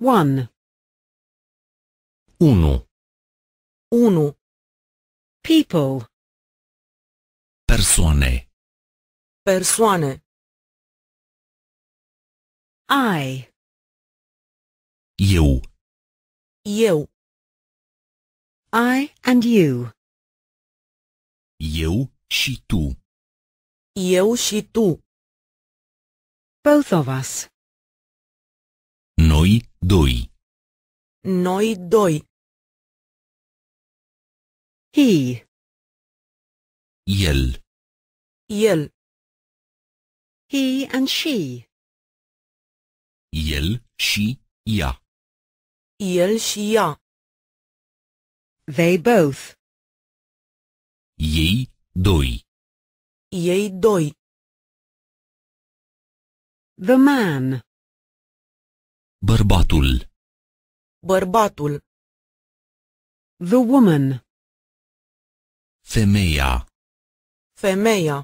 One. Uno. Uno. People. Persone. Persone. I. Eu. Eu. I and you. Eu și tu. Eu și tu. Both of us. Noi Doi. Noi doi. He. El. El. He and she. El și ea. El și ea. They both. Ei doi. Ei doi. The man. Bărbatul. Bărbatul. The woman. Femeia. Femeia.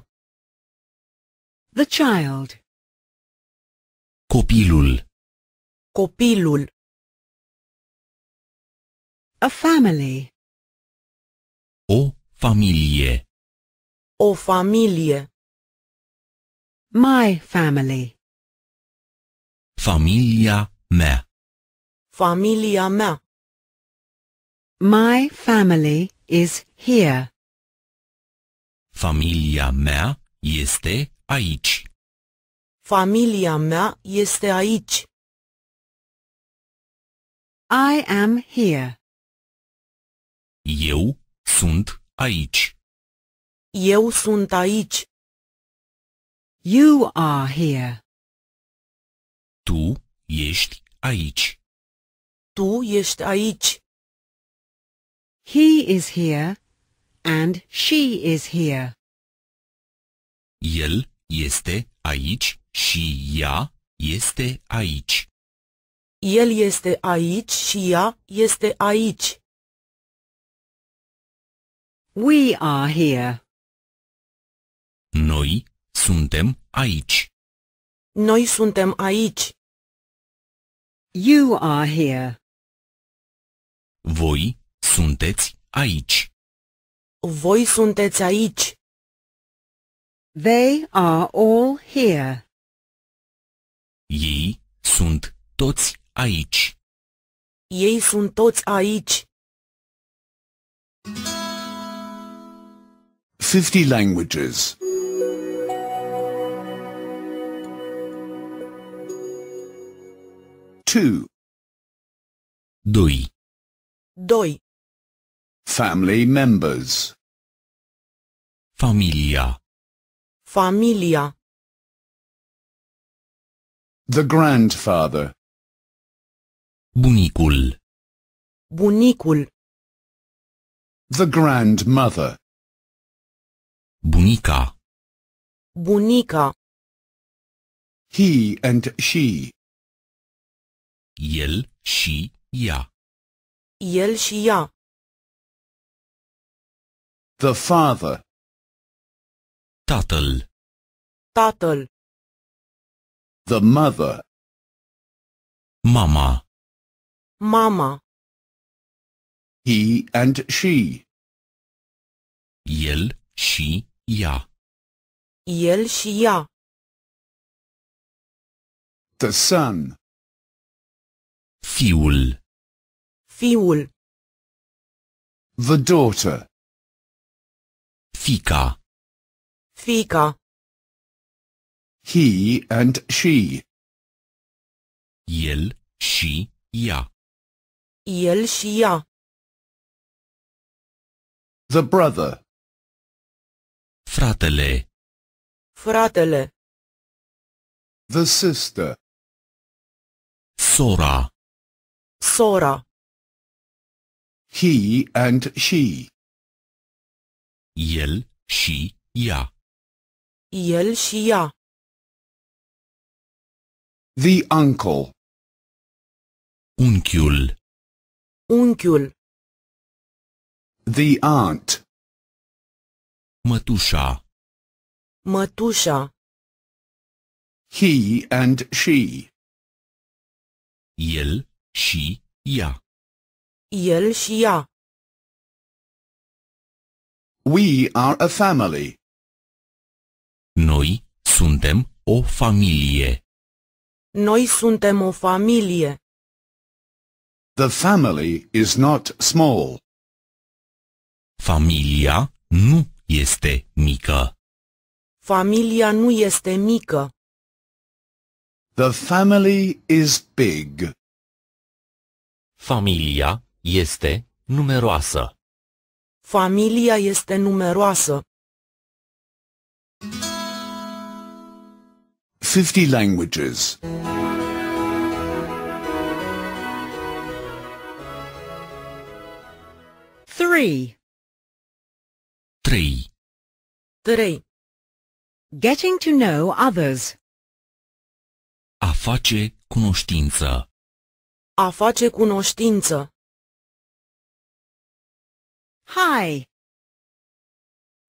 The child. Copilul. Copilul. A family. O familie. O familie. My family. Familia me. Familia me. My family is here. Familia mea este aici. Familia mea este aici. I am here. Eu sunt aici. Eu sunt aici. You are here. Tu ești aici. Tu ești aici. He is here and she is here. El este aici și ea este aici. El este aici și ea este aici. We are here. Noi suntem aici. Noi suntem aici. You are here. Voi sunteți aici. Voi sunteți aici. They are all here. Ei sunt toți aici. Ei sunt toți aici. 50 languages. Two. Doi. Doi. Family members. Familia. Familia. The grandfather. Bunicul. Bunicul. The grandmother. Bunica. Bunica. He and she. El și ea. El și ea. The father. Tatăl. Tatăl. The mother. Mama. Mama. He and she. El și ea. El și ea. The son. Fiul. Fiul. The daughter. Fica. Fica. He and she. El și ea. El și ea. The brother. Fratele. Fratele. The sister. Sora. Sora. He and she. El she ea. El și ea. The uncle. Unchiul. Unchiul. The aunt. Mătușa. Mătușa. He and she. El și ea. El și ea. We are a family. Noi suntem o familie. Noi suntem o familie. The family is not small. Familia nu este mică. Familia nu este mică. The family is big. Familia este numeroasă. Familia este numeroasă. 50 languages. 3 3 3 Getting to know others. A face cunoștință. A face cunoștință. Hi.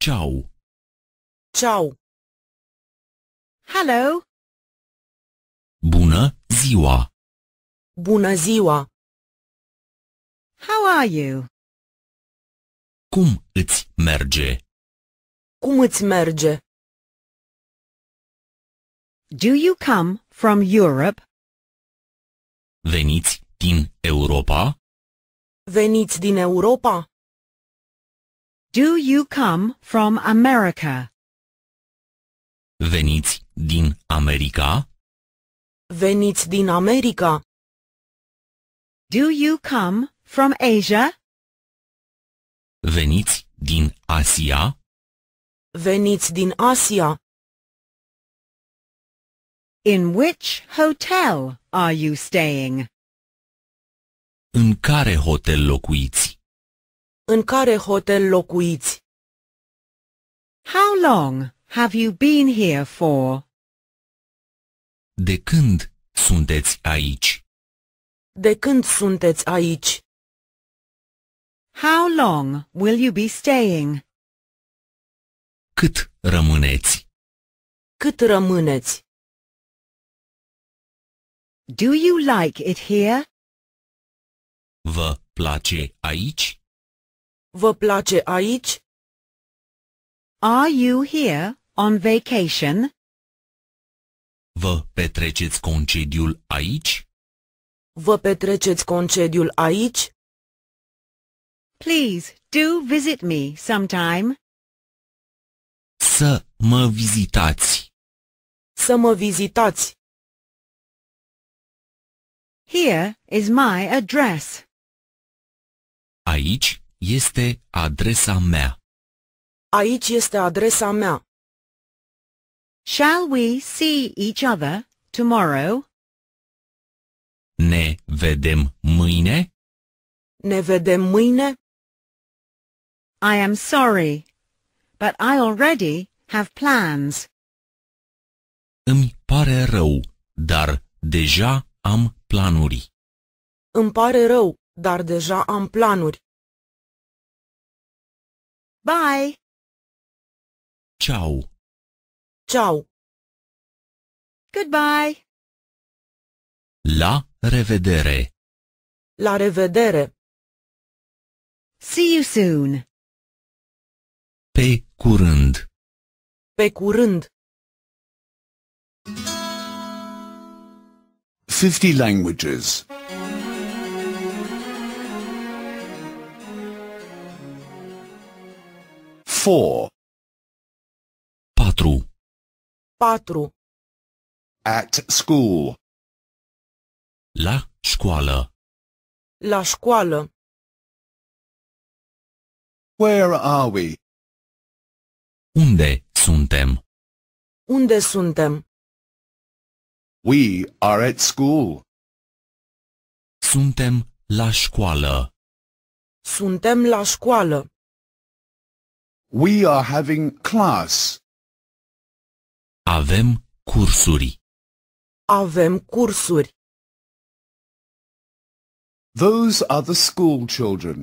Ciao. Ciao. Hello. Bună ziua. Bună ziua. How are you? Cum îți merge? Cum îți merge? Do you come from Europe? Veniți din Europa? Veniți din Europa? Do you come from America? Veniți din America? Veniți din America? Do you come from Asia? Veniți din Asia? Veniți din Asia? In which hotel are you staying? În care hotel locuiți? În care hotel locuiți? How long have you been here for? De când sunteți aici? De când sunteți aici? How long will you be staying? Cât rămâneți? Cât rămâneți? Do you like it here? Vă place aici? Vă place aici? Are you here on vacation? Vă petreceți concediul aici? Vă petreceți concediul aici? Please do visit me sometime. Să mă vizitați. Să mă vizitați. Here is my address. Aici este adresa mea. Aici este adresa mea. Shall we see each other tomorrow? Ne vedem mâine? Ne vedem mâine? I am sorry, but I already have plans. Îmi pare rău, dar deja Am planuri. Îmi pare rău, dar deja am planuri. Bye! Ciao! Ciao! Goodbye! La revedere! La revedere! See you soon! Pe curând! Pe curând! 50 languages. Four. Patru. Patru. At school. La școală. La școală. Where are we? Unde suntem? Unde suntem? We are at school. Suntem la școală. Suntem la școală. We are having class. Avem cursuri. Avem cursuri. Those are the school children.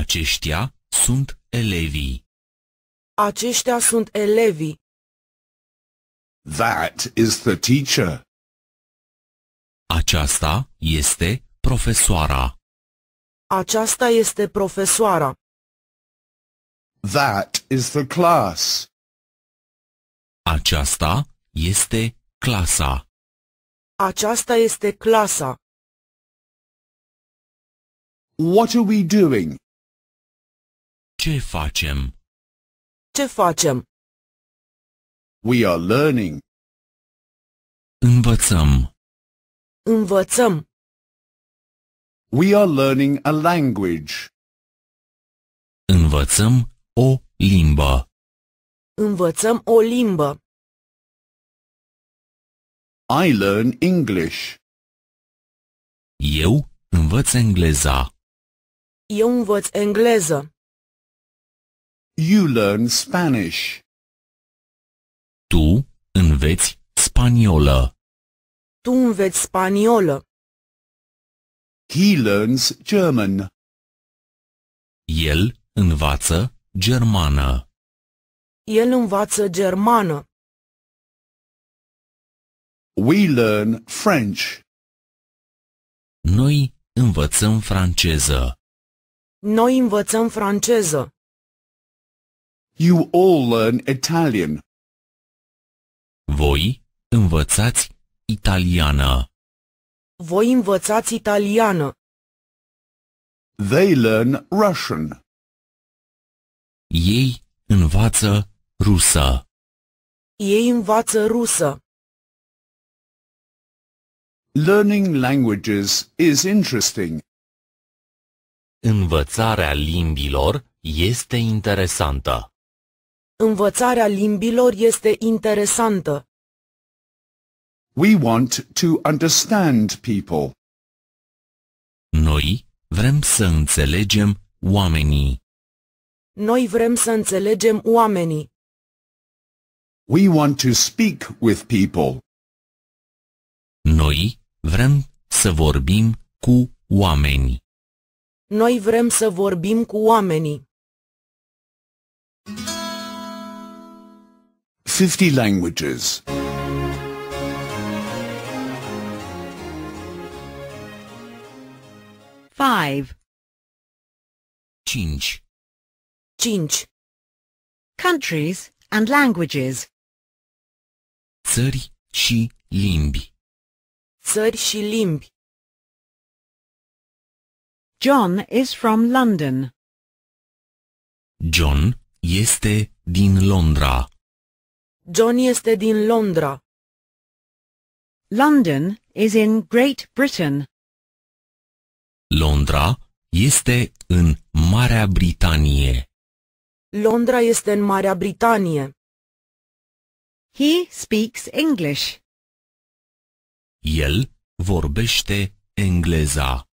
Aceștia sunt elevii. Aceștia sunt elevii. That is the teacher. Aceasta este profesoara. Aceasta este profesoara. That is the class. Aceasta este clasa. Aceasta este clasa. What are we doing? Ce facem? Ce facem? We are learning. Învățăm. Învățăm. We are learning a language. Învățăm o limbă. Învățăm o limbă. I learn English. Eu învăț engleza. Eu învăț engleză. You learn Spanish. Tu înveți spaniolă. Tu înveți spaniolă. He learns German. El învață germană. El învață germană. We learn French. Noi învățăm franceză. Noi învățăm franceză. You all learn Italian. Voi învățați italiană. Voi învățați italiană. They learn Russian. Ei învață rusă. Ei învață rusă. Learning languages is interesting. Învățarea limbilor este interesantă. Învățarea limbilor este interesantă. We want to understand people. Noi vrem să înțelegem oamenii. Noi vrem să înțelegem oamenii. We want to speak with people. Noi vrem să vorbim cu oamenii. Noi vrem să vorbim cu oamenii. 50 languages. 5 5 5 Countries and languages Țări și limbi Țări și limbi John is from London. John este din Londra. John este din Londra. London is in Great Britain. Londra este în Marea Britanie. Londra este în Marea Britanie. He speaks English. El vorbește engleza.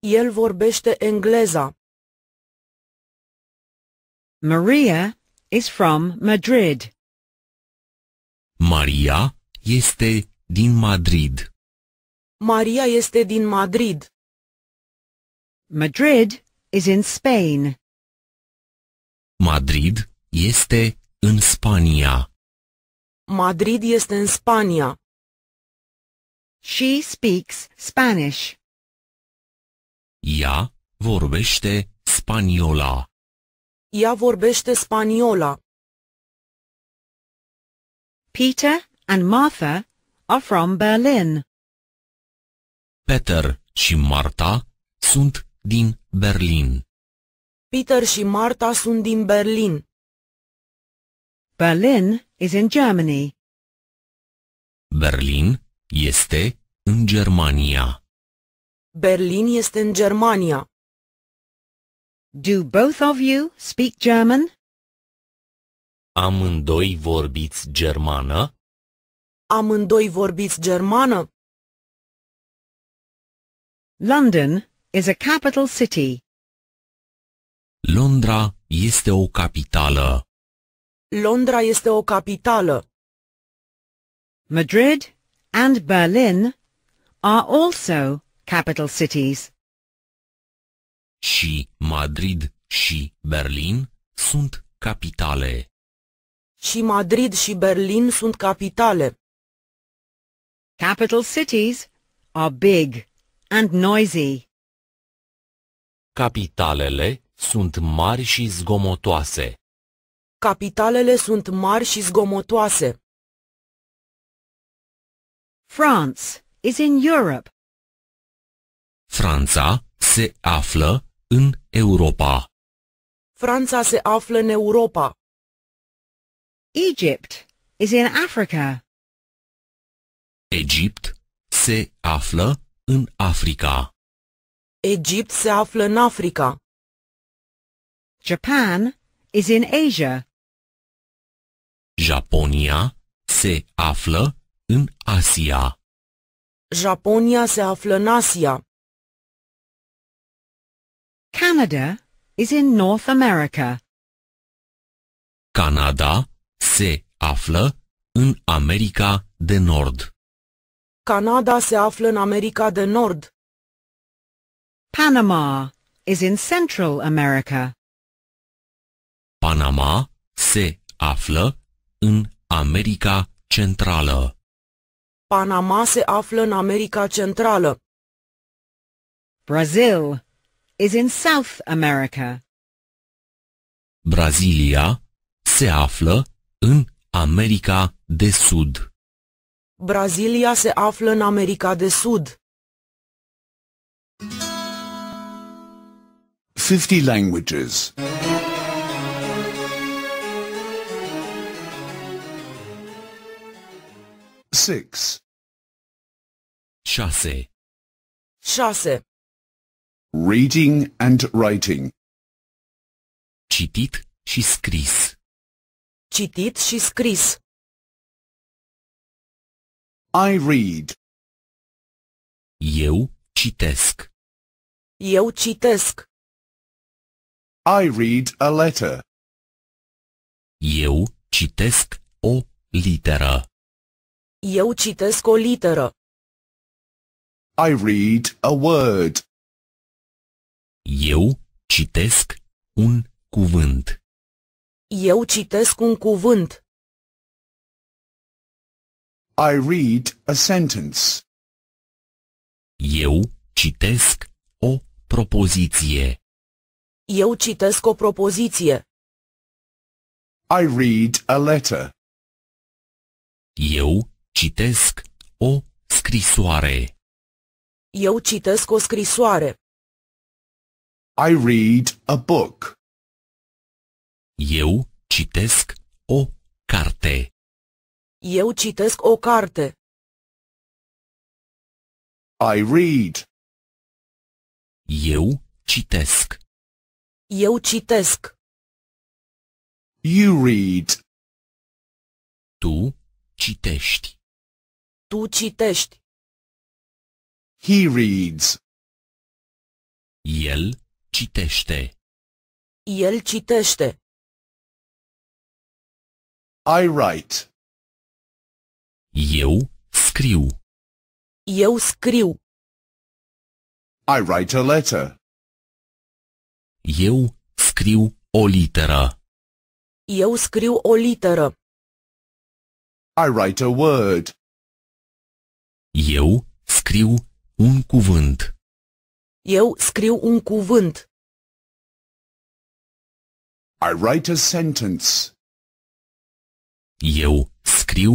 El vorbește engleza. Maria is from Madrid. Maria este din Madrid. Maria este din Madrid. Madrid is in Spain. Madrid este în Spania. Madrid este în Spania. She speaks Spanish. Ea vorbește spaniola. Ea vorbește spaniola. Peter and Martha are from Berlin. Peter și Marta sunt din Berlin. Peter și Marta sunt din Berlin. Berlin is in Germany. Berlin este în Germania. Berlin este în Germania. Do both of you speak German? Amândoi vorbiți germană? Amândoi vorbiți germană? London is a capital city. Londra este o capitală. Londra este o capitală. Madrid and Berlin are also capital cities. Și Madrid și Berlin sunt capitale. Și Madrid și Berlin sunt capitale. Capital cities are big and noisy. Capitalele sunt mari și zgomotoase. Capitalele sunt mari și zgomotoase. France is in Europe. Franța se află în Europa. Franța se află în Europa. Egypt is in Africa. Egypt se află în Africa. Egypt se află în Africa. Japan is in Asia. Japonia se află în Asia. Japonia se află în Asia. Canada is in North America. Canada se află în America de Nord. Canada se află în America de Nord. Panama is in Central America. Panama se află în America Centrală. Panama se află în America Centrală. Brazil is in South America. Brazilia se află în America de Sud. Brazilia se află în America de Sud. 50 languages. 6 6 6 Reading and writing Citit și scris Citit și scris. I read. Eu citesc. Eu citesc. I read a letter. Eu citesc o literă. Eu citesc o literă. I read a word. Eu citesc un cuvânt. Eu citesc un cuvânt. I read a sentence. Eu citesc o propoziție. Eu citesc o propoziție. I read a letter. Eu citesc o scrisoare. Eu citesc o scrisoare. I read a book. Eu citesc o carte. Eu citesc o carte. I read. Eu citesc. Eu citesc. You read. Tu citești. Tu citești. He reads. El citește. El citește. I write. Eu scriu. Eu scriu. I write a letter. Eu scriu o literă. Eu scriu o literă. I write a word. Eu scriu un cuvânt. Eu scriu un cuvânt. I write a sentence. Eu scriu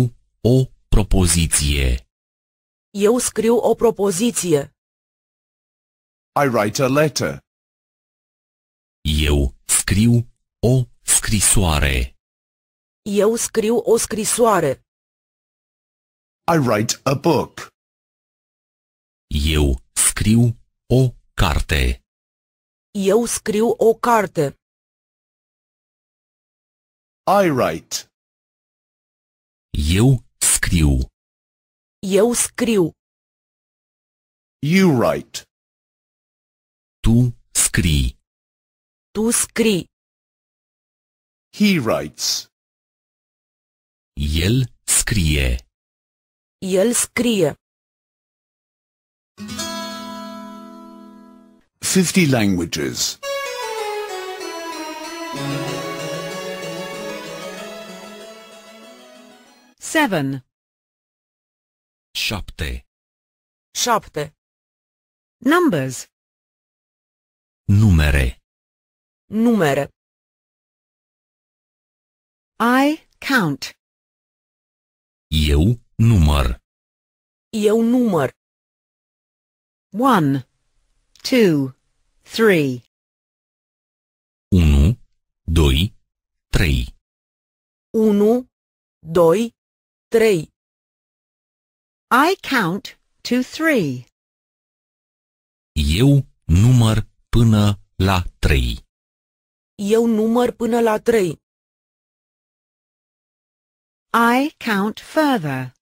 o propoziție. Eu scriu o propoziție. I write a letter. Eu scriu o scrisoare. Eu scriu o scrisoare. I write a book. Eu scriu o carte. Eu scriu o carte. I write. Eu scriu. Eu scriu. You write. Tu scrii. Tu scrii. He writes. El scrie. El scrie. 50 languages. Seven. Șapte. Șapte. Numbers. Numere. Numere. I count. Eu număr. Eu număr. One, two, three. Unu, doi, trei. Unu, doi, 3 I count to 3 Eu număr până la 3 Eu număr până la 3 I count further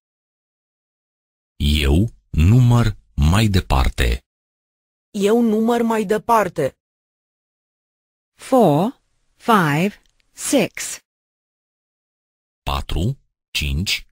Eu număr mai departe Eu număr mai departe 4 5 6 4 5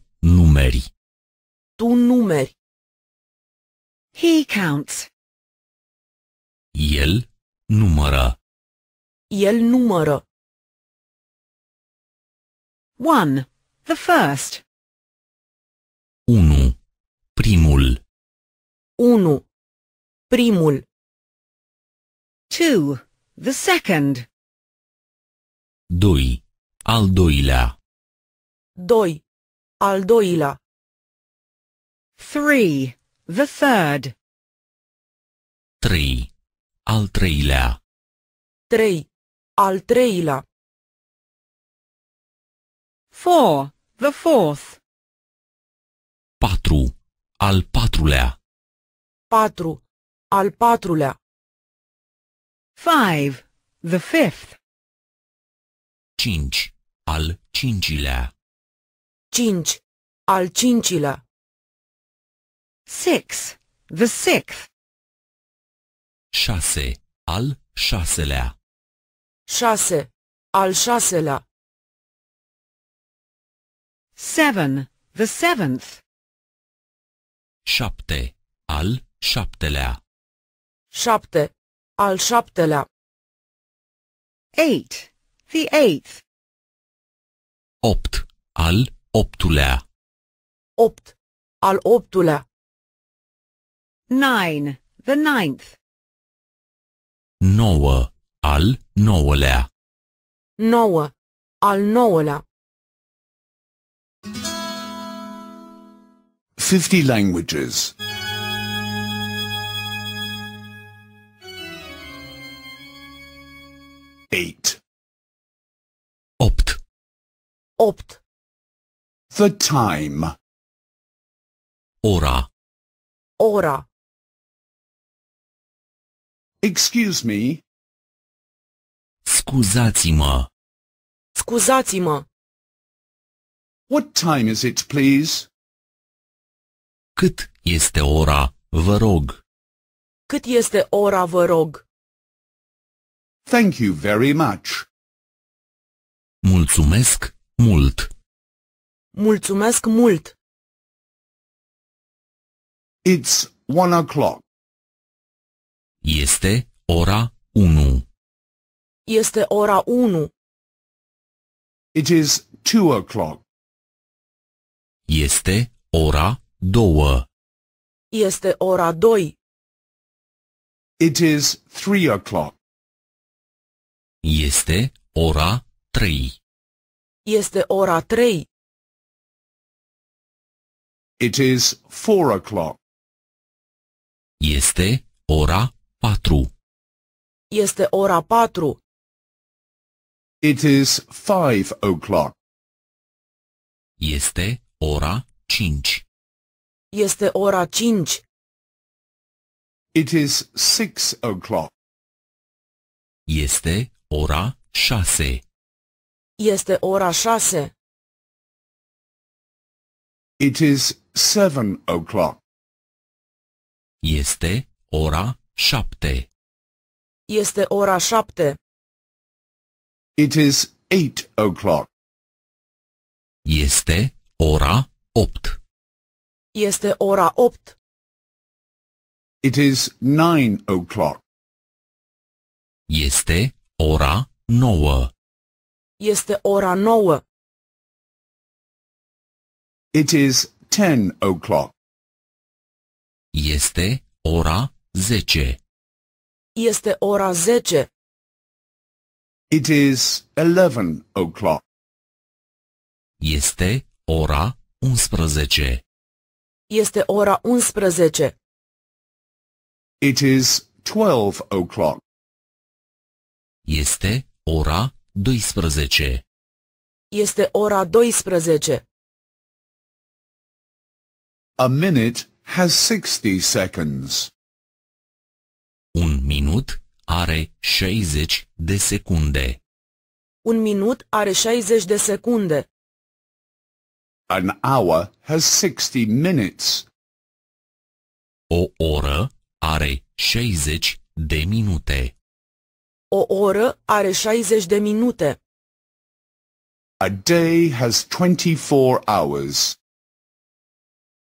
numeri. Tu numeri. He counts. El numără. El numără. One. The first. Unu, Primul. Unu, Primul. Two, The second. 2. Al doilea. 2. Al doilea. 3. The third. Trei. Al treilea. Trei. Al treilea. 4. The fourth. Patru. Al patrulea. Patru. Al patrulea. 5. The fifth. Cinci. Al cincilea. Cinci. Al cincilea. Six. The sixth. Șase. Al șaselea. Șase. Al șaselea. Seven. The seventh. Șapte. Al șaptelea. Șapte. Al șaptelea. Eight. The eighth. Opt. Al optulea. Opt, al optulea. Nine, the ninth. Nouă, al nouălea. Nouă, al nouălea. fifty languages. eight opt opt The time. Ora. Ora. Excuse me. Scuzați-mă. Scuzați-mă. What time is it, please? Cât este ora, vă rog? Cât este ora, vă rog? Thank you very much. Mulțumesc mult. Mulțumesc mult! It's one o'clock. Este ora 1. Este ora 1. It is two o'clock. Este ora 2. Este ora 2. It is three o'clock. Este ora 3. Este ora 3. It is four o'clock. Este ora patru. Este ora patru. It is five o'clock. Este ora cinci. Este ora cinci. It is six o'clock. Este ora șase. Este ora șase. It is seven o'clock. Este ora șapte. Este ora șapte. It is eight o'clock. Este ora opt. Este ora opt. It is nine o'clock. Este ora nouă. Este ora nouă. It is ten o'clock. Este ora zece. Este ora zece. It is eleven o'clock. Este ora unsprezece. Este ora unsprezece. It is twelve o'clock. Este ora doisprezece. Este ora doisprezece. A minute has 60 seconds. Un minut are 60 de secunde. Un minut are 60 de secunde. An hour has 60 minutes. O oră are 60 de minute. O oră are 60 de minute. A day has 24 hours.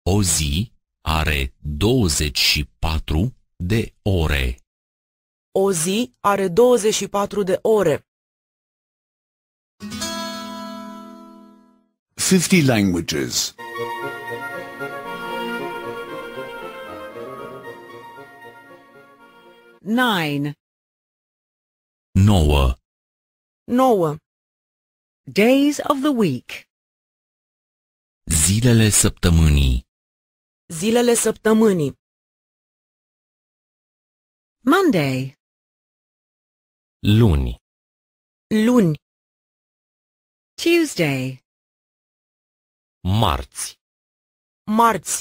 O zi are 24 de ore. O zi are 24 de ore. 50 languages. 9 9 9 Days of the week Zilele săptămânii Zilele săptămânii. Monday. Luni. Luni. Tuesday. Marți. Marți.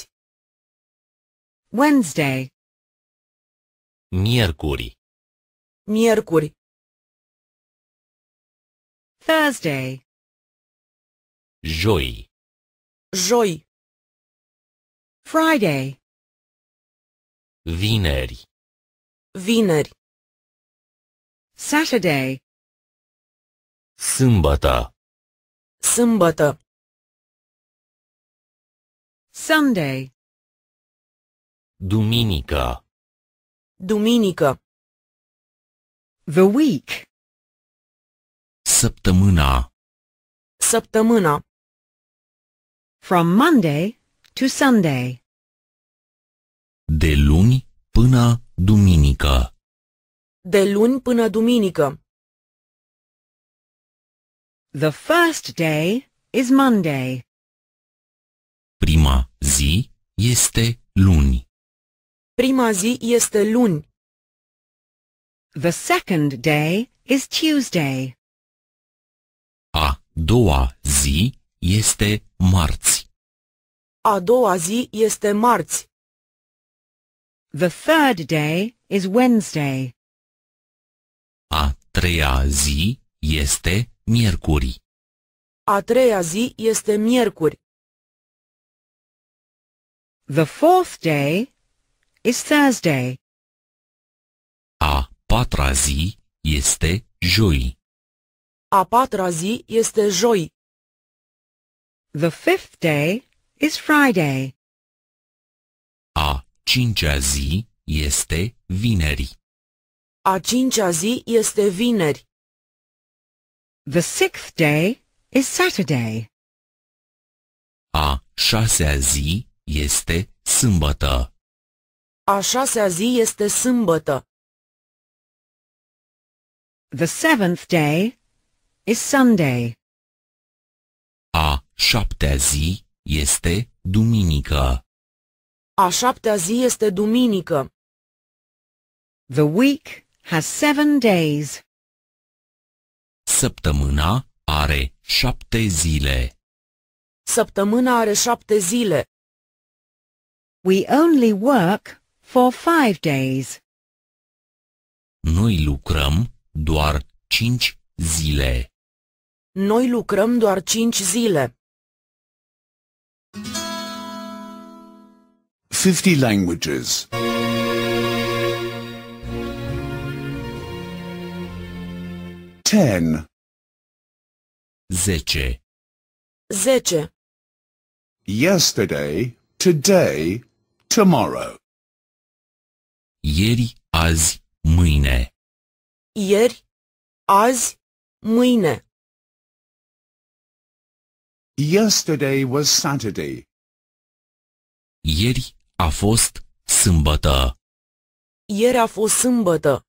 Wednesday. Miercuri. Miercuri. Thursday. Joi. Joi. Friday. Vineri. Vineri. Saturday. Sâmbătă. Sâmbătă. Sunday. Duminică. Duminică. The week. Săptămâna. Săptămâna. From Monday to Sunday. De luni până duminică. De luni până duminică. The first day is Monday. Prima zi este luni. Prima zi este luni. The second day is Tuesday. A doua zi este marți. A doua zi este marți. The third day is Wednesday. A treia zi este miercuri. A treia zi este miercuri. The fourth day is Thursday. A patra zi este joi. A patra zi este joi. The fifth day is Friday. A cincea zi este vineri. A cincea zi este vineri. The sixth day is Saturday. A șasea zi este sâmbătă. A șasea zi este sâmbătă. The seventh day is Sunday. A șaptea zi Este duminică. A șaptea zi este duminică. The week has seven days. Săptămâna are șapte zile. Săptămâna are șapte zile. We only work for five days. Noi lucrăm doar cinci zile. Noi lucrăm doar cinci zile. 50 languages. 10 10 10 Yesterday, today, tomorrow. Ieri, azi, mâine. Ieri, azi, mâine. Yesterday was Saturday. Ieri A fost sâmbătă. Ieri a fost sâmbătă.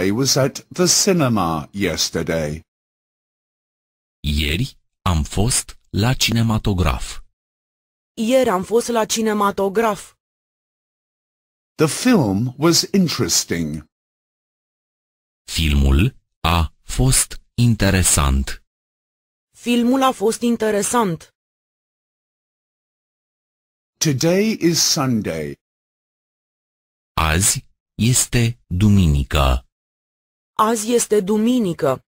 I was at the cinema yesterday. Ieri am fost la cinematograf. Ieri am fost la cinematograf. The film was interesting. Filmul a fost interesant. Filmul a fost interesant. Today is Sunday. Azi este duminică. Azi este duminică.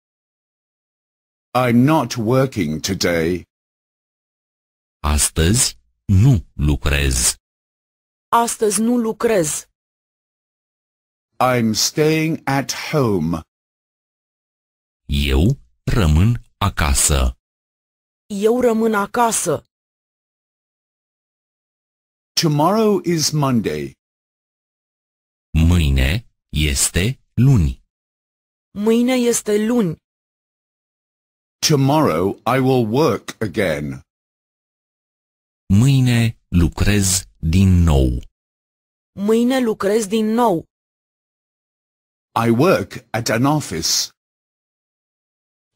I'm not working today. Astăzi nu lucrez. Astăzi nu lucrez. I'm staying at home. Eu rămân acasă. Eu rămân acasă. Tomorrow is Monday. Mâine este luni. Mâine este luni. Tomorrow I will work again. Mâine lucrez din nou. Mâine lucrez din nou. I work at an office.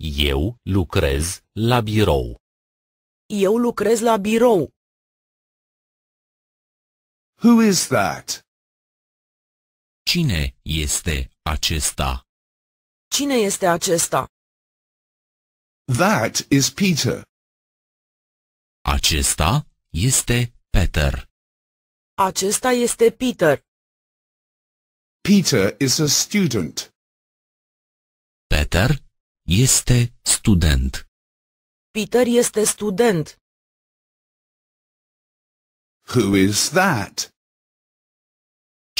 Eu lucrez la birou. Eu lucrez la birou. Who is that? Cine este acesta? Cine este acesta? That is Peter. Acesta este Peter. Acesta este Peter. Peter is a student. Peter este student. Peter este student. Who is that?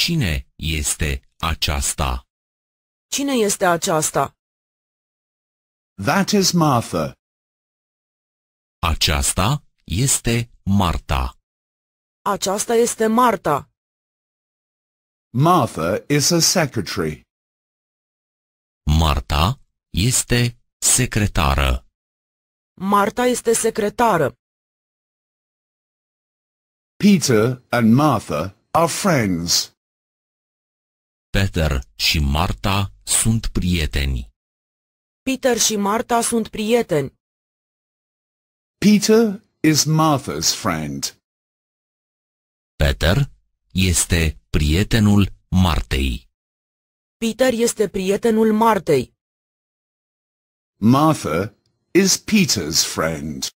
Cine este aceasta? Cine este aceasta? That is Martha. Aceasta este Marta. Aceasta este Marta. Martha is a secretary. Marta este secretară. Marta este secretară. Peter and Martha are friends. Peter și Marta sunt prieteni. Peter și Marta sunt prieteni. Peter is Martha's friend. Peter este prietenul Martei. Peter este prietenul Martei. Martha is Peter's friend.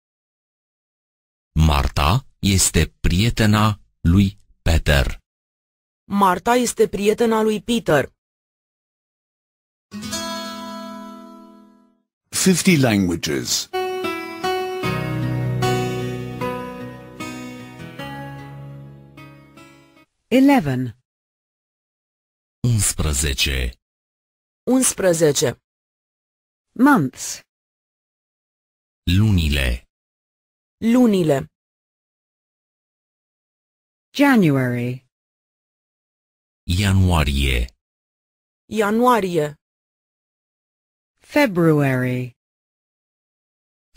Marta este prietena lui Peter. Marta este prietena lui Peter. 50 languages. Eleven. 11. 11. Months. Lunile. Lunile. January Yanvarie Yanvarie February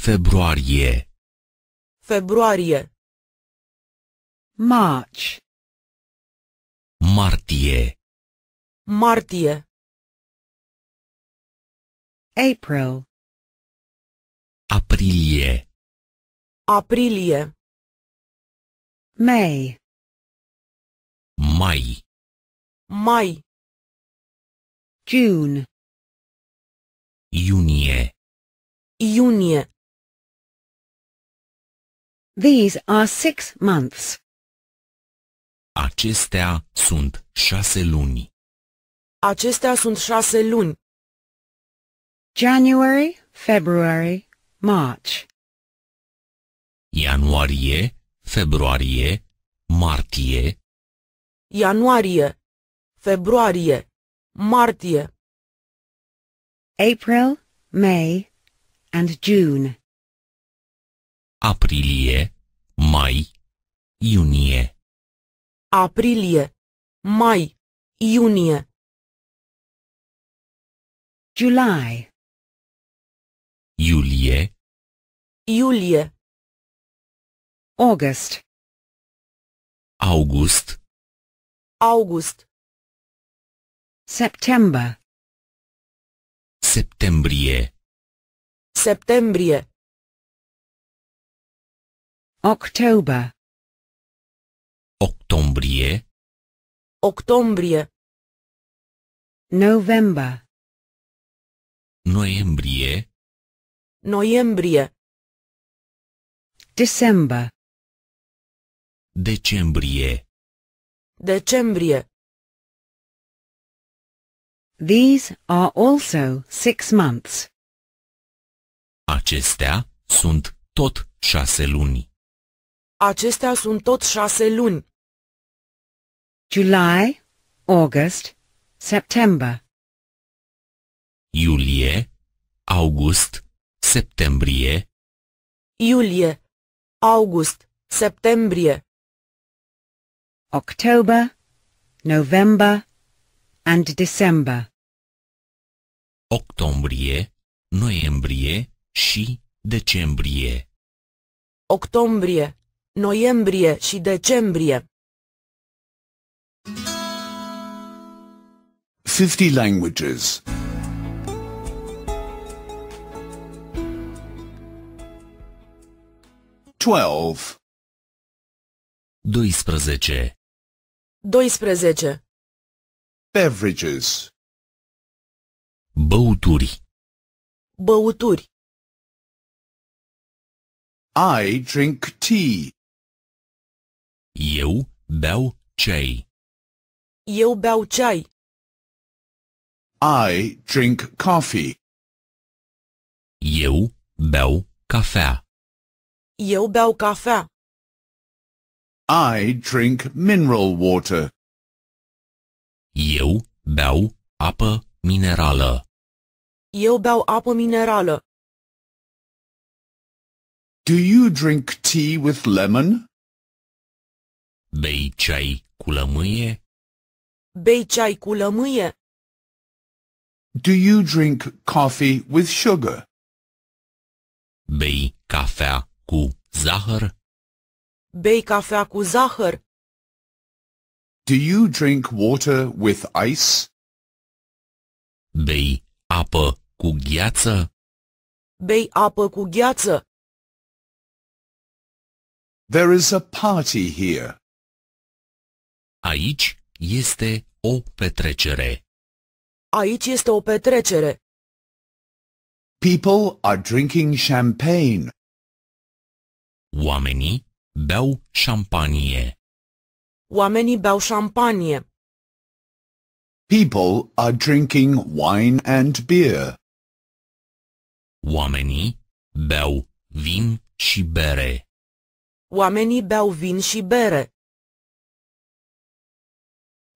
Februarie Februarie March Martie Martie April Aprilie Aprilie May Mai. Mai. June. Iunie. Iunie. These are six months. Acestea sunt șase luni. Acestea sunt șase luni. January, February, March. Ianuarie, februarie, martie, ianuarie, februarie, martie. April, May and June. Aprilie, mai, iunie. Aprilie, mai, iunie. July. Iulie. Iulie. August. August. August. September. Septembrie. Septembrie. October. Octombrie. Octombrie. November. Noembrie Noembrie December. Decembrie. Decembrie. These are also six months. Acestea sunt tot șase luni. Acestea sunt tot șase luni. July, August, September. Iulie, august, septembrie. Iulie, august, septembrie. October, November and December. Octombrie, noiembrie și decembrie. Octombrie, noiembrie și decembrie. 50 languages. 12 12 12. Beverages. Băuturi. Băuturi. I drink tea. Eu beau ceai. Eu beau ceai. I drink coffee. Eu beau cafea. Eu beau cafea. I drink mineral water. Eu beau apă minerală. Eu beau apă minerală. Do you drink tea with lemon? Bei ceai cu lămâie? Bei ceai cu lămâie? Do you drink coffee with sugar? Bei cafea cu zahăr? Bei cafea cu zahăr. Do you drink water with ice? Bei apă cu gheață. Bei apă cu gheață. There is a party here. Aici este o petrecere. Aici este o petrecere. People are drinking champagne. Oamenii beau șampanie. Oamenii beau șampanie. People are drinking wine and beer. Oamenii beau vin și bere. Oamenii beau vin și bere.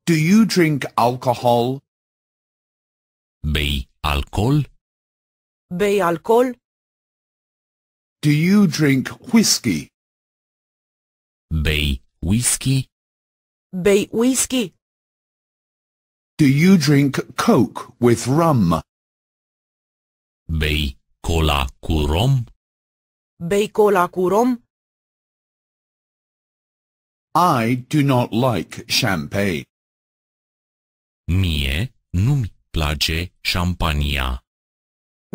Do you drink alcohol? Bei alcool? Bei alcool? Do you drink whiskey? Bay whiskey. Bay whiskey. Do you drink Coke with rum? Bei cola cu rum. Bei cola cu rum. I do not like champagne. Mie nu-mi place șampania.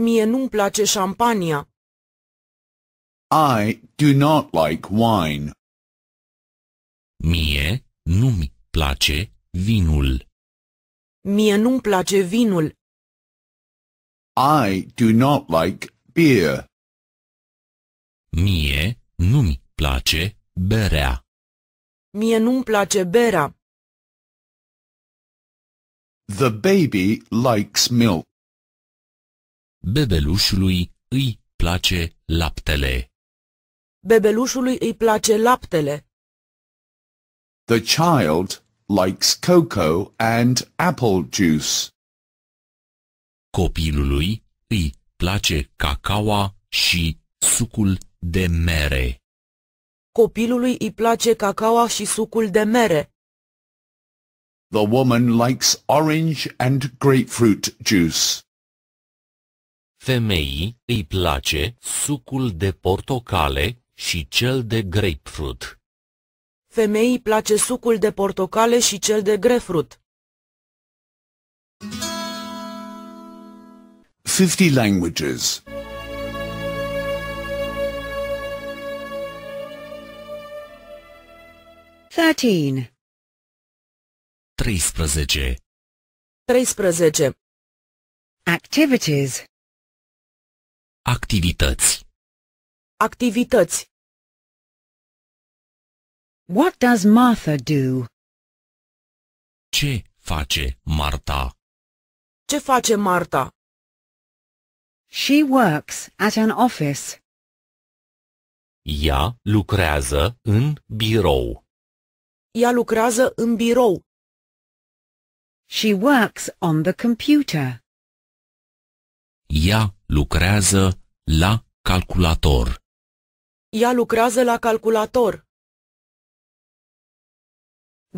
Mie nu-mi place șampania. I do not like wine. Mie nu-mi place vinul. Mie nu-mi place vinul. I do not like beer. Mie nu-mi place berea. Mie nu-mi place berea. The baby likes milk. Bebelușului îi place laptele. Bebelușului îi place laptele. The child likes cocoa and apple juice. Copilului îi place cacaua și sucul de mere. Copilului îi place cacaua și sucul de mere. The woman likes orange and grapefruit juice. Femeii îi place sucul de portocale și cel de grapefruit. Femeii place sucul de portocale și cel de grefrut. 50 languages. Thirteen. 13. 13. Activities. Activități. Activități. What does Martha do? Ce face Marta? Ce face Marta? She works at an office. Ea lucrează în birou. Ea lucrează în birou. She works on the computer. Ea lucrează la calculator. Ea lucrează la calculator.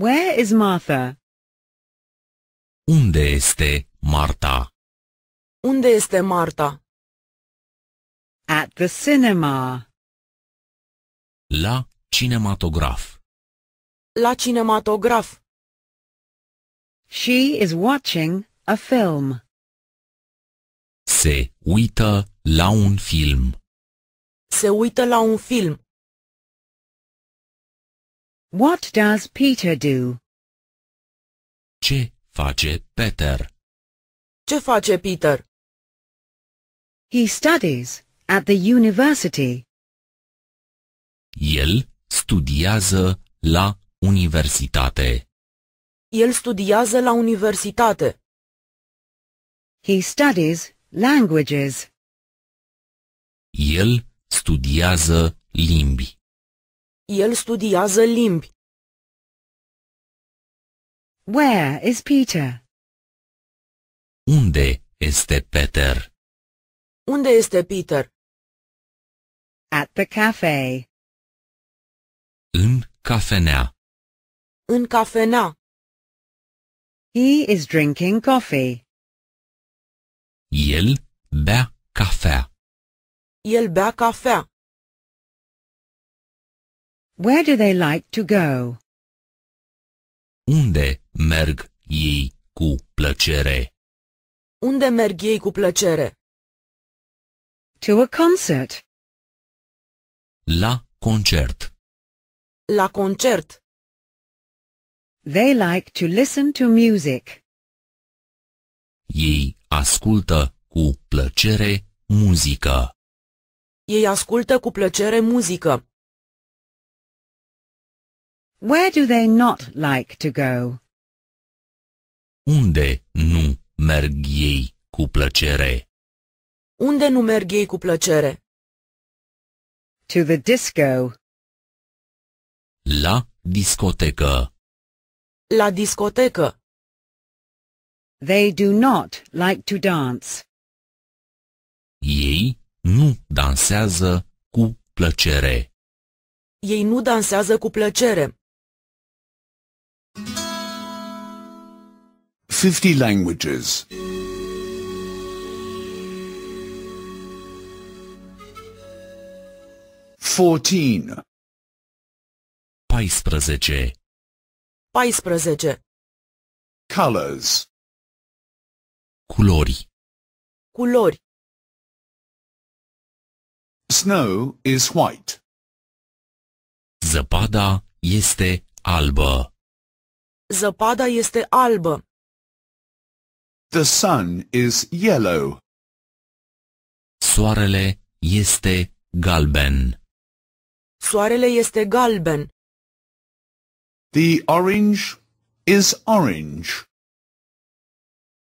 Where is Martha? Unde este Marta? Unde este Marta? At the cinema. La cinematograf. La cinematograf. She is watching a film. Se uită la un film. Se uită la un film. What does Peter do? Ce face Peter? Ce face Peter? He studies at the university. El studiază la universitate. El studiază la universitate. He studies languages. El studiază limbi. El studiază limbi. Where is Peter? Unde este Peter? Unde este Peter? At the cafe. În cafenea. În cafenea. He is drinking coffee. El bea cafea. El bea cafea. Where do they like to go? Unde merg ei cu plăcere? Unde merg ei cu plăcere? To a concert. La concert. La concert. They like to listen to music. Ei ascultă cu plăcere muzică. Ei ascultă cu plăcere muzică. Where do they not like to go? Unde nu merg ei cu plăcere? Unde nu merg ei cu plăcere? To the disco. La discotecă. La discotecă. They do not like to dance. Ei nu dansează cu plăcere. Ei nu dansează cu plăcere. 50 languages. Fourteen. 14 14 Colors Culori Culori Snow is white. Zăpada este albă. Zăpada este albă. The sun is yellow. Soarele este galben. Soarele este galben. The orange is orange.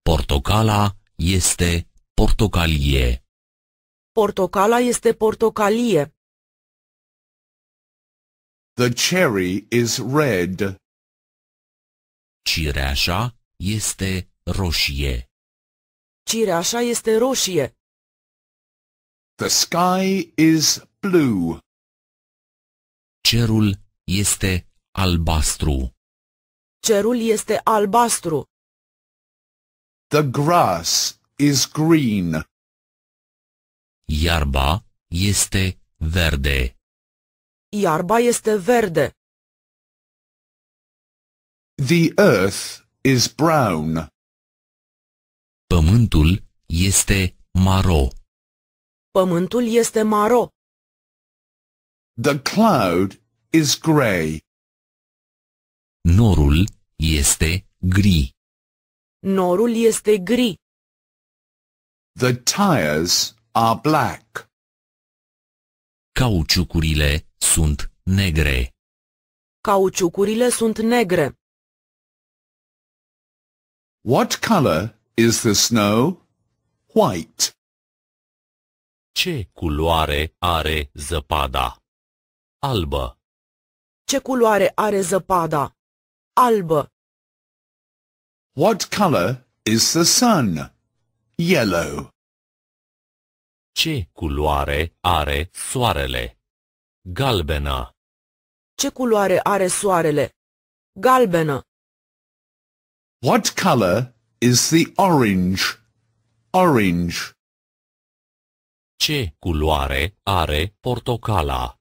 Portocala este portocalie. Portocala este portocalie. The cherry is red. Cireașa este roșie. Cireașa este roșie. The sky is blue. Cerul este albastru. Cerul este albastru. The grass is green. Iarba este verde. Iarba este verde. The earth is brown. Pământul este maro. Pământul este maro. The cloud is grey. Norul este gri. Norul este gri. The tires are black. Cauciucurile sunt negre. Cauciucurile sunt negre. What color Is the snow white? Ce culoare are zăpada? Albă. Ce culoare are zăpada? Albă. What color is the sun? Yellow. Ce culoare are soarele? Galbenă. Ce culoare are soarele? Galbenă. What color is the orange. Orange. Ce culoare are portocala?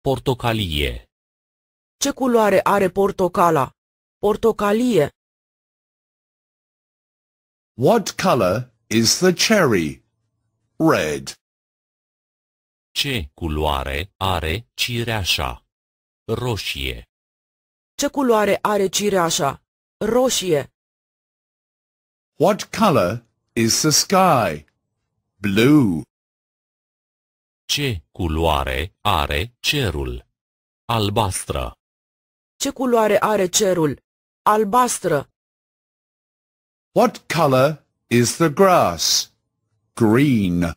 Portocalie. Ce culoare are portocala? Portocalie. What color is the cherry? Red. Ce culoare are cireașa? Roșie. Ce culoare are cireașa? Roșie. What color is the sky? Blue. Ce culoare are cerul? Albastră. Ce culoare are cerul? Albastră. What color is the grass? Green.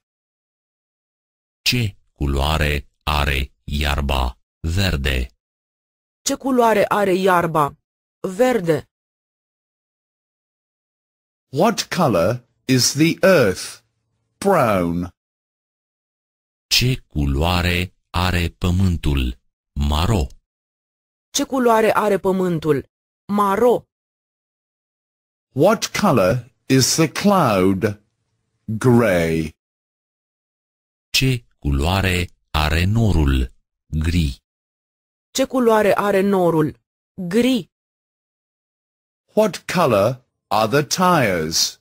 Ce culoare are iarba verde? Ce culoare are iarba verde? What color is the earth? Brown. Ce culoare are pământul? Maro. Ce culoare are pământul? Maro. What color is the cloud? Gray. Ce culoare are norul? Gri. Ce culoare are norul? Gri. What color are the tires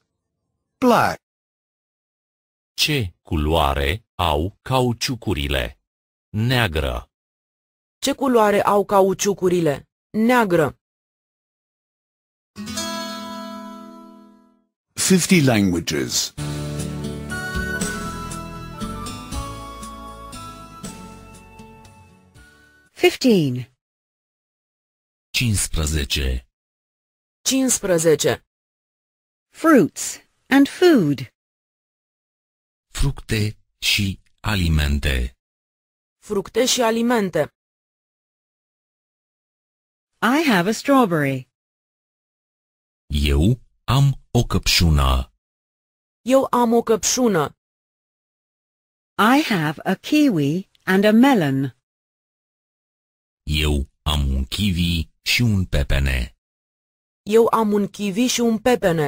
black? Ce culoare au cauciucurile? Neagră. Ce culoare au cauciucurile? Neagră. 50 languages. 15 15 15 fruits and food. Fructe și alimente. Fructe și alimente. I have a strawberry. Eu am o căpșună. Eu am o căpșună. I have a kiwi and a melon. Eu am un kiwi și un pepene. Eu am un kiwi și un pepene.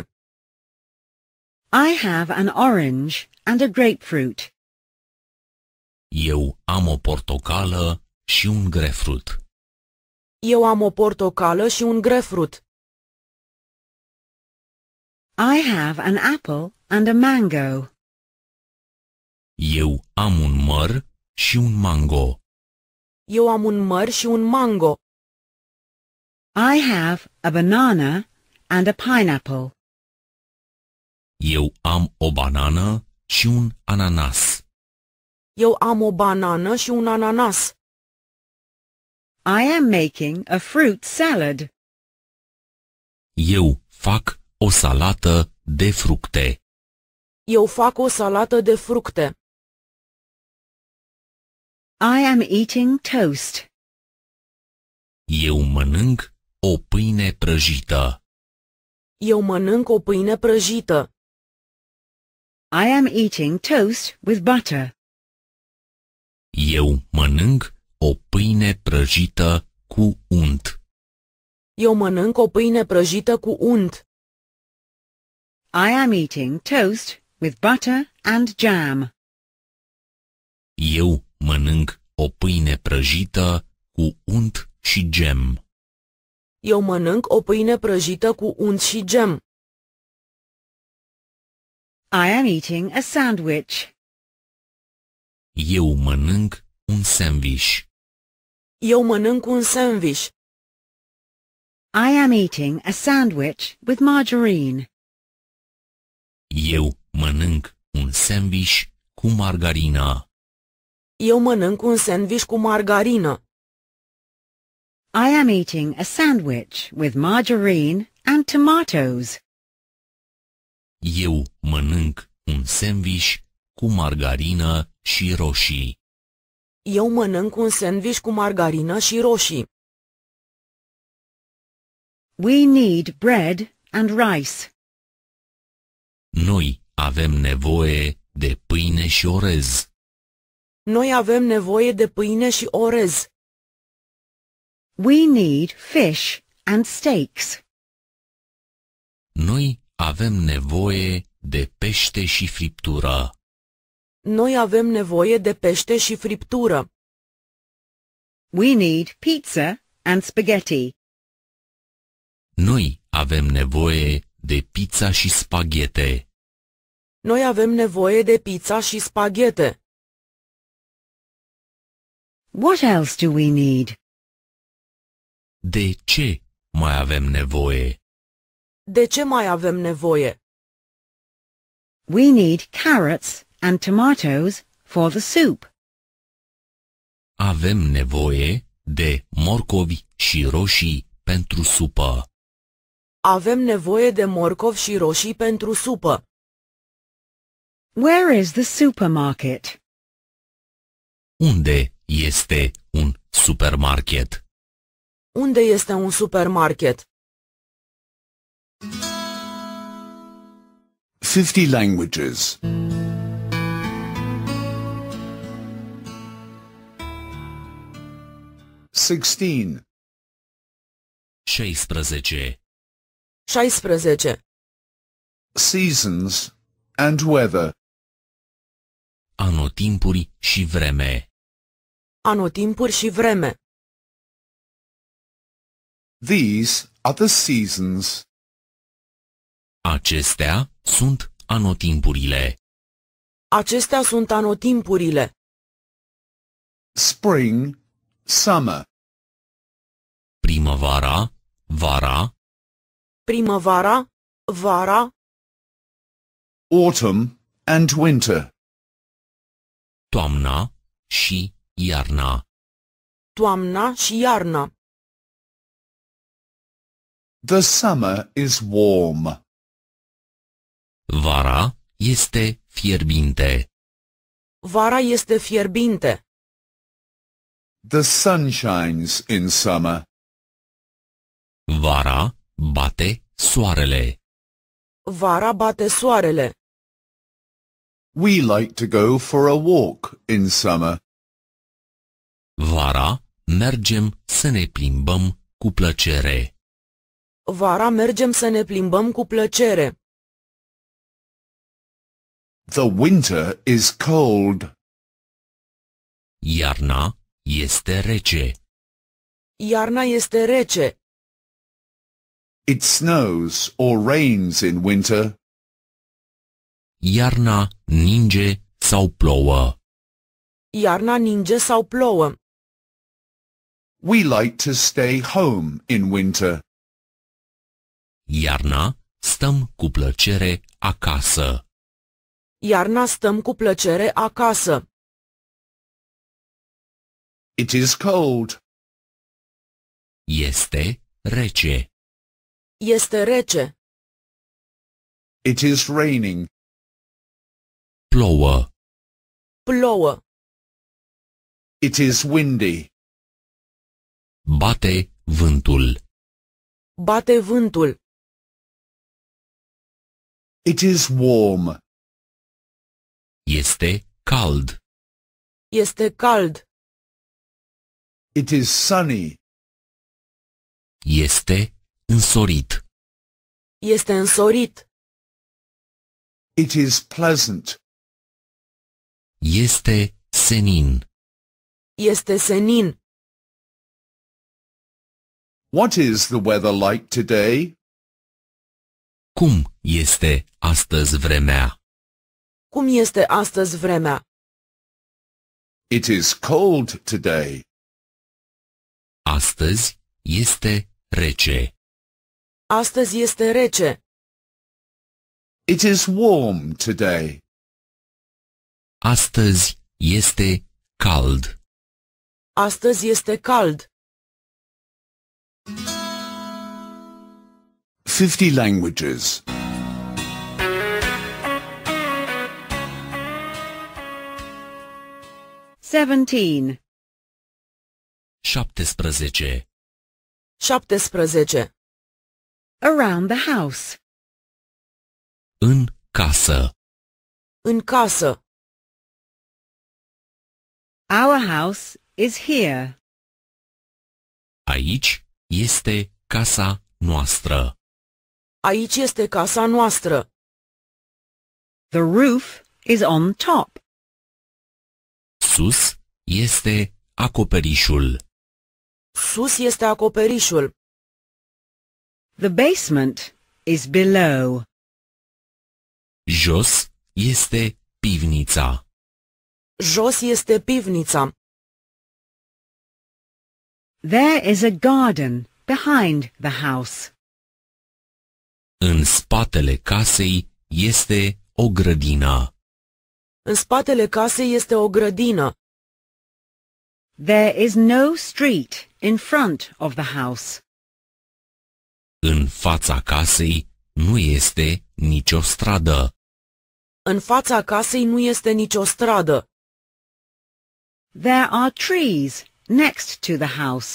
I have an orange and a grapefruit. Eu am o portocală și un grefrut. Eu am o portocală și un grefrut. I have an apple and a mango. Eu am un măr și un mango. Eu am un măr și un mango. I have a banana and a pineapple. Eu am o banană și un ananas. Eu am o banană și un ananas. I am making a fruit salad. Eu fac o salată de fructe. Eu fac o salată de fructe. I am eating toast. Eu mănânc o pâine prăjită. Eu mănânc o pâine prăjită. I am eating toast with butter. Eu mănânc o pâine prăjită cu unt. Eu mănânc o pâine prăjită cu unt. I am eating toast with butter and jam. Eu mănânc o pâine prăjită cu unt și gem. Eu mănânc o pâine prăjită cu unt și gem. I am eating a sandwich. Eu mănânc un sandwich. Eu mănânc un sandwich. I am eating a sandwich with margarine. Eu mănânc un sandwich cu margarina. Eu mănânc un sandwich cu margarină. I am eating a sandwich with margarine and tomatoes. Eu mănânc un sandwich cu margarină și roșii. Eu mănânc un sandwich cu margarină și roșii. We need bread and rice. Noi avem nevoie de pâine și orez. Noi avem nevoie de pâine și orez. We need fish and steaks. Noi avem nevoie de pește și friptură. Noi avem nevoie de pește și friptură. We need pizza and spaghetti. Noi avem nevoie de pizza și spaghete. Noi avem nevoie de pizza și spaghete. What else do we need? De ce mai avem nevoie? De ce mai avem nevoie? We need carrots and tomatoes for the soup. Avem nevoie de morcovi și roșii pentru supă. Avem nevoie de morcovi și roșii pentru supă. Where is the supermarket? Unde este un supermarket? Unde este un supermarket? 50 languages. 16 16 Seasons and weather Anotimpuri și vreme Anotimpuri și vreme These are the seasons Acestea sunt anotimpurile. Acestea sunt anotimpurile. Spring, summer. Primăvara, vara. Primăvara, vara. Autumn and winter. Toamna și iarna. Toamna și iarna. The summer is warm. Vara este fierbinte. Vara este fierbinte. The sun shines in summer. Vara bate soarele. Vara bate soarele. We like to go for a walk in summer. Vara mergem să ne plimbăm cu plăcere. Vara mergem să ne plimbăm cu plăcere. The winter is cold. Iarna este rece. Iarna este rece. It snows or rains in winter. Iarna ninge sau plouă. Iarna ninge sau plouă. We like to stay home in winter. Iarna stăm cu plăcere acasă. Iarna stăm cu plăcere acasă. It is cold. Este rece. Este rece. It is raining. Plouă. Plouă. It is windy. Bate vântul. Bate vântul. It is warm. Este cald. Este cald. It is sunny. Este însorit. Este însorit. It is pleasant. Este senin. Este senin. What is the weather like today? Cum este astăzi vremea? Cum este astăzi vremea? It is cold today. Astăzi este rece. Astăzi este rece. It is warm today. Astăzi este cald. Astăzi este cald. 50 languages. 17 17 17 Around the house În casă În casă Our house is here Aici este casa noastră Aici este casa noastră The roof is on top Sus este acoperișul. Sus este acoperișul. The basement is below. Jos este pivnița. Jos este pivnița. There is a garden behind the house. În spatele casei este o grădină. În spatele casei este o grădină. There is no street in front of the house. În fața casei nu este nicio stradă. În fața casei nu este nicio stradă. There are trees next to the house.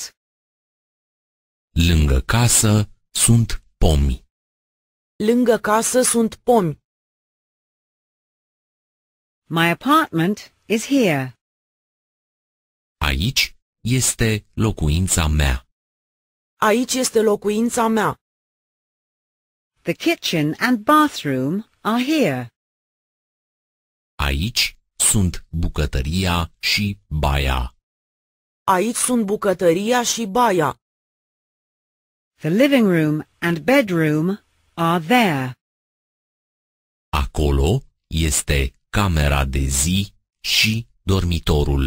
Lângă casă sunt pomi. Lângă casă sunt pomi. My apartment is here. Aici este locuința mea. Aici este locuința mea. The kitchen and bathroom are here. Aici sunt bucătăria și baia. Aici sunt bucătăria și baia. The living room and bedroom are there. Acolo este camera de zi și dormitorul.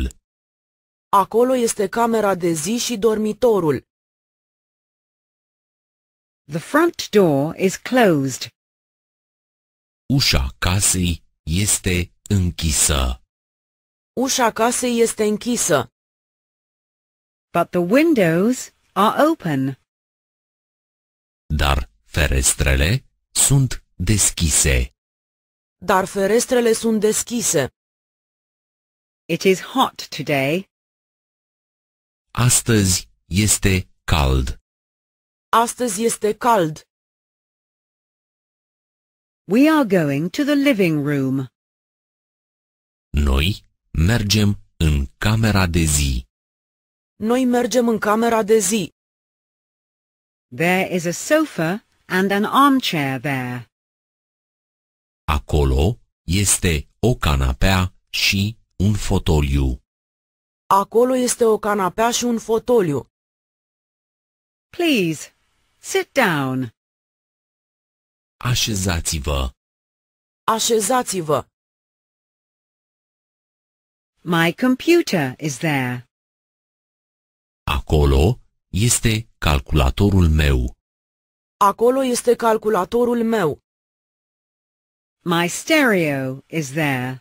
Acolo este camera de zi și dormitorul. The front door is closed. Ușa casei este închisă. Ușa casei este închisă. But the windows are open. Dar ferestrele sunt deschise. Dar ferestrele sunt deschise. It is hot today. Astăzi este cald. Astăzi este cald. We are going to the living room. Noi mergem în camera de zi. Noi mergem în camera de zi. There is a sofa and an armchair there. Acolo este o canapea și un fotoliu. Acolo este o canapea și un fotoliu. Please, sit down. Așezați-vă. Așezați-vă. My computer is there. Acolo este calculatorul meu. Acolo este calculatorul meu. My stereo is there.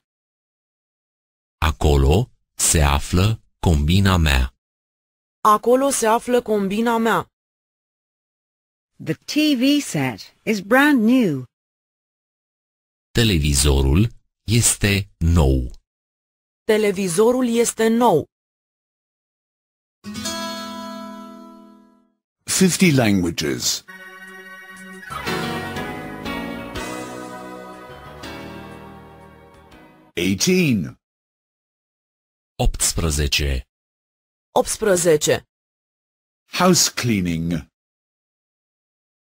Acolo se află combina mea. Acolo se află combina mea. The TV set is brand new. Televizorul este nou. Televizorul este nou. 50 languages 18 18 18 House cleaning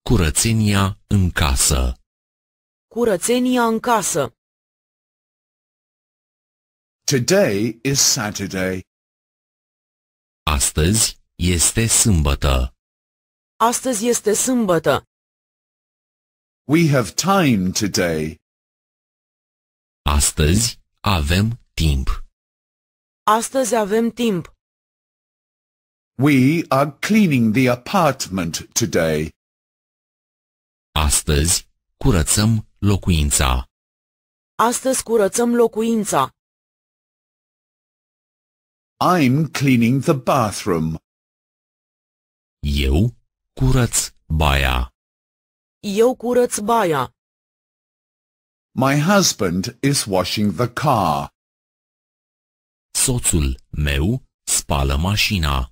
Curățenia în casă Curățenia în casă Today is Saturday. Astăzi este sâmbătă. Astăzi este sâmbătă. We have time today. Astăzi avem timp. Astăzi avem timp. We are cleaning the apartment today. Astăzi curățăm locuința. Astăzi curățăm locuința. I'm cleaning the bathroom. Eu curăț baia. Eu curăț baia. My husband is washing the car. Soțul meu spală mașina.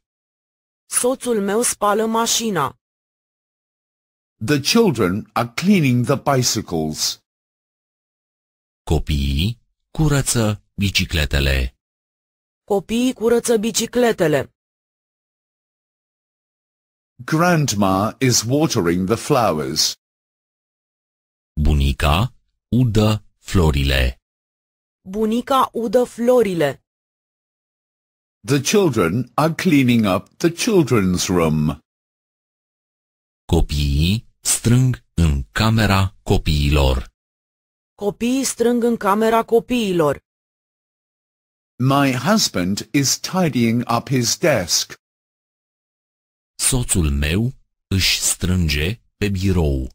Soțul meu spală mașina. The children are cleaning the bicycles. Copiii curăță bicicletele. Copiii curăță bicicletele. Grandma is watering the flowers. Bunica udă florile. Bunica udă florile. The children are cleaning up the children's room. Copiii strâng în camera copiilor. Copiii strâng în camera copiilor. My husband is tidying up his desk. Soțul meu își strânge pe birou.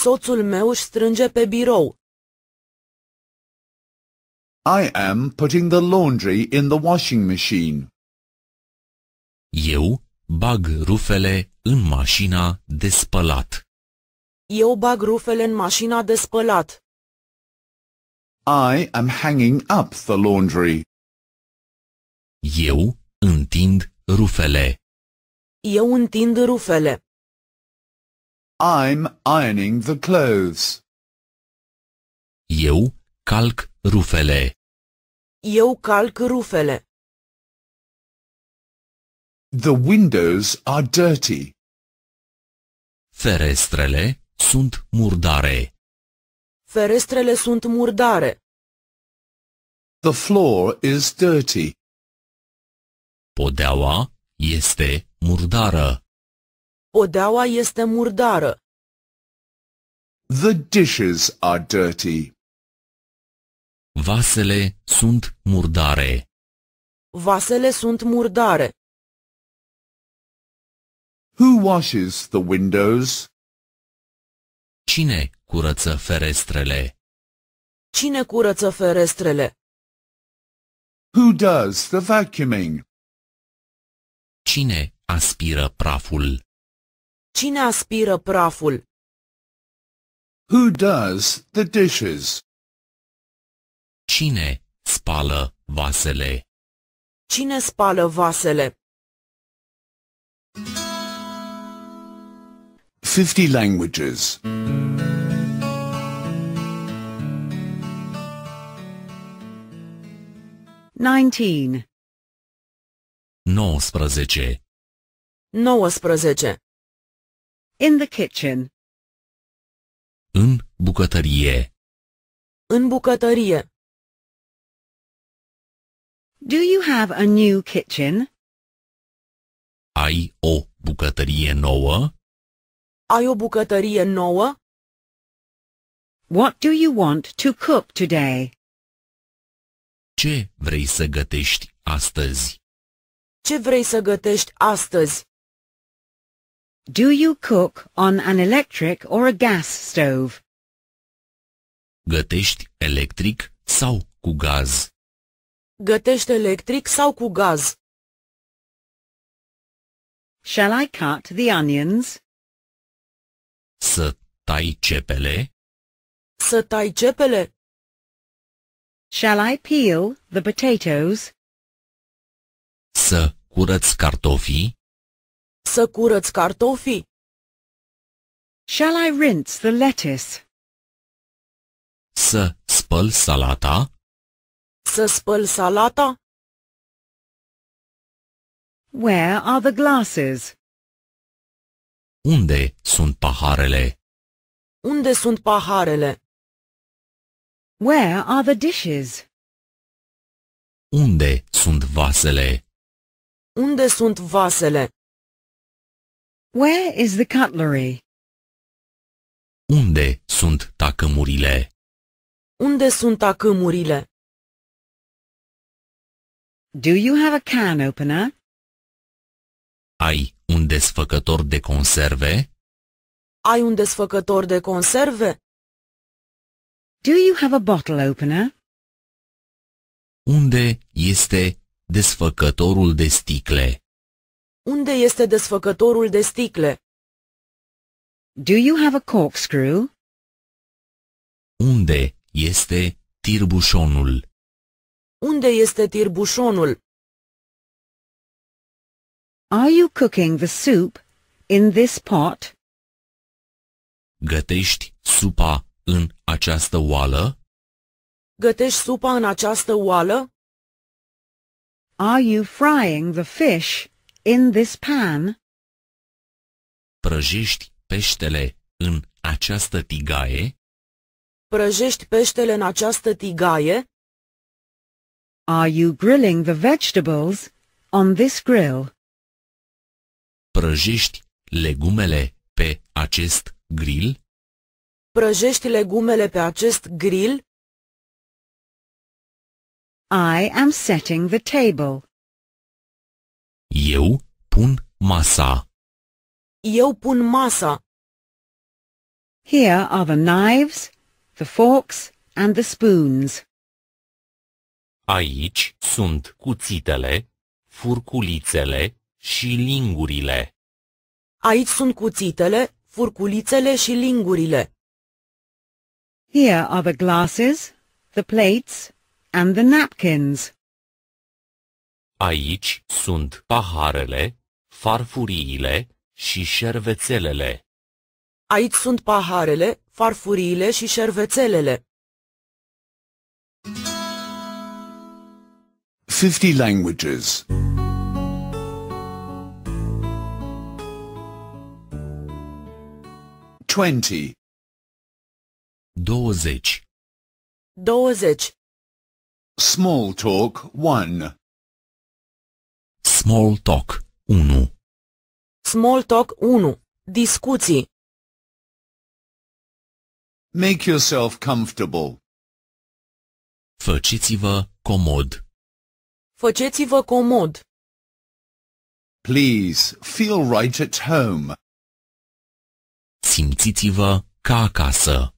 Soțul meu își strânge pe birou. I am putting the laundry in the washing machine. Eu bag rufele în mașina de spălat. Eu bag rufele în mașina de spălat. I am hanging up the laundry. Eu întind rufele. Eu întind rufele. I'm ironing the clothes. Eu calc rufele. Eu calc rufele. The windows are dirty. Ferestrele sunt murdare. Ferestrele sunt murdare. The floor is dirty. Podeaua este murdară. Podeaua este murdară. The dishes are dirty. Vasele sunt murdare. Vasele sunt murdare. Who washes the windows? Cine curăță ferestrele? Cine curăță ferestrele? Who does the vacuuming? Cine aspiră praful? Cine aspiră praful? Who does the dishes? Cine spală vasele? Cine spală vasele? 50 languages. 19 19 19 In the kitchen. În bucătărie. În bucătărie. Do you have a new kitchen? Ai o bucătărie nouă? Ai o bucătărie nouă? What do you want to cook today? Ce vrei să gătești astăzi? Ce vrei să gătești astăzi? Do you cook on an electric or a gas stove? Gătești electric sau cu gaz? Gătești electric sau cu gaz? Shall I cut the onions? Să tai cepele? Să tai cepele? Shall I peel the potatoes? Să curăț cartofii? Să curăț cartofii. Shall I rinse the lettuce? Să spăl salata? Să spăl salata? Where are the glasses? Unde sunt paharele? Unde sunt paharele? Where are the dishes? Unde sunt vasele? Unde sunt vasele? Where is the cutlery? Unde sunt tacămurile? Unde sunt tacâmurile? Do you have a can opener? Ai un desfăcător de conserve? Ai un desfăcător de conserve? Do you have a bottle opener? Unde este desfăcătorul de sticle? Unde este desfăcătorul de sticle? Do you have a corkscrew? Unde este tirbușonul? Unde este tirbușonul? Are you cooking the soup in this pot? Gătești supa în această oală? Gătești supa în această oală? Are you frying the fish in this pan? Prăjești peștele în această tigaie? Prăjești peștele în această tigaie? Are you grilling the vegetables on this grill? Prăjești legumele pe acest grill? Prăjești legumele pe acest grill? I am setting the table. Eu pun masa. Eu pun masa. Here are the knives, the forks and the spoons. Aici sunt cuțitele, furculițele și lingurile. Aici sunt cuțitele, furculițele și lingurile. Here are the glasses, the plates and the napkins. Aici sunt paharele, farfuriile și șervețelele. Aici sunt paharele, farfuriile și șervețelele. 50 languages. 20 20 20 Small talk 1 Small talk 1 Small talk 1. Discuții Make yourself comfortable. Făciți-vă comod. Făceți-vă comod. Please feel right at home. Simțiți-vă ca acasă.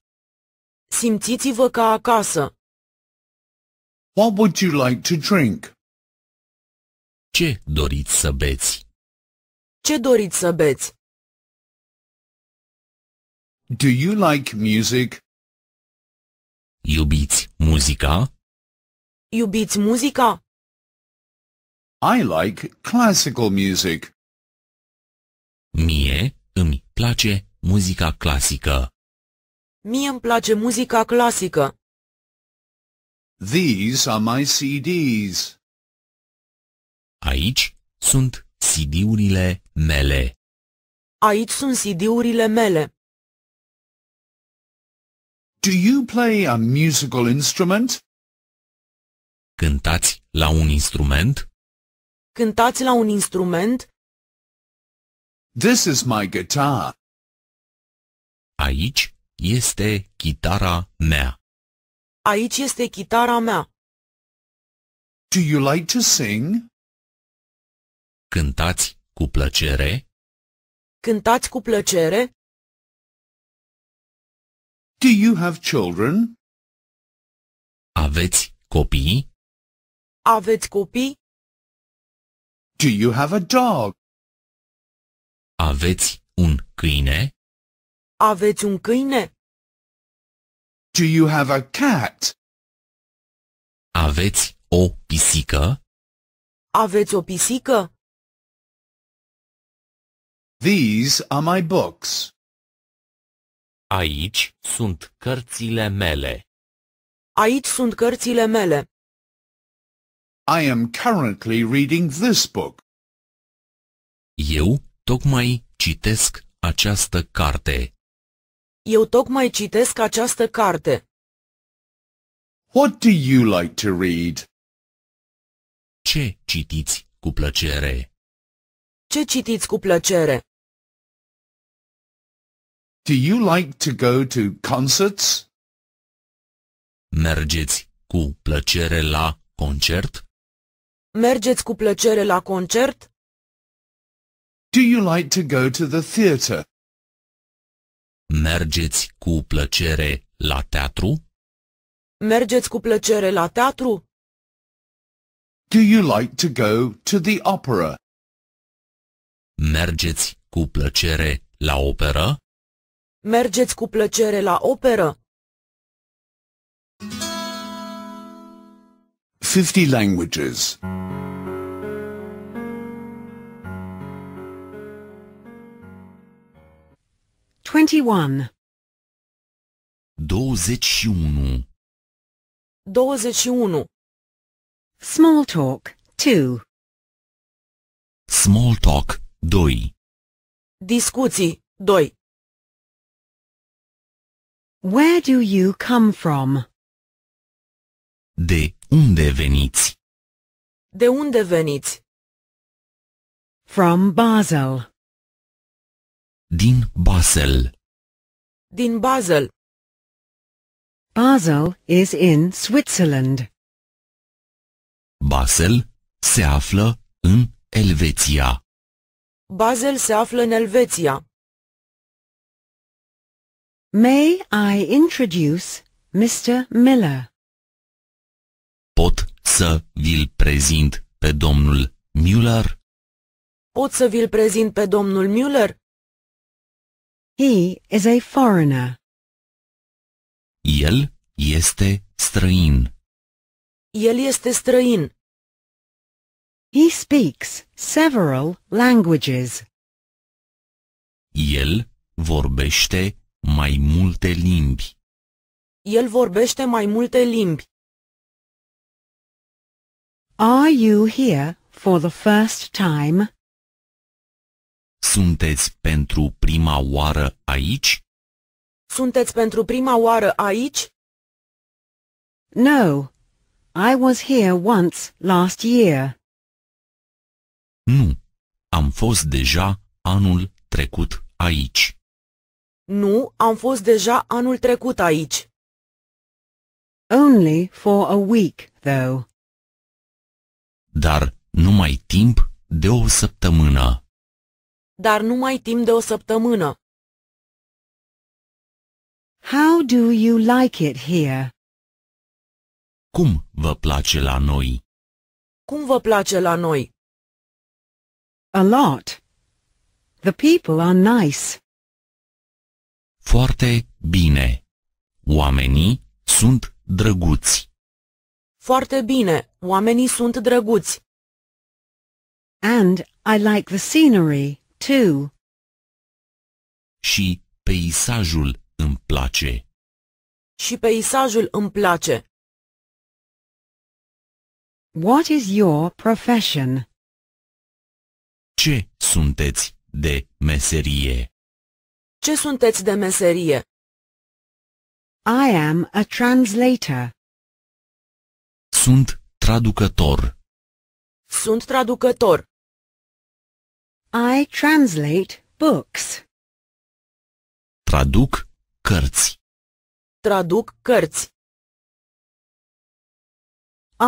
Simțiți-vă ca acasă. What would you like to drink? Ce doriți să beți? Ce doriți să beți? Do you like music? Iubiți muzica? Iubiți muzica? I like classical music. Mie îmi place muzica clasică. Mie îmi place muzica clasică. These are my CDs. Aici sunt CD-urile mele. Aici sunt CD-urile mele. Do you play a musical instrument? Cântați la un instrument? Cântați la un instrument? This is my guitar. Aici este chitara mea. Aici este chitara mea. Do you like to sing? Cântați cu plăcere? Cântați cu plăcere? Do you have children? Aveți copii? Aveți copii? Do you have a dog? Aveți un câine? Aveți un câine? Do you have a cat? Aveți o pisică? Aveți o pisică? These are my books. Aici sunt cărțile mele. Aici sunt cărțile mele. I am currently reading this book. Eu tocmai citesc această carte. Eu tocmai citesc această carte. What do you like to read? Ce citiți cu plăcere? Ce citiți cu plăcere? Do you like to go to concerts? Mergeți cu plăcere la concert? Mergeți cu plăcere la concert? Do you like to go to the theater? Mergeți cu plăcere la teatru? Mergeți cu plăcere la teatru? Do you like to go to the opera? Mergeți cu plăcere la operă? Mergeți cu plăcere la operă. 50 languages. 21 21 21 Small talk 2 Small talk 2 Discuții 2 Where do you come from? De unde veniți? De unde veniți? From Basel. Din Basel. Din Basel. Basel is in Switzerland. Basel se află în Elveția. Basel se află în Elveția. May I introduce Mr. Miller? Pot să vi-l prezint pe domnul Müller? Pot să vi-l prezint pe domnul Müller? He is a foreigner. El este străin. El este străin. He speaks several languages. El vorbește mai multe limbi. El vorbește mai multe limbi. Are you here for the first time? Sunteți pentru prima oară aici? Sunteți pentru prima oară aici? No, I was here once last year. Nu, am fost deja anul trecut aici. Nu, am fost deja anul trecut aici. Only for a week, though. Dar numai timp de o săptămână. Dar numai timp de o săptămână. How do you like it here? Cum vă place la noi? Cum vă place la noi? A lot. The people are nice. Foarte bine. Oamenii sunt drăguți. Foarte bine. Oamenii sunt drăguți. And I like the scenery, too. Și peisajul îmi place. Și peisajul îmi place. What is your profession? Ce sunteți de meserie? Ce sunteți de meserie? I am a translator. Sunt traducător. Sunt traducător. I translate books. Traduc cărți. Traduc cărți.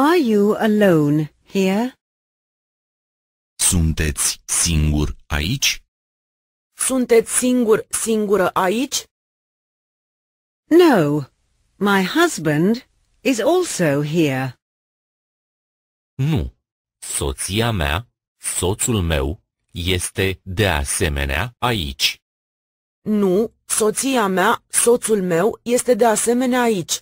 Are you alone here? Sunteți singur aici? Sunteți singur, singură aici? No, my husband is also here. Nu, soția mea, soțul meu, este de asemenea aici. Nu, soția mea, soțul meu, este de asemenea aici.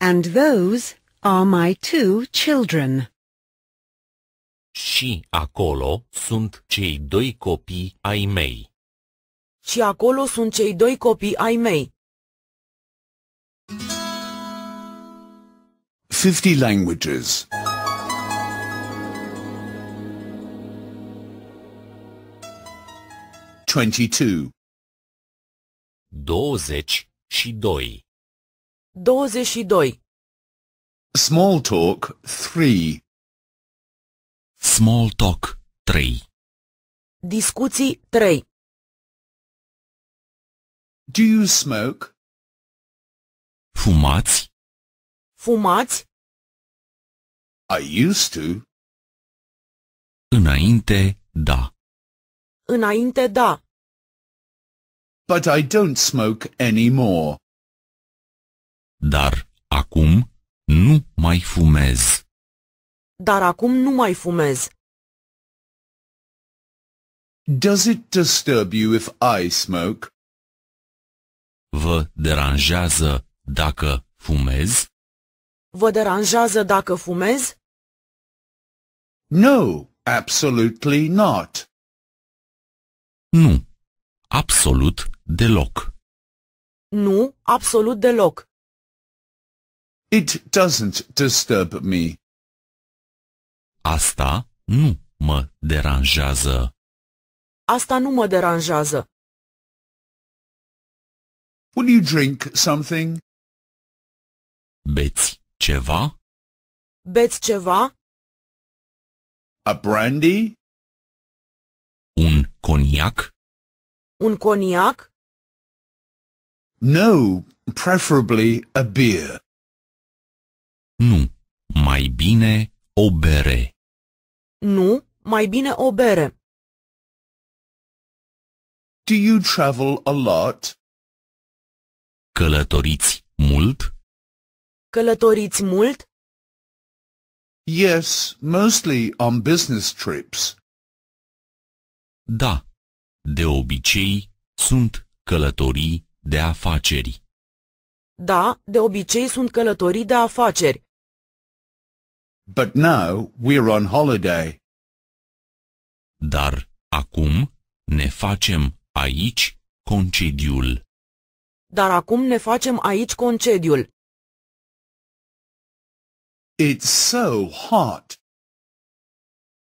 And those are my two children. Și acolo sunt cei doi copii ai mei. Și acolo sunt cei doi copii ai mei. 50 languages. 22 22 22 Small talk 3 Small Talk 3 Discuții 3 Do you smoke? Fumați? Fumați? I used to. Înainte, da. Înainte, da. But I don't smoke anymore. Dar acum nu mai fumez dar acum nu mai fumez. Does it disturb you if I smoke? Vă deranjează dacă fumez? Vă deranjează dacă fumez? No, absolutely not. Nu, absolut deloc. Nu, absolut deloc. It doesn't disturb me. Asta nu mă deranjează. Asta nu mă deranjează. Will you drink something? Beți ceva? Beți ceva? A brandy? Un coniac? Un coniac? No, preferably a beer. Nu, mai bine o bere. Nu, mai bine o bere. Do you travel a lot? Călătoriți mult? Călătoriți mult? Yes, mostly on business trips. Da, de obicei sunt călătorii de afaceri. Da, de obicei sunt călătorii de afaceri. But now we're on holiday. Dar acum ne facem aici concediul. Dar acum ne facem aici concediul. It's so hot.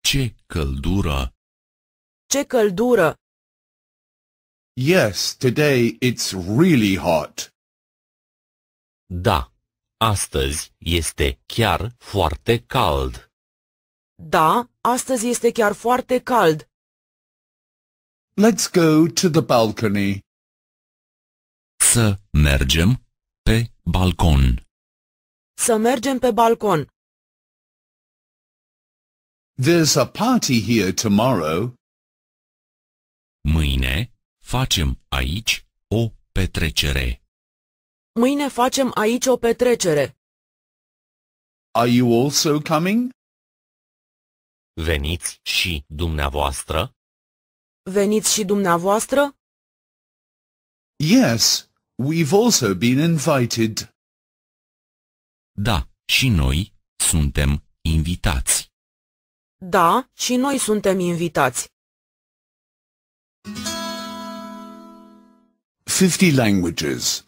Ce căldură! Ce căldură! Yes, today it's really hot. Da, Astăzi este chiar foarte cald. Da, astăzi este chiar foarte cald. Let's go to the balcony. Să mergem pe balcon. Să mergem pe balcon. There's a party here tomorrow. Mâine facem aici o petrecere. Mâine facem aici o petrecere. Are you also coming? Veniți și dumneavoastră? Veniți și dumneavoastră? Yes, we've also been invited. Da, și noi suntem invitați. Da, și noi suntem invitați. 50 languages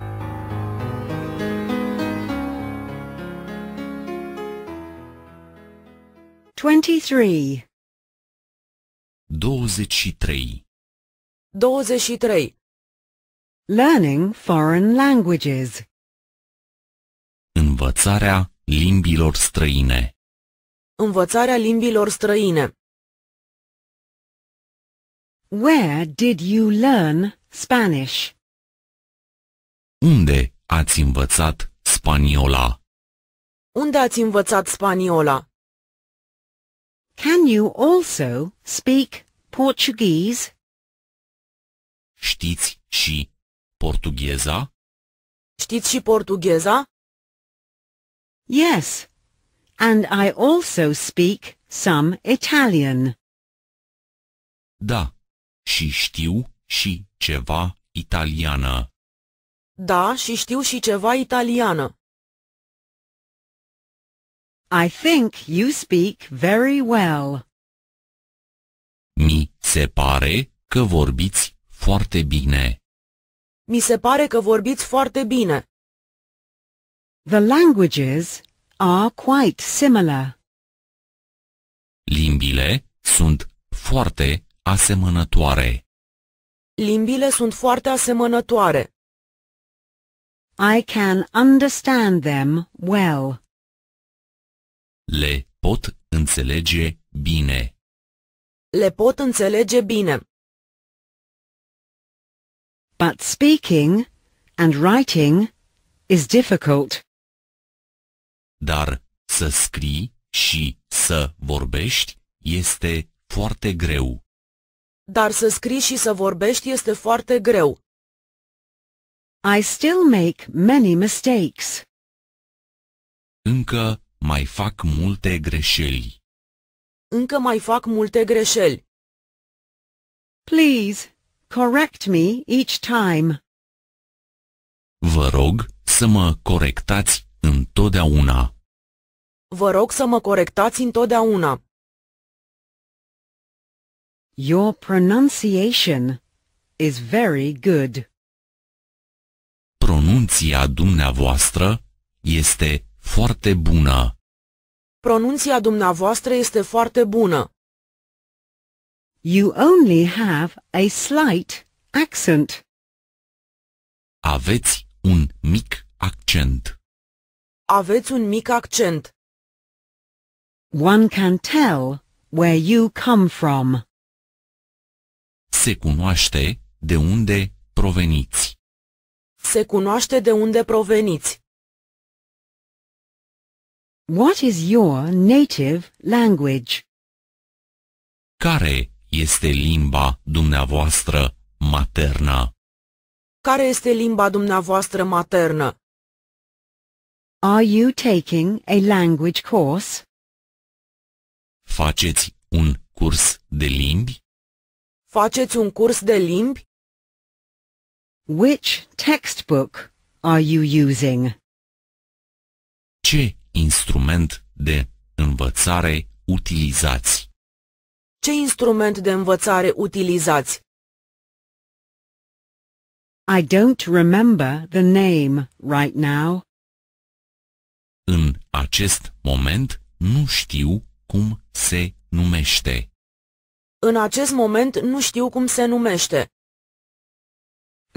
23 23 Learning foreign languages Învățarea limbilor străine Învățarea limbilor străine Where did you learn Spanish? Unde ați învățat spaniola? Unde ați învățat spaniola? Can you also speak Portuguese? Știți și portugheza? Știți și portugheza? Yes, and I also speak some Italian. Da, și știu și ceva italiană. Da, și știu și ceva italiană. I think you speak very well. Mi se pare că vorbiți foarte bine. Mi se pare că vorbiți foarte bine. The languages are quite similar. Limbile sunt foarte asemănătoare. Limbile sunt foarte asemănătoare. I can understand them well. Le pot înțelege bine. Le pot înțelege bine. But speaking and writing is difficult. Dar să scrii și să vorbești este foarte greu. Dar să scrii și să vorbești este foarte greu. I still make many mistakes. Încă mai fac multe greșeli. Încă mai fac multe greșeli. Please, correct me each time. Vă rog să mă corectați întotdeauna. Vă rog să mă corectați întotdeauna. Your pronunciation is very good. Pronunția dumneavoastră este foarte bună. Pronunția dumneavoastră este foarte bună. You only have a slight accent. Aveți un mic accent. Aveți un mic accent. One can tell where you come from. Se cunoaște de unde proveniți. Se cunoaște de unde proveniți. What is your native language? Care este limba dumneavoastră maternă? Care este limba dumneavoastră maternă? Are you taking a language course? Faceți un curs de limbi? Faceți un curs de limbi? Which textbook are you using? Ce instrument de învățare utilizați? Ce instrument de învățare utilizați? I don't remember the name right now. În acest moment nu știu cum se numește. În acest moment nu știu cum se numește.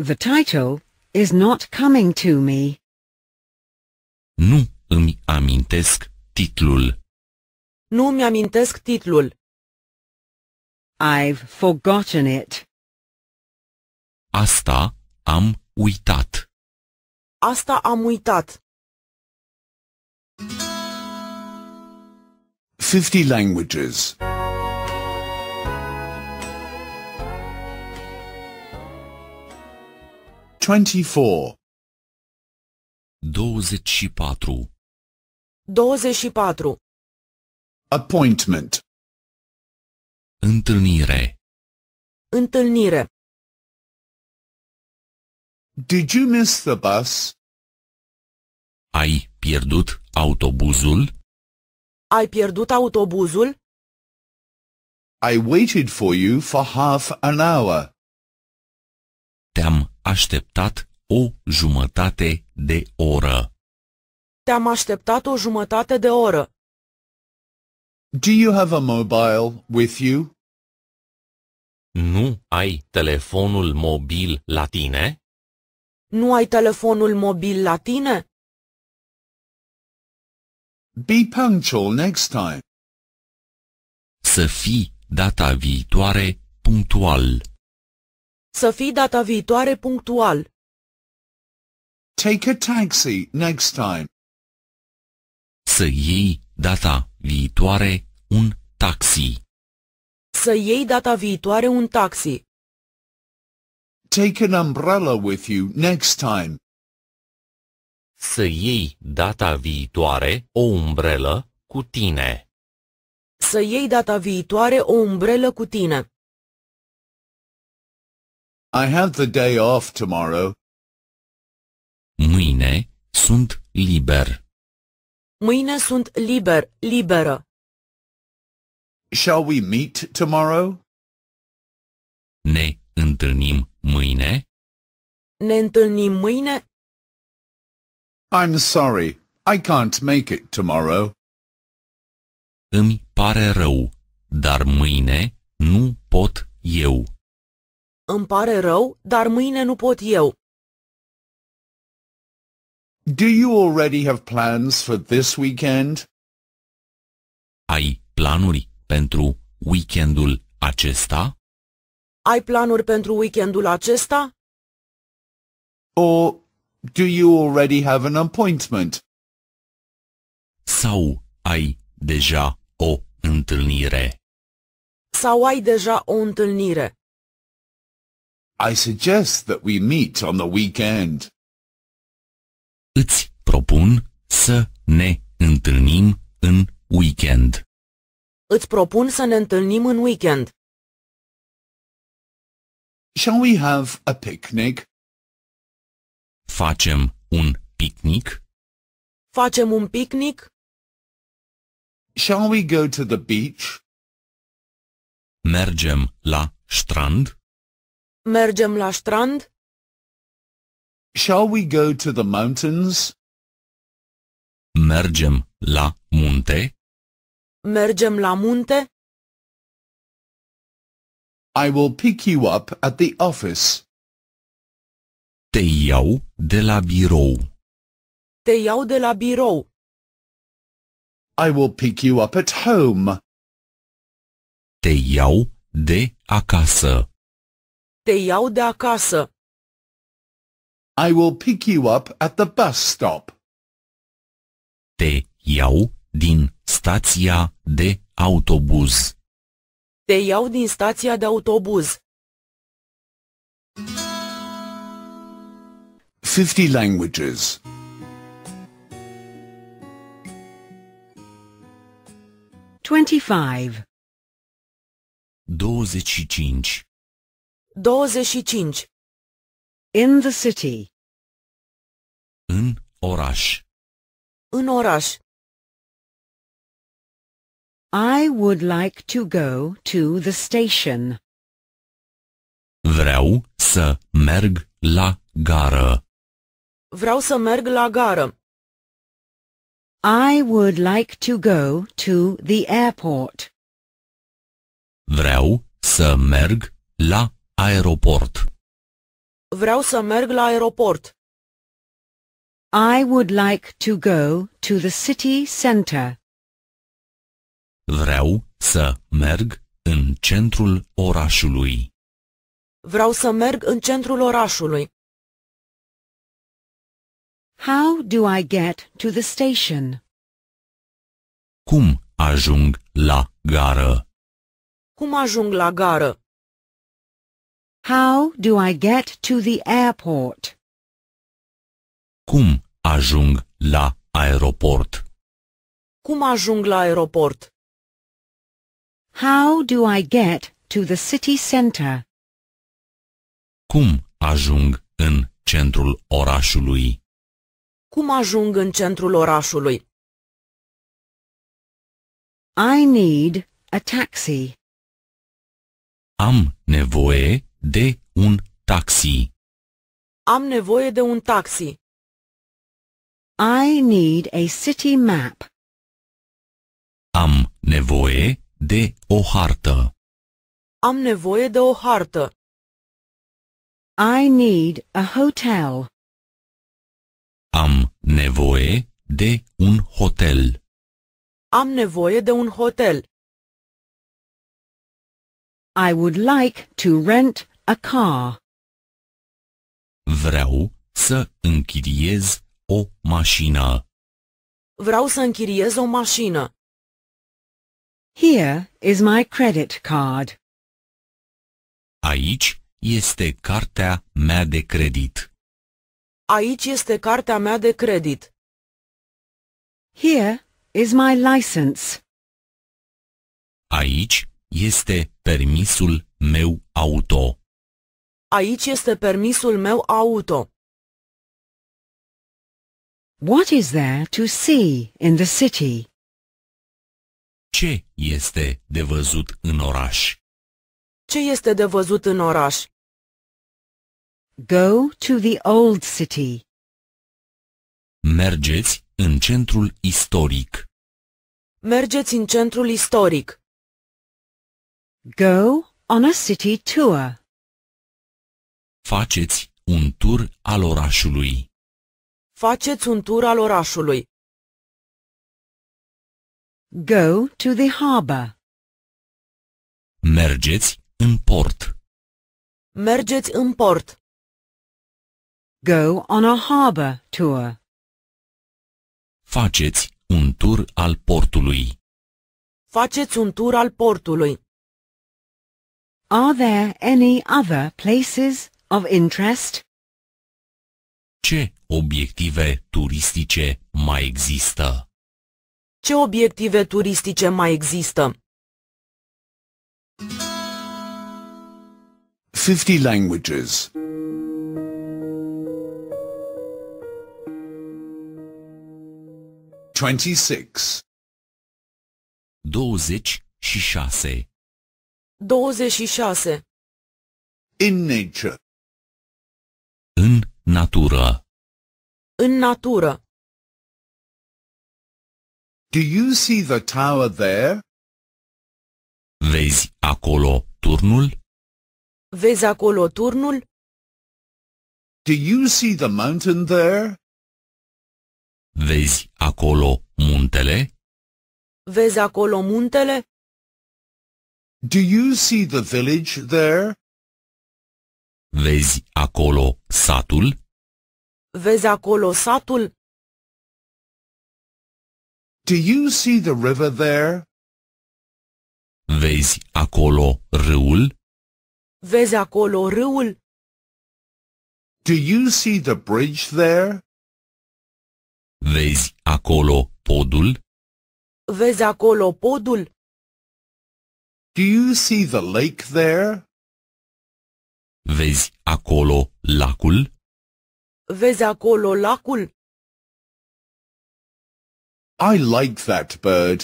The title is not coming to me. Nu îmi amintesc titlul. Nu mi-amintesc titlul. I've forgotten it. Asta am uitat. Asta am uitat. 50 languages. 24 24 24. Appointment. Întâlnire. Întâlnire. Did you miss the bus? Ai pierdut autobuzul? Ai pierdut autobuzul? I waited for you for half an hour. Te-am așteptat o jumătate de oră. Te-am așteptat o jumătate de oră. Do you have a mobile with you? Nu ai telefonul mobil la tine? Nu ai telefonul mobil la tine? Be punctual next time. Să fii data viitoare punctual. Să fii data viitoare punctual. Take a taxi next time să iei data viitoare un taxi. Să iei data viitoare un taxi. Take an umbrella with you next time. Să iei data viitoare o umbrelă cu tine. Să iei data viitoare o umbrelă cu tine. I have the day off tomorrow. Mâine sunt liber. Mâine sunt liber, liberă. Shall we meet tomorrow? Ne întâlnim mâine? Ne întâlnim mâine? I'm sorry, I can't make it tomorrow. Îmi pare rău, dar mâine nu pot eu. Îmi pare rău, dar mâine nu pot eu. Do you already have plans for this weekend? Ai planuri pentru weekendul acesta? Ai planuri pentru weekendul acesta? Or do you already have an appointment? Sau ai deja o întâlnire? Sau ai deja o întâlnire? I suggest that we meet on the weekend îți propun să ne întâlnim în weekend. Îți propun să ne întâlnim în weekend. Shall we have a picnic? Facem un picnic? Facem un picnic? Shall we go to the beach? Mergem la strand? Mergem la strand? Shall we go to the mountains? Mergem la munte? Mergem la munte? I will pick you up at the office. Te iau de la birou. Te iau de la birou. I will pick you up at home. Te iau de acasă. Te iau de acasă. I will pick you up at the bus stop. Te iau din stația de autobuz. Te iau din stația de autobuz. 50 languages. Twenty-five. Douăzeci și cinci. Douăzeci și cinci. In the city. În oraș. În oraș. I would like to go to the station. Vreau să merg la gară. Vreau să merg la gară. I would like to go to the airport. Vreau să merg la aeroport. Vreau să merg la aeroport. I would like to go to the city center. Vreau să merg în centrul orașului. Vreau să merg în centrul orașului. How do I get to the station? Cum ajung la gară? Cum ajung la gară? How do I get to the airport? Cum ajung la aeroport? Cum ajung la aeroport? How do I get to the city center? Cum ajung în centrul orașului? Cum ajung în centrul orașului? I need a taxi. Am nevoie de un taxi. Am nevoie de un taxi. I need a city map. Am nevoie de o hartă. Am nevoie de o hartă. I need a hotel. Am nevoie de un hotel. Am nevoie de un hotel. I would like to rent a car. Vreau să închiriez o mașină. Vreau să închiriez o mașină. Here is my credit card. Aici este cartea mea de credit. Aici este cartea mea de credit. Here is my license. Aici este permisul meu auto. Aici este permisul meu auto. What is there to see in the city? Ce este de văzut în oraș? Ce este de văzut în oraș? Go to the old city. Mergeți în centrul istoric. Mergeți în centrul istoric. Go on a city tour. Faceți un tur al orașului. Faceți un tur al orașului. Go to the harbor. Mergeți în port. Mergeți în port. Go on a harbor tour. Faceți un tur al portului. Faceți un tur al portului. Are there any other places of interest? Ce obiective turistice mai există? Ce obiective turistice mai există? 50 languages. Douăzeci și șase. Douăzeci și șase. In nature. În natură. În natură. Do you see the tower there? Vezi acolo turnul? Vezi acolo turnul? Do you see the mountain there? Vezi acolo muntele? Vezi acolo muntele? Do you see the village there? Vezi acolo satul? Vezi acolo satul? Do you see the river there? Vezi acolo râul? Vezi acolo râul? Do you see the bridge there? Vezi acolo podul? Vezi acolo podul? Do you see the lake there? Vezi acolo lacul? Vezi acolo lacul? I like that bird.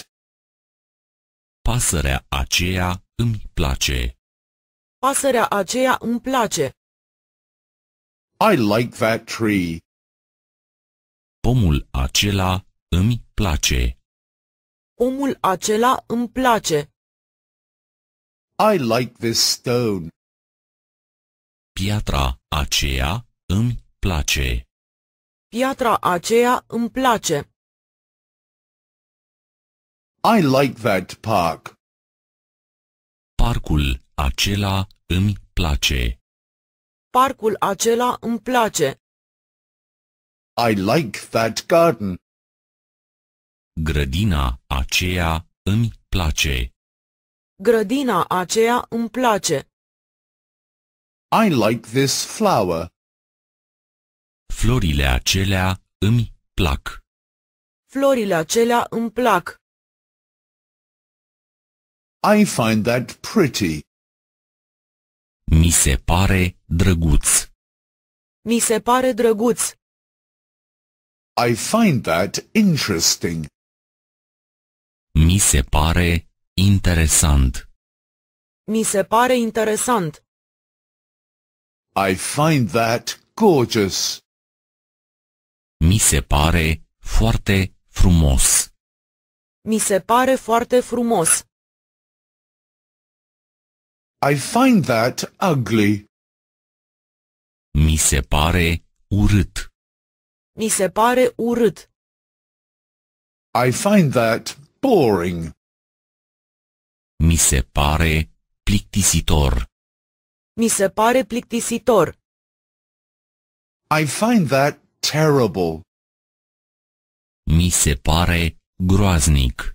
Pasărea aceea îmi place. Pasărea aceea îmi place. I like that tree. Pomul acela îmi place. Omul acela îmi place. I like this stone. Piatra aceea îmi place. Piatra aceea îmi place. I like that park. Parcul acela îmi place. Parcul acela îmi place. I like that garden. Grădina aceea îmi place. Grădina aceea îmi place. I like this flower. Florile acelea îmi plac. Florile acelea îmi plac. I find that pretty. Mi se pare drăguț. Mi se pare drăguț. I find that interesting. Mi se pare interesant. Mi se pare interesant. I find that gorgeous. Mi se pare foarte frumos. Mi se pare foarte frumos. I find that ugly. Mi se pare urât. Mi se pare urât. I find that boring. Mi se pare plictisitor. Mi se pare plictisitor. I find that terrible. Mi se pare groaznic.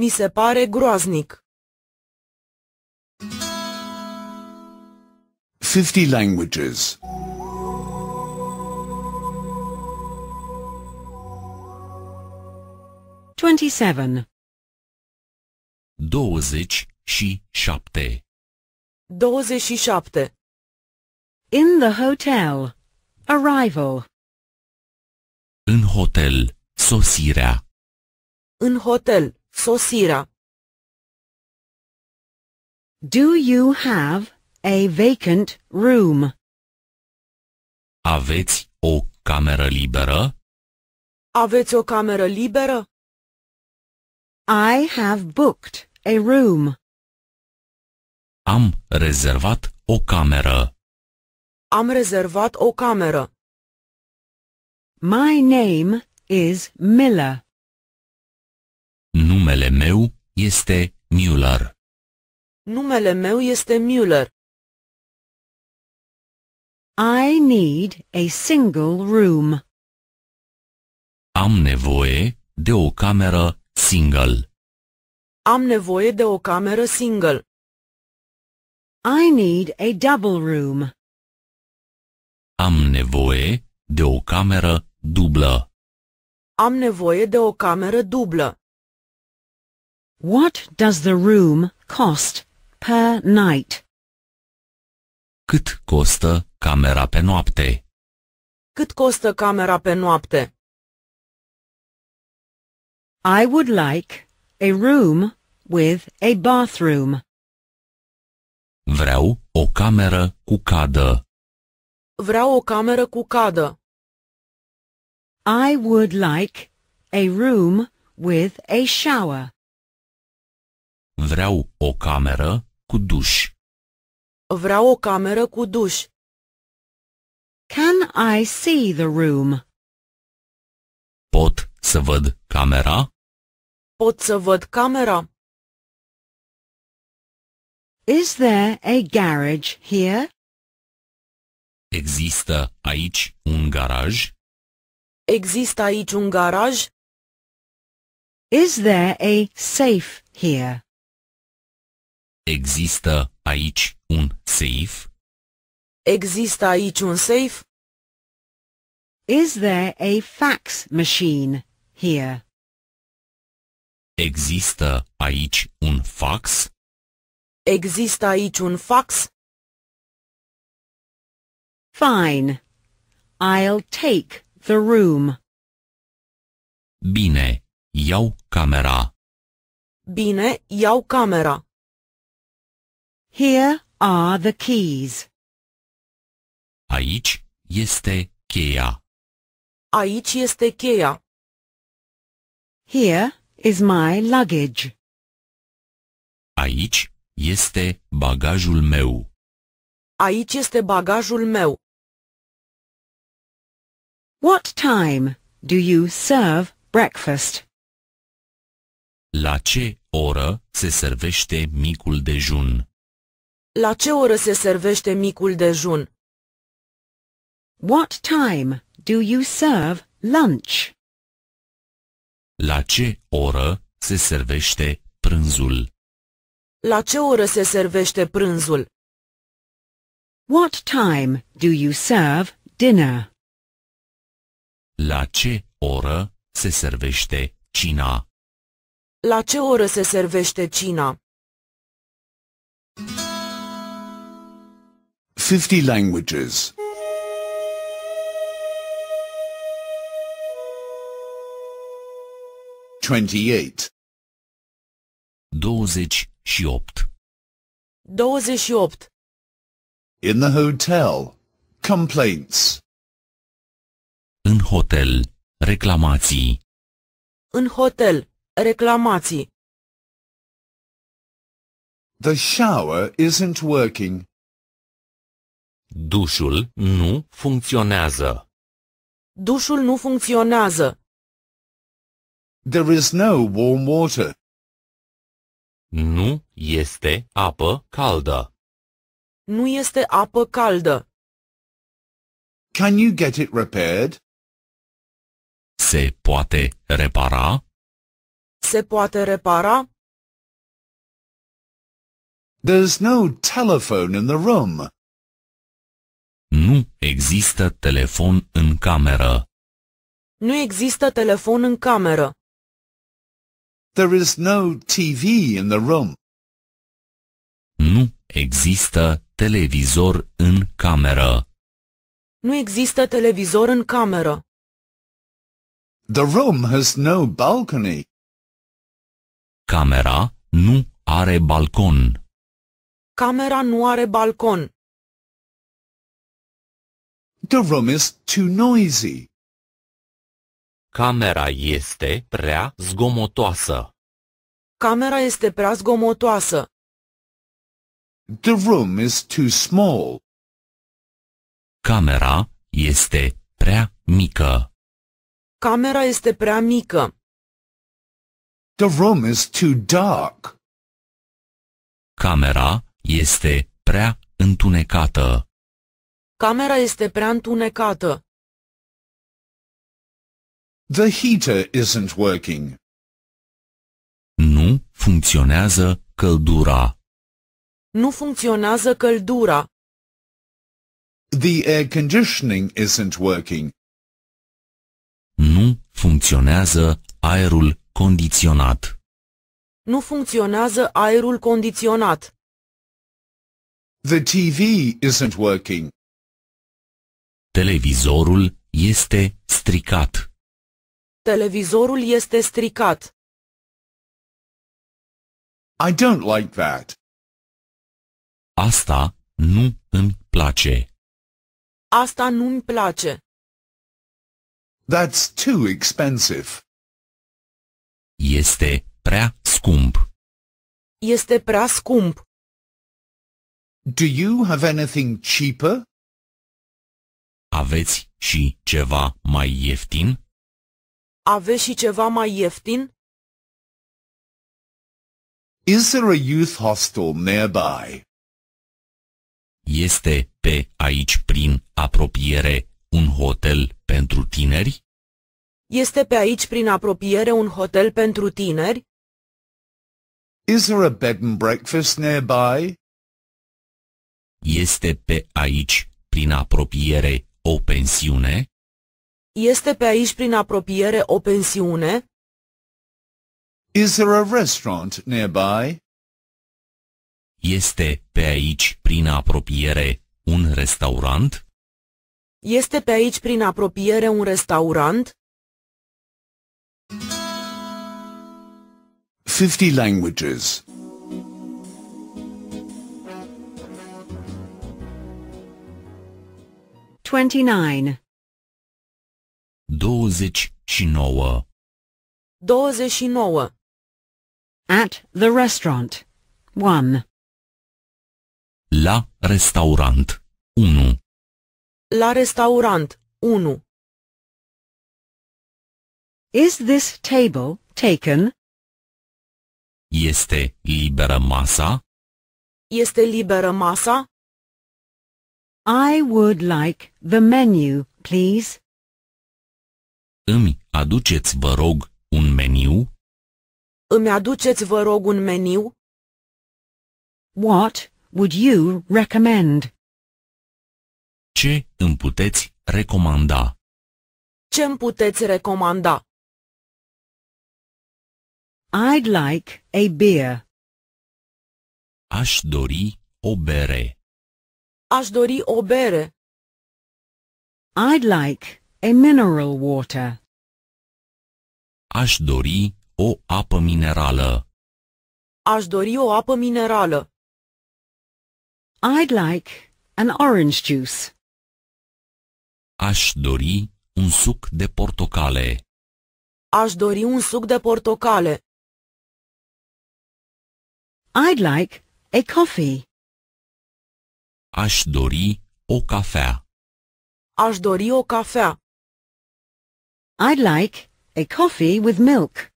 Mi se pare groaznic. 50 languages. 27 27 27 In the hotel. Arrival. În hotel. Sosirea. În hotel. Sosirea. Do you have a vacant room? Aveți o cameră liberă? Aveți o cameră liberă? I have booked a room. Am rezervat o cameră. Am rezervat o cameră. My name is Miller. Numele meu este Müller. Numele meu este Müller. I need a single room. Am nevoie de o cameră single. Am nevoie de o cameră single. I need a double room. Am nevoie de o cameră dublă. Am nevoie de o cameră dublă. What does the room cost per night? Cât costă camera pe noapte? Cât costă camera pe noapte? I would like a room with a bathroom. Vreau o cameră cu cadă. Vreau o cameră cu cadă. I would like a room with a shower. Vreau o cameră cu duș. Vreau o cameră cu duș. Can I see the room? Pot să văd camera? Pot să văd camera. Is there a garage here? Există aici un garaj? Există aici un garaj? Is there a safe here? Există aici un safe? Există aici un safe? Is there a fax machine here? Există aici un fax? Există aici un fax? Fine. I'll take the room. Bine, iau camera. Bine, iau camera. Here are the keys. Aici este cheia. Aici este cheia. Here is my luggage. Aici este bagajul meu. Aici este bagajul meu. What time do you serve breakfast? La ce oră se servește micul dejun? La ce oră se servește micul dejun? What time do you serve lunch? La ce oră se servește prânzul? La ce oră se servește prânzul? What time do you serve dinner? La ce oră se servește cina? La ce oră se servește cina? 50 languages. 28 28 și 8. 28. In the hotel. Complaints. În hotel. Reclamații. În hotel. Reclamații. The shower isn't working. Dușul nu funcționează. Dușul nu funcționează. There is no warm water. Nu este apă caldă. Nu este apă caldă. Can you get it repaired? Se poate repara? Se poate repara? There's no telephone in the room. Nu există telefon în cameră. Nu există telefon în cameră. There is no TV in the room. Nu există televizor în cameră. Nu există televizor în cameră. The room has no balcony. Camera nu are balcon. Camera nu are balcon. The room is too noisy. Camera este prea zgomotoasă. Camera este prea zgomotoasă. The room is too small. Camera este prea mică. Camera este prea mică. The room is too dark. Camera este prea întunecată. Camera este prea întunecată. The heater isn't working. Nu funcționează căldura. Nu funcționează căldura. The air conditioning isn't working. Nu funcționează aerul condiționat. Nu funcționează aerul condiționat. The TV isn't working. Televizorul este stricat. Televizorul este stricat. I don't like that. Asta nu îmi place. Asta nu îmi place. That's too expensive. Este prea scump. Este prea scump. Do you have anything cheaper? Aveți și ceva mai ieftin? Aveți și ceva mai ieftin? Is there a youth hostel nearby? Este pe aici prin apropiere un hotel pentru tineri? Este pe aici prin apropiere un hotel pentru tineri? Is there a bed and breakfast nearby? Este pe aici prin apropiere o pensiune? Este pe aici prin apropiere o pensiune? Is there a restaurant nearby? Este pe aici prin apropiere un restaurant? Este pe aici prin apropiere un restaurant? 50 languages. Twenty-nine. 29 29 At the restaurant 1 La restaurant 1 La restaurant 1 Is this table taken? Este liberă masa? Este liberă masa? I would like the menu, please. Îmi aduceți, vă rog, un meniu? Îmi aduceți, vă rog, un meniu? What would you recommend? Ce îmi puteți recomanda? Ce îmi puteți recomanda? I'd like a beer. Aș dori o bere. Aș dori o bere. I'd like a mineral water. Aș dori o apă minerală. Aș dori o apă minerală. I'd like an orange juice. Aș dori un suc de portocale. Aș dori un suc de portocale. I'd like a coffee. Aș dori o cafea. Aș dori o cafea. I'd like a coffee with milk.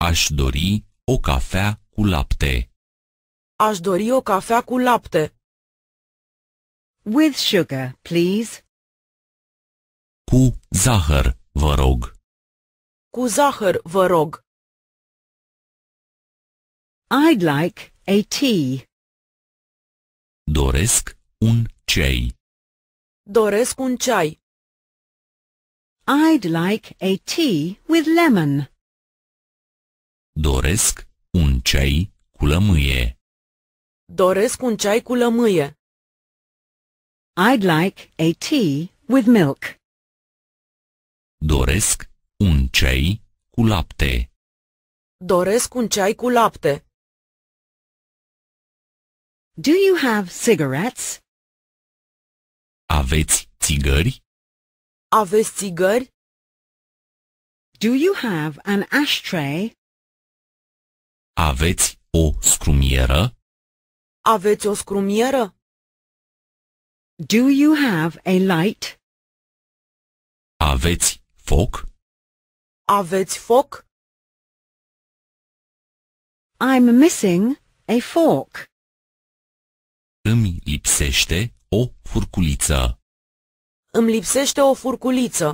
Aș dori o cafea cu lapte. Aș dori o cafea cu lapte. With sugar, please. Cu zahăr, vă rog. Cu zahăr, vă rog. I'd like a tea. Doresc un ceai. Doresc un ceai. I'd like a tea with lemon. Doresc un ceai cu lămâie. Doresc un ceai cu lămâie. I'd like a tea with milk. Doresc un ceai cu lapte. Doresc un ceai cu lapte. Do you have cigarettes? Aveți țigări? Aveți țigări? Do you have an ashtray? Aveți o scrumieră? Aveți o scrumieră? Do you have a light? Aveți foc? Aveți foc? I'm missing a fork. Îmi lipsește o furculiță. Îmi lipsește o furculiță.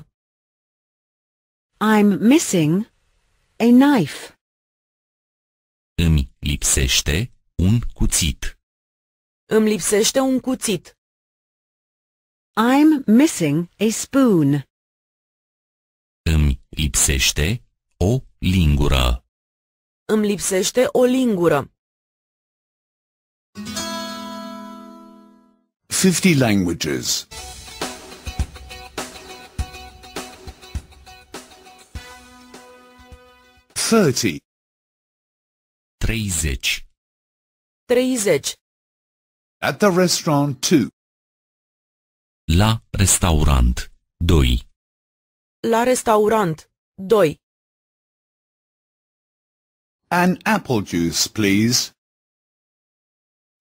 I'm missing a knife. Îmi lipsește un cuțit. Îmi lipsește un cuțit. I'm missing a spoon. Îmi lipsește o lingură. Îmi lipsește o lingură. 50 languages. 30 30 30 At the restaurant 2 La restaurant 2 La restaurant 2 An apple juice, please.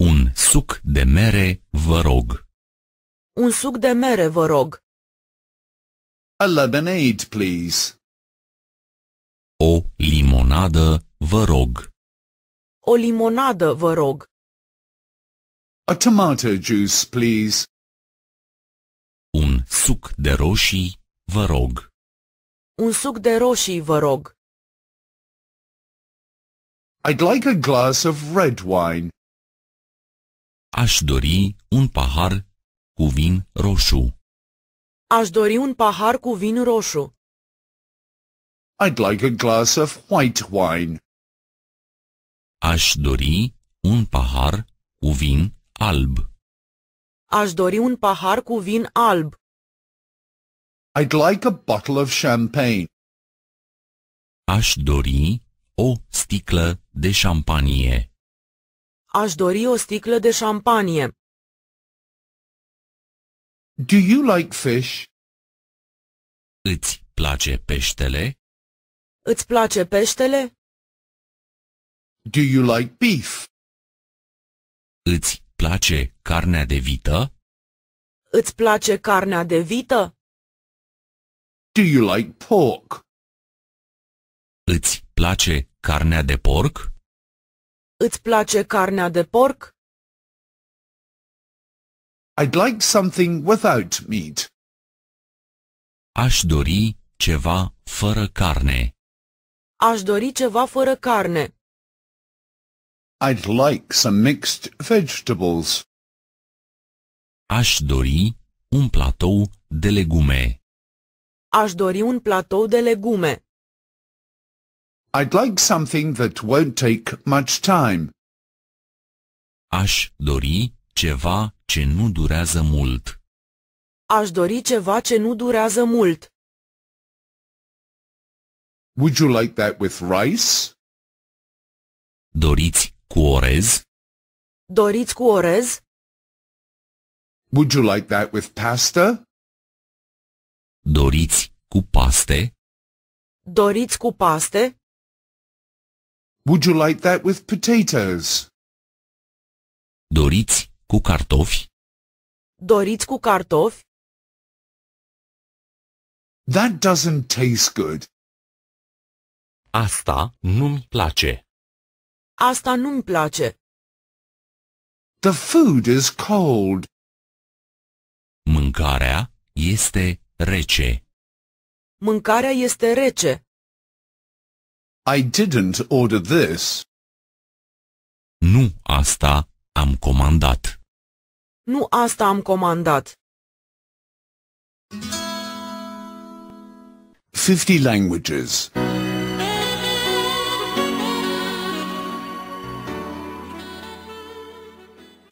Un suc de mere, vă rog. Un suc de mere, vă rog. A lemonade, please. O limonadă, vă rog. O limonadă, vă rog. A tomato juice, please. Un suc de roșii, vă rog. Un suc de roșii, vă rog. I'd like a glass of red wine. Aș dori un pahar cu vin roșu. Aș dori un pahar cu vin roșu. I'd like a glass of white wine. Aș dori un pahar cu vin alb. Aș dori un pahar cu vin alb. I'd like a bottle of champagne. Aș dori o sticlă de șampanie. Aș dori o sticlă de șampanie. Do you like fish? Îți place peștele? Îți place peștele? Do you like beef? Îți place carnea de vită? Îți place carnea de vită? Do you like pork? Îți place carnea de porc? Îți place carnea de porc? I'd like something without meat. Aș dori ceva fără carne. Aș dori ceva fără carne. I'd like some mixed vegetables. Aș dori un platou de legume. Aș dori un platou de legume. I'd like something that won't take much time. Aș dori ceva ce nu durează mult. Aș dori ceva ce nu durează mult. Would you like that with rice? Doriți cu orez? Doriți cu orez? Would you like that with pasta? Doriți cu paste? Doriți cu paste? Would you like that with potatoes? Doriți cu cartofi? Doriți cu cartofi? That doesn't taste good. Asta nu-mi place. Asta nu-mi place. The food is cold. Mâncarea este rece. Mâncarea este rece. I didn't order this. Nu asta am comandat. Nu asta am comandat. 50 languages.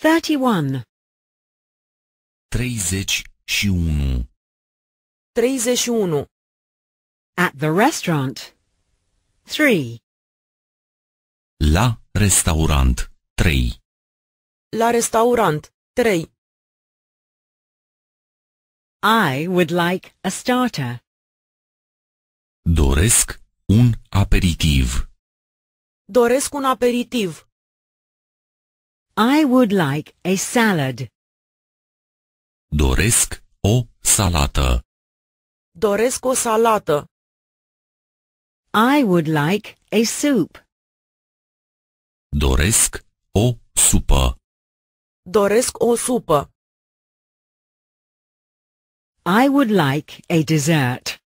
31 31 unu. At the restaurant 3 La restaurant 3 La restaurant 3 I would like a starter. Doresc un aperitiv. Doresc un aperitiv. I would like a salad. Doresc o salată. Doresc o salată. I would like a soup. Doresc o supă. Doresc o supă. I would like a dessert.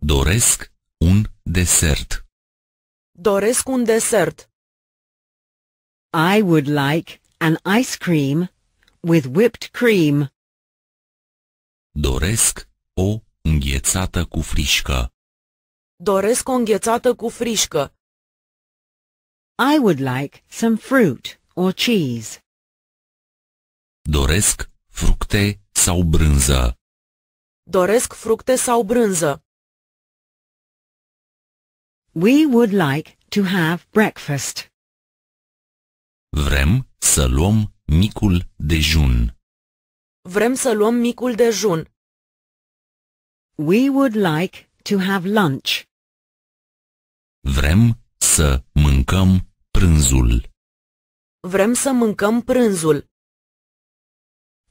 Doresc un desert. Doresc un desert. I would like an ice cream with whipped cream. Doresc o înghețată cu frișcă. Doresc o înghețată cu frișcă. I would like some fruit or cheese. Doresc fructe sau brânză. Doresc fructe sau brânză. We would like to have breakfast. Vrem să luăm micul dejun. Vrem să luăm micul dejun. We would like to have lunch. Vrem să mâncăm prânzul. Vrem să mâncăm prânzul.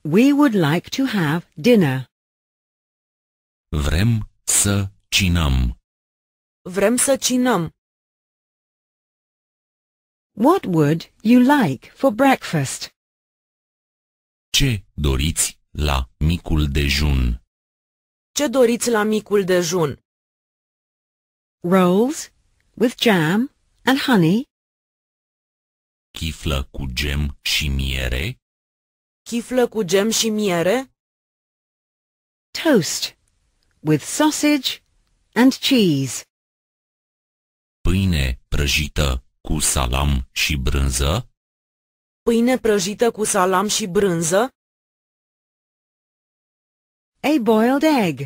We would like to have dinner. Vrem să cinăm. Vrem să cinăm. What would you like for breakfast? Ce doriți la micul dejun? Ce doriți la micul dejun? Rolls with jam and honey. Chiflă cu gem și miere. Chiflă cu gem și miere. Toast with sausage and cheese. Pâine prăjită cu salam și brânză? Pâine prăjită cu salam și brânză? A boiled egg.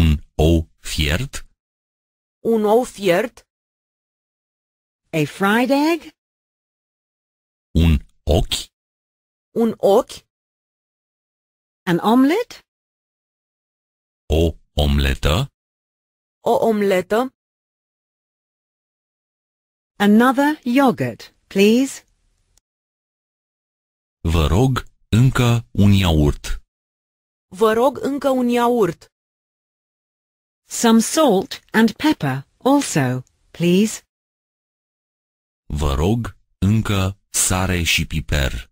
Un ou fiert? Un ou fiert? A fried egg? Un ochi? Un ochi? An omelet? O omletă? O omletă? Another yogurt, please. Vă rog, încă un iaurt. Vă rog încă un iaurt. Some salt and pepper also, please. Vă rog, încă sare și piper.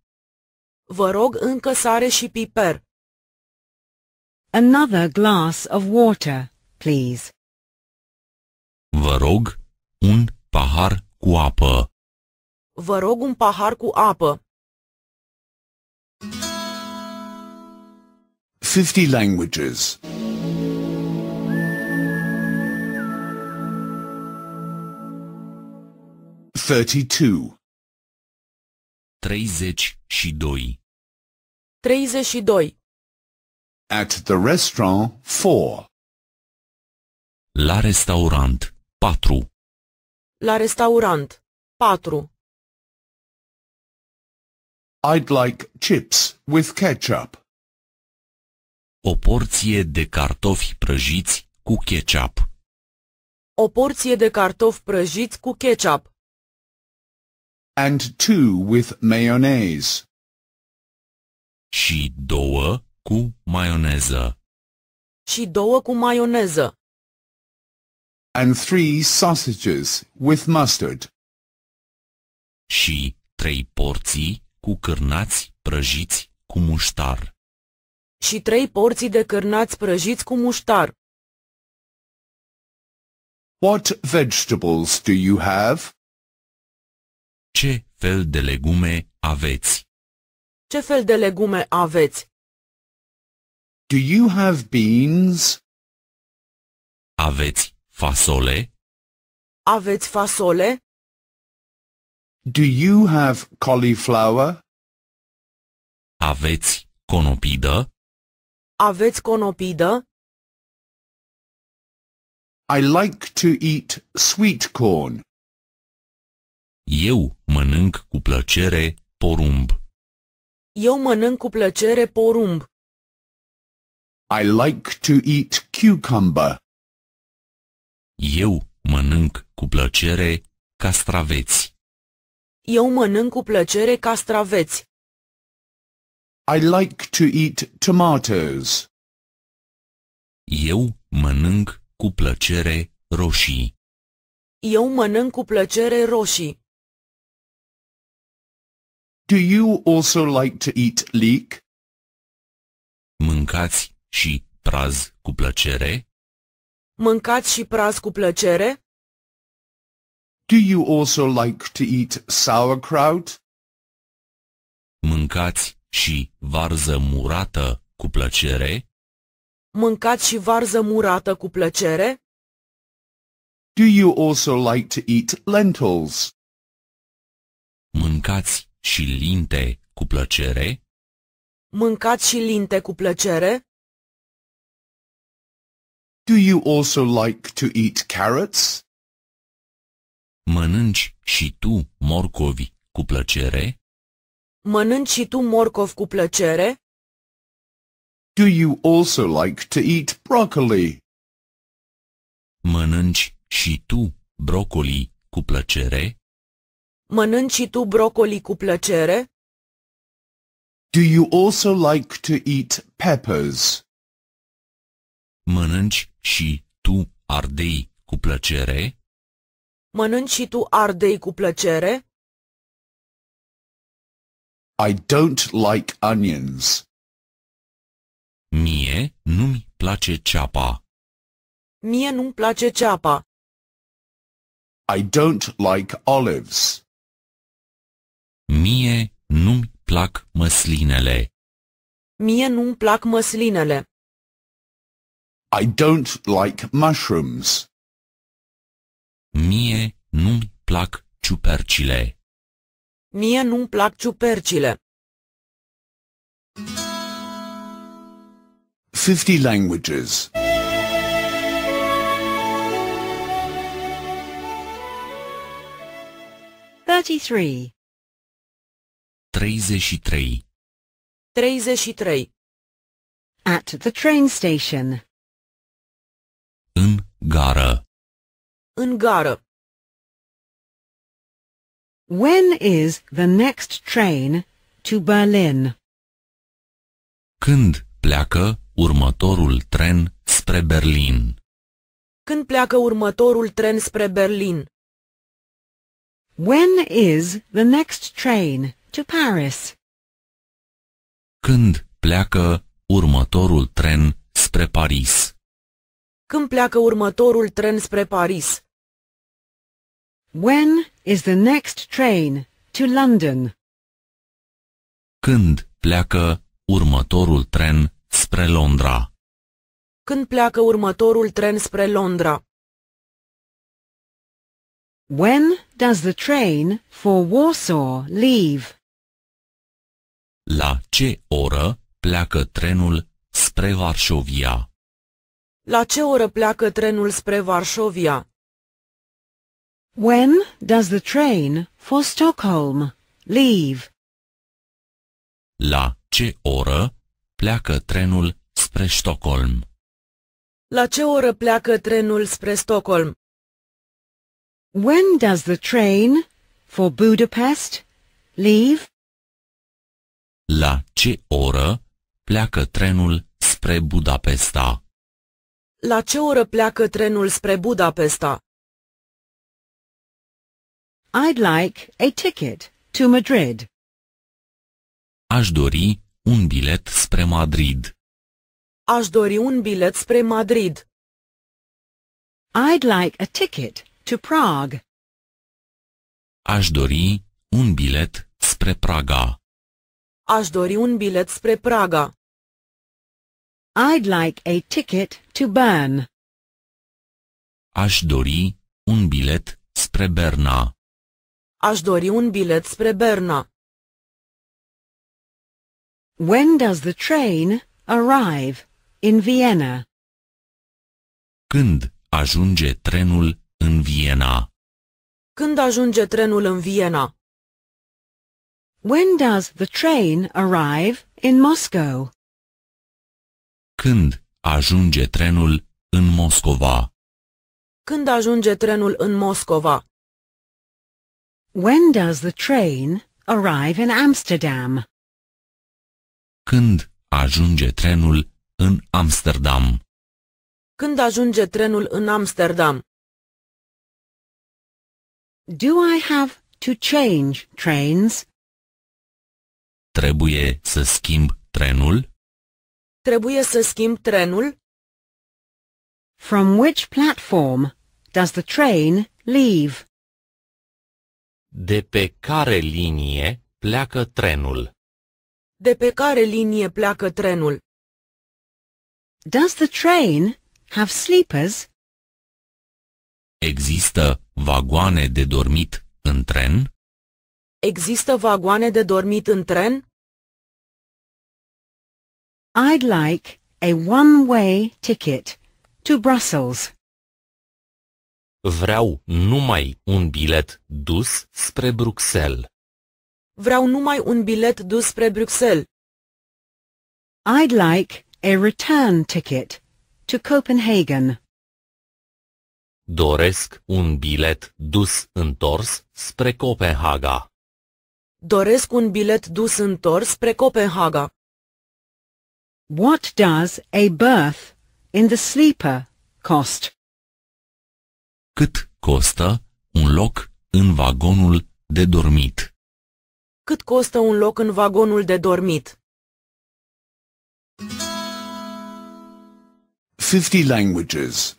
Vă rog încă sare și piper. Another glass of water, please. Vă rog, un pahar cu apă. Vă rog un pahar cu apă. 50 languages. 32 32 32 At the restaurant 4 La restaurant 4 la restaurant. 4. I'd like chips with ketchup. O porție de cartofi prăjiți cu ketchup. O porție de cartofi prăjiți cu ketchup. And two with mayonnaise. Și două cu maioneză. Și două cu maioneză and three sausages with mustard. Și trei porții cu cârnați prăjiți cu muștar. Și trei porții de cârnați prăjiți cu muștar. What vegetables do you have? Ce fel de legume aveți? Ce fel de legume aveți? Do you have beans? Aveți Fasole? Aveți fasole? Do you have cauliflower? Aveți conopidă? Aveți conopidă? I like to eat sweet corn. Eu mănânc cu plăcere porumb. Eu mănânc cu plăcere porumb. I like to eat cucumber. Eu mănânc cu plăcere castraveți. Eu mănânc cu plăcere castraveți. I like to eat tomatoes. Eu mănânc cu plăcere roșii. Eu mănânc cu plăcere roșii. Do you also like to eat leek? Mâncați și praz cu plăcere? Mâncați și praz cu plăcere? Do you also like to eat sauerkraut? Mâncați și varză murată cu plăcere? Mâncați și varză murată cu plăcere? Do you also like to eat lentils? Mâncați și linte cu plăcere? Mâncați și linte cu plăcere? Do you also like to eat carrots? Mănânci și tu morcovi cu plăcere? Mănânci și tu morcov cu plăcere? Do you also like to eat broccoli? Mănânci și tu broccoli cu plăcere? Mănânci și tu broccoli cu plăcere? Do you also like to eat peppers? Mănânci și tu ardei cu plăcere? Mănânci și tu ardei cu plăcere? I don't like onions. Mie nu-mi place ceapa. Mie nu-mi place ceapa. I don't like olives. Mie nu-mi plac măslinele. Mie nu-mi plac măslinele. I don't like mushrooms. Mie nu-mi plac ciupercile. Mie nu-mi plac ciupercile. 50 languages. 33 33 33 At the train station. În gară. În gară. When is the next train to Berlin? Când pleacă următorul tren spre Berlin? Când pleacă următorul tren spre Berlin? When is the next train to Paris? Când pleacă următorul tren spre Paris? când pleacă următorul tren spre Paris? When is the next train to London? Când pleacă următorul tren spre Londra? Când pleacă următorul tren spre Londra? When does the train for Warsaw leave? La ce oră pleacă trenul spre Varșovia? La ce oră pleacă trenul spre Varșovia? When does the train for Stockholm leave? La ce oră pleacă trenul spre Stockholm? La ce oră pleacă trenul spre Stockholm? When does the train for Budapest leave? La ce oră pleacă trenul spre Budapesta? La ce oră pleacă trenul spre Budapesta? I'd like a ticket to Madrid. Aș dori un bilet spre Madrid. Aș dori un bilet spre Madrid. I'd like a ticket to Prague. Aș dori un bilet spre Praga. Aș dori un bilet spre Praga. I'd like a ticket to Bern. Aș dori un bilet spre Berna. Aș dori un bilet spre Berna. When does the train arrive in Vienna? Când ajunge trenul în Viena? Când ajunge trenul în Viena? When does the train arrive in Moscow? Când ajunge trenul în Moscova? Când ajunge trenul în Moscova? When does the train arrive in Amsterdam? Când ajunge trenul în Amsterdam? Când ajunge trenul în Amsterdam? Do I have to change trains? Trebuie să schimb trenul? Trebuie să schimb trenul? From which platform does the train leave? De pe care linie pleacă trenul? De pe care linie pleacă trenul? Does the train have sleepers? Există vagoane de dormit în tren? Există vagoane de dormit în tren? I'd like a one-way ticket to Brussels. Vreau numai un bilet dus spre Bruxelles. Vreau numai un bilet dus spre Bruxelles. I'd like a return ticket to Copenhagen. Doresc un bilet dus întors spre Copenhaga. Doresc un bilet dus întors spre Copenhaga. What does a berth in the sleeper cost? Cât costă un loc în vagonul de dormit? Cât costă un loc în vagonul de dormit? 50 languages.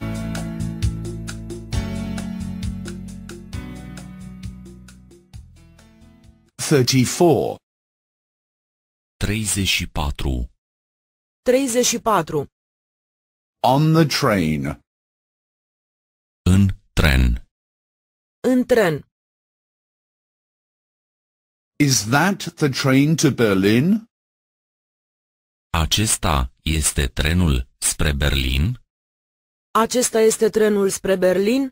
Thirty-four. Treizeci și 34. On the train. În tren. În tren. Is that the train to Berlin? Acesta este trenul spre Berlin? Acesta este trenul spre Berlin?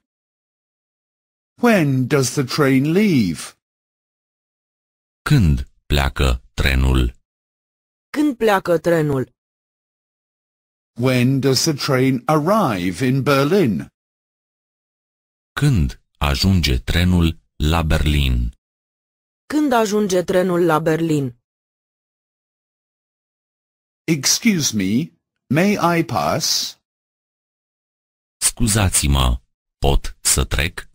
When does the train leave? Când pleacă trenul? Când pleacă trenul? When does the train arrive in Berlin? Când ajunge trenul la Berlin? Când ajunge trenul la Berlin? Excuse me, may I pass? Scuzați-mă, pot să trec?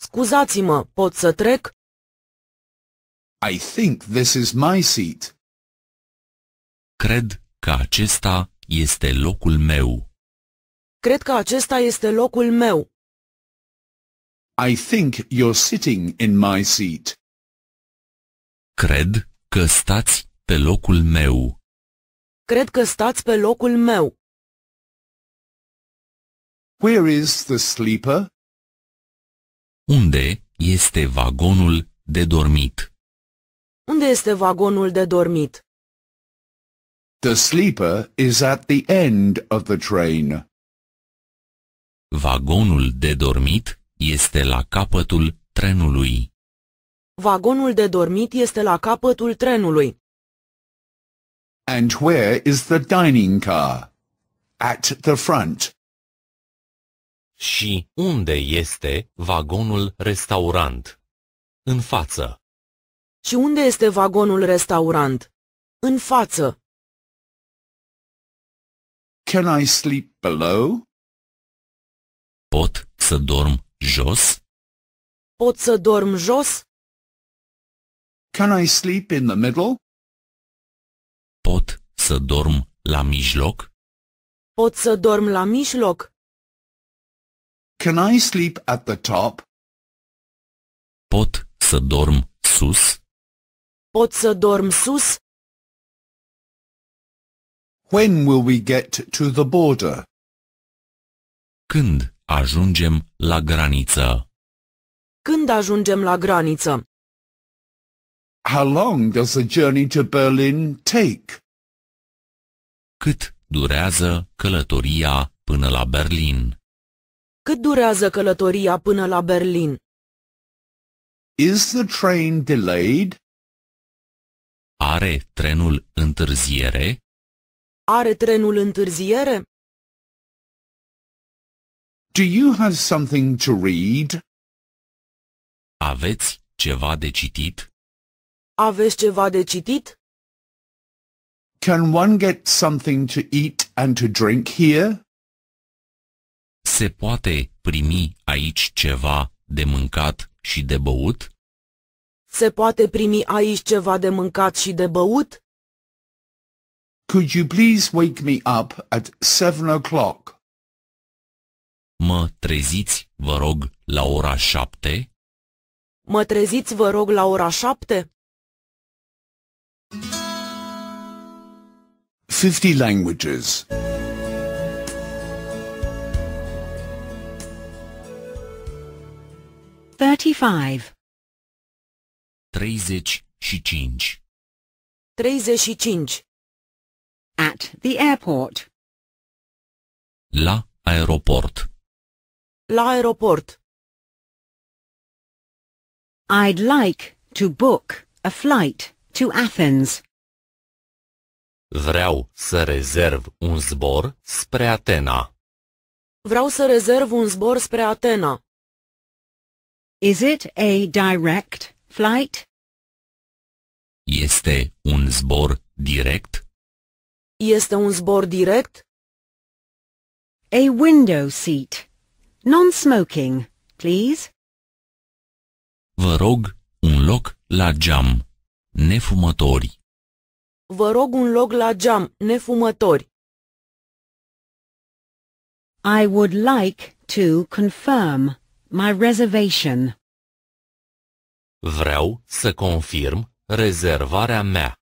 Scuzați-mă, pot să trec? I think this is my seat. Cred că acesta este locul meu. Cred că acesta este locul meu. I think you're sitting in my seat. Cred că stați pe locul meu. Cred că stați pe locul meu. Where is the sleeper? Unde este vagonul de dormit? Unde este vagonul de dormit? The sleeper is at the end of the train. Vagonul de dormit este la capătul trenului. Vagonul de dormit este la capătul trenului. And where is the dining car? At the front. Și unde este vagonul restaurant? În față. Și unde este vagonul restaurant? În față. Can I sleep below? Pot să dorm jos? Pot să dorm jos? Can I sleep in the middle? Pot să dorm la mijloc? Pot să dorm la mijloc? Can I sleep at the top? Pot să dorm sus? Pot să dorm sus? When will we get to the border? Când ajungem la graniță? Când ajungem la graniță? How long does the journey to Berlin take? Cât durează călătoria până la Berlin? Cât durează călătoria până la Berlin? Is the train delayed? Are trenul întârziere? Are trenul întârziere? Do you have something to read? Aveți ceva de citit? Aveți ceva de citit? Can one get something to eat and to drink here? Se poate primi aici ceva de mâncat și de băut? Se poate primi aici ceva de mâncat și de băut? Could you please wake me up at seven o'clock? Mă treziți, vă rog, la ora șapte? Mă treziți, vă rog, la ora șapte? 50 languages. 35 35 35 At the airport. La aeroport. La aeroport. I'd like to book a flight to Athens. Vreau să rezerv un zbor spre Atena. Vreau să rezerv un zbor spre Atena. Is it a direct flight? Este un zbor direct? Este un zbor direct? A window seat. Non-smoking, please. Vă rog un loc la geam. Nefumători. Vă rog un loc la geam, nefumători. I would like to confirm my reservation. Vreau să confirm rezervarea mea.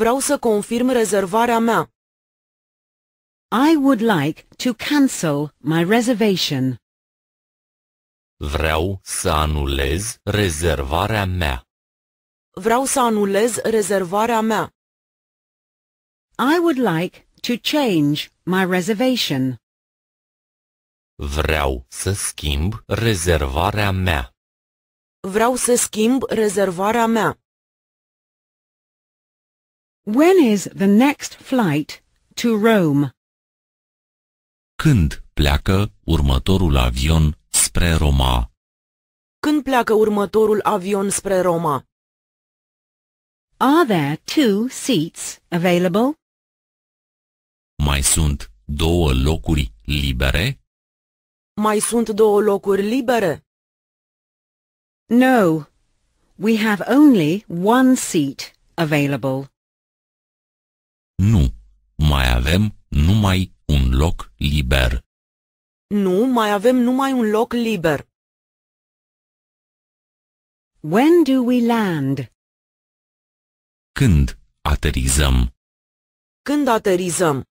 Vreau să confirm rezervarea mea. I would like to cancel my reservation. Vreau să anulez rezervarea mea. Vreau să anulez rezervarea mea. I would like to change my reservation. Vreau să schimb rezervarea mea. Vreau să schimb rezervarea mea. When is the next flight to Rome? Când pleacă următorul avion spre Roma? Când pleacă următorul avion spre Roma? Are there two seats available? Mai sunt două locuri libere? Mai sunt două locuri libere? No, we have only one seat available. Nu, mai avem numai un loc liber. Nu, mai avem numai un loc liber. When do we land? Când aterizăm? Când aterizăm?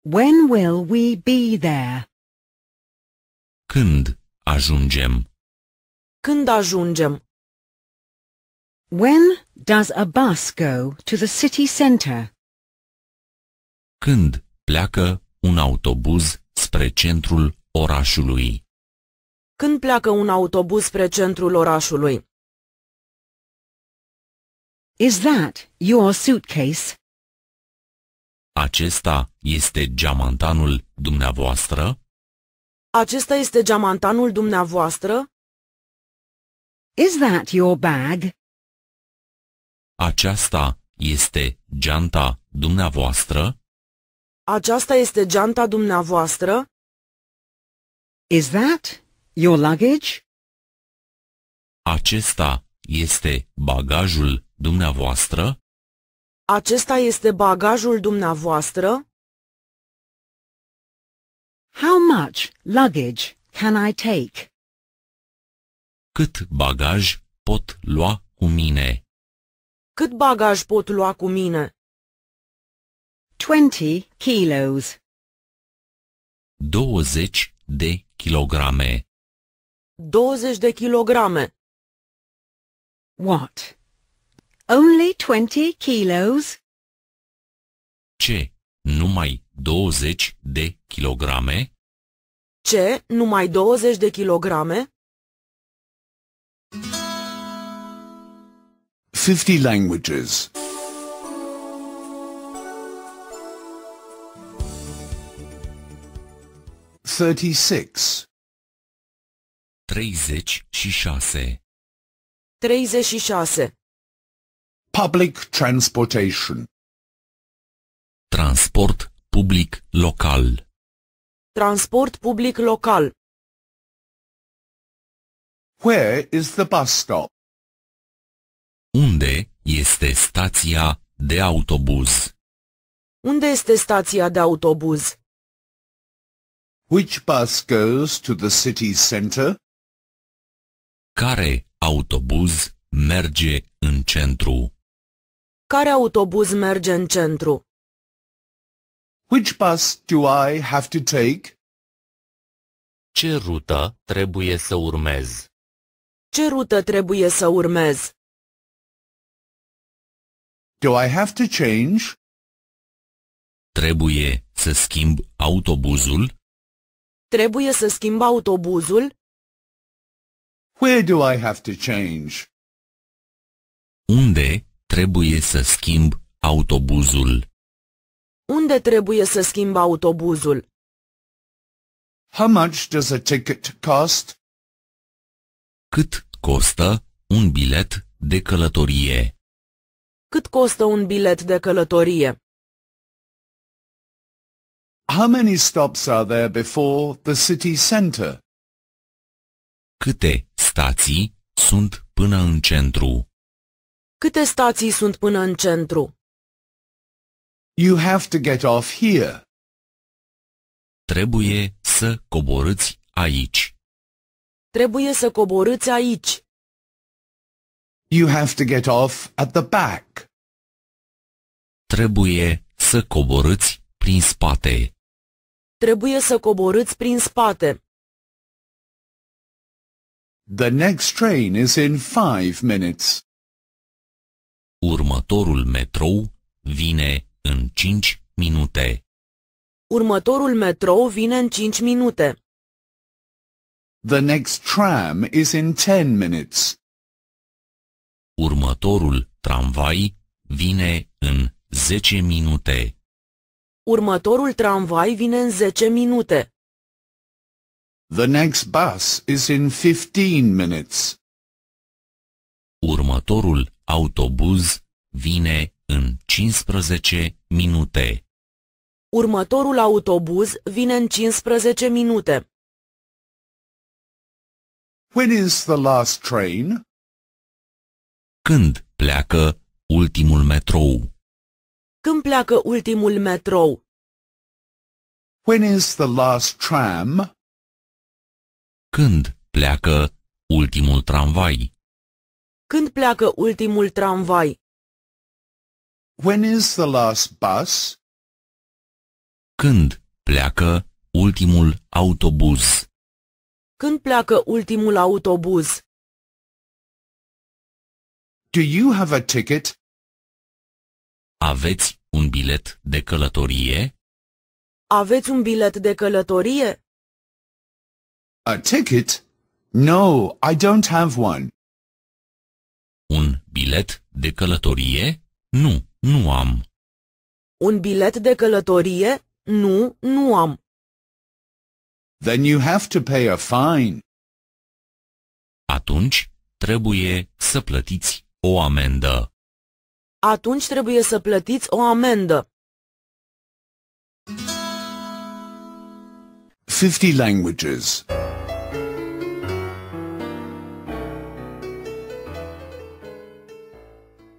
When will we be there? Când ajungem? Când ajungem? When does a bus go to the city center? Când pleacă un autobuz spre centrul orașului? Când pleacă un autobuz spre centrul orașului? Is that your suitcase? Acesta este geamantanul dumneavoastră? Acesta este geamantanul dumneavoastră? Is that your bag? Aceasta este geanta dumneavoastră? Aceasta este geanta dumneavoastră? Is that your luggage? Acesta este bagajul dumneavoastră? Acesta este bagajul dumneavoastră? How much luggage can I take? Cât bagaj pot lua cu mine? Cât bagaj pot lua cu mine? 20 kilos. 20 de kilograme. 20 de kilograme. What? Only 20 kilos? Ce? Numai 20 de kilograme? Ce? Numai 20 de kilograme? 50 languages. 36 36 36 Public transportation Transport public local Transport public local Where is the bus stop? Unde este stația de autobuz? Unde este stația de autobuz? Which bus goes to the city center? Care autobuz merge în centru? Care autobuz merge în centru? Which bus do I have to take? Ce rută trebuie să urmez? Ce rută trebuie să urmez? Do I have to change? Trebuie să schimb autobuzul? Trebuie să schimb autobuzul? Where do I have to change? Unde trebuie să schimb autobuzul? Unde trebuie să schimb autobuzul? How much does a ticket cost? Cât costă un bilet de călătorie? Cât costă un bilet de călătorie? How many stops are there before the city center? Câte stații sunt până în centru? Câte stații sunt până în centru? You have to get off here. Trebuie să coborâți aici. Trebuie să coborâți aici. You have to get off at the back. Trebuie să coborâți prin spate. Trebuie să coborâți prin spate. The next train is in five minutes. Următorul metrou vine în 5 minute. Următorul metrou vine în 5 minute. The next tram is in 10 minutes. Următorul tramvai vine în 10 minute. Următorul tramvai vine în 10 minute. The next bus is in 15 minutes. Următorul autobuz vine în 15 minute. Următorul autobuz vine în 15 minute. When is the last train? Când pleacă ultimul metrou? Când pleacă ultimul metrou? When is the last tram? Când pleacă ultimul tramvai? Când pleacă ultimul tramvai? When is the last bus? Când pleacă ultimul autobuz? Când pleacă ultimul autobuz? Do you have a ticket? Aveți un bilet de călătorie? Aveți un bilet de călătorie? A ticket? No, I don't have one. Un bilet de călătorie? Nu, nu am. Un bilet de călătorie? Nu, nu am. Then you have to pay a fine. Atunci trebuie să plătiți o amendă atunci trebuie să plătiți o amendă. 50 languages.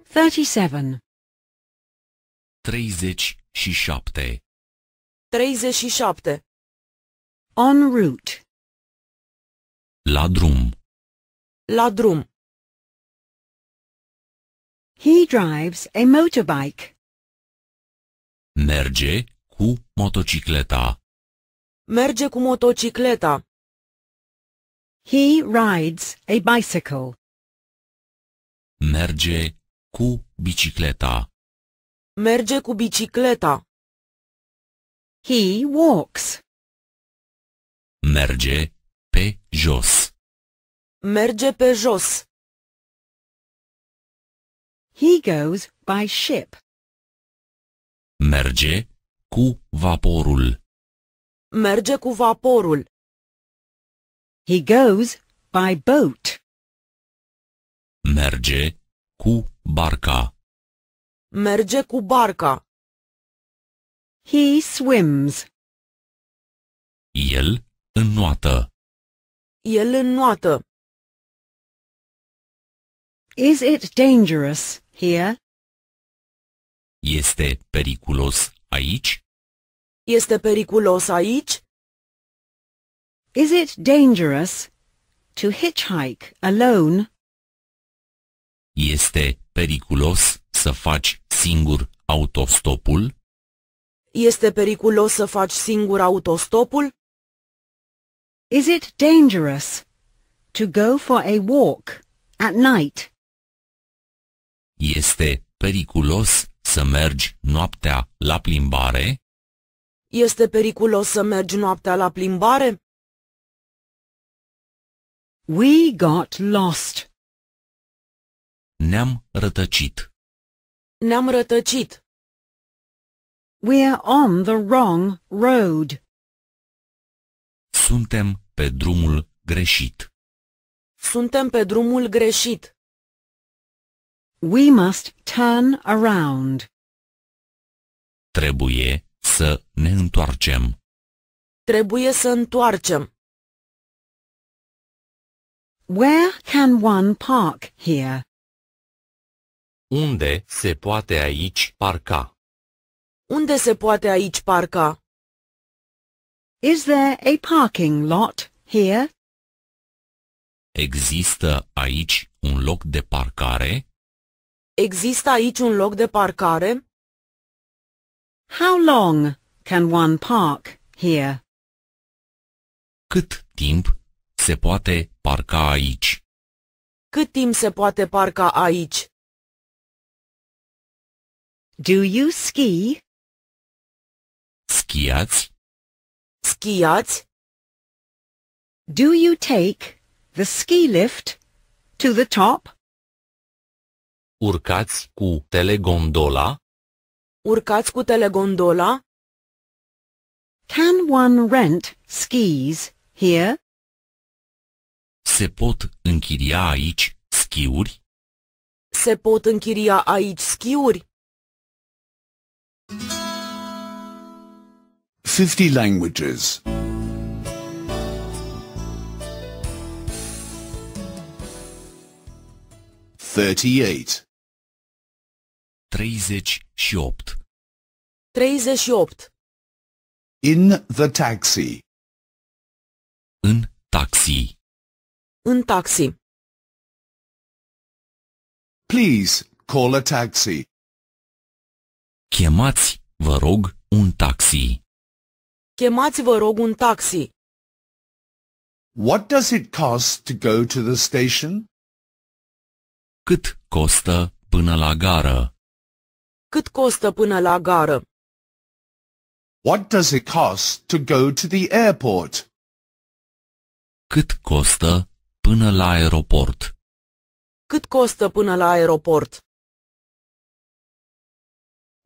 37 37 37 En route La drum La drum He drives a motorbike. Merge cu motocicleta. Merge cu motocicleta. He rides a bicycle. Merge cu bicicleta. Merge cu bicicleta. He walks. Merge pe jos. Merge pe jos. He goes by ship. Merge cu vaporul. Merge cu vaporul. He goes by boat. Merge cu barca. Merge cu barca. He swims. El înnoată. El înnoată. Is it dangerous Here? Este periculos aici? Este periculos aici? Is it dangerous to hitchhike alone? Este periculos să faci singur autostopul? Este periculos să faci singur autostopul? Is it dangerous to go for a walk at night? Este periculos să mergi noaptea la plimbare? Este periculos să mergi noaptea la plimbare? We got lost. Ne-am rătăcit. Ne-am rătăcit. We're on the wrong road. Suntem pe drumul greșit. Suntem pe drumul greșit. We must turn around. Trebuie să ne întoarcem. Trebuie să întoarcem. Where can one park here? Unde se poate aici parca? Unde se poate aici parca? Is there a parking lot here? Există aici un loc de parcare? Există aici un loc de parcare? How long can one park here? Cât timp se poate parca aici? Cât timp se poate parca aici? Do you ski? Schiați? Schiați? Do you take the ski lift to the top? Urcați cu telegondola? Urcați cu telegondola? Can one rent skis here? Se pot închiria aici schiuri? Se pot închiria aici schiuri? Fifty languages. 38 38 38 In the taxi În taxi În taxi Please call a taxi Chemați, vă rog, un taxi Chemați, vă rog, un taxi What does it cost to go to the station? Cât costă până la gară? Cât costă până la gară? What does it cost to go to the airport? Cât costă până la aeroport? Cât costă până la aeroport?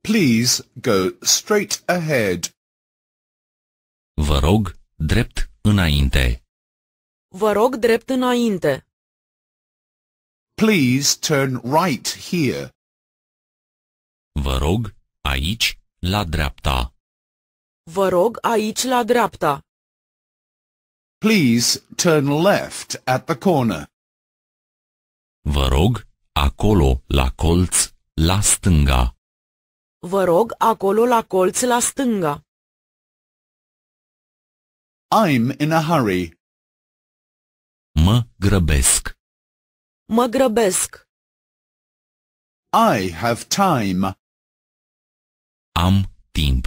Please go straight ahead. Vă rog, drept înainte. Vă rog drept înainte. Please turn right here. Vă rog, aici, la dreapta. Vă rog, aici, la dreapta. Please turn left at the corner. Vă rog, acolo, la colț, la stânga. Vă rog, acolo, la colț, la stânga. I'm in a hurry. Mă grăbesc. Mă grăbesc. I have time. Am timp.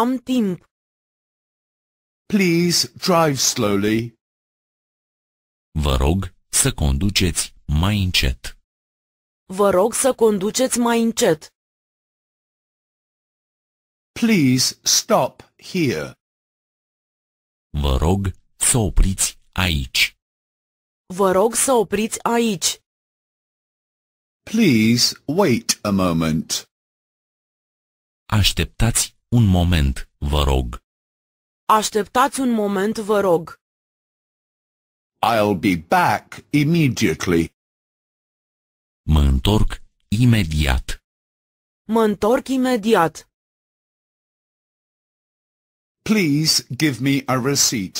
Am timp. Please drive slowly. Vă rog să conduceți mai încet. Vă rog să conduceți mai încet. Please stop here. Vă rog să opriți aici. Vă rog să opriți aici. Please wait a moment. Așteptați un moment, vă rog. Așteptați un moment, vă rog. I'll be back immediately. Mă întorc imediat. Mă întorc imediat. Please give me a receipt.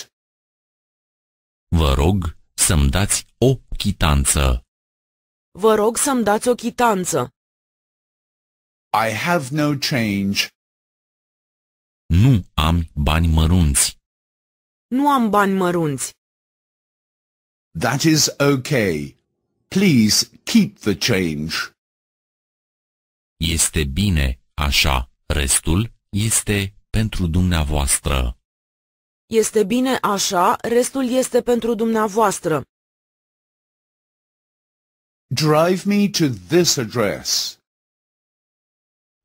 Vă rog să-mi dați o chitanță. Vă rog să-mi dați o chitanță. I have no change. Nu am bani mărunți. Nu am bani mărunți. That is okay. Please keep the change. Este bine așa. Restul este pentru dumneavoastră. Este bine așa, restul este pentru dumneavoastră. Drive me to this address.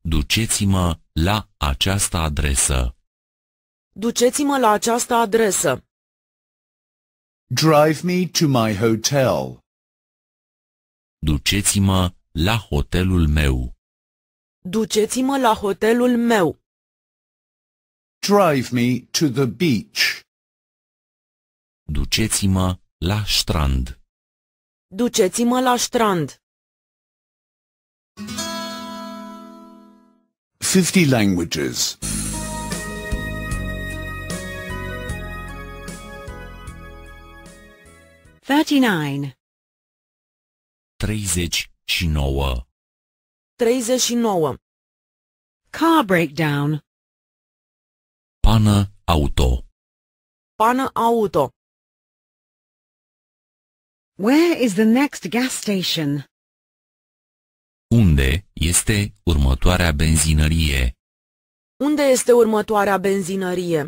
Duceți-mă la această adresă. Duceți-mă la această adresă. Drive me to my hotel. Duceți-mă la hotelul meu. Duceți-mă la hotelul meu. Drive me to the beach. Duceți-mă la strand. Duceți-mă la strand. 50 languages. 39 39 39 Car breakdown Pană auto Pană auto Where is the next gas station? Unde este următoarea benzinărie? Unde este următoarea benzinărie?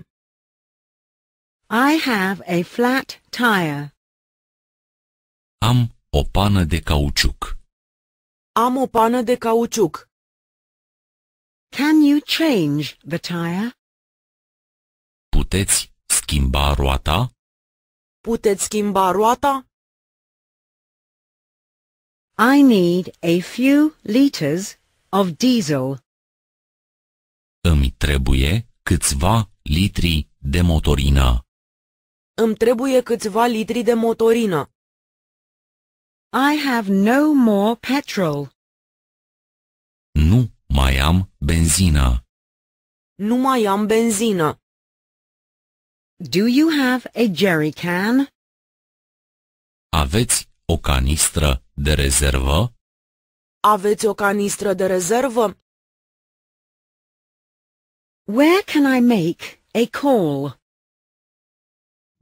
I have a flat tire. Am o pană de cauciuc. Am o pană de cauciuc. Can you change the tire? Puteți schimba roata? Puteți schimba roata? I need a few liters of diesel. Îmi trebuie câțiva litri de motorină. Îmi trebuie câțiva litri de motorină. I have no more petrol. Nu mai am benzină. Nu mai am benzină. Do you have a jerry can? Aveți o canistră de rezervă? Aveți o canistră de rezervă? Where can I make a call?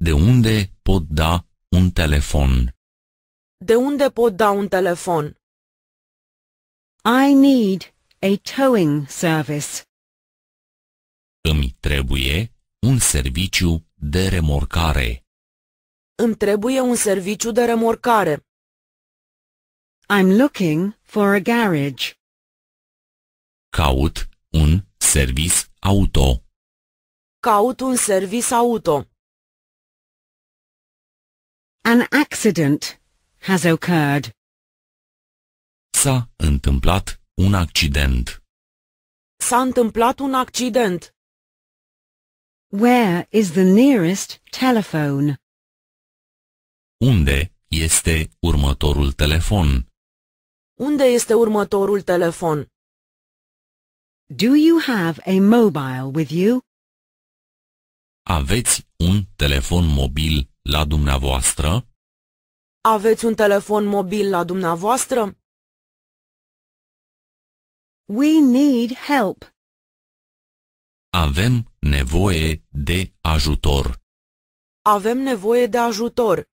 De unde pot da un telefon? De unde pot da un telefon? I need a towing service. Îmi trebuie un serviciu de remorcare. Îmi trebuie un serviciu de remorcare. I'm looking for a garage. Caut un servis auto. Caut un servis auto. An accident has occurred. S-a întâmplat un accident. S-a întâmplat un accident. Where is the nearest telephone? Unde este următorul telefon? Unde este următorul telefon? Do you have a mobile with you? Aveți un telefon mobil la dumneavoastră? Aveți un telefon mobil la dumneavoastră? We need help. Avem nevoie de ajutor. Avem nevoie de ajutor.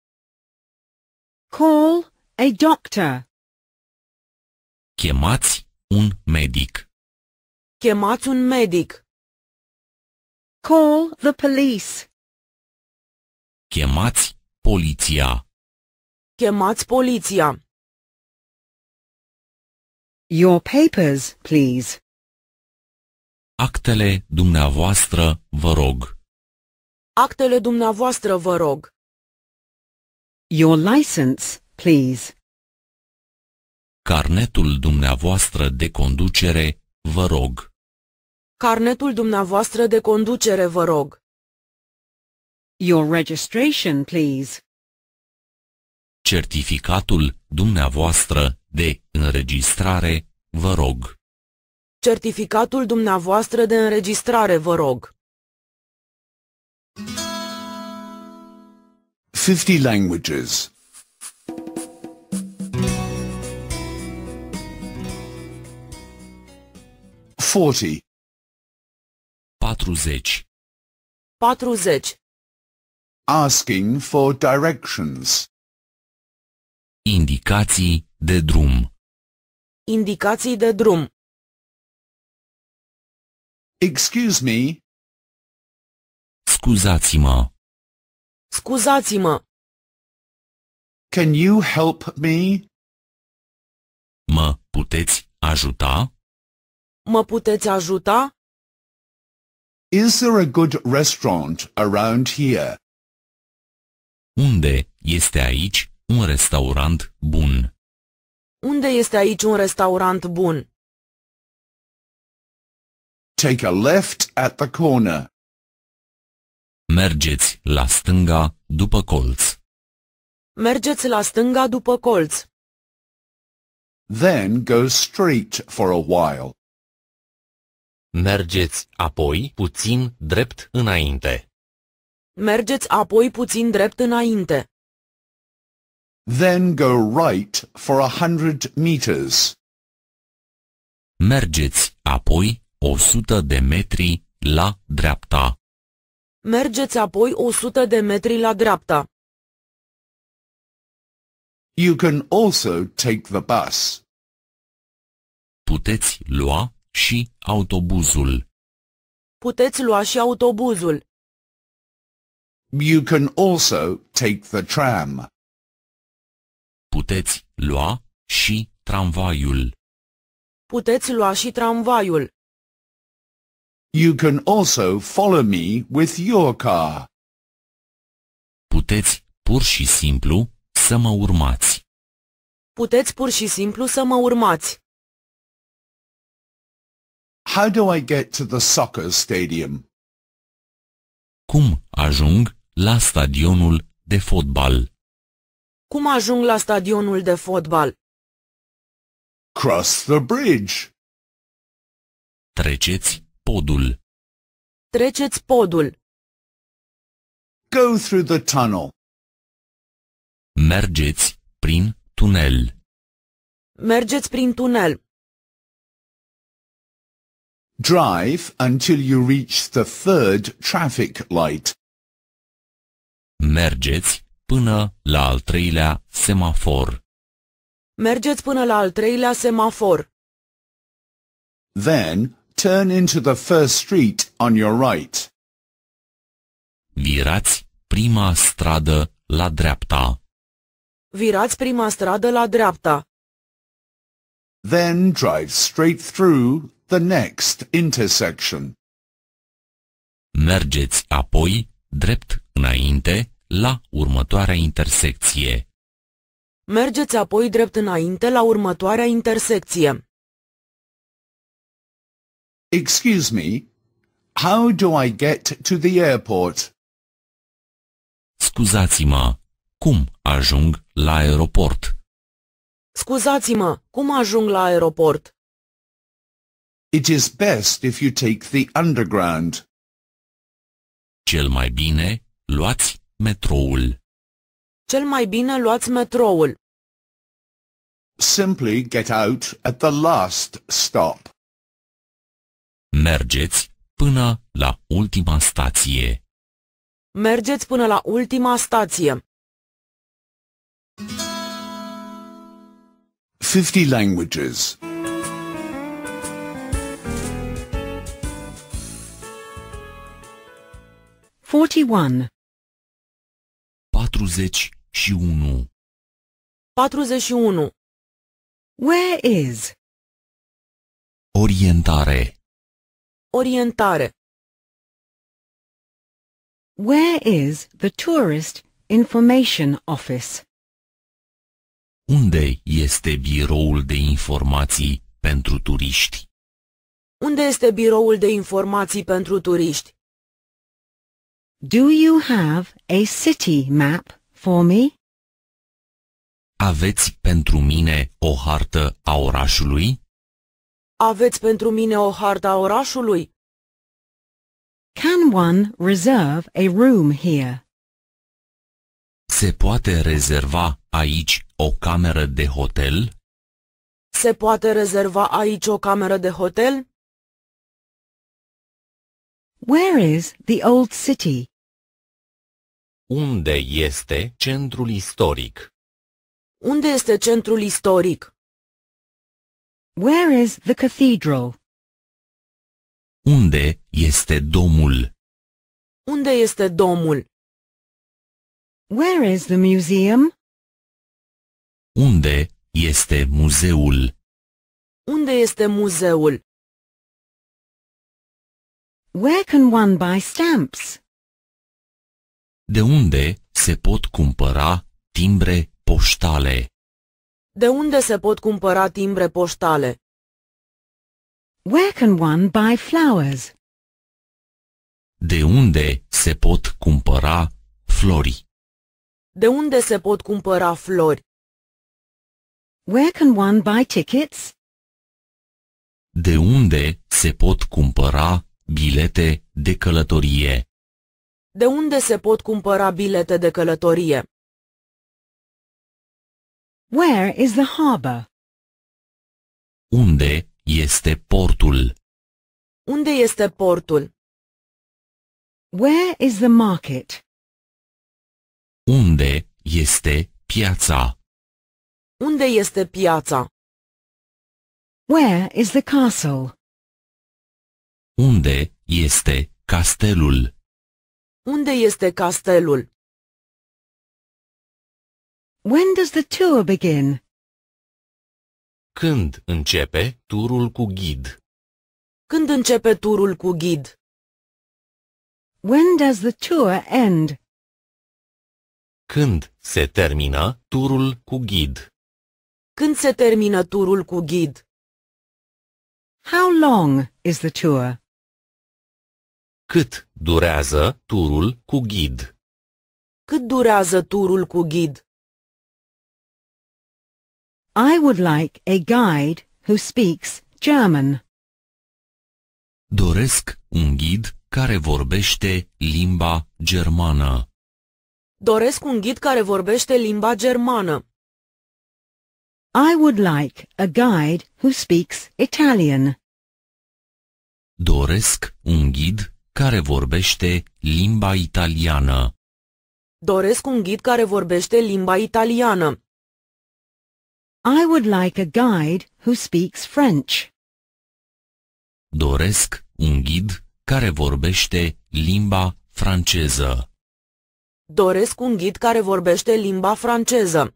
Call a doctor. Chemați un medic. Chemați un medic. Call the police. Chemați poliția. Chemați poliția. Your papers, please. Actele dumneavoastră, vă rog. Actele dumneavoastră, vă rog. Your license, please. Carnetul dumneavoastră de conducere, vă rog. Carnetul dumneavoastră de conducere, vă rog. Your registration, please. Certificatul dumneavoastră de înregistrare, vă rog. Certificatul dumneavoastră de înregistrare, vă rog. 50 languages. 40 40 40 Asking for directions. Indicații de drum. Indicații de drum. Excuse me. Scuzați-mă. Scuzați-mă. Can you help me? Mă puteți ajuta? Mă puteți ajuta? Is there a good restaurant around here? Unde este aici un restaurant bun? Unde este aici un restaurant bun? Take a left at the corner. Mergeți la stânga după colț. Mergeți la stânga după colț. Then go straight for a while. Mergeți apoi puțin drept înainte. Mergeți apoi puțin drept înainte. Then go right for a hundred meters. Mergeți apoi 100 de metri la dreapta. Mergeți apoi 100 de metri la dreapta. You can also take the bus. Puteți lua și autobuzul. Puteți lua și autobuzul. You can also take the tram. Puteți lua și tramvaiul. Puteți lua și tramvaiul. You can also follow me with your car. Puteți pur și simplu să mă urmați. Puteți pur și simplu să mă urmați. How do I get to the soccer stadium? Cum ajung la stadionul de fotbal? Cum ajung la stadionul de fotbal? Cross the bridge. Treceți podul. Treceți podul. Go through the tunnel. Mergeți prin tunel. Mergeți prin tunel. Drive until you reach the third traffic light. Mergeți până la al treilea semafor. Mergeți până la al treilea semafor. Then Turn into the first street on your right. Virați prima stradă la dreapta. Virați prima stradă la dreapta. Then drive straight through the next intersection. Mergeți apoi drept înainte la următoarea intersecție. Mergeți apoi drept înainte la următoarea intersecție. Excuse me, how do I get to the airport? Scuzați-mă, cum ajung la aeroport? Scuzați-mă, cum ajung la aeroport? It is best if you take the underground. Cel mai bine luați metroul. Cel mai bine luați metroul. Simply get out at the last stop. Mergeți până la ultima stație. Mergeți până la ultima stație. 50 languages. 41 41 41 Where is Orientare Orientare Where is the Tourist Information Office? Unde este biroul de informații pentru turiști? Unde este biroul de informații pentru turiști? Do you have a city map for me? Aveți pentru mine o hartă a orașului? Aveți pentru mine o harta orașului? Can one reserve a room here? Se poate rezerva aici o cameră de hotel? Se poate rezerva aici o cameră de hotel? Where is the old city? Unde este centrul istoric? Unde este centrul istoric? Where is the cathedral? Unde este domul? Unde este domul? Where is the museum? Unde este muzeul? Unde este muzeul? Where can one buy stamps? De unde se pot cumpăra timbre poștale? De unde se pot cumpăra timbre poștale? Where can one buy flowers? De unde se pot cumpăra flori? De unde se pot cumpăra flori? Where can one buy tickets? De unde se pot cumpăra bilete de călătorie? De unde se pot cumpăra bilete de călătorie? Where is the harbor? Unde este portul? Unde este portul? Where is the market? Unde este piața? Unde este piața? Where is the castle? Unde este castelul? Unde este castelul? When does the tour begin? Când începe turul cu ghid? Când începe turul cu ghid? When does the tour end? Când se termină turul cu ghid? Când se termină turul cu ghid? How long is the tour? Cât durează turul cu ghid? Cât durează turul cu ghid? I would like a guide who speaks German. Doresc un ghid care vorbește limba germană. Doresc un ghid care vorbește limba germană. I would like a guide who speaks Italian. Doresc un ghid care vorbește limba italiană. Doresc un ghid care vorbește limba italiană. I would like a guide who speaks French. Doresc un ghid care vorbește limba franceză. Doresc un ghid care vorbește limba franceză.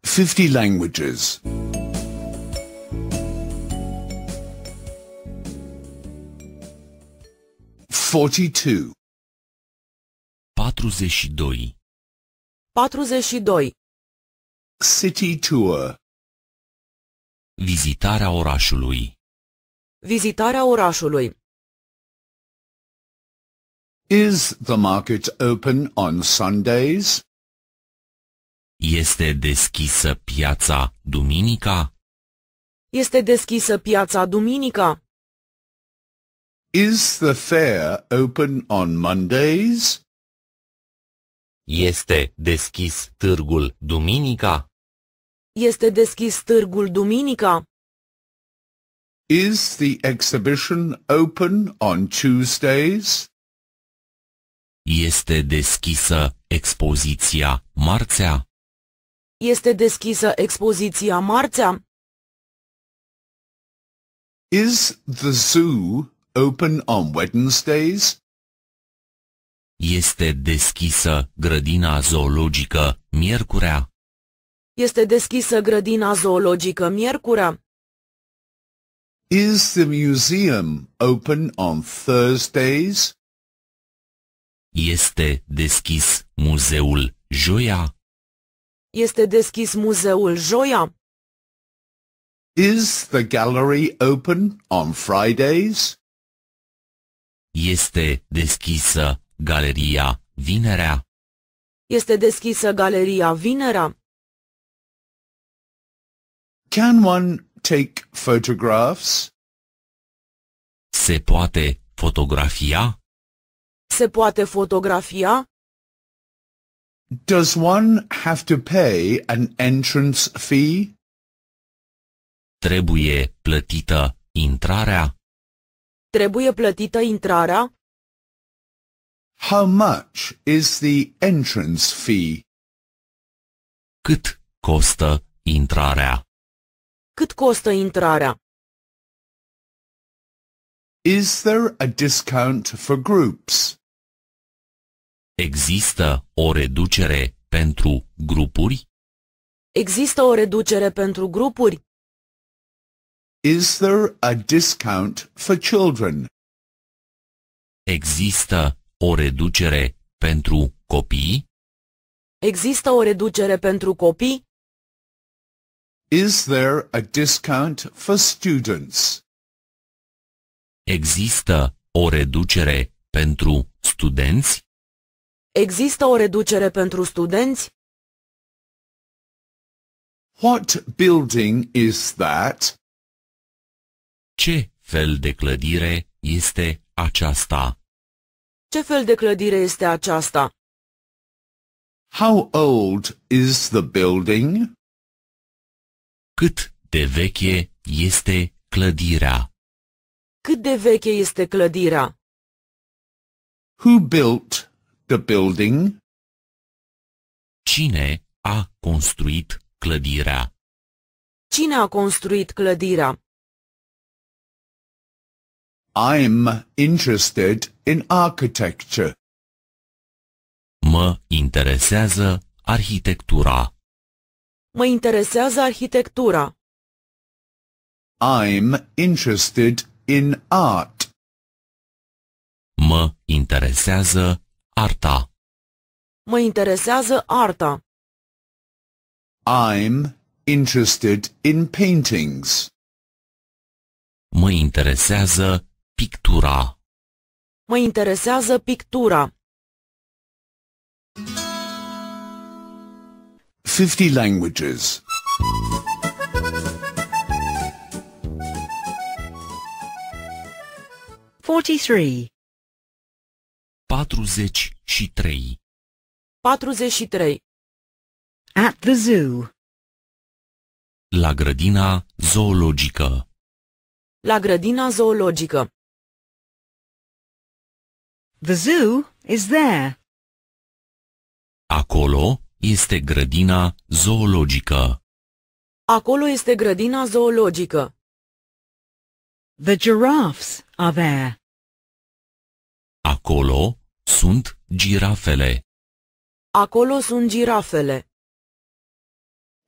50 languages. Forty-two. Patruzeci și doi. 42. City tour. Vizitarea orașului. Vizitarea orașului. Is the market open on Sundays? Este deschisă piața duminica? Este deschisă piața duminica? Is the fair open on Mondays? Este deschis târgul duminica? Este deschis târgul duminica? Is the exhibition open on Tuesdays? Este deschisă expoziția marțea? Este deschisă expoziția marțea? Is the zoo open on Wednesdays? Este deschisă grădina zoologică miercurea. Este deschisă grădina zoologică miercurea. Is the museum open on Thursdays? Este deschis muzeul joia. Este deschis muzeul joia. Is the gallery open on Fridays? Este deschisă Galeria Vinerea Este deschisă galeria Vinerea. Can one take photographs? Se poate fotografia? Se poate fotografia? Does one have to pay an entrance fee? Trebuie plătită intrarea? Trebuie plătită intrarea? How much is the entrance fee? Cât costă intrarea? Cât costă intrarea? Is there a discount for groups? Există o reducere pentru grupuri? Există o reducere pentru grupuri? Is there a discount for children? Există o reducere pentru copii? Există o reducere pentru copii? Is there a discount for students? Există o reducere pentru studenți? Există o reducere pentru studenți? What building is that? Ce fel de clădire este aceasta? Ce fel de clădire este aceasta? How old is the building? Cât de veche este clădirea? Cât de veche este clădirea? Who built the building? Cine a construit clădirea? Cine a construit clădirea? I'm interested in architecture. Mă interesează arhitectura. Mă interesează arhitectura. I'm interested in art. Mă interesează arta. Mă interesează arta. I'm interested in paintings. Mă interesează Pictura Mă interesează pictura. 50 languages. Patruzeci și trei. At the zoo La grădina zoologică La grădina zoologică The zoo is there. Acolo este grădina zoologică. Acolo este grădina zoologică. The giraffes are there. Acolo sunt girafele. Acolo sunt girafele.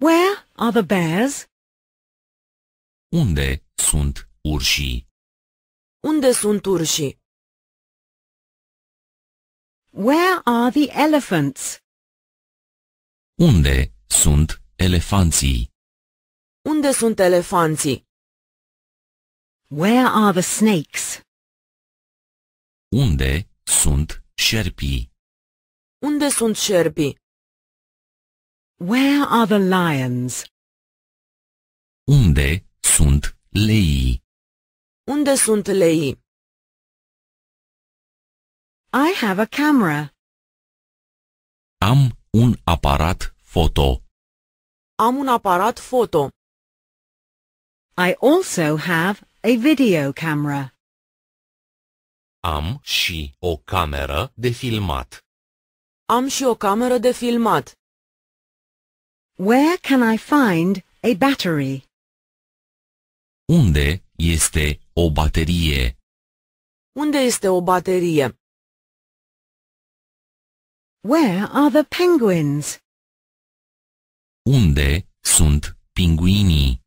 Where are the bears? Unde sunt urșii? Unde sunt urșii? Where are the elephants? Unde sunt elefanții? Unde sunt elefanții? Where are the snakes? Unde sunt șerpii? Unde sunt șerpii? Where are the lions? Unde sunt leii? Unde sunt leii? I have a camera. Am un aparat foto. Am un aparat foto. I also have a video camera. Am și o cameră de filmat. Am și o cameră de filmat. Where can I find a battery? Unde este o baterie? Unde este o baterie? Where are the penguins? Unde sunt pinguinii?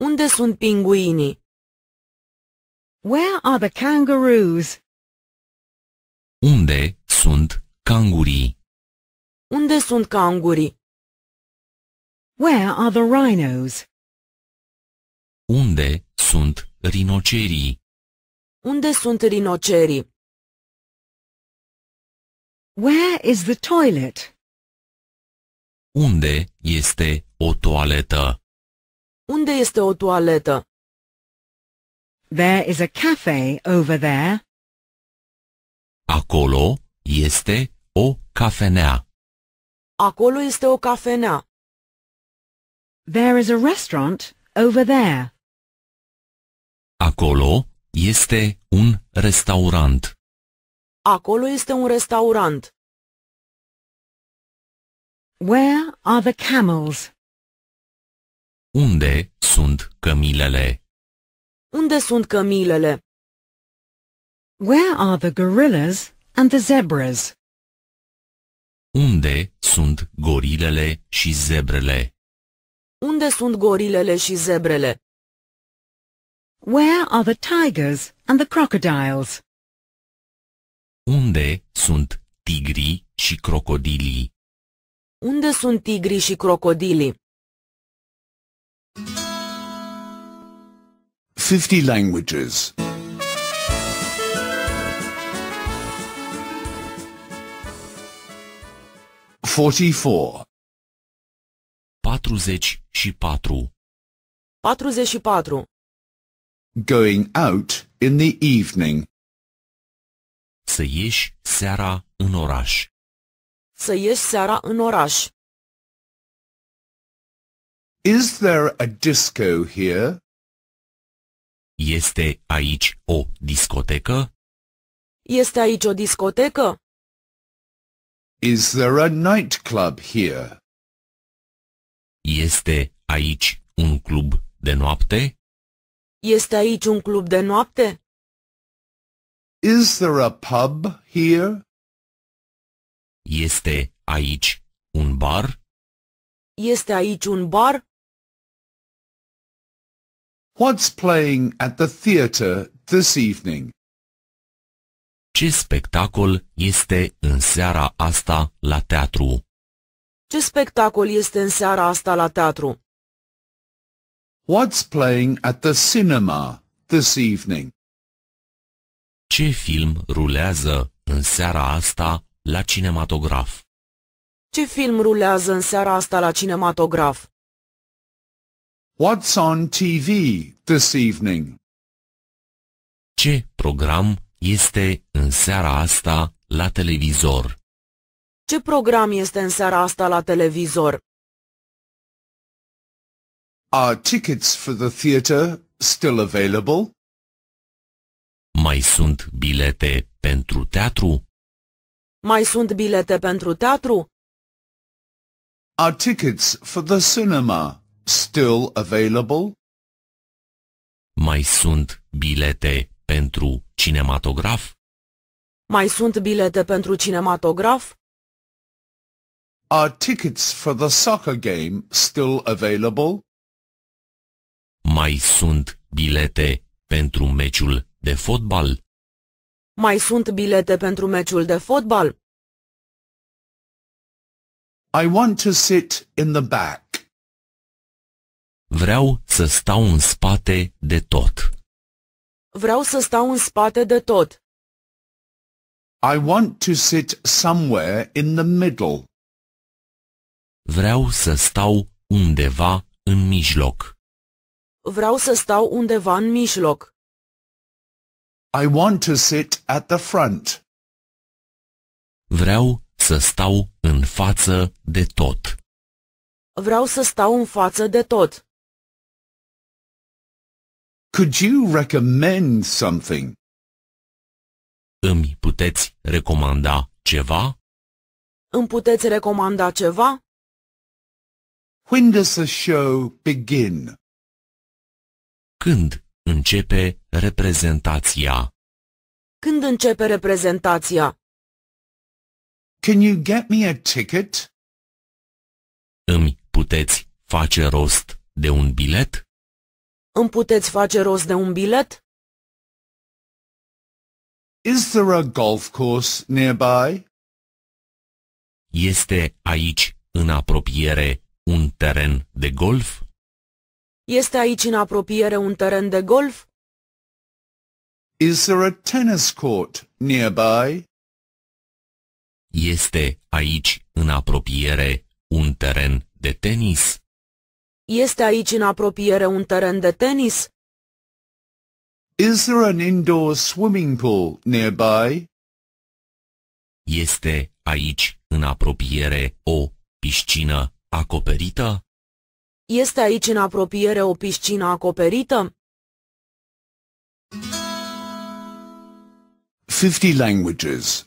Unde sunt pinguinii? Where are the kangaroos? Unde sunt kangurii. Unde sunt kangurii. Where are the rhinos? Unde sunt rinocerii? Unde sunt rinocerii? Where is the toilet? Unde este o toaletă? Unde este o toaletă? There is a cafe over there. Acolo este o cafenea. Acolo este o cafenea. There is a restaurant over there. Acolo este un restaurant. Acolo este un restaurant. Where are the camels? Unde sunt cămilele? Unde sunt cămilele? Where are the gorillas and the zebras? Unde sunt gorilele și zebrele? Unde sunt gorilele și zebrele? Where are the tigers and the crocodiles? Unde sunt tigrii și crocodilii? Unde sunt tigrii și crocodilii? 50 languages. 44 44 44 Going out in the evening să ieși seara în oraș. Să ieși seara în oraș. Is there a disco here? Este aici o discotecă? Este aici o discotecă? Is there a nightclub here? Este aici un club de noapte? Este aici un club de noapte? Is there a pub here? Este aici un bar? Este aici un bar? What's playing at the theater this evening? Ce spectacol este în seara asta la teatru? Ce spectacol este în seara asta la teatru? What's playing at the cinema this evening? Ce film rulează în seara asta la cinematograf? Ce film rulează în seara asta la cinematograf? What's on TV this evening? Ce program este în seara asta la televizor? Ce program este în seara asta la televizor? Are tickets for the theater still available? Mai sunt bilete pentru teatru? Mai sunt bilete pentru teatru? Are tickets for the cinema still available? Mai sunt bilete pentru cinematograf? Mai sunt bilete pentru cinematograf? Are tickets for the soccer game still available? Mai sunt bilete pentru meciul de fotbal. Mai sunt bilete pentru meciul de fotbal? I want to sit in the back. Vreau să stau în spate de tot. Vreau să stau în spate de tot. I want to sit somewhere in the middle. Vreau să stau undeva în mijloc. Vreau să stau undeva în mijloc. I want to sit at the front. Vreau să stau în față de tot. Vreau să stau în față de tot. Could you recommend something? Îmi puteți recomanda ceva? Îmi puteți recomanda ceva? When does the show begin? Când Începe reprezentația. Când începe reprezentația? Can you get me a ticket? Îmi puteți face rost de un bilet? Îmi puteți face rost de un bilet? Is there a golf course nearby? Este aici, în apropiere, un teren de golf? Este aici în apropiere un teren de golf? Is there a tennis court nearby? Este aici în apropiere un teren de tenis? Este aici în apropiere un teren de tenis? Is there an indoor swimming pool nearby? Este aici în apropiere o piscină acoperită? Este aici în apropiere o piscină acoperită? 50 languages.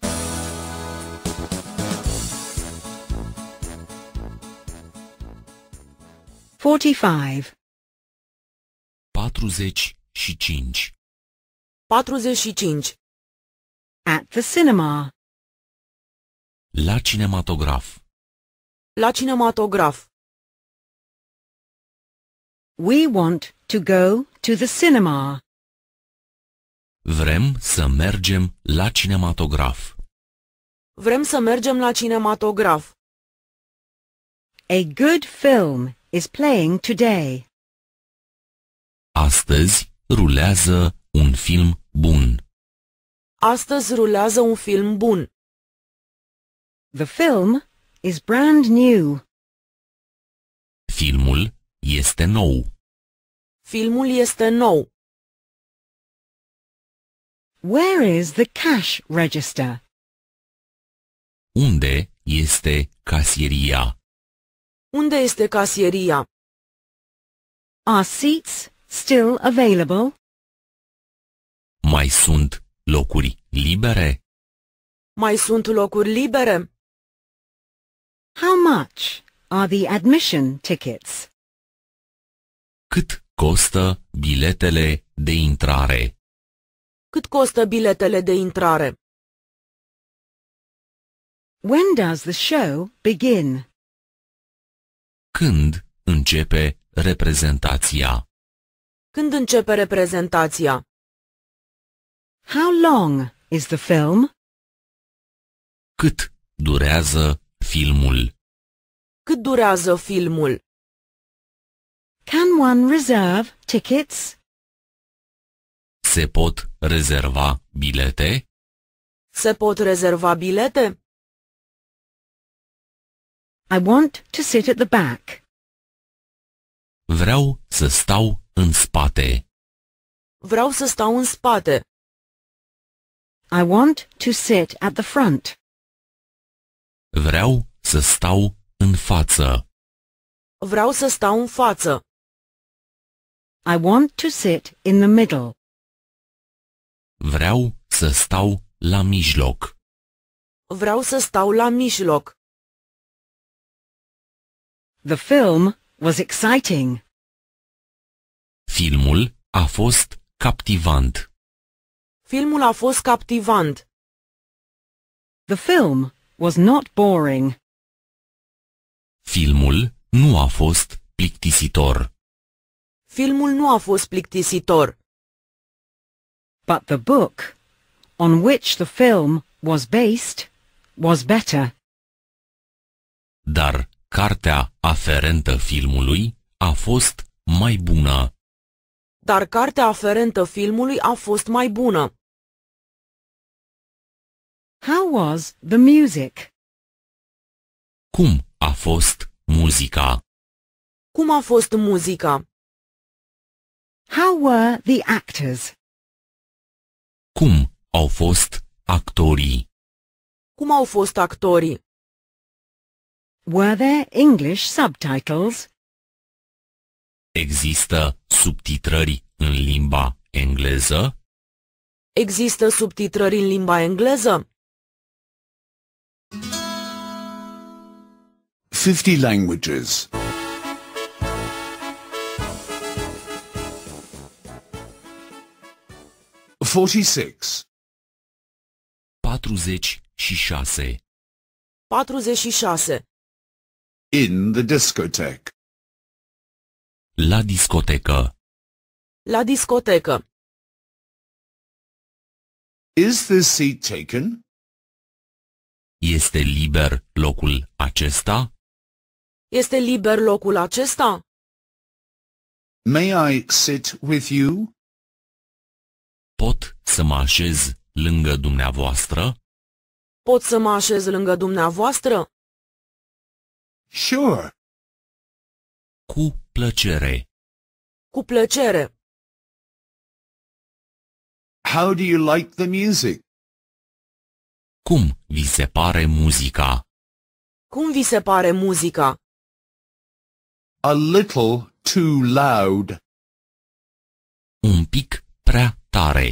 45 45 45 At the cinema La cinematograf La cinematograf We want to go to the cinema. Vrem să mergem la cinematograf. Vrem să mergem la cinematograf. A good film is playing today. Astăzi rulează un film bun. Astăzi rulează un film bun. The film is brand new. Filmul este nou. Filmul este nou. Where is the cash register? Unde este casieria? Unde este casieria? Are seats still available? Mai sunt locuri libere? Mai sunt locuri libere? How much are the admission tickets? Cât costă biletele de intrare? Cât costă biletele de intrare? When does the show begin? Când începe reprezentația? Când începe reprezentația? How long is the film? Cât durează filmul? Cât durează filmul? Can one reserve tickets? Se pot rezerva bilete? Se pot rezerva bilete? I want to sit at the back. Vreau să stau în spate. Vreau să stau în spate. I want to sit at the front. Vreau să stau în față. Vreau să stau în față. I want to sit in the middle. Vreau să stau la mijloc. Vreau să stau la mijloc. The film was exciting. Filmul a fost captivant. Filmul a fost captivant. The film was not boring. Filmul nu a fost plictisitor. Filmul nu a fost plictisitor. But the book on which the film was based was better. Dar cartea aferentă filmului a fost mai bună. Dar cartea aferentă filmului a fost mai bună. How was the music? Cum a fost muzica? Cum a fost muzica? How were the actors? Cum au fost actorii? Cum au fost actorii? Were there English subtitles? Există subtitrări în limba engleză? Există subtitrări în limba engleză? 50 languages 46. 46. 46. In the discotheque. La discotecă. La discotecă. Is this seat taken? Este liber locul acesta? Este liber locul acesta? May I sit with you? Pot să mă așez lângă dumneavoastră? Pot să mă așez lângă dumneavoastră? Sure. Cu plăcere. Cu plăcere. How do you like the music? Cum vi se pare muzica? Cum vi se pare muzica? A little too loud. Un pic prea tare.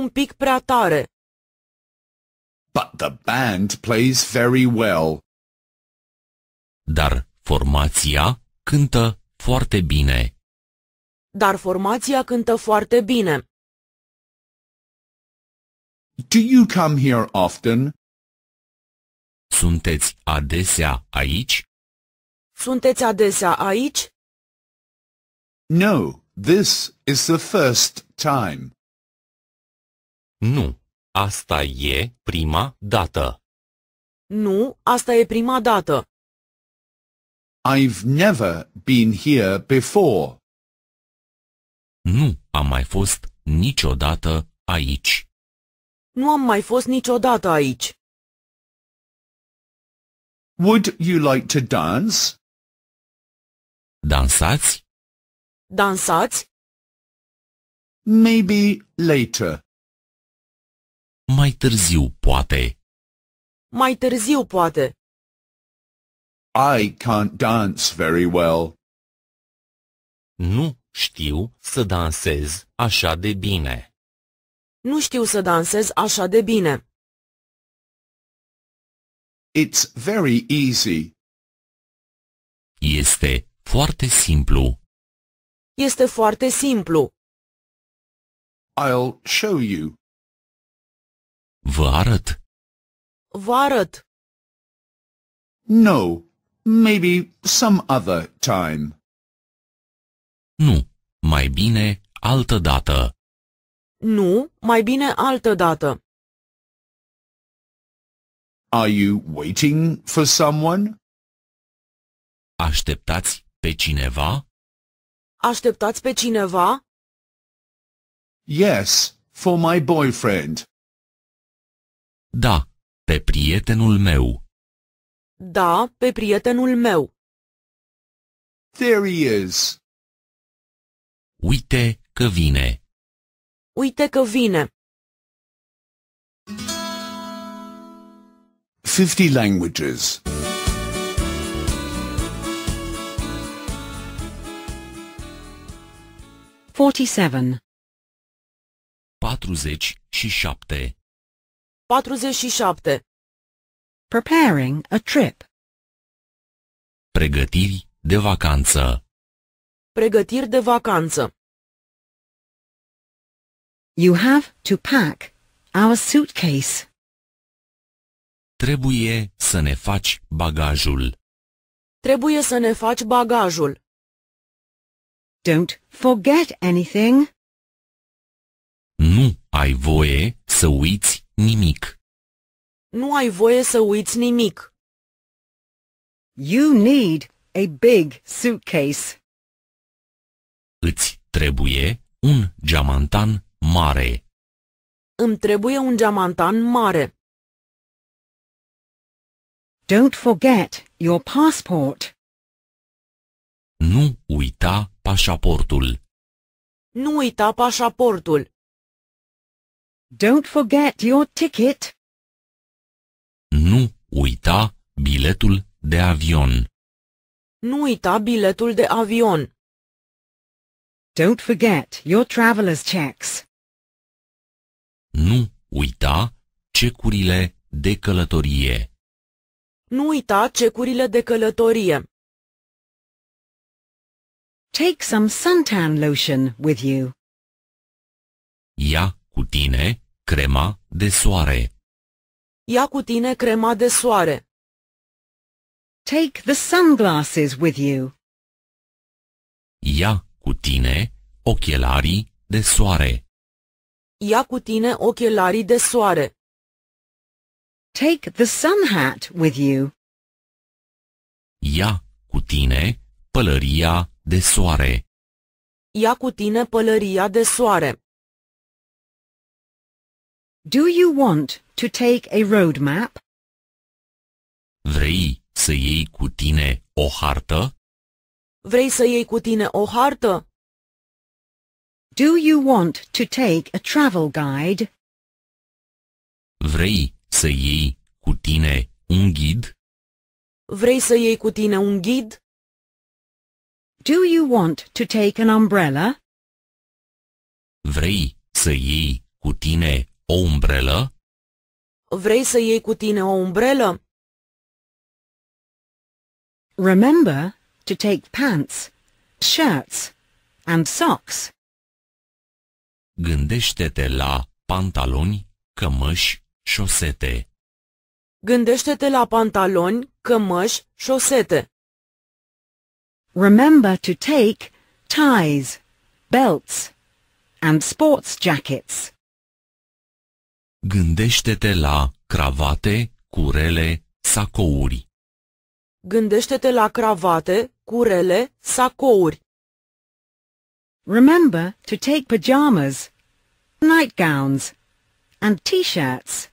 Un pic prea tare. But the band plays very well. Dar formația cântă foarte bine. Dar formația cântă foarte bine. Do you come here often? Sunteți adesea aici? Sunteți adesea aici? No, This is the first time. Nu, asta e prima dată. Nu, asta e prima dată. I've never been here before. Nu am mai fost niciodată aici. Nu am mai fost niciodată aici. Would you like to dance? Dansați? Dansați? Maybe later. Mai târziu, poate. Mai târziu, poate. I can't dance very well. Nu știu să dansez așa de bine. Nu știu să dansez așa de bine. It's very easy. Este foarte simplu. Este foarte simplu. I'll show you. Vă arăt. Vă arăt. No, maybe some other time. Nu, mai bine altă dată. Nu, mai bine altă dată. Are you waiting for someone? Așteptați pe cineva? Așteptați pe cineva? Yes, for my boyfriend. Da, pe prietenul meu. Da, pe prietenul meu. There he is. Uite că vine. Uite că vine. 50 languages. 47 47 47 Preparing a trip Pregătiri de vacanță Pregătiri de vacanță You have to pack our suitcase. Trebuie să ne faci bagajul. Trebuie să ne faci bagajul. Don't forget anything. Nu ai voie să uiți nimic. Nu ai voie să uiți nimic. You need a big suitcase. Îți trebuie un geamantan mare. Îmi trebuie un geamantan mare. Don't forget your passport. Nu uita pașaportul. Nu uita pașaportul. Don't forget your ticket. Nu uita biletul de avion. Nu uita biletul de avion. Don't forget your traveler's checks. Nu uita cecurile de călătorie. Nu uita cecurile de călătorie. Take some suntan lotion with you. Ia cu tine crema de soare. Ia cu tine crema de soare. Take the sunglasses with you. Ia cu tine ochelarii de soare. Ia cu tine ochelarii de soare. Take the sun hat with you. Ia cu tine pălăria de soare. Ia cu tine pălăria de soare. Do you want to take a road map? Vrei să iei cu tine o hartă? Vrei să iei cu tine o hartă? Do you want to take a travel guide? Vrei să iei cu tine un ghid? Vrei să iei cu tine un ghid? Do you want to take an umbrella? Vrei să iei cu tine o umbrelă? Vrei să iei cu tine o umbrelă? Remember to take pants, shirts and socks. Gândește-te la pantaloni, cămăși, șosete. Gândește-te la pantaloni, cămăși, șosete. Remember to take ties, belts and sports jackets. Gândește-te la cravate, curele, sacouri. Gândește-te la cravate, curele, sacouri. Remember to take pajamas, nightgowns and t-shirts.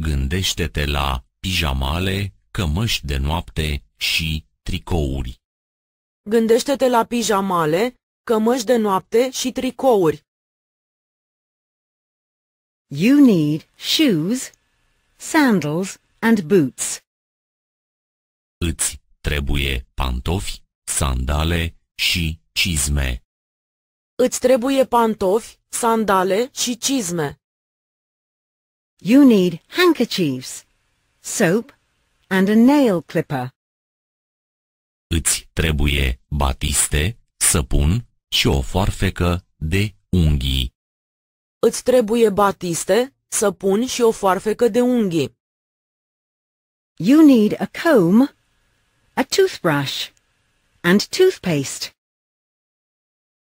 Gândește-te la pijamale, cămăși de noapte și tricouri. Gândește-te la pijamale, cămăși de noapte și tricouri. You need shoes, sandals and boots. Îți trebuie pantofi, sandale și cizme. Îți trebuie pantofi, sandale și cizme. You need handkerchiefs, soap and a nail clipper. Îți trebuie batiste, săpun și o foarfecă de unghii. Îți trebuie batiste, săpun și o foarfecă de unghii. You need a comb, a toothbrush and toothpaste.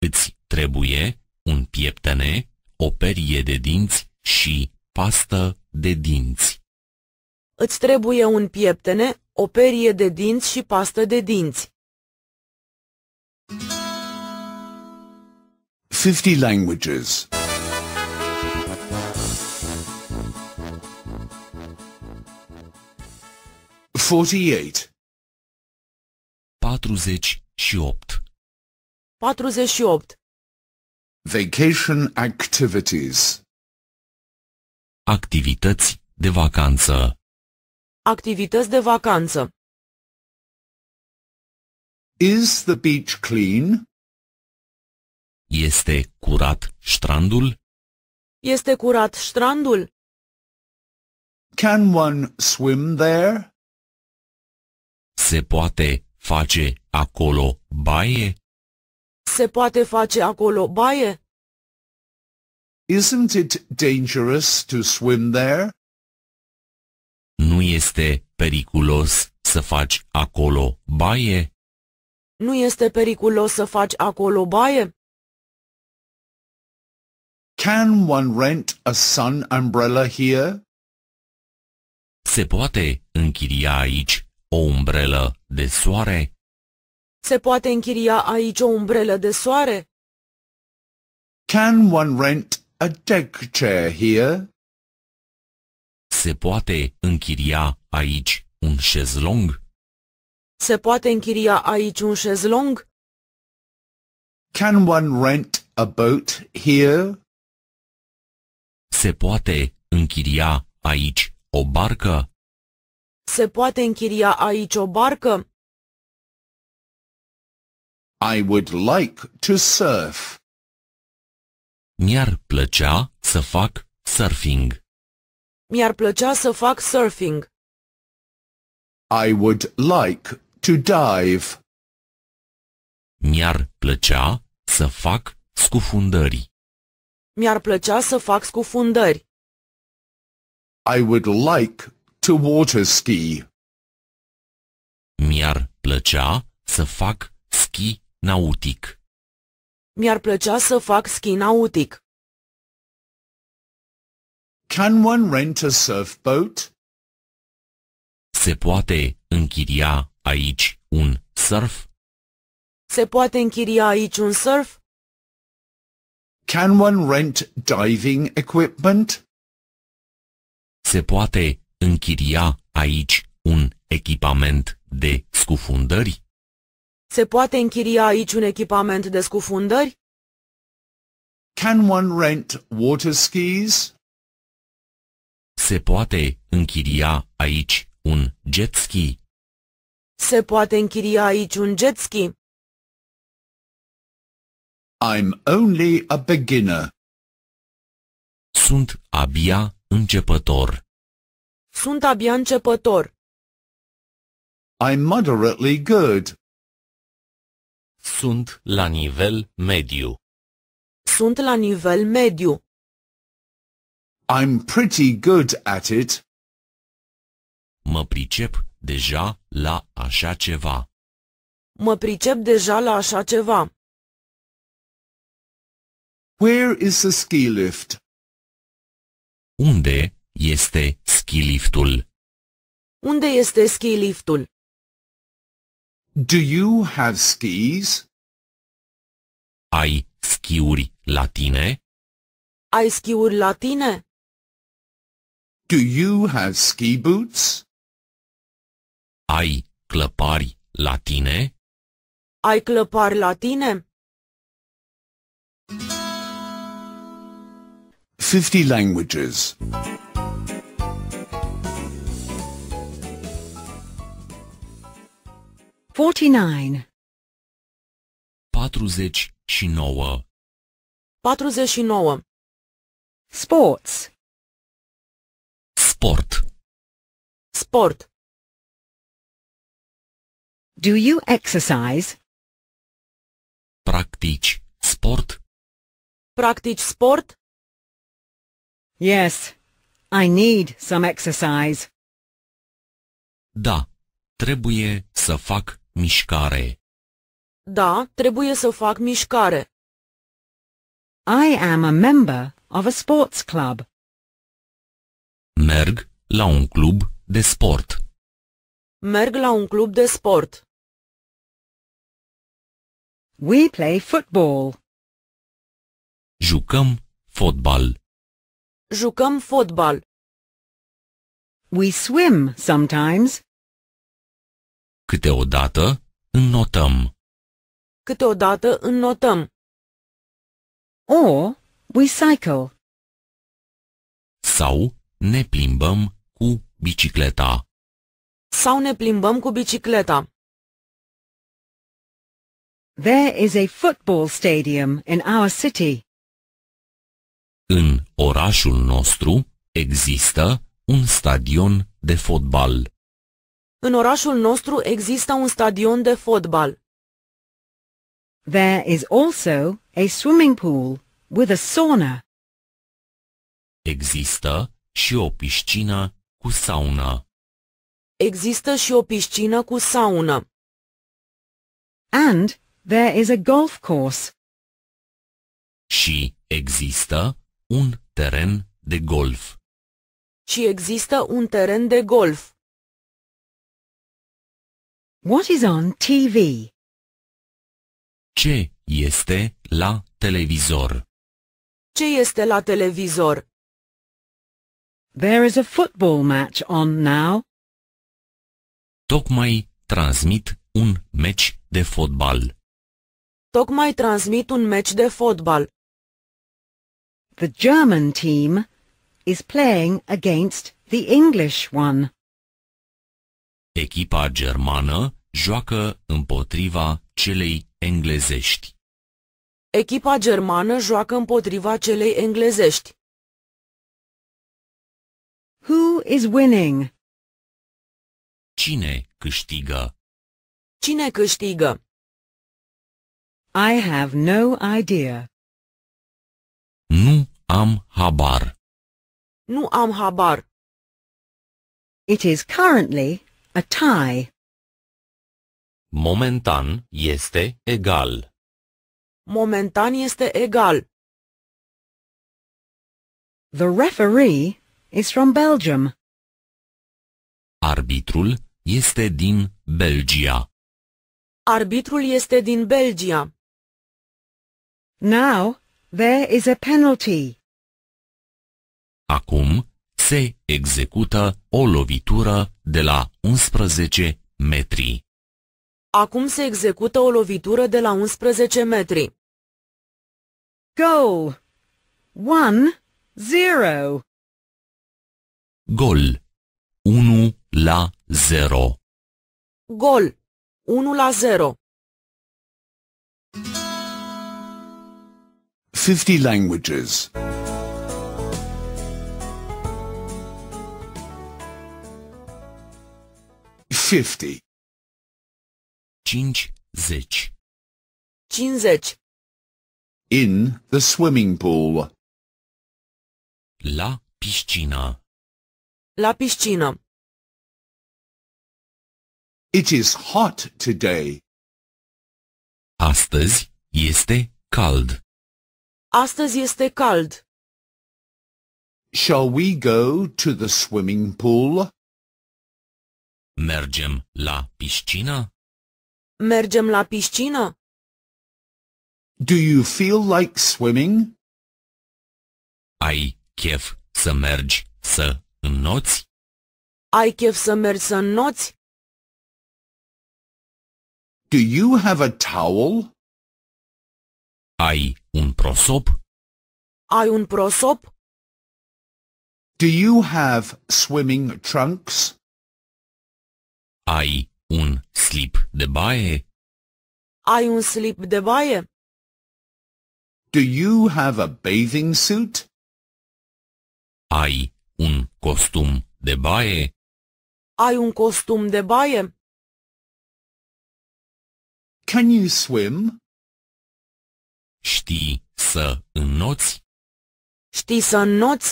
Îți trebuie un pieptene, o perie de dinți și pastă de dinți. Îți trebuie un pieptene, o perie de dinți și pastă de dinți. 50 languages. 48 48 48 Vacation activities Activități de vacanță Activități de vacanță. Is the beach clean? Este curat strandul? Este curat strandul? Can one swim there? Se poate face acolo baie? Se poate face acolo baie? Isn't it dangerous to swim there? nu este periculos să faci acolo baie? Nu este periculos să faci acolo baie? Can one rent a sun umbrella here? Se poate închiria aici o umbrelă de soare? Se poate închiria aici o umbrelă de soare? Can one rent a deck chair here? Se poate închiria aici un șezlong? Se poate închiria aici un șezlong? Can one rent a boat here? Se poate închiria aici o barcă? Se poate închiria aici o barcă? I would like to surf. Mi-ar plăcea să fac surfing. Mi-ar plăcea să fac surfing. I would like to dive. Mi-ar plăcea să fac scufundări. Mi-ar plăcea să fac scufundări. I would like to water ski. Mi-ar plăcea să fac ski nautic. Mi-ar plăcea să fac ski nautic. Can one rent a surf Se poate închiria aici un surf? Se poate închiria aici un surf? Can one rent diving equipment? Se poate închiria aici un echipament de scufundări? Se poate închiria aici un echipament de scufundări? Can one rent water skis? Se poate închiria aici un jet ski? Se poate închiria aici un jet ski? I'm only a beginner. Sunt abia începător. Sunt abia începător. I'm moderately good. Sunt la nivel mediu. Sunt la nivel mediu. I'm pretty good at it. Mă pricep deja la așa ceva. Mă pricep deja la așa ceva. Where is the ski lift? Unde este ski liftul? Unde este ski liftul? Do you have skis? Ai schiuri la tine? Ai schiuri la tine? Do you have ski boots? Ai clăpari la tine? Ai clăpari la tine? 50 languages. 49 49 49 Sports Sport. Sport. Do you exercise? Practici sport? Practici sport? Yes, I need some exercise. Da, trebuie să fac mișcare. Da, trebuie să fac mișcare. I am a member of a sports club. Merg la un club de sport. Merg la un club de sport. We play football. Jucăm fotbal. Jucăm fotbal. We swim sometimes. Câteodată înnotăm. Câteodată înnotăm. Or we cycle. Sau ne plimbăm cu bicicleta. Sau ne plimbăm cu bicicleta. There is a football stadium in our city. În orașul nostru există un stadion de fotbal. În orașul nostru există un stadion de fotbal. There is also a swimming pool with a sauna. Există și o piscină cu saună. Există și o piscină cu saună. And there is a golf course. Și există un teren de golf. Și există un teren de golf. What is on TV? Ce este la televizor? Ce este la televizor? There is a football match on now. Tocmai transmit un meci de fotbal. Tocmai transmit un meci de fotbal. The German team is playing against the English one. Echipa germană joacă împotriva celei englezești. Echipa germană joacă împotriva celei englezești. Who is winning? Cine câștigă? Cine câștigă? I have no idea. Nu am habar. Nu am habar. It is currently a tie. Momentan este egal. Momentan este egal. The referee is from Belgium. Arbitrul este din Belgia. Arbitrul este din Belgia. Now, there is a penalty. Acum se execută o lovitură de la 11 metri. Acum se execută o lovitură de la 11 metri. Goal 1-0 Gol 1 la 0 Gol 1 la 0 50 languages 50 50 50 In the swimming pool La piscina La piscină. It is hot today. Astăzi este cald. Astăzi este cald. Shall we go to the swimming pool? Mergem la piscină? Mergem la piscină? Do you feel like swimming? Ai chef să mergi să În noți? Ai chef să mergi noți? Do you have a towel? Ai un prosop? Ai un prosop? Do you have swimming trunks? Ai un slip de baie? Ai un slip de baie? Do you have a bathing suit? Ai costum de baie? Ai un costum de baie? Can you swim? Știi să înnoți? Știi să înnoți?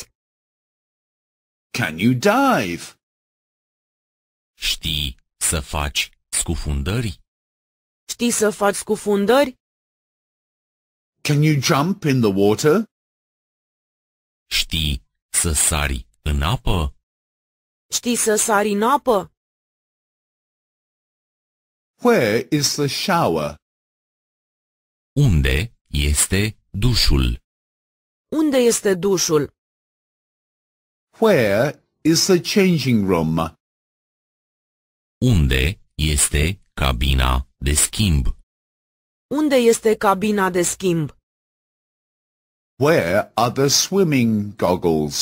Can you dive? Știi să faci scufundări? Știi să faci scufundări? Can you jump in the water? Știi să sari în apă? Știi să sari în apă? Where is the shower? Unde este dușul? Unde este dușul? Where is the changing room? Unde este cabina de schimb? Unde este cabina de schimb? Where are the swimming goggles?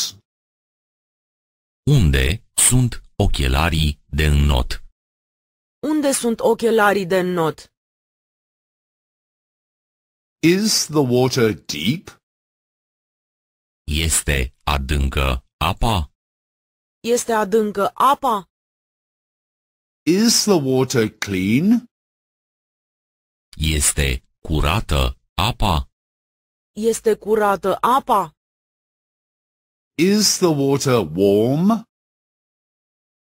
Unde sunt ochelarii de înnot? Unde sunt ochelarii de înnot? Is the water deep? Este adâncă apa? Este adâncă apa? Is the water clean? Este curată apa? Este curată apa? Is the water warm?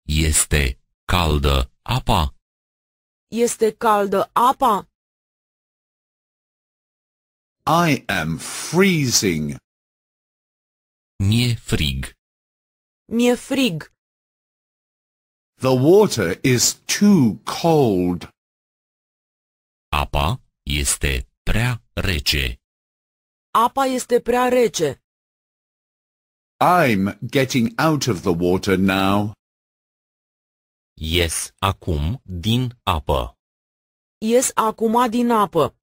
Este caldă apa? Este caldă apa? I am freezing. mi frig. mi frig. The water is too cold. Apa este prea rece. Apa este prea rece. I'm getting out of the water now. Yes, acum din apă. Yes, acum din apă.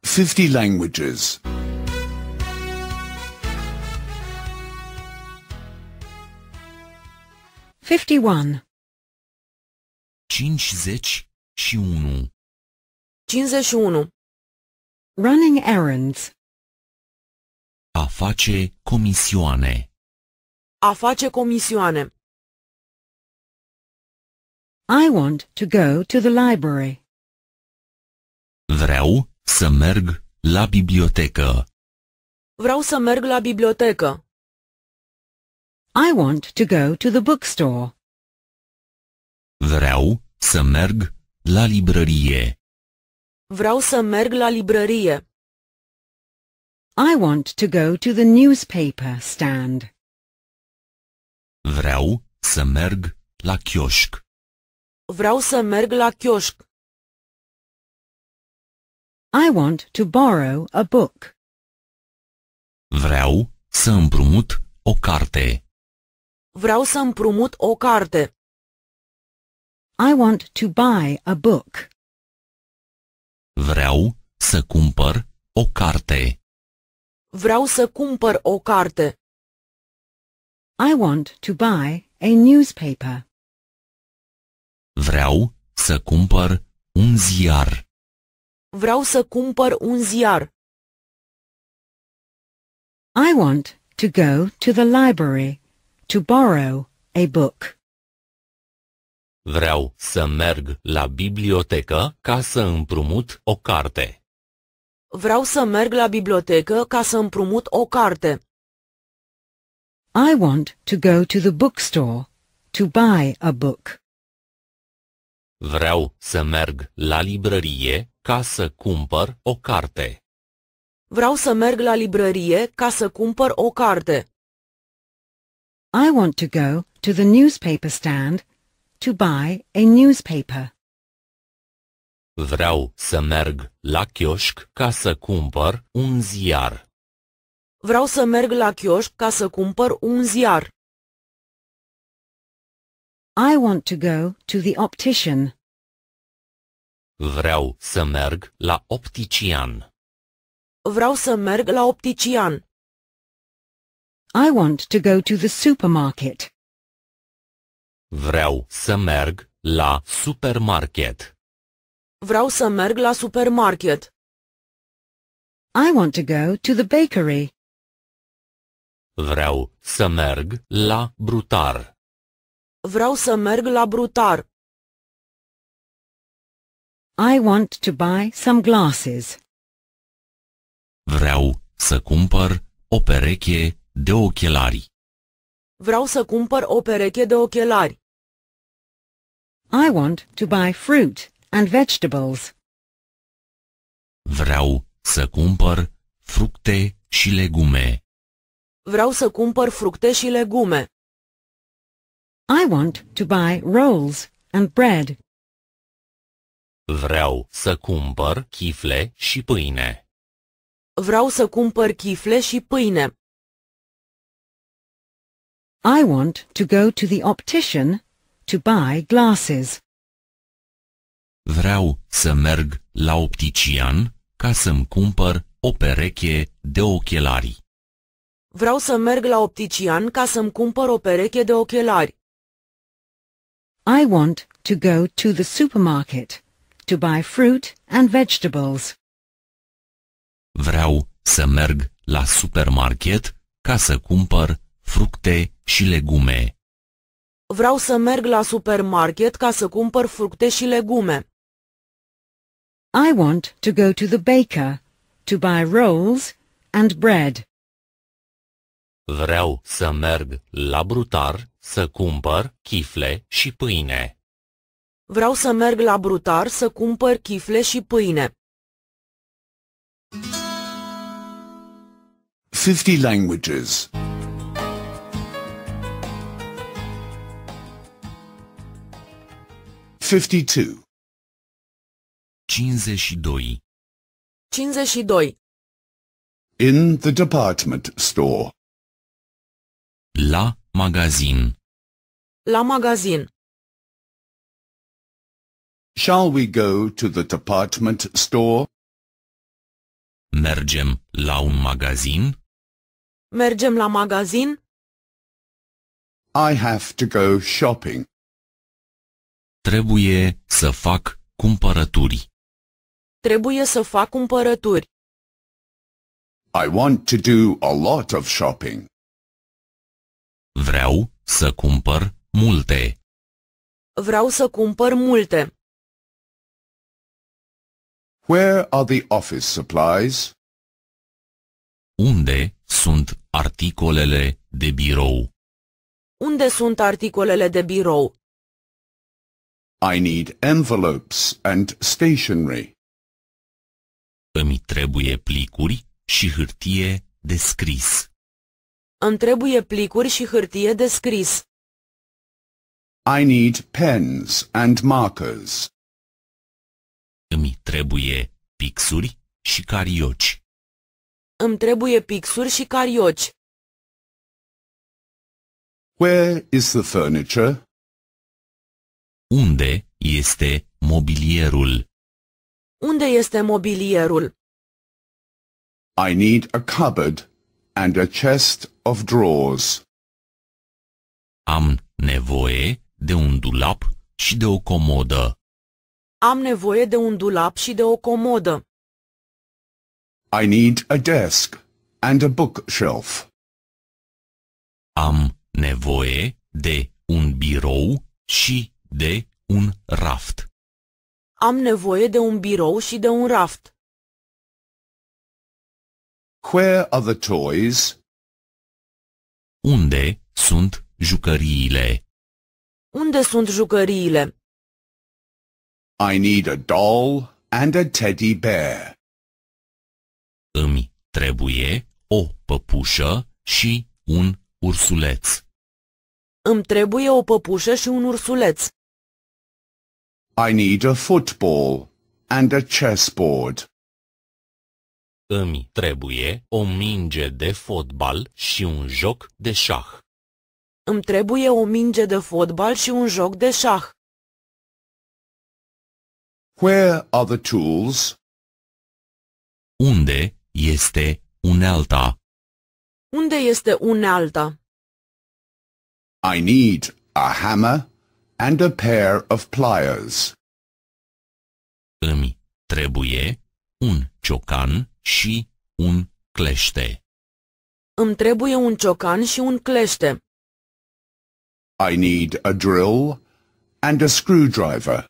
50 languages. 51 50 și 1 Running errands A face comisioane. A face comisioane. I want to go to the library. Vreau să merg la bibliotecă. Vreau să merg la bibliotecă. I want to go to the bookstore. Vreau să merg la librărie. Vreau să merg la librărie. I want to go to the newspaper stand. Vreau să merg la kiosk. Vreau să merg la kiosk. I want to borrow a book. Vreau să împrumut o carte. Vreau să împrumut o carte. I want to buy a book. Vreau să cumpăr o carte. Vreau să cumpăr o carte. I want to buy a newspaper. Vreau să cumpăr un ziar. Vreau să cumpăr un ziar. I want to go to the library to borrow a book. Vreau să merg la bibliotecă ca să împrumut o carte. Vreau să merg la bibliotecă ca să împrumut o carte. I want to go to the bookstore to buy a book. Vreau să merg la librărie ca să cumpăr o carte. Vreau să merg la librărie ca să cumpăr o carte. I want to go to the newspaper stand to buy a newspaper. Vreau să merg la chioșc ca să cumpăr un ziar. Vreau să merg la chioșc ca să cumpăr un ziar. I want to go to the optician. Vreau să merg la optician. Vreau să merg la optician. I want to go to the supermarket. Vreau să merg la supermarket. Vreau să merg la supermarket. I want to go to the bakery. Vreau să merg la brutar. Vreau să merg la brutar. I want to buy some glasses. Vreau să cumpăr o pereche de ochelari. Vreau să cumpăr o pereche de ochelari. I want to buy fruit and vegetables. Vreau să cumpăr fructe și legume. Vreau să cumpăr fructe și legume. I want to buy rolls and bread. Vreau să cumpăr chifle și pâine. Vreau să cumpăr chifle și pâine. I want to go to the optician to buy glasses. Vreau să merg la optician ca să-mi cumpăr o pereche de ochelari. Vreau să merg la optician ca să-mi cumpăr o pereche de ochelari. I want to go to the supermarket to buy fruit and vegetables. Vreau să merg la supermarket ca să cumpăr fructe și legume. Vreau să merg la supermarket ca să cumpăr fructe și legume. I want to go to the baker to buy rolls and bread. Vreau să merg la brutar să cumpăr chifle și pâine. Vreau să merg la brutar să cumpăr chifle și pâine. 50 languages. 52 52 52 In the department store La magazin La magazin Shall we go to the department store? Mergem la un magazin? Mergem la magazin? I have to go shopping. Trebuie să fac cumpărături. Trebuie să fac cumpărături. I want to do a lot of shopping. Vreau să cumpăr multe. Vreau să cumpăr multe. Where are the office supplies? Unde sunt articolele de birou? Unde sunt articolele de birou? I need envelopes and stationery. Îmi trebuie plicuri și hârtie de scris. Îmi trebuie plicuri și hârtie de scris. I need pens and markers. Îmi trebuie pixuri și carioci. Îmi trebuie pixuri și carioci. Where is the furniture? Unde este mobilierul? Unde este mobilierul? I need a cupboard and a chest of drawers. Am nevoie de un dulap și de o comodă. Am nevoie de un dulap și de o comodă. I need a desk and a bookshelf. Am nevoie de un birou și de un raft. Am nevoie de un birou și de un raft. Where are the toys? Unde sunt jucăriile? Unde sunt jucăriile? I need a doll and a teddy bear. Îmi trebuie o păpușă și un ursuleț. Îmi trebuie o păpușă și un ursuleț. I need a football and a chessboard. Îmi trebuie o minge de fotbal și un joc de șah. Îmi trebuie o minge de fotbal și un joc de șah. Where are the tools? Unde este unealta? Unde este unealta? I need a hammer and a pair of pliers. Îmi trebuie un ciocan și un clește. Îmi trebuie un ciocan și un clește. I need a drill and a screwdriver.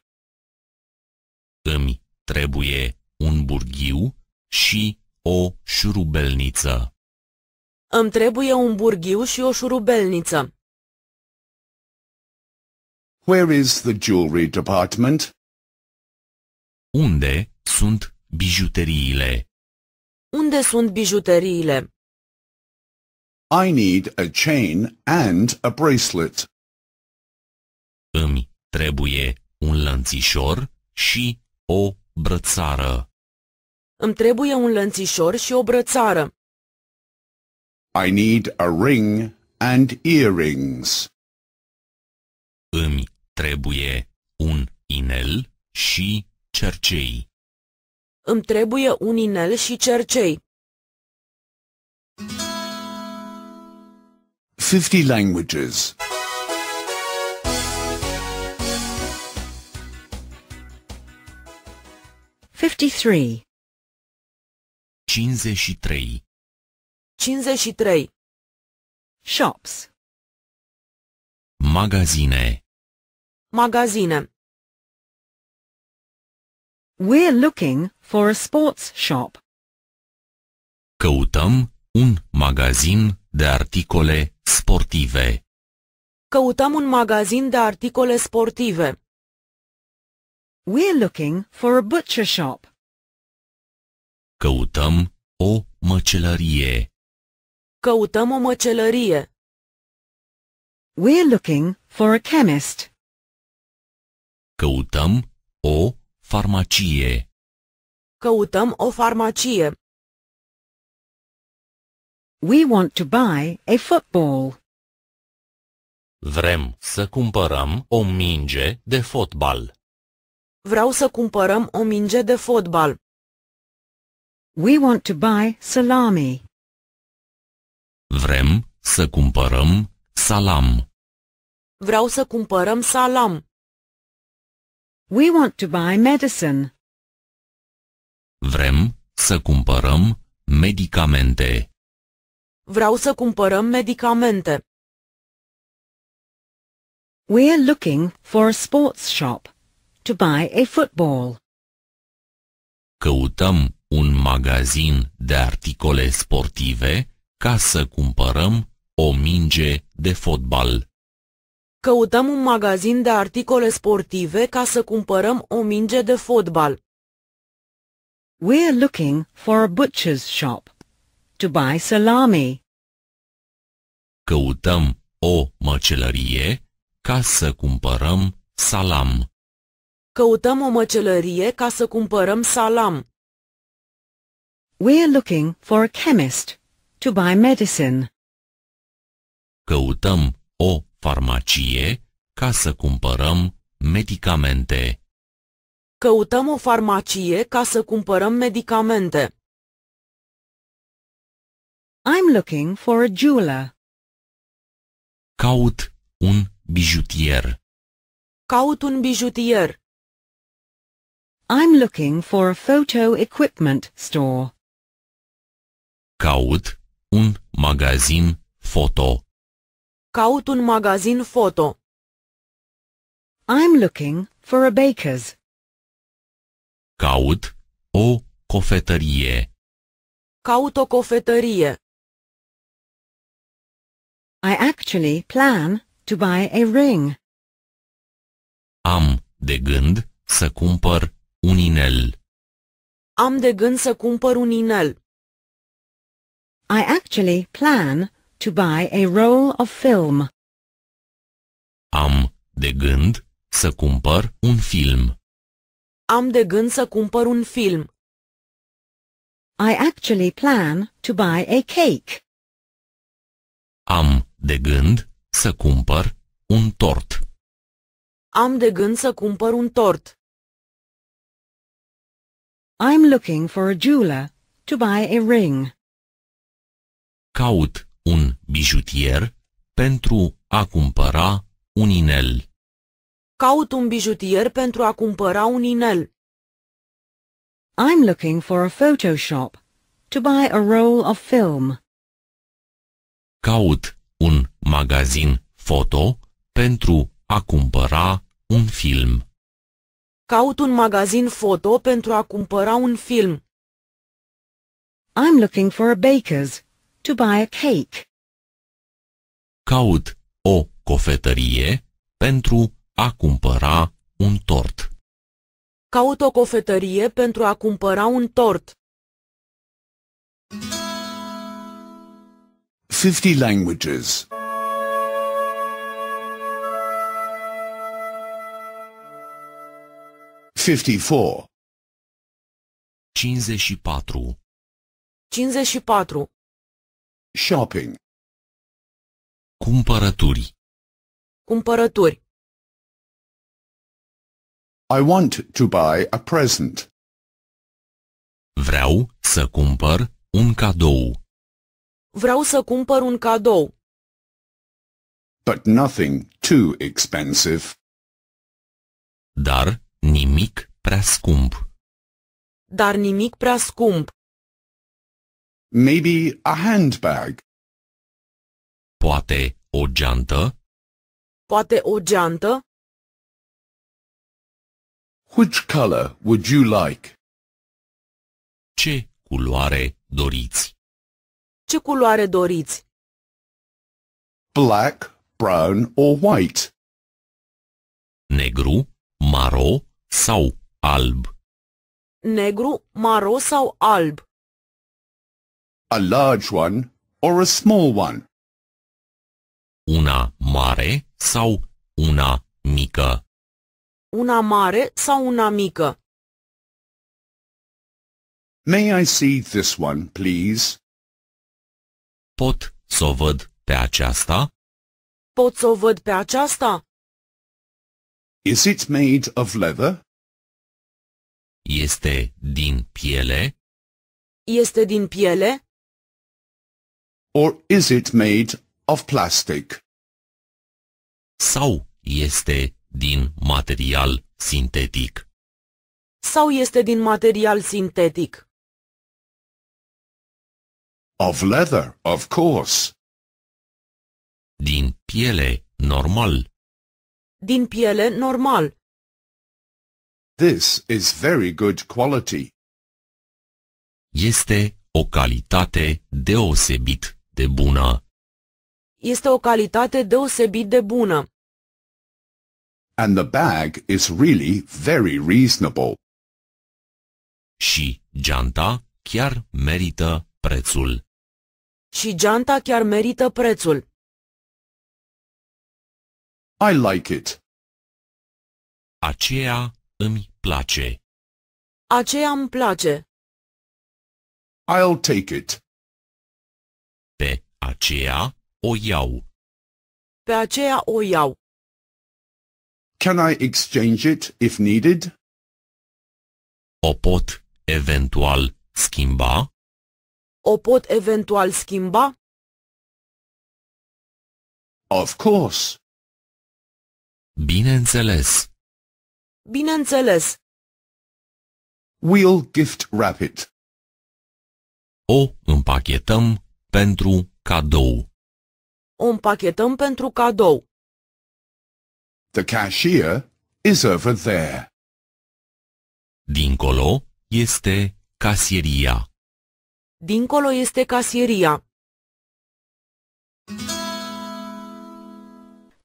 Îmi trebuie un burghiu și o șurubelniță. Îmi trebuie un burghiu și o șurubelniță. Where is the jewelry department? Unde sunt bijuteriile? Unde sunt bijuteriile? I need a chain and a bracelet. Îmi trebuie un lănțișor și o brățară. Îmi trebuie un lănțișor și o brățară. I need a ring and earrings. Îmi trebuie un inel și cercei. Îmi trebuie un inel și cercei. 50 languages. 53 53 53 Shops Magazine Magazine. We're looking for a sports shop. Căutăm un magazin de articole sportive. Căutăm un magazin de articole sportive. We're looking for a butcher shop. Căutăm o măcelărie. Căutăm o măcelărie. We're looking for a chemist. Căutăm o farmacie. Căutăm o farmacie. We want to buy a football. Vrem să cumpărăm o minge de fotbal. Vreau să cumpărăm o minge de fotbal. We want to buy salami. Vrem să cumpărăm salam. Vreau să cumpărăm salam. We want to buy medicine. Vrem să cumpărăm medicamente. Vreau să cumpărăm medicamente. We're looking for a sports shop to buy a football. Căutăm un magazin de articole sportive ca să cumpărăm o minge de fotbal. Căutăm un magazin de articole sportive ca să cumpărăm o minge de fotbal. We're looking for a butcher's shop to buy salami. Căutăm o măcelărie ca să cumpărăm salam. Căutăm o măcelărie ca să cumpărăm salam. We're looking for a chemist to buy medicine. Căutăm o farmacie ca să cumpărăm medicamente. Căutăm o farmacie ca să cumpărăm medicamente. I'm looking for a jeweler. Caut un bijutier. Caut un bijutier. I'm looking for a photo equipment store. Caut un magazin foto. Caut un magazin foto. I'm looking for a baker's. Caut o cofetărie. Caut o cofetărie. I actually plan to buy a ring. Am de gând să cumpăr un inel. Am de gând să cumpăr un inel. I actually plan To buy a roll of film. Am de gând să cumpăr un film. Am de gând să cumpăr un film. I actually plan to buy a cake. Am de gând să cumpăr un tort. Am de gând să cumpăr un tort. I'm looking for a jeweler to buy a ring. Caut bijutier pentru a cumpăra un inel. Caut un bijutier pentru a cumpăra un inel. I'm looking for a photo shop to buy a roll of film. Caut un magazin foto pentru a cumpăra un film. Caut un magazin foto pentru a cumpăra un film. I'm looking for a baker's to buy a cake caut o cofetărie pentru a cumpăra un tort. Caut o cofetărie pentru a cumpăra un tort. 50 languages. 54 54 Shopping Cumpărături. Cumpărături. I want to buy a present. Vreau să cumpăr un cadou. Vreau să cumpăr un cadou. But nothing too expensive. Dar nimic prea scump. Dar nimic prea scump. Maybe a handbag. Poate o geantă? Poate o geantă? Which color would you like? Ce culoare doriți? Ce culoare doriți? Black, brown or white? Negru, maro sau alb? Negru, maro sau alb? A large one or a small one? una mare sau una mică? Una mare sau una mică? May I see this one, please? Pot să o văd pe aceasta? Pot să o văd pe aceasta? Is it made of leather? Este din piele? Este din piele? Or is it made of plastic. Sau este din material sintetic. Sau este din material sintetic. Of leather, of course. Din piele, normal. Din piele, normal. This is very good quality. Este o calitate deosebit de bună este o calitate deosebit de bună. And the bag is really very reasonable. Și geanta chiar merită prețul. Și geanta chiar merită prețul. I like it. Aceea îmi place. Aceea îmi place. I'll take it. Pe aceea o iau. Pe aceea o iau. Can I exchange it if needed? O pot eventual schimba? O pot eventual schimba? Of course. Bineînțeles. Bineînțeles. We'll gift wrap it. O împachetăm pentru cadou. O împachetăm pentru cadou. The cashier is over there. Dincolo este casieria. Dincolo este casieria.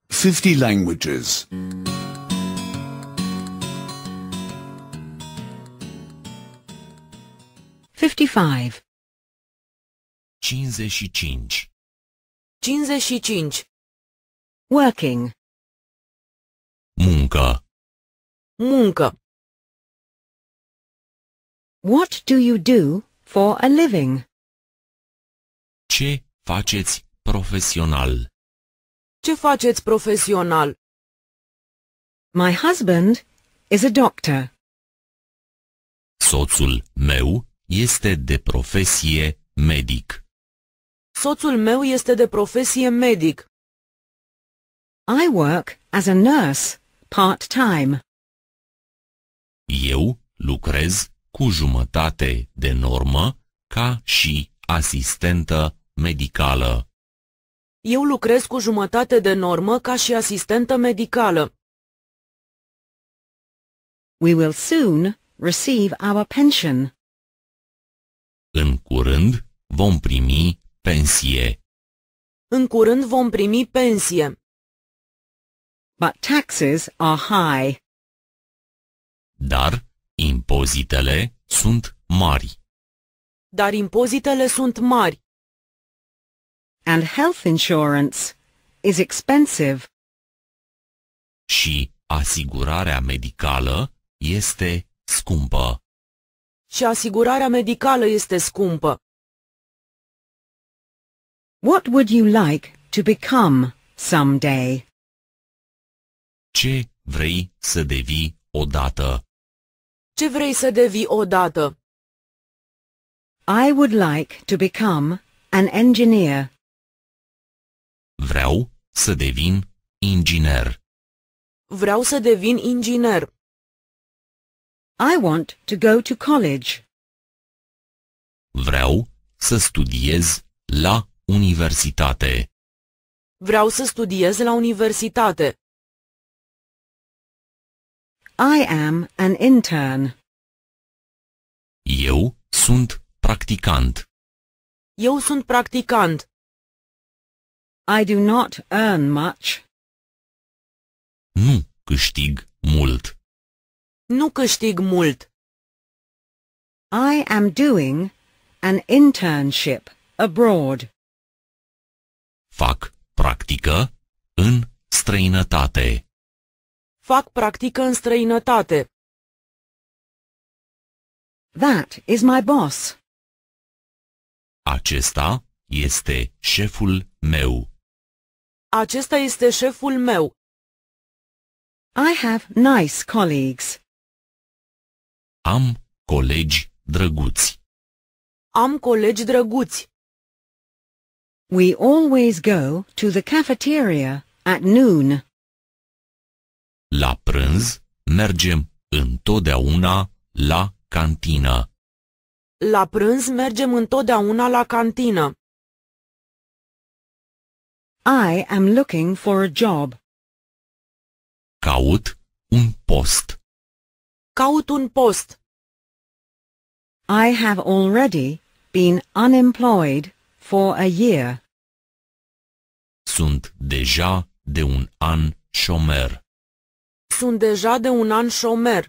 50 languages. 55 55 55. Working. Muncă. Muncă. What do you do for a living? Ce faceți profesional? Ce faceți profesional? My husband is a doctor. Soțul meu este de profesie medic. Soțul meu este de profesie medic. I work as a nurse, part-time. Eu lucrez cu jumătate de normă ca și asistentă medicală. Eu lucrez cu jumătate de normă ca și asistentă medicală. We will soon receive our pension. În curând vom primi Pensie. În curând vom primi pensie. But taxes are high. Dar impozitele sunt mari. Dar impozitele sunt mari. And health insurance is expensive. Și asigurarea medicală este scumpă. Și asigurarea medicală este scumpă. What would you like to become someday? Ce vrei să devii odată? Ce vrei să devii odată? I would like to become an engineer. Vreau să devin inginer. Vreau să devin inginer. I want to go to college. Vreau să studiez la Universitate. Vreau să studiez la universitate. I am an intern. Eu sunt practicant. Eu sunt practicant. I do not earn much. Nu câștig mult. Nu câștig mult. I am doing an internship abroad. Fac practică în străinătate. Fac practică în străinătate. That is my boss. Acesta este șeful meu. Acesta este șeful meu. I have nice colleagues. Am colegi drăguți. Am colegi drăguți. We always go to the cafeteria at noon. La prânz mergem întotdeauna la cantină. La prânz mergem întotdeauna la cantină. I am looking for a job. Caut un post. Caut un post. I have already been unemployed for a year. Sunt deja de un an șomer. Sunt deja de un an șomer.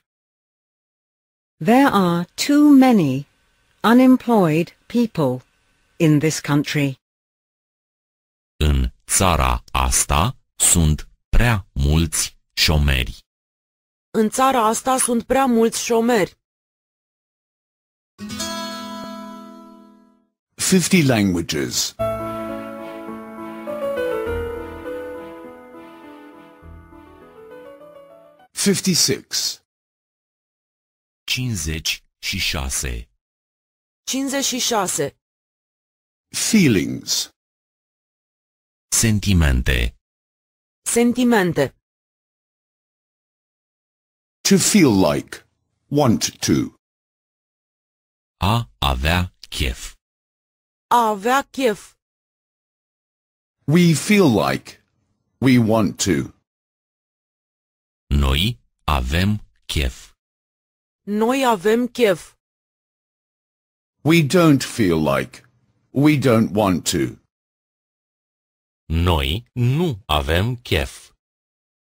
There are too many unemployed people in this country. În țara asta sunt prea mulți șomeri. În țara asta sunt prea mulți șomeri. 50 languages. 56 56 56 Feelings Sentimente Sentimente To feel like, want to A avea chef Avakif. We feel like. We want to. Noi avem chef. Noi avem chef. We don't feel like. We don't want to. Noi nu avem chef.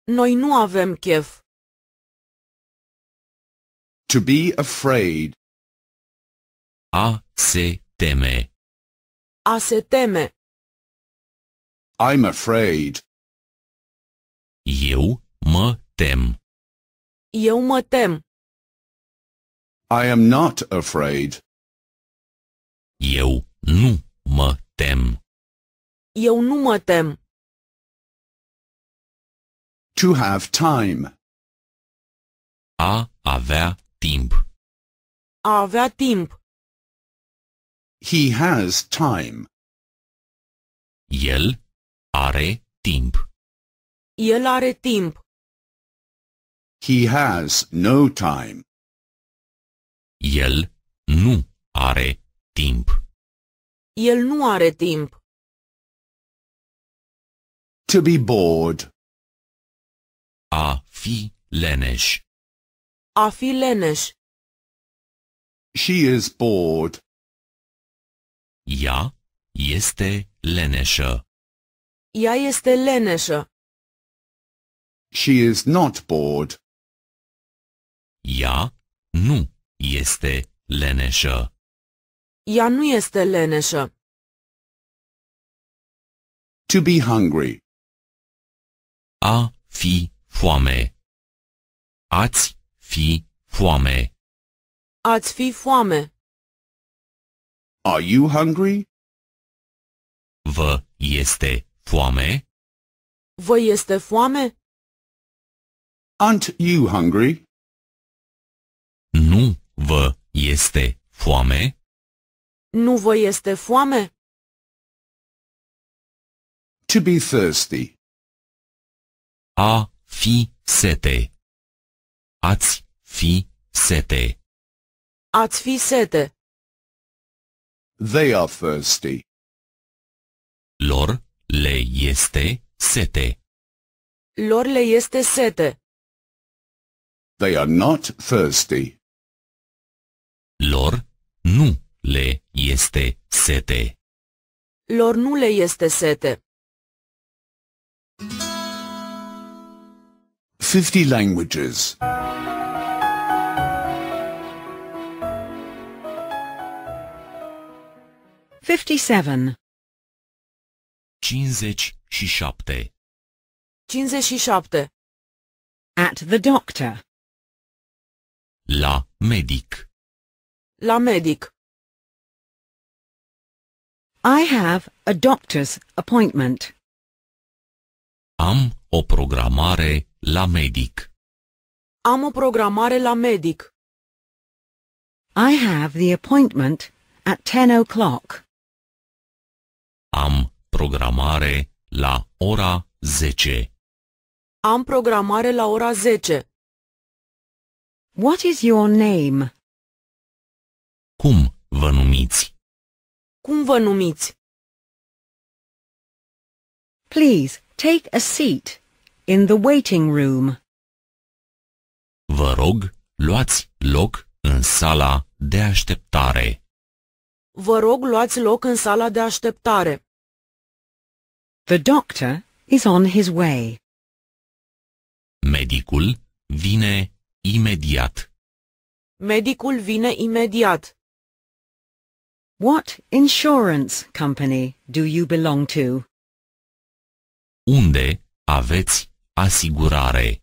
Noi nu avem chef. To be afraid. A se teme. A se teme. I'm afraid. Eu mă tem. Eu mă tem. I am not afraid. Eu nu mă tem. Eu nu mă tem. To have time. A avea timp. A avea timp. He has time. El are timp. El are timp. He has no time. El nu are timp. El nu are timp. To be bored. A fi leneș. A fi leneș. She is bored. Ea este leneșă. Ea este leneșă. She is not bored. Ea nu este leneșă. Ea nu este leneșă. To be hungry. A fi foame. Ați fi foame. Ați fi foame. Are you hungry? Vă este foame? Vă este foame? Aren't you hungry? Nu vă este foame? Nu vă este foame? To be thirsty. A fi sete. Ați fi sete. Ați fi sete. They are thirsty. Lor le este sete. Lor le este sete. They are not thirsty. Lor nu le este sete. Lor nu le este sete. 50 languages. 57 57 57 At the doctor La medic La medic I have a doctor's appointment. Am o programare la medic. Am o programare la medic. I have the appointment at 10 o'clock. Am programare la ora 10. Am programare la ora 10. What is your name? Cum vă numiți? Cum vă numiți? Please take a seat in the waiting room. Vă rog, luați loc în sala de așteptare. Vă rog, luați loc în sala de așteptare. The doctor is on his way. Medicul vine imediat. Medicul vine imediat. What insurance company do you belong to? Unde aveți asigurare?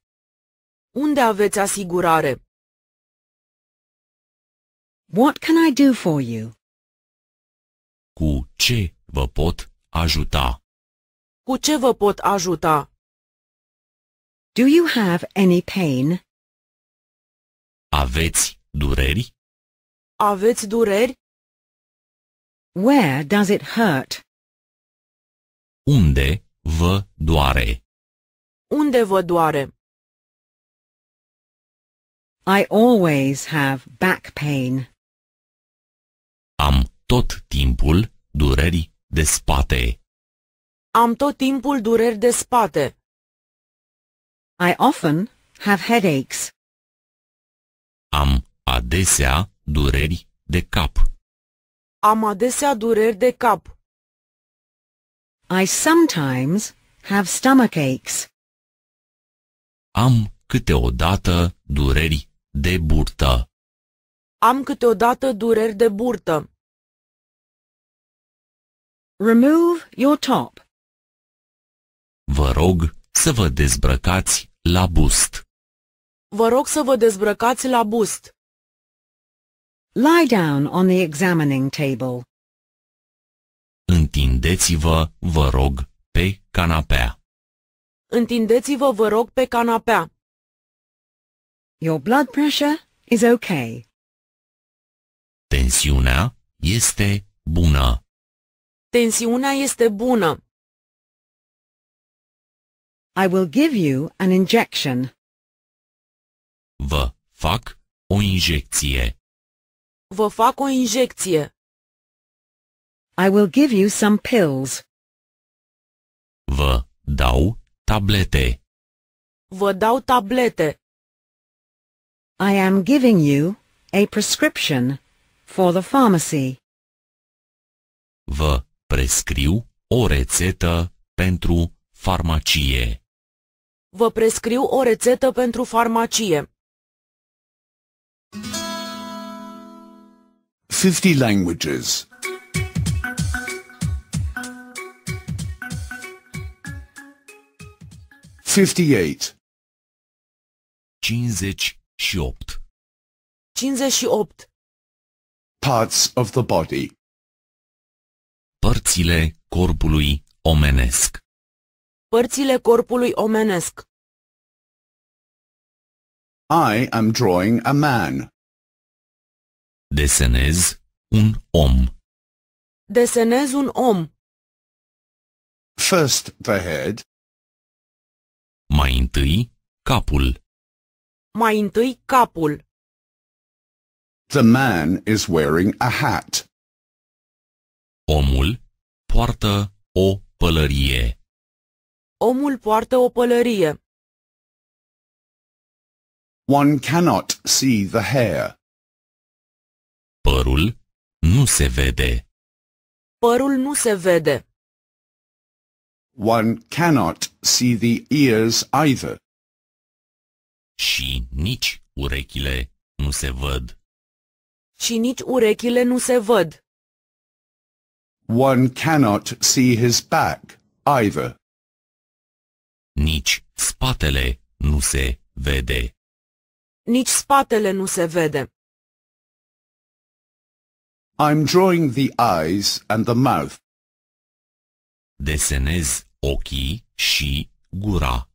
Unde aveți asigurare? What can I do for you? Cu ce vă pot ajuta? Cu ce vă pot ajuta? Do you have any pain? Aveți dureri? Aveți dureri? Where does it hurt? Unde vă doare? Unde vă doare? I always have back pain. Am tot timpul dureri de spate. Am tot timpul dureri de spate. I often have headaches. Am adesea dureri de cap. Am adesea dureri de cap. I sometimes have stomach aches. Am câteodată dureri de burtă. Am câteodată dureri de burtă. Remove your top. Vă rog să vă dezbrăcați la bust. Vă rog să vă dezbrăcați la bust. Lie down on the examining table. Întindeți-vă, vă rog, pe canapea. Întindeți-vă, vă rog, pe canapea. Your blood pressure is okay. Tensiunea este bună. Tensiunea este bună. I will give you an injection. Vă fac o injecție. Vă fac o injecție. I will give you some pills. Vă dau tablete. Vă dau tablete. I am giving you a prescription for the pharmacy. Vă prescriu o rețetă pentru farmacie. Vă prescriu o rețetă pentru farmacie. 50 languages. 58 58 58 Parts of the body Părțile corpului omenesc Părțile corpului omenesc. I am drawing a man. Desenez un om. Desenez un om. First the head. Mai întâi capul. Mai întâi capul. The man is wearing a hat. Omul poartă o pălărie. Omul poartă o pălărie. One cannot see the hair. Părul nu se vede. Părul nu se vede. One cannot see the ears either. Și nici urechile nu se văd. Și nici urechile nu se văd. One cannot see his back either. Nici spatele nu se vede. Nici spatele nu se vede. I'm drawing the eyes and the mouth. Desenez ochii și gura.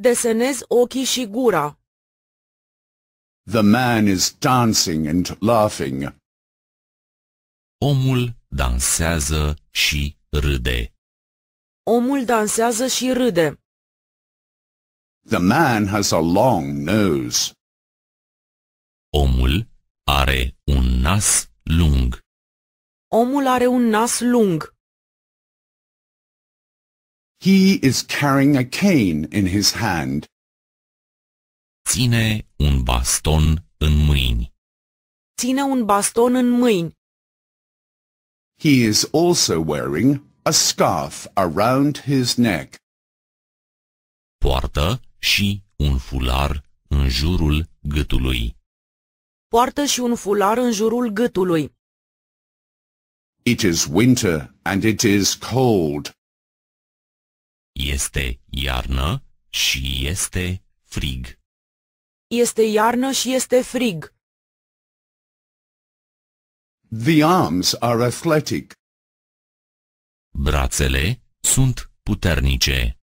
Desenez ochii și gura. The man is dancing and laughing. Omul dansează și râde. Omul dansează și râde. The man has a long nose. Omul are un nas lung. Omul are un nas lung. He is carrying a cane in his hand. Ține un baston în mâini. Ține un baston în mâini. He is also wearing a scarf around his neck. Poartă și un fular în jurul gâtului. Poartă și un fular în jurul gâtului. It is winter and it is cold. Este iarnă și este frig. Este iarnă și este frig. The arms are athletic. Brațele sunt puternice.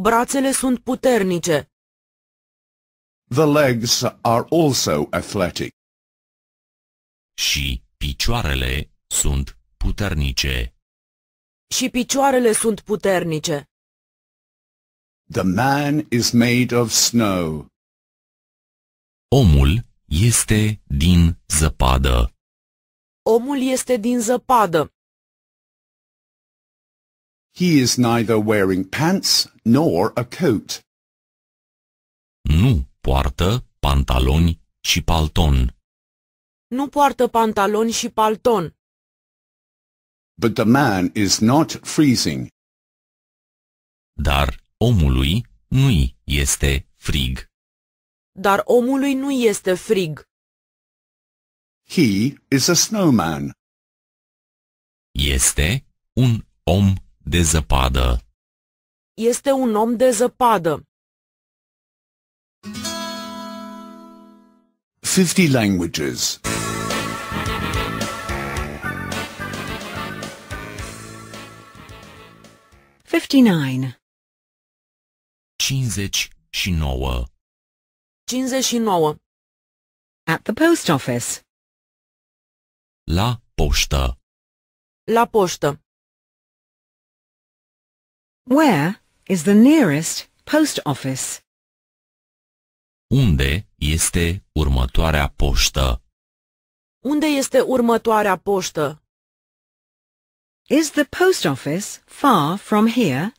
Brațele sunt puternice. The legs are also athletic. Și picioarele sunt puternice. Și picioarele sunt puternice. The man is made of snow. Omul este din zăpadă. Omul este din zăpadă. He is neither wearing pants nor a coat. Nu poartă pantaloni și palton. Nu poartă pantaloni și palton. But the man is not freezing. Dar omului nu-i este frig. Dar omului nu este frig. He is a snowman. Este un om de zăpadă. Este un om de zăpadă. 50 languages. 59 59 59 At the post office. La poștă. La poștă. Where is the nearest post office? Unde este următoarea poștă? Unde este următoarea poștă? Is the post office far from here?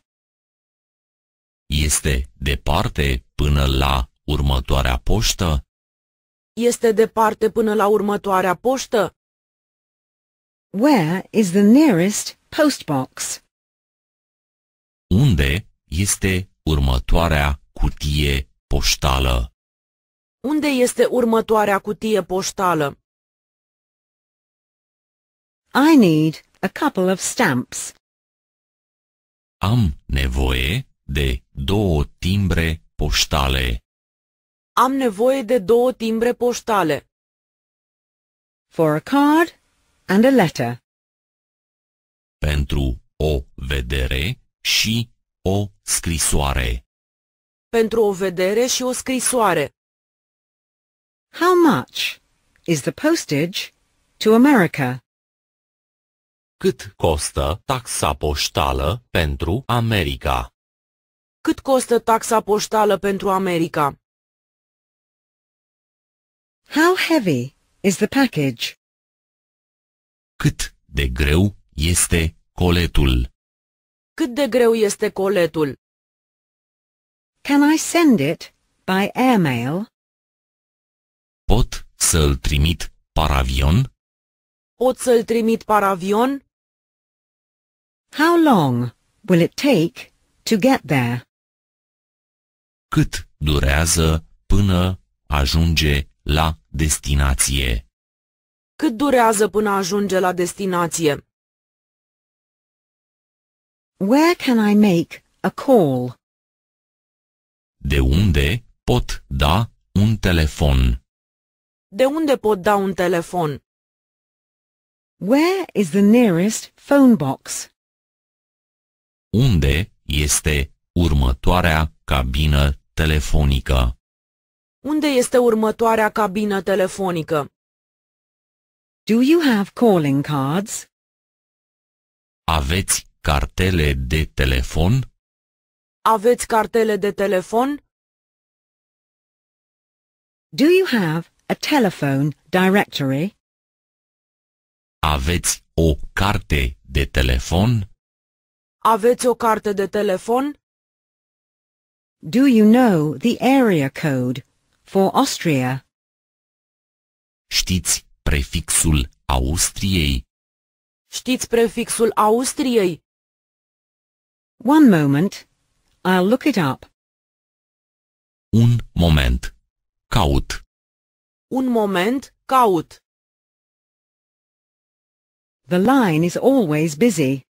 Este departe până la următoarea poștă? Este departe până la următoarea poștă? Where is the nearest post box? Unde este următoarea cutie poștală? Unde este următoarea cutie poștală? I need a couple of stamps. Am nevoie de două timbre poștale. Am nevoie de două timbre poștale. For a card and a letter. Pentru o vedere și o scrisoare. Pentru o vedere și o scrisoare. How much is the postage to America? Cât costă taxa poștală pentru America? Cât costă taxa poștală pentru America? How heavy is the package? Cât de greu este coletul? Cât de greu este coletul? Can I send it by airmail? Pot să-l trimit paravion? Pot să-l trimit paravion? How long will it take to get there? Cât durează până ajunge la destinație? Cât durează până ajunge la destinație? Where can I make a call? De unde pot da un telefon? De unde pot da un telefon? Where is the nearest phone box? Unde este următoarea cabină telefonică? Unde este următoarea cabină telefonică? Do you have calling cards? Aveți cartele de telefon? Aveți cartele de telefon? Do you have a telephone directory? Aveți o carte de telefon? Aveți o carte de telefon? Do you know the area code for Austria? Știți prefixul Austriei? Știți prefixul Austriei? One moment. I'll look it up. Un moment. Caut. Un moment, caut. The line is always busy.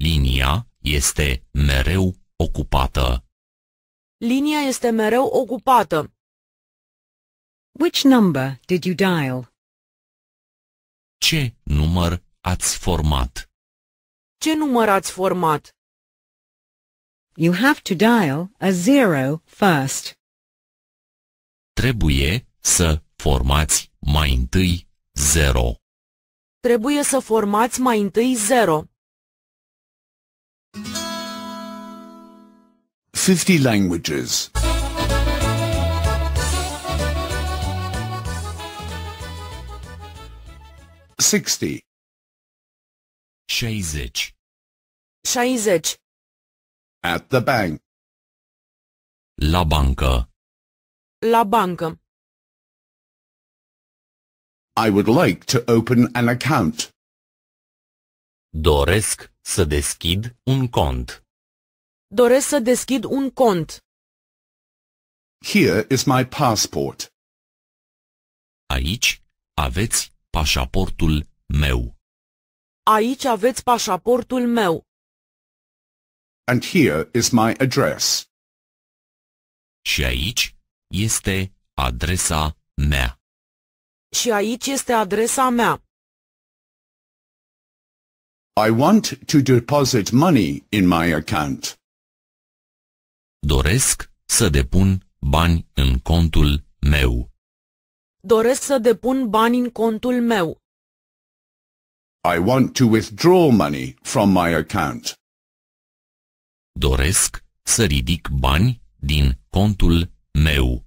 Linia este mereu ocupată. Linia este mereu ocupată. Which number did you dial? Ce număr ați format? Ce număr ați format? You have to dial a zero first. Trebuie să formați mai întâi 0. Trebuie să formați mai întâi 0. 50 languages. 60 60 60 At the bank La bancă La bancă I would like to open an account. Doresc să deschid un cont. Doresc să deschid un cont. Here is my passport. Aici aveți pașaportul meu. Aici aveți pașaportul meu. And here is my address. Și aici este adresa mea. Și aici este adresa mea. I want to deposit money in my account. Doresc să depun bani în contul meu. Doresc să depun bani în contul meu. I want to withdraw money from my account. Doresc să ridic bani din contul meu.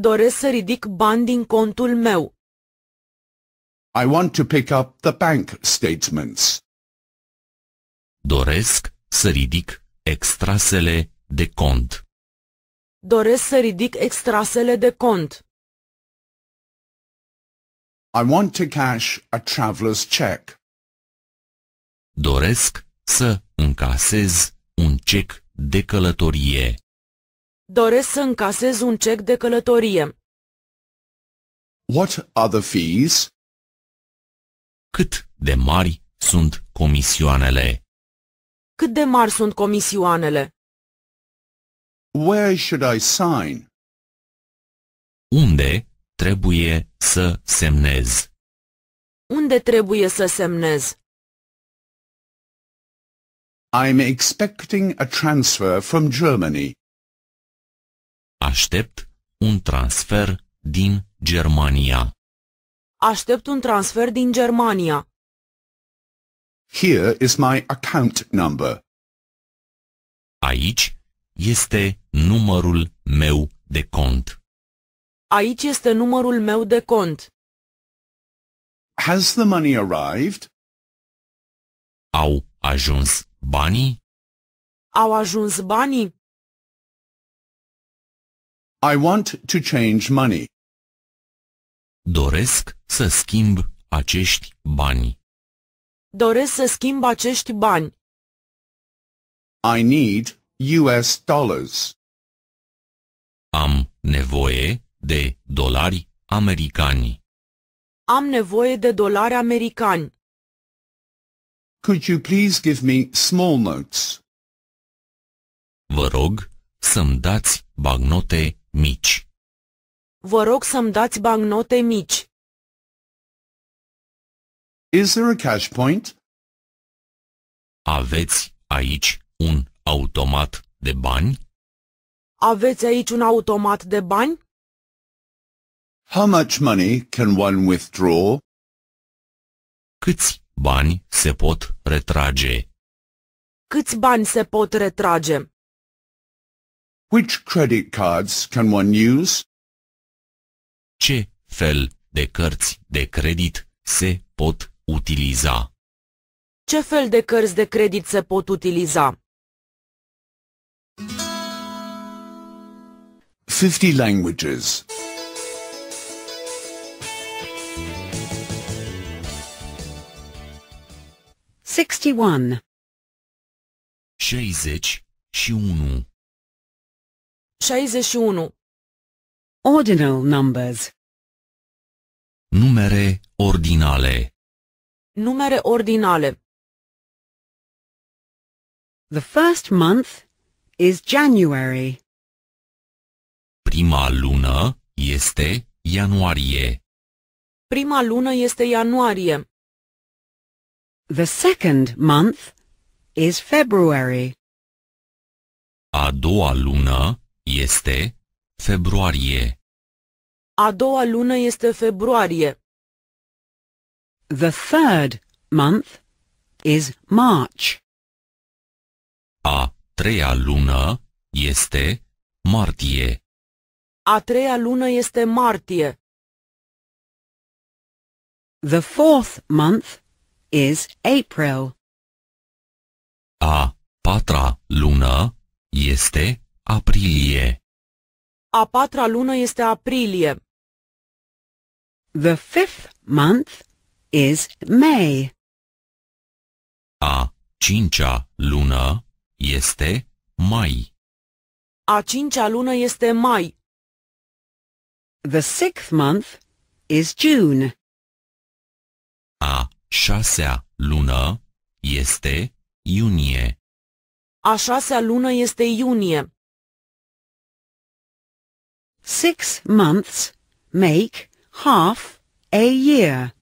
Doresc să ridic bani din contul meu. I want to pick up the bank statements. Doresc să ridic extrasele de cont. Doresc să ridic extrasele de cont. I want to cash a traveler's check. Doresc să încasez un cec de călătorie. Doresc să încasez un cec de călătorie. What are the fees? Cât de mari sunt comisioanele? Cât de mari sunt comisioanele? Where should I sign? Unde trebuie să semnez? Unde trebuie să semnez? I'm expecting a transfer from Germany. Aștept un transfer din Germania. Aștept un transfer din Germania. Here is my account number. Aici este numărul meu de cont. Aici este numărul meu de cont. Has the money arrived? Au ajuns banii? Au ajuns banii? I want to change money. Doresc să schimb acești bani. Doresc să schimb acești bani. I need US dollars. Am nevoie de dolari americani. Am nevoie de dolari americani. Could you please give me small notes? Vă rog să-mi dați bagnote mici. Vă rog să-mi dați bagnote mici. Is there a cash point? Aveți aici un automat de bani? Aveți aici un automat de bani? How much money can one withdraw? Câți bani se pot retrage? Câți bani se pot retrage? Which credit cards can one use? Ce fel de cărți de credit se pot utiliza? Ce fel de cărți de credit se pot utiliza? 50 languages 61 60 și 1 61 Ordinal numbers Numere ordinale Numere ordinale The first month is January. Prima lună este ianuarie. Prima lună este ianuarie. The second month is February. A doua lună este februarie. A doua lună este februarie. The third month is March. A treia lună este martie. A treia lună este martie. The fourth month is April. A patra lună este aprilie. A patra lună este aprilie. The fifth month is May. A cincea lună este mai. A cincea lună este mai. The sixth month is June. A șasea lună este iunie. A șasea lună este iunie. Six months make half a year.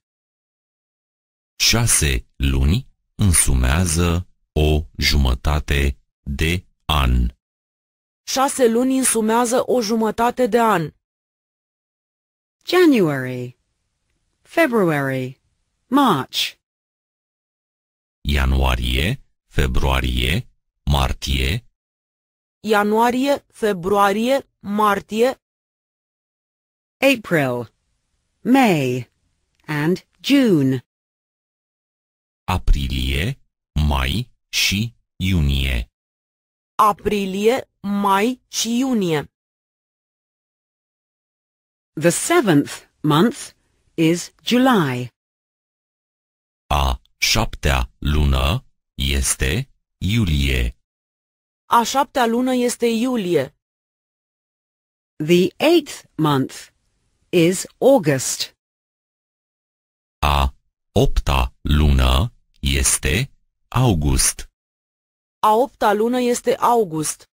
Șase luni însumează o jumătate de an. Șase luni însumează o jumătate de an. January February March. Ianuarie, februarie, martie. Ianuarie, februarie, martie. April, May and June. Aprilie, mai și iunie. Aprilie, mai și iunie. The seventh month is July. A șaptea lună este iulie. A șaptea lună este iulie. The eighth month is August. A opta lună este august. A opta lună este august.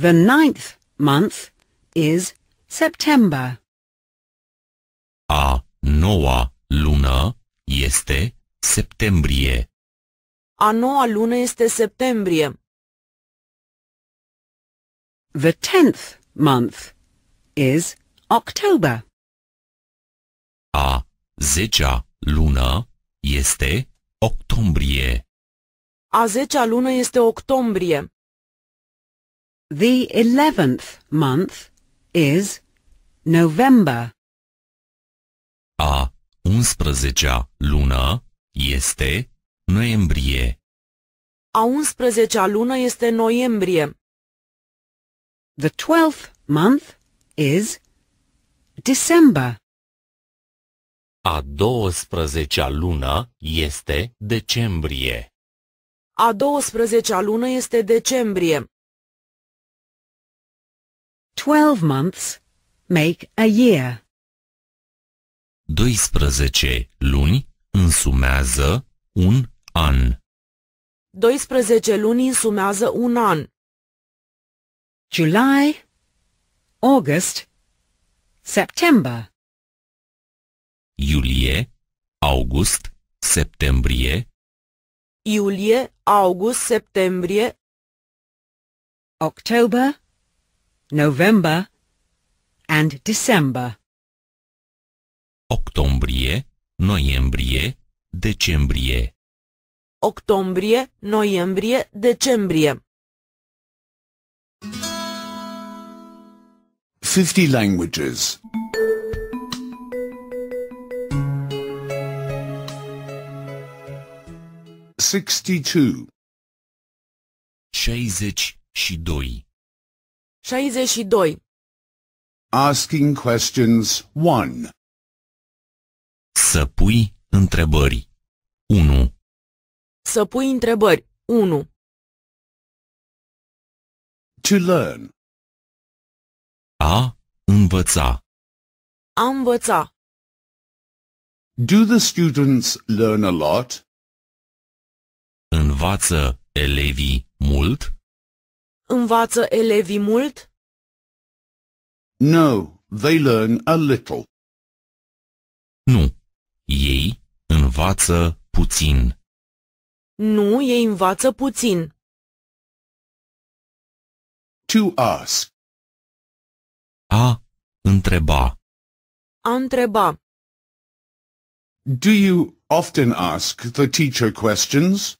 The ninth month is September. A noua lună este septembrie. A noua lună este septembrie. The tenth month is October. A zecea lună este octombrie. A zecea lună este octombrie. The eleventh month is November. A 11-a lună este noiembrie. A 11-a lună este noiembrie. The 12th month is December. A 12-a lună este decembrie. A 12-a lună este decembrie. 12 months make a year. 12 luni însumează un an. 12 luni însumează un an. July, August, September. Iulie, august, septembrie. Iulie, august, septembrie. October, November and December octombrie, noiembrie, decembrie. Octombrie, noiembrie, decembrie. 50 languages. 62 62 doi. Asking questions 1 să pui întrebări. 1. Să pui întrebări. 1. To learn. A învăța. A învăța. Do the students learn a lot? Învață elevii mult? Învață elevii mult? No, they learn a little. Nu, ei învață puțin. Nu, ei învață puțin. To ask. A întreba. A întreba. Do you often ask the teacher questions?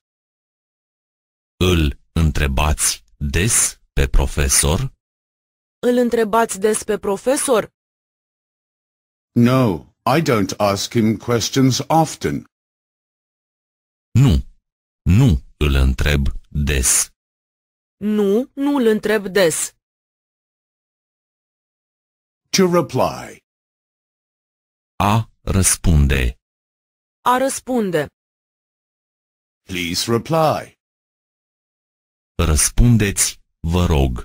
Îl întrebați des pe profesor? Îl întrebați des pe profesor? No, I don't ask him questions often. Nu. Nu îl întreb des. Nu, nu îl întreb des. To reply. A răspunde. A răspunde. Please reply. Răspundeți, vă rog.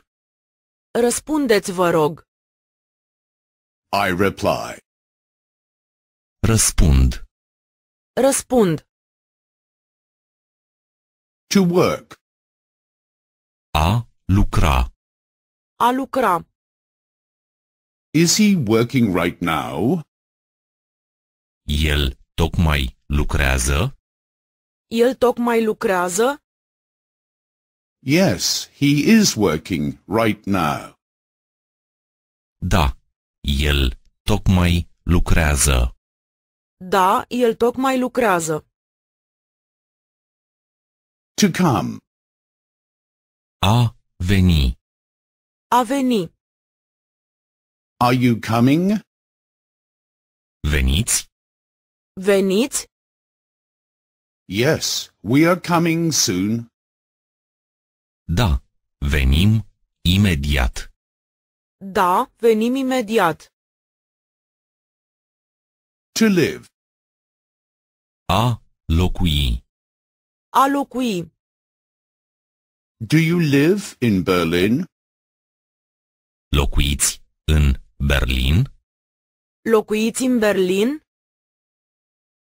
Răspundeți, vă rog. I reply. Răspund. Răspund. To work. A lucra. A lucra. Is he working right now? El tocmai lucrează? El tocmai lucrează? Yes, he is working right now. Da, el tocmai lucrează. Da, el tocmai lucrează. To come. A veni. A veni. Are you coming? Veniți? Veniți? Yes, we are coming soon. Da, venim imediat. Da, venim imediat. To live. A locui. A locui. Do you live in Berlin? Locuiți în Berlin? Locuiți în Berlin?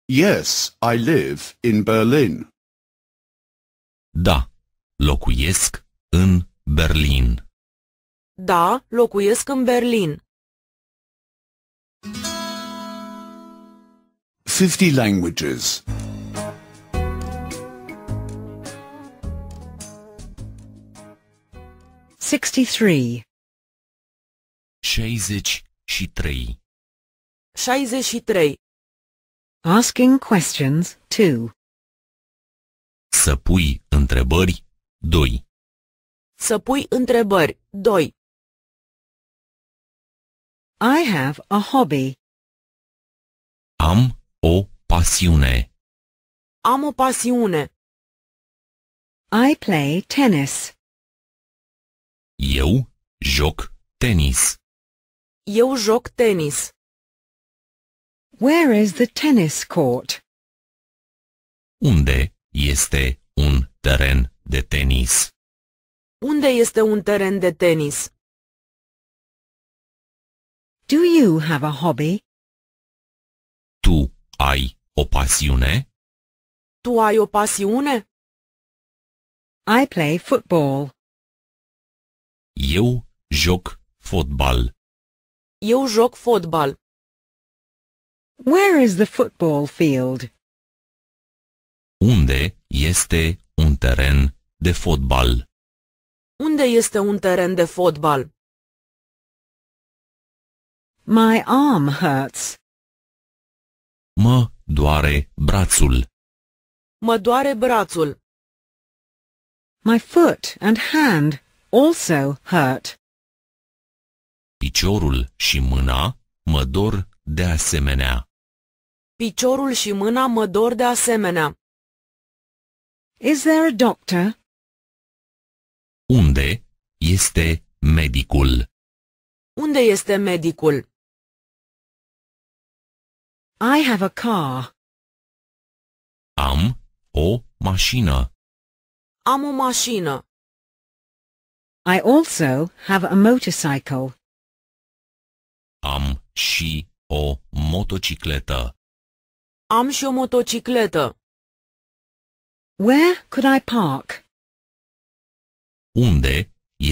Yes, I live in Berlin. Da, locuiesc în Berlin. Da, locuiesc în Berlin. 50 languages. Sixty-three. 63 63 Asking questions 2 Să pui întrebări 2 Să pui întrebări 2 I have a hobby. Am Pasiune. Am o pasiune. I play tennis. Eu joc tenis. Eu joc tenis. Where is the tennis court? Unde este un teren de tenis? Unde este un teren de tenis? Do you have a hobby? Tu ai o pasiune? Tu ai o pasiune? I play football. Eu joc fotbal. Eu joc fotbal. Where is the football field? Unde este un teren de fotbal? Unde este un teren de fotbal? My arm hurts. Mă doare brațul. Mă doare brațul. My foot and hand also hurt. Piciorul și mâna mă dor de asemenea. Piciorul și mâna mă dor de asemenea. Is there a doctor? Unde este medicul? Unde este medicul? I have a car. Am o mașină. Am o mașină. I also have a motorcycle. Am și o motocicletă. Am și o motocicletă. Where could I park? Unde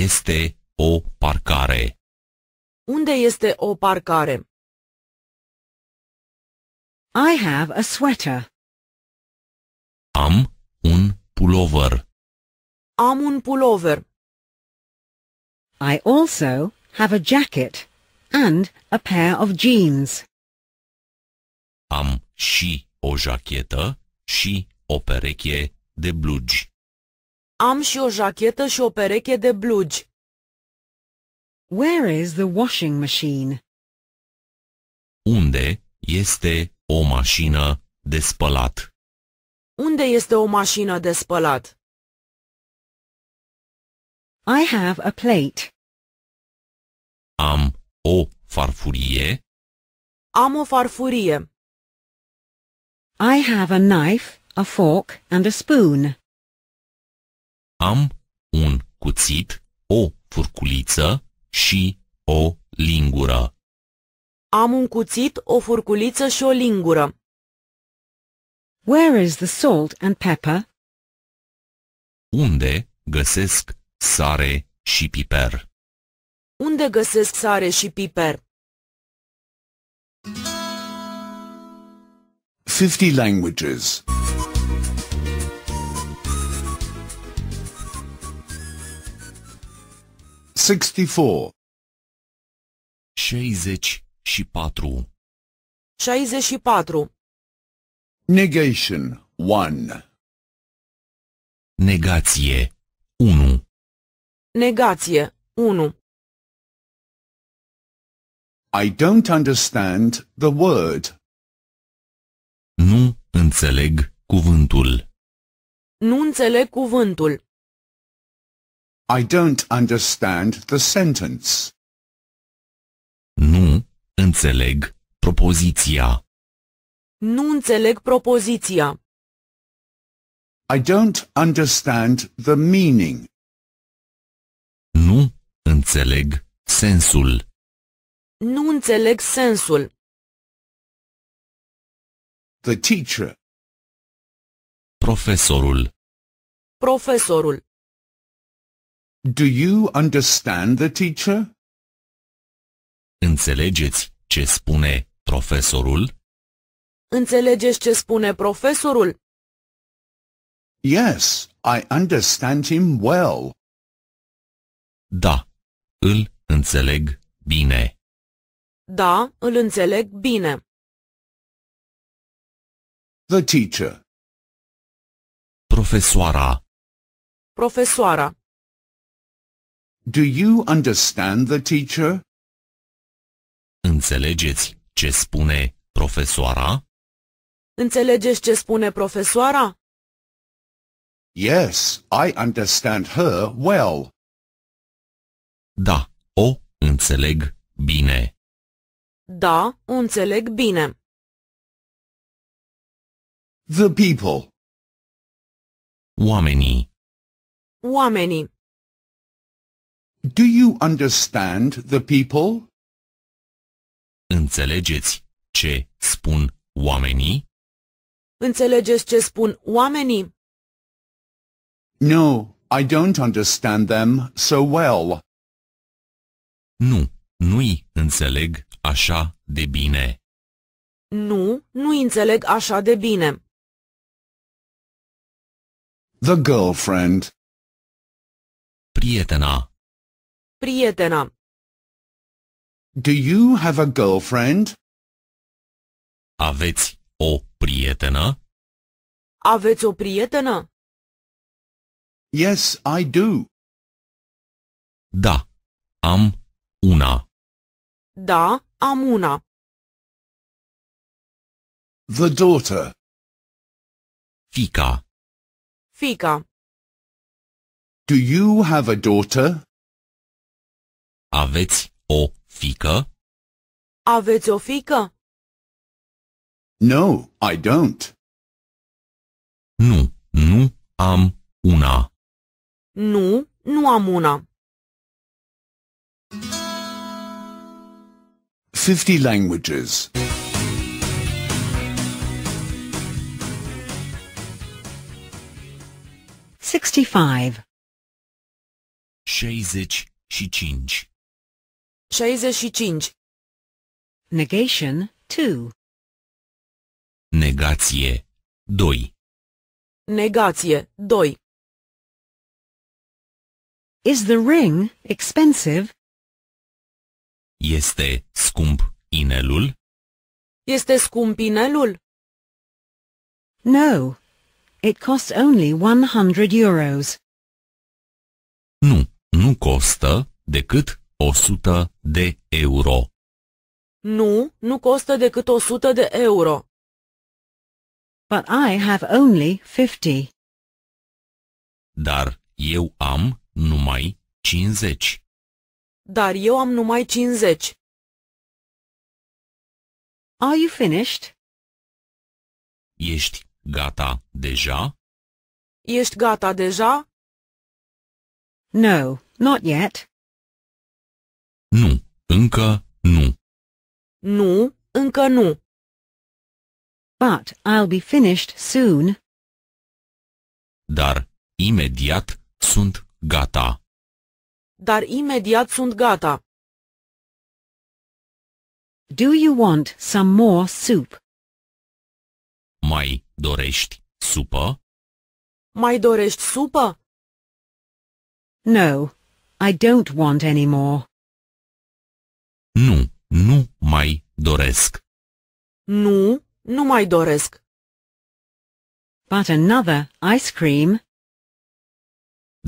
este o parcare? Unde este o parcare? I have a sweater. Am un pulover. Am un pulover. I also have a jacket and a pair of jeans. Am și o jachetă și o pereche de blugi. Am și o jachetă și o pereche de blugi. Where is the washing machine? Unde este O mașină de spălat. Unde este o mașină de spălat? I have a plate. Am o farfurie. Am o farfurie. I have a knife, a fork and a spoon. Am un cuțit, o furculiță și o lingură. Am un cuțit, o furculiță și o lingură. Where is the salt and pepper? Unde găsesc sare și piper? Unde găsesc sare și piper? 50 languages. 64 64 64 64 Negation 1 Negație 1 Negație 1 I don't understand the word. Nu înțeleg cuvântul. Nu înțeleg cuvântul. I don't understand the sentence. Nu Înțeleg propoziția. Nu înțeleg propoziția. I don't understand the meaning. Nu înțeleg sensul. Nu înțeleg sensul. The teacher. Profesorul. Profesorul. Do you understand the teacher? Înțelegeți ce spune profesorul? Înțelegeți ce spune profesorul? Yes, I understand him well. Da, îl înțeleg bine. Da, îl înțeleg bine. The teacher. Profesoara. Profesoara. Do you understand the teacher? Înțelegeți ce spune profesoara? Înțelegeți ce spune profesoara? Yes, I understand her well. Da, o înțeleg bine. Da, o înțeleg bine. The people. Oamenii. Oamenii. Do you understand the people? Înțelegeți ce spun oamenii? Înțelegeți ce spun oamenii? No, I don't understand them so well. Nu, nu-i înțeleg așa de bine. Nu, nu înțeleg așa de bine. The girlfriend. Prietena. Prietena. Do you have a girlfriend? Aveți o prietenă? Aveți o prietenă? Yes, I do. Da, am una. Da, am una. The daughter. Fica. Fica. Do you have a daughter? Aveți o Fică? Aveți o fică? No, I don't. Nu, nu am una. Nu, nu am una. 50 languages. 65 65 65 Negation 2 Negație 2 Negație 2 Is the ring expensive? Este scump inelul? Este scump inelul? No. It costs only 100 euros. Nu, nu costă decât 100 de euro. Nu, nu costă decât 100 de euro. But I have only 50. Dar eu am numai 50. Dar eu am numai 50. Are you finished? Ești gata deja? Ești gata deja? No, not yet. Încă nu. Nu, încă nu. But I'll be finished soon. Dar imediat sunt gata. Dar imediat sunt gata. Do you want some more soup? Mai dorești supă? Mai dorești supă? No, I don't want any more. Nu, nu mai doresc. Nu, nu mai doresc. But another ice cream.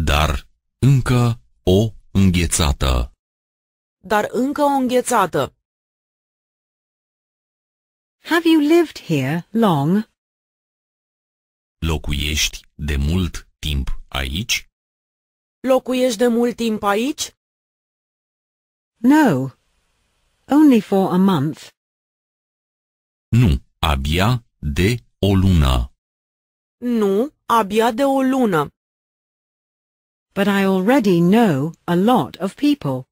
Dar încă o înghețată. Dar încă o înghețată. Have you lived here long? Locuiești de mult timp aici? Locuiești de mult timp aici? No, Only for a month. Nu, abia de o lună. Nu, abia de o lună. But I already know a lot of people.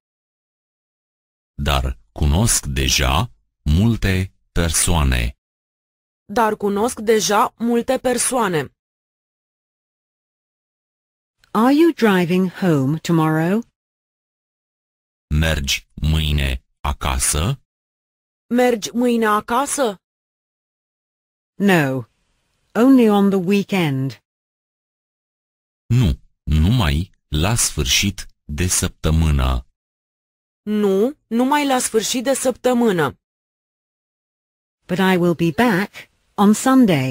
Dar cunosc deja multe persoane. Dar cunosc deja multe persoane. Are you driving home tomorrow? Mergi mâine acasă? Mergi mâine acasă? No, only on the weekend. Nu, numai la sfârșit de săptămână. Nu, numai la sfârșit de săptămână. But I will be back on Sunday.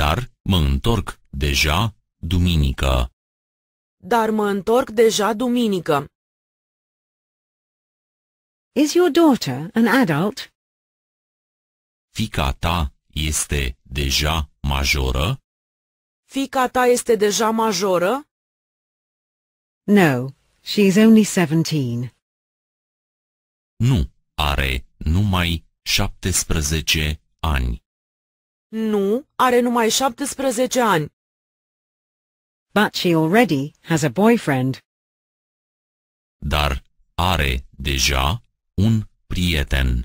Dar mă întorc deja duminică. Dar mă întorc deja duminică. Is your daughter an adult? Fica ta este deja majoră? Fica ta este deja majoră? No, she is only 17. Nu, are numai 17 ani. Nu, are numai 17 ani. But she already has a boyfriend. Dar are deja un prieten.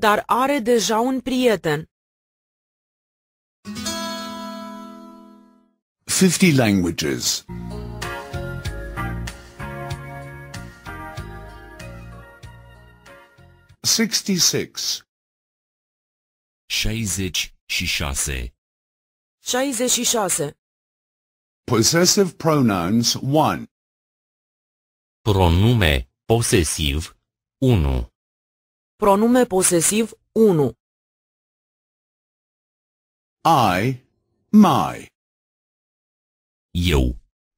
Dar are deja un prieten. 50 languages. 66 66 66 Possessive pronouns 1 Pronume posesiv 1. Pronume posesiv 1. I, my. Eu,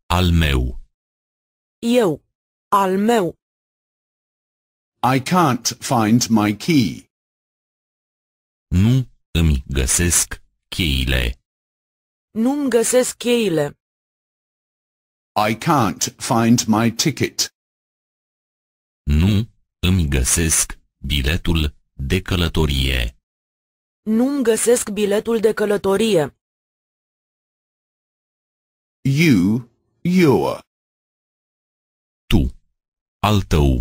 al meu. Eu, al meu. I can't find my key. Nu îmi găsesc cheile. Nu-mi găsesc cheile. I can't find my ticket. Nu îmi găsesc biletul de călătorie. Nu-mi găsesc biletul de călătorie. You, your. Tu, al tău.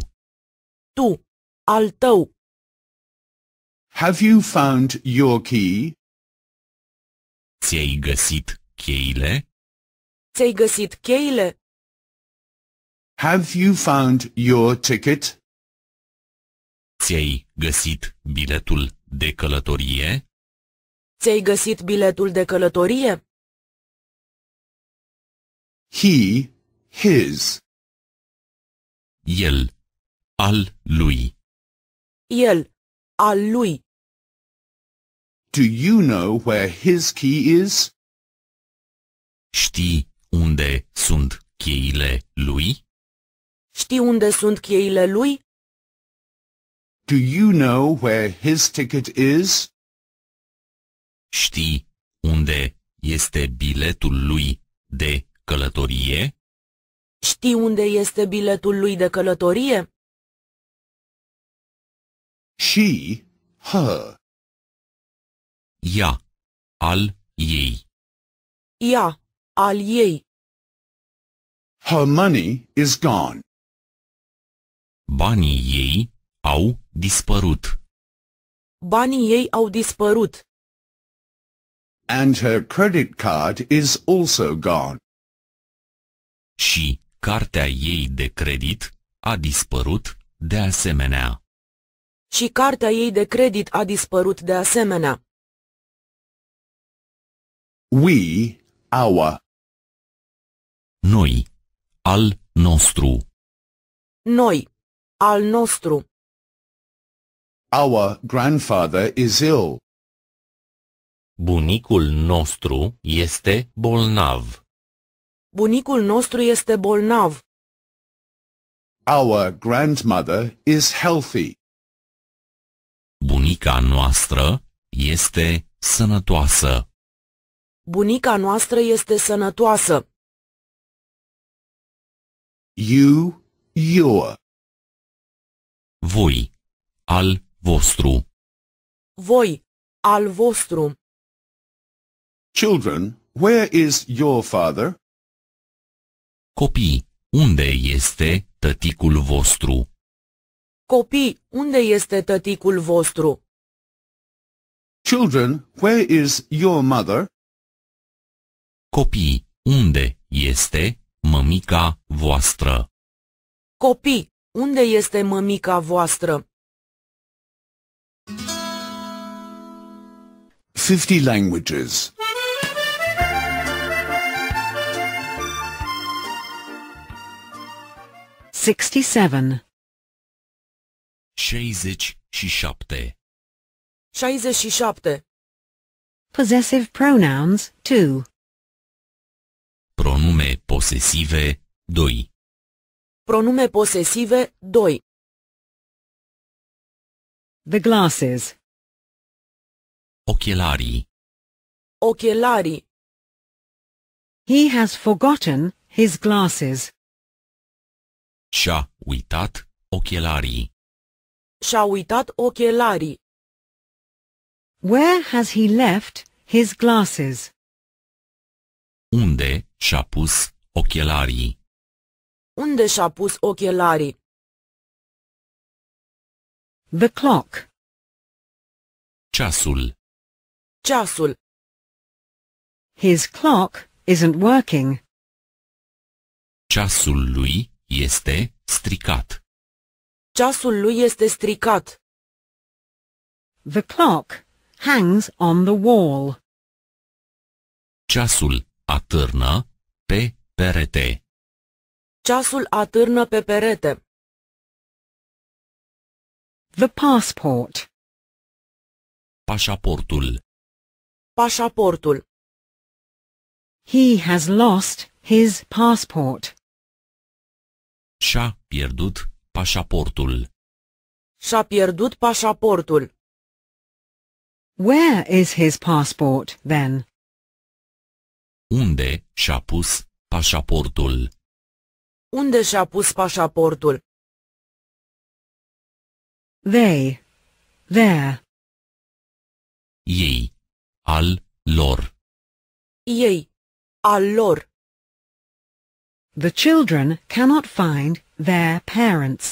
Tu, al tău. Have you found your key? Ți-ai găsit cheile? Ți-ai găsit cheile? Have you found your ticket? Ți-ai găsit biletul de călătorie? Ți-ai găsit biletul de călătorie? He, his. El, al lui. El, al lui. Do you know where his key is? Știi unde sunt cheile lui? Știi unde sunt cheile lui? Do you know where his ticket is? Știi unde este biletul lui de călătorie? Știi unde este biletul lui de călătorie? She, her. Ia, al ei. Ia, al ei. Her money is gone. Banii ei au dispărut. Banii ei au dispărut. And her credit card is also gone. Și cartea ei de credit a dispărut de asemenea. Și cartea ei de credit a dispărut de asemenea. We, our. Noi, al nostru. Noi, al nostru. Our grandfather is ill. Bunicul nostru este bolnav. Bunicul nostru este bolnav. Our grandmother is healthy. Bunica noastră este sănătoasă. Bunica noastră este sănătoasă. You, your. Voi, al vostru. Voi, al vostru. Children, where is your father? Copii, unde este tăticul vostru? Copii, unde este tăticul vostru? Children, where is your mother? Copii, unde este mămica voastră? Copii, unde este mămica voastră? 50 languages. 67 67 Possessive pronouns 2 Pronume posesive 2 Pronume posesive 2 The glasses Ochelarii. Ochelarii. He has forgotten his glasses. Și-a uitat ochelarii. Și-a uitat ochelarii. Where has he left his glasses? Unde și-a pus ochelarii? Unde și-a pus ochelarii? The clock. Ceasul ceasul. His clock isn't working. Ceasul lui este stricat. Ceasul lui este stricat. The clock hangs on the wall. Ceasul atârnă pe perete. Ceasul atârnă pe perete. The passport. Pașaportul. Pașaportul. He has lost his passport. Și-a pierdut pașaportul. Și-a pierdut pașaportul. Where is his passport, then? Unde și-a pus pașaportul? Unde și-a pus pașaportul? They. There. Ei al lor. Ei, al lor. The children cannot find their parents.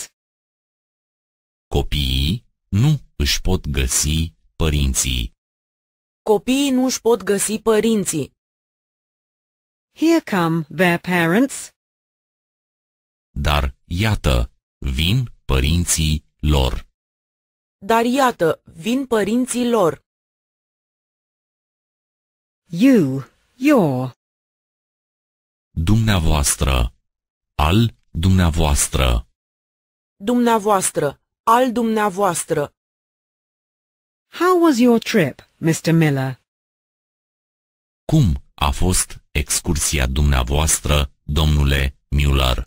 Copiii nu își pot găsi părinții. Copiii nu își pot găsi părinții. Here come their parents. Dar iată, vin părinții lor. Dar iată, vin părinții lor. You, your. Dumneavoastră, al dumneavoastră. Dumneavoastră, al dumneavoastră. How was your trip, Mr. Miller? Cum a fost excursia dumneavoastră, domnule Müller?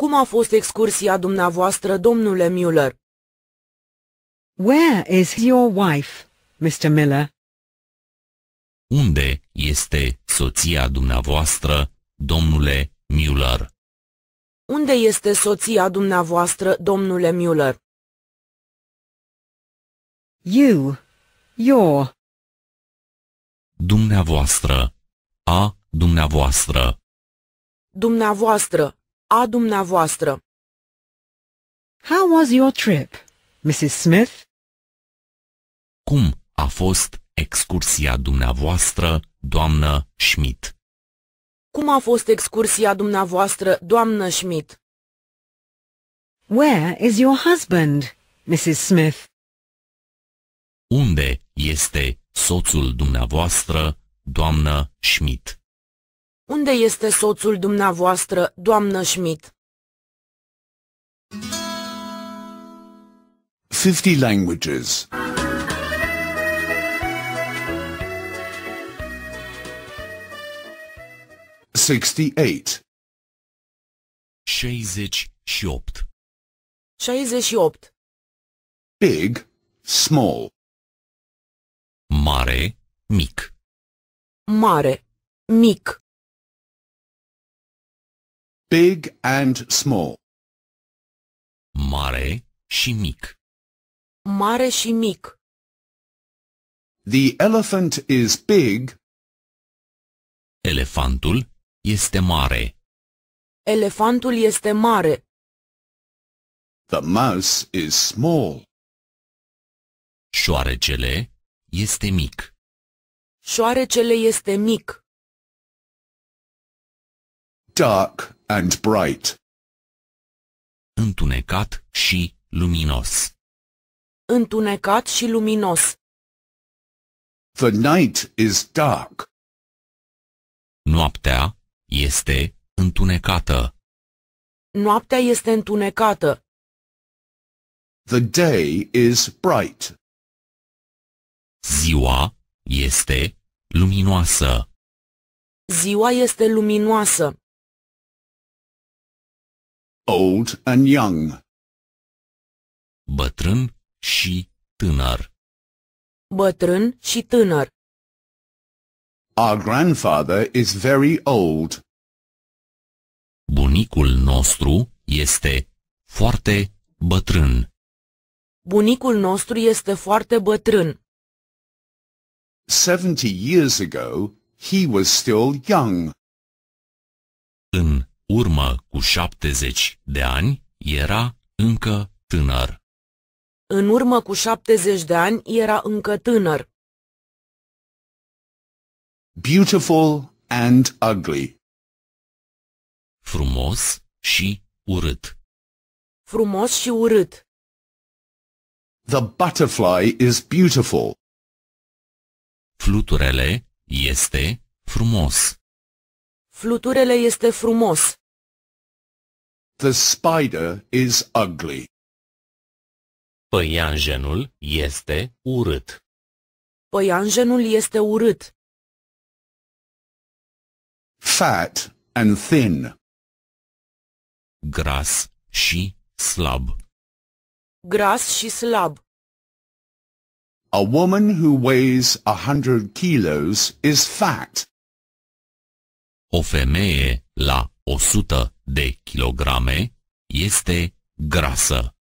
Cum a fost excursia dumneavoastră, domnule Müller? Where is your wife, Mr. Miller? Unde este soția dumneavoastră, domnule Müller? Unde este soția dumneavoastră, domnule Müller? You, your. Dumneavoastră, a dumneavoastră. Dumneavoastră, a dumneavoastră. How was your trip, Mrs. Smith? Cum a fost excursia dumneavoastră, doamnă Schmidt? Cum a fost excursia dumneavoastră, doamnă Schmidt? Where is your husband, Mrs. Smith? Unde este soțul dumneavoastră, doamnă Schmidt? Unde este soțul dumneavoastră, doamnă Schmidt? 50 languages. 68 68 Big, small Mare, mic Mare, mic Big and small Mare și mic Mare și mic The elephant is big. Elefantul este mare. Elefantul este mare. The mouse is small. Șoarecele este mic. Șoarecele este mic. Dark and bright. Întunecat și luminos. Întunecat și luminos. The night is dark. Noaptea este întunecată. Noaptea este întunecată. The day is bright. Ziua este luminoasă. Ziua este luminoasă. Old and young. Bătrân și tânăr. Bătrân și tânăr. Our grandfather is very old. Bunicul nostru este foarte bătrân. Bunicul nostru este foarte bătrân. 70 years ago, he was still young. În urmă cu 70 de ani, era încă tânăr. În urmă cu 70 de ani, era încă tânăr. Beautiful and ugly. Frumos și urât. Frumos și urât. The butterfly is beautiful. Fluturele este frumos. Fluturele este frumos. The spider is ugly. Păianjenul este urât. Păianjenul este urât. fat and thin. Gras și slab. Gras și slab. A woman who weighs a hundred kilos is fat. O femeie la 100 de kilograme este grasă.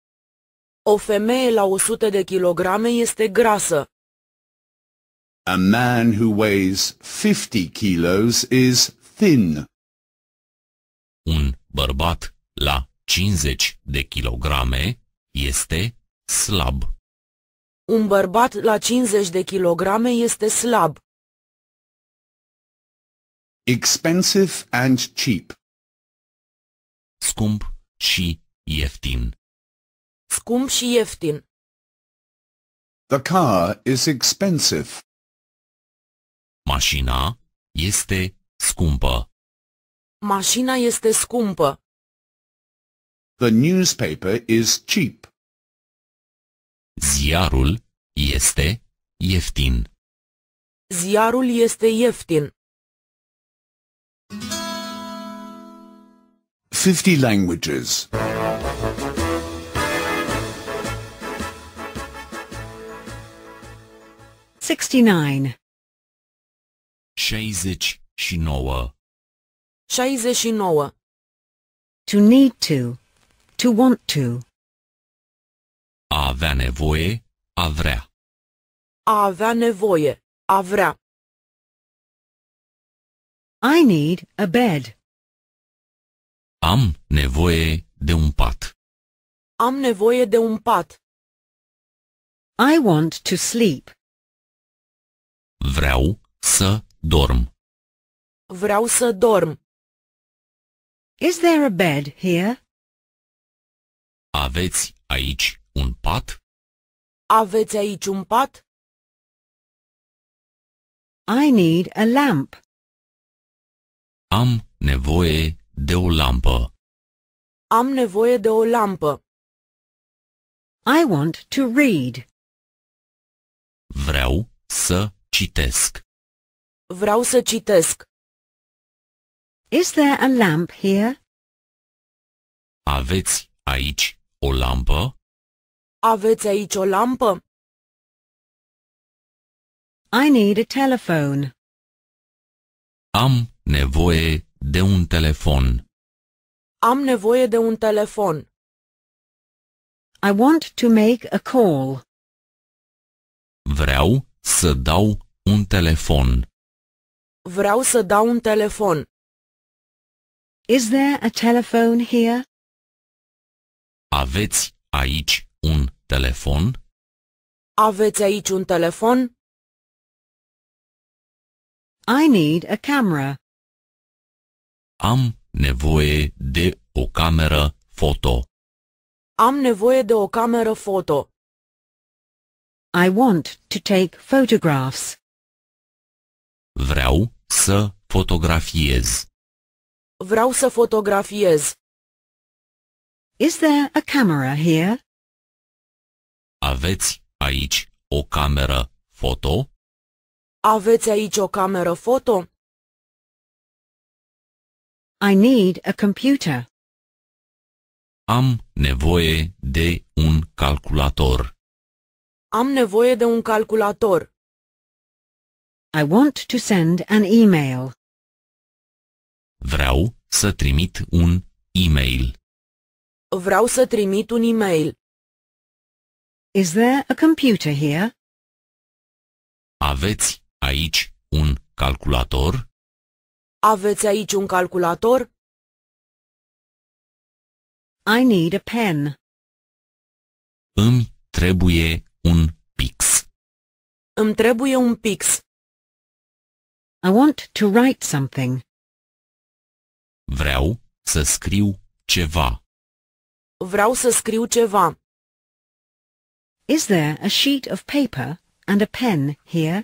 O femeie la 100 de kilograme este grasă. A man who weighs 50 kilos is thin. Un bărbat la 50 de kilograme este slab. Un bărbat la 50 de kilograme este slab. Expensive and cheap. Scump și ieftin. Scump și ieftin. The car is expensive. Mașina este scumpă. Mașina este scumpă. The newspaper is cheap. Ziarul este ieftin. Ziarul este ieftin. 50 languages. 69 60 69 69 To need to. To want to. A avea nevoie, a vrea. A avea nevoie, a vrea. I need a bed. Am nevoie de un pat. Am nevoie de un pat. I want to sleep. Vreau să dorm. Vreau să dorm. Is there a bed here? Aveți aici un pat? Aveți aici un pat? I need a lamp. Am nevoie de o lampă. Am nevoie de o lampă. I want to read. Vreau să citesc. Vreau să citesc. Is there a lamp here? Aveți aici o lampă? Aveți aici o lampă? I need a telephone. Am nevoie de un telefon. Am nevoie de un telefon. I want to make a call. Vreau să dau un telefon. Vreau să dau un telefon. Is there a telephone here? Aveți aici un telefon? Aveți aici un telefon? I need a camera. Am nevoie de o cameră foto. Am nevoie de o cameră foto. I want to take photographs. Vreau să fotografiez. Vreau să fotografiez. Is there a camera here? Aveți aici o cameră foto? Aveți aici o cameră foto? I need a computer. Am nevoie de un calculator. Am nevoie de un calculator. I want to send an email. Vreau să trimit un e-mail. Vreau să trimit un e-mail. Is there a computer here? Aveți aici un calculator? Aveți aici un calculator? I need a pen. Îmi trebuie un pix. Îmi trebuie un pix. I want to write something. Vreau să scriu ceva. Vreau să scriu ceva. Is there a sheet of paper and a pen here?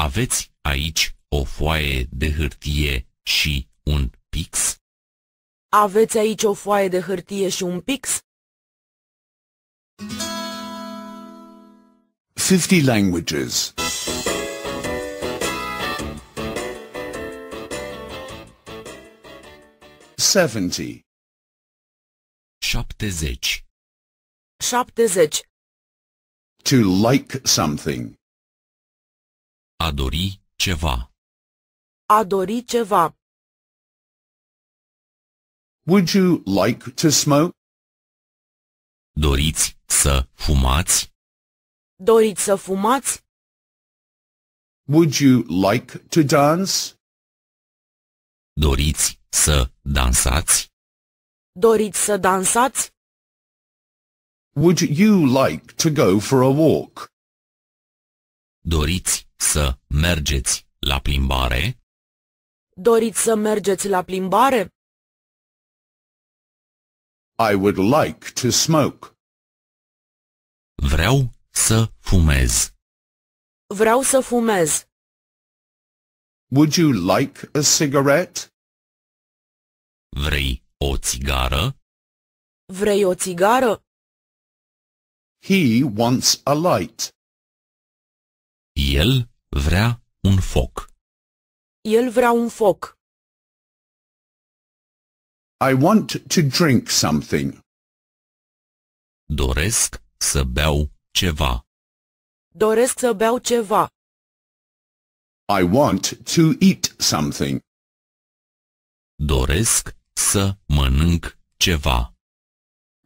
Aveți aici o foaie de hârtie și un pix? Aveți aici o foaie de hârtie și un pix? 50 languages 70 70 70 To like something A dori ceva A dori ceva Would you like to smoke? Doriți să fumați? Doriți să fumați? Would you like to dance? Doriți Să dansați? Doriți să dansați? Would you like to go for a walk? Doriți să mergeți la plimbare? Doriți să mergeți la plimbare? I would like to smoke. Vreau să fumez. Vreau să fumez. Would you like a cigarette? Vrei o țigară? Vrei o țigară? He wants a light. El vrea un foc. El vrea un foc. I want to drink something. Doresc să beau ceva. Doresc să beau ceva. I want to eat something. Doresc să mănânc ceva.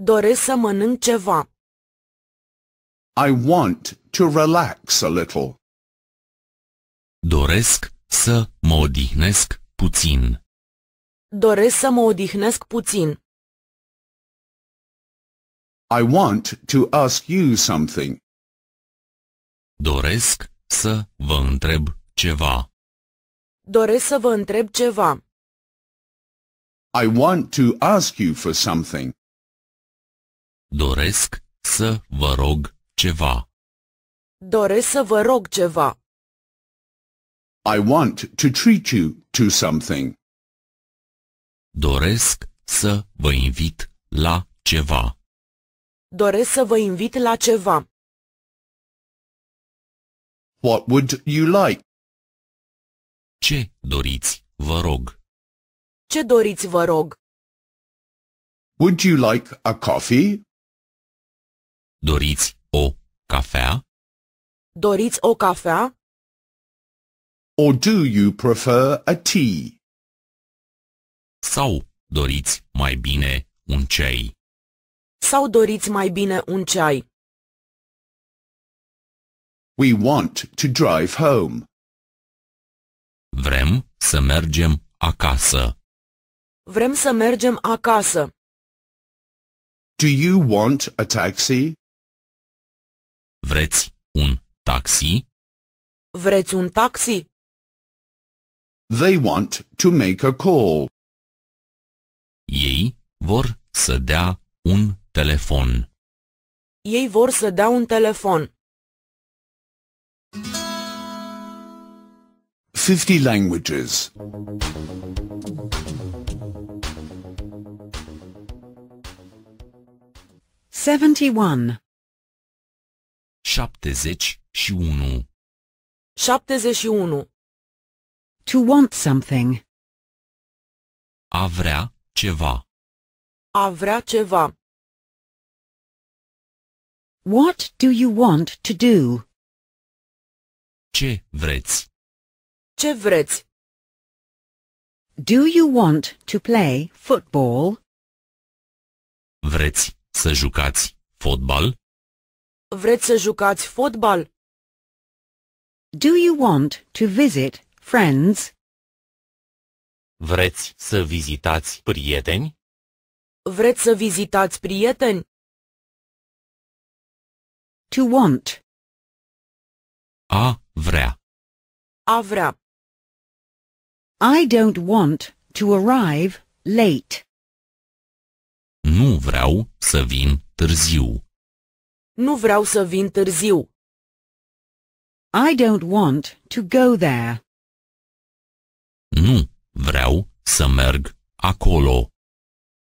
Doresc să mănânc ceva. I want to relax a little. Doresc să mă odihnesc puțin. Doresc să mă odihnesc puțin. I want to ask you something. Doresc să vă întreb ceva. Doresc să vă întreb ceva. I want to ask you for something. Doresc să vă rog ceva. Doresc să vă rog ceva. I want to treat you to something. Doresc să vă invit la ceva. Doresc să vă invit la ceva. What would you like? Ce doriți, vă rog? Ce doriți, vă rog? Would you like a coffee? Doriți o cafea? Doriți o cafea? Or do you prefer a tea? Sau doriți mai bine un ceai? Sau doriți mai bine un ceai? We want to drive home. Vrem să mergem acasă. Vrem să mergem acasă. Do you want a taxi? Vreți un taxi? Vreți un taxi? They want to make a call. Ei vor să dea un telefon. Ei vor să dea un telefon. 50 languages. 71 71 71 To want something A vrea ceva A vrea ceva What do you want to do? Ce vreți? Ce vreți? Do you want to play football? Vreți să jucați fotbal? Vreți să jucați fotbal? Do you want to visit friends? Vreți să vizitați prieteni? Vreți să vizitați prieteni? To want. A vrea. A vrea. I don't want to arrive late. Nu vreau să vin târziu. Nu vreau să vin târziu. I don't want to go there. Nu vreau să merg acolo.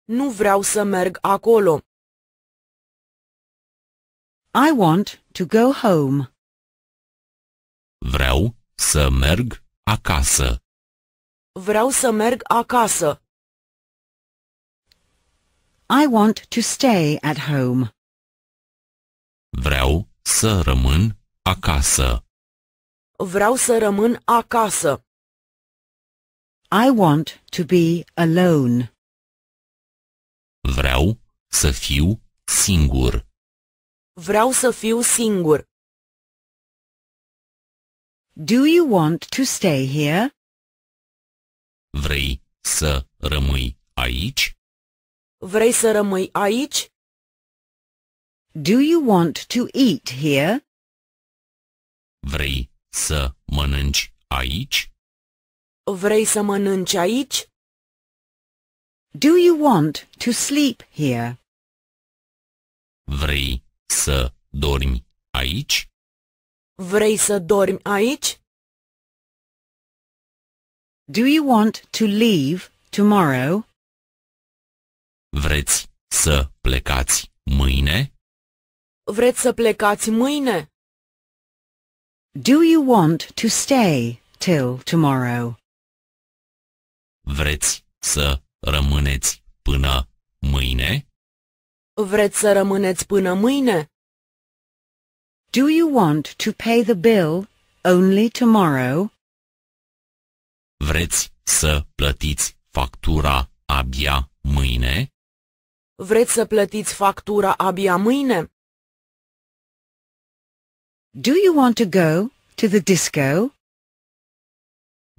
Nu vreau să merg acolo. I want to go home. Vreau să merg acasă. Vreau să merg acasă. I want to stay at home. Vreau să rămân acasă. Vreau să rămân acasă. I want to be alone. Vreau să fiu singur. Vreau să fiu singur. Do you want to stay here? Vrei să rămâi aici? Vrei să rămâi aici? Do you want to eat here? Vrei să mănânci aici? Vrei să mănânci aici? Do you want to sleep here? Vrei să dormi aici? Vrei să dormi aici? Do you want to leave tomorrow? Vreți să plecați mâine? Vreți să plecați mâine? Do you want to stay till tomorrow? Vreți să rămâneți până mâine? Vreți să rămâneți până mâine? Do you want to pay the bill only tomorrow? Vreți să plătiți factura abia mâine? Vreți să plătiți factura abia mâine? Do you want to go to the disco?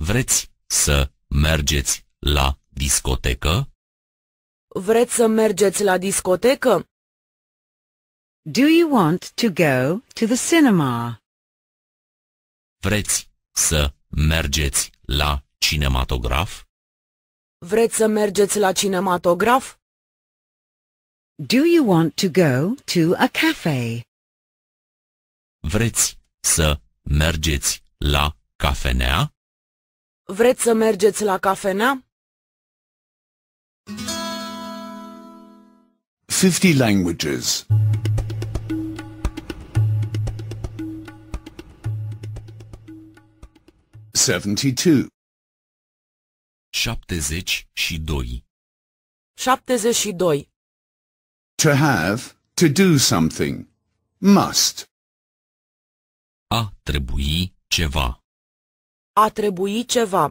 Vreți să mergeți la discotecă? Vreți să mergeți la discotecă? Do you want to go to the cinema? Vreți să mergeți la cinematograf? Vreți să mergeți la cinematograf? Do you want to go to a cafe? Vreți să mergeți la cafenea? Vreți să mergeți la cafenea? 50 languages. 72 72 72 To have, to do something. Must. A trebui ceva. A trebui ceva.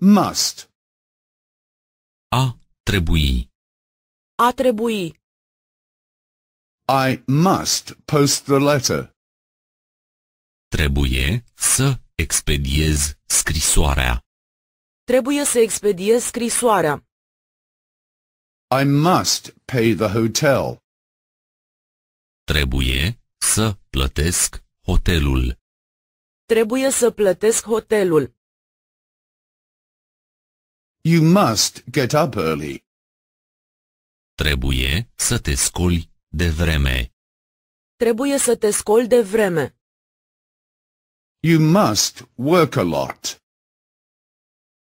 Must. A trebui. A trebui. I must post the letter. Trebuie să expediez scrisoarea. Trebuie să expediez scrisoarea. I must pay the hotel. Trebuie să plătesc hotelul. Trebuie să plătesc hotelul. You must get up early. Trebuie să te scoli de vreme. Trebuie să te scoli de vreme. You must work a lot.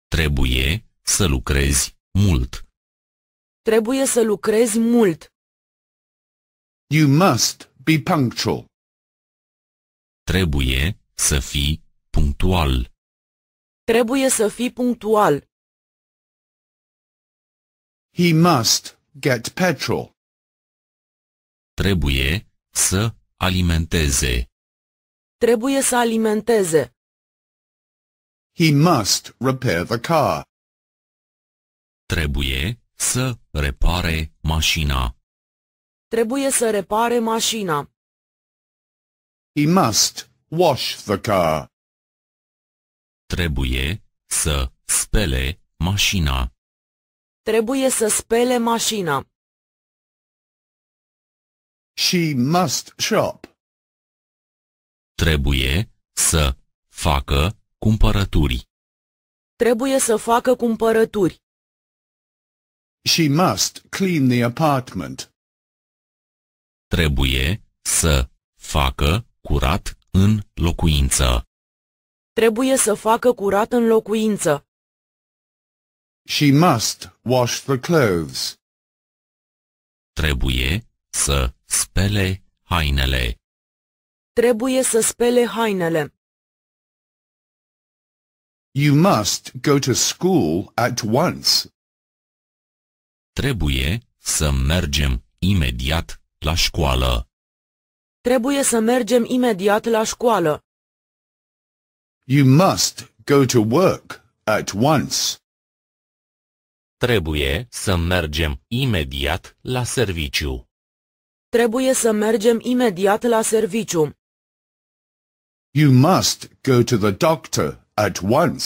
Trebuie să lucrezi mult. Trebuie să lucrezi mult. You must be punctual. Trebuie să fii punctual. Trebuie să fii punctual. He must get petrol. Trebuie să alimenteze. Trebuie să alimenteze. He must repair the car. Trebuie să repare mașina. Trebuie să repare mașina. He must wash the car. Trebuie să spele mașina. Trebuie să spele mașina. She must shop. Trebuie să facă cumpărături. Trebuie să facă cumpărături. She must clean the apartment. Trebuie să facă curat în locuință. Trebuie să facă curat în locuință. She must wash the clothes. Trebuie să spele hainele. Trebuie să spele hainele. You must go to school at once. Trebuie să mergem imediat la școală. Trebuie să mergem imediat la școală. You must go to work at once. Trebuie să mergem imediat la serviciu. Trebuie să mergem imediat la serviciu. You must go to the doctor at once.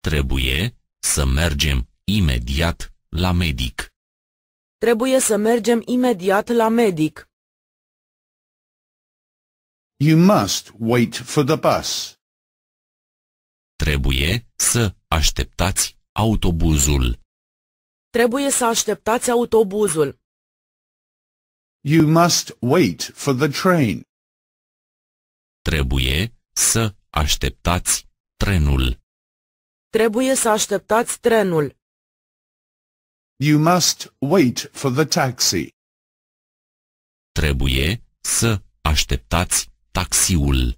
Trebuie să mergem imediat la medic. Trebuie să mergem imediat la medic. You must wait for the bus. Trebuie să așteptați autobuzul. Trebuie să așteptați autobuzul. You must wait for the train. Trebuie să așteptați trenul. Trebuie să așteptați trenul. You must wait for the taxi. Trebuie să așteptați taxiul.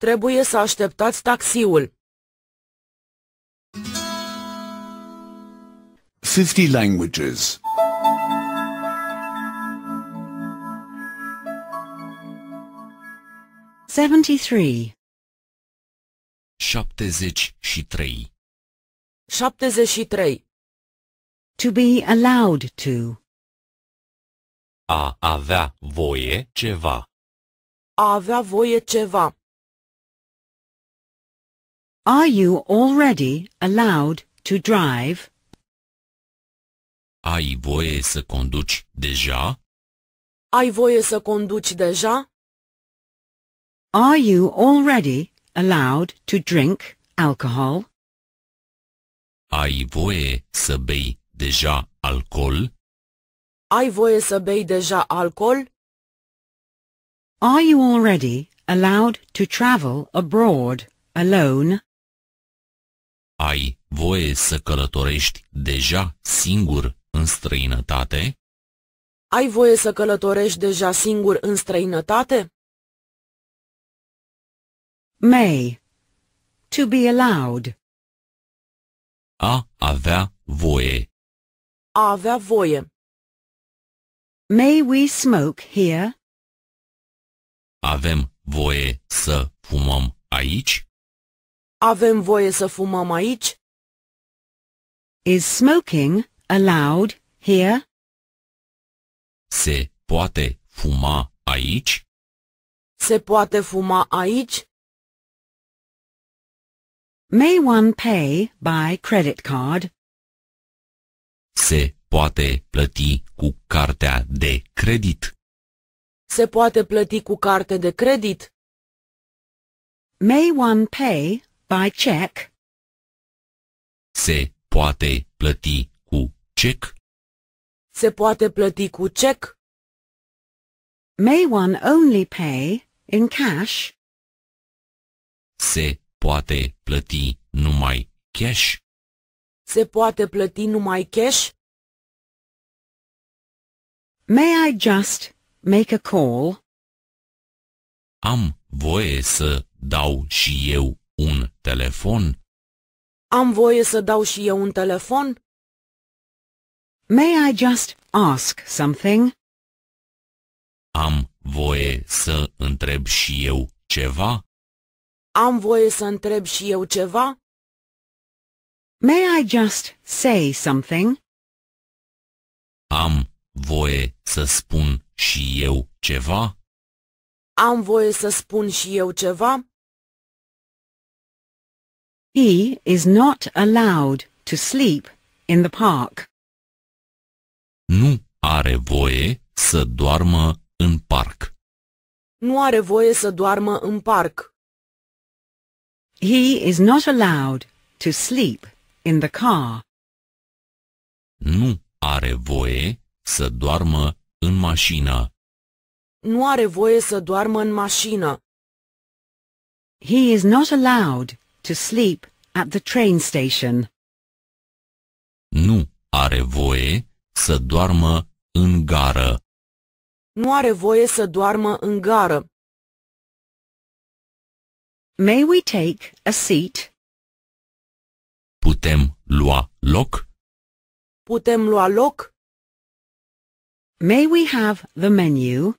Trebuie să așteptați taxiul. 50 languages. 73 73 73 To be allowed to. A avea voie ceva. A avea voie ceva. Are you already allowed to drive? Ai voie să conduci deja? Ai voie să conduci deja? Are you already allowed to drink alcohol? Ai voie să bei deja alcool? Ai voie să bei deja alcool? Are you already allowed to travel abroad alone? Ai voie să călătorești deja singur în străinătate? Ai voie să călătorești deja singur în străinătate? May. To be allowed. A avea voie. A avea voie. May we smoke here? Avem voie să fumăm aici? Avem voie să fumăm aici? Is smoking allowed here? Se poate fuma aici? Se poate fuma aici? May one pay by credit card? Se poate plăti cu cartea de credit. Se poate plăti cu carte de credit. May one pay by check? Se poate plăti cu check? Se poate plăti cu check? May one only pay in cash? Se poate plăti numai cash? Se poate plăti numai cash? May I just make a call? Am voie să dau și eu un telefon? Am voie să dau și eu un telefon? May I just ask something? Am voie să întreb și eu ceva? Am voie să întreb și eu ceva? May I just say something? Am voie să spun și eu ceva? Am voie să spun și eu ceva? He is not allowed to sleep in the park. Nu are voie să doarmă în parc. Nu are voie să doarmă în parc. He is not allowed to sleep in the car. Nu are voie să doarmă în mașină. Nu are voie să doarmă în mașină. He is not allowed to sleep at the train station. Nu are voie să doarmă în gară. Nu are voie să doarmă în gară. May we take a seat? Putem lua loc? Putem lua loc? May we have the menu?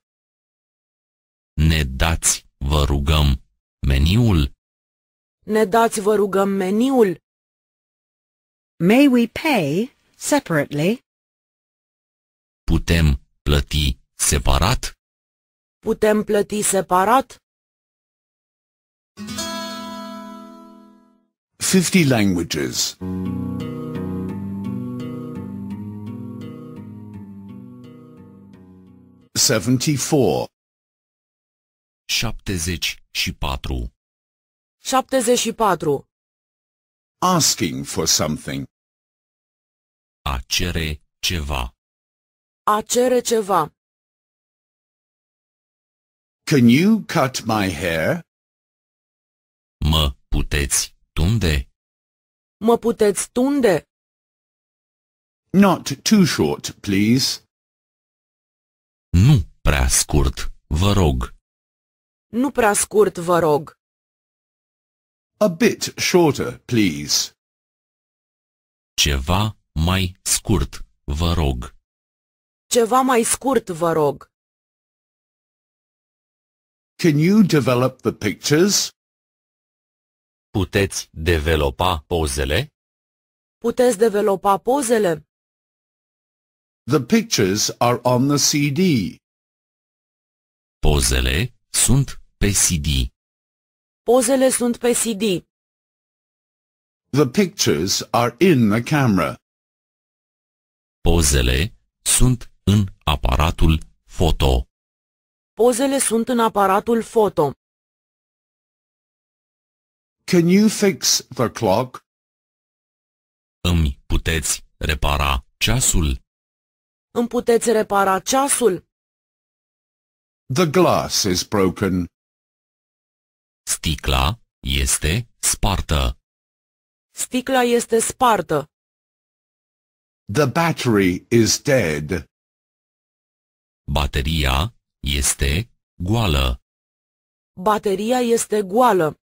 Ne dați, vă rugăm, meniul? Ne dați, vă rugăm, meniul? May we pay separately? Putem plăti separat? Putem plăti separat? 50 languages. Seventy-four. 74 74 Asking for something. A cere ceva. A cere ceva. Can you cut my hair? Mă puteți tunde? Mă puteți tunde? Not too short, please. Nu prea scurt, vă rog. Nu prea scurt, vă rog. A bit shorter, please. Ceva mai scurt, vă rog. Ceva mai scurt, vă rog. Can you develop the pictures? Puteți developa pozele? Puteți developa pozele? The pictures are on the CD. Pozele sunt pe CD. Pozele sunt pe CD. The pictures are in the camera. Pozele sunt în aparatul foto. Pozele sunt în aparatul foto. Can you fix the clock? Îmi puteți repara ceasul? Îmi puteți repara ceasul? The glass is broken. Sticla este spartă. Sticla este spartă. The battery is dead. Bateria este goală. Bateria este goală.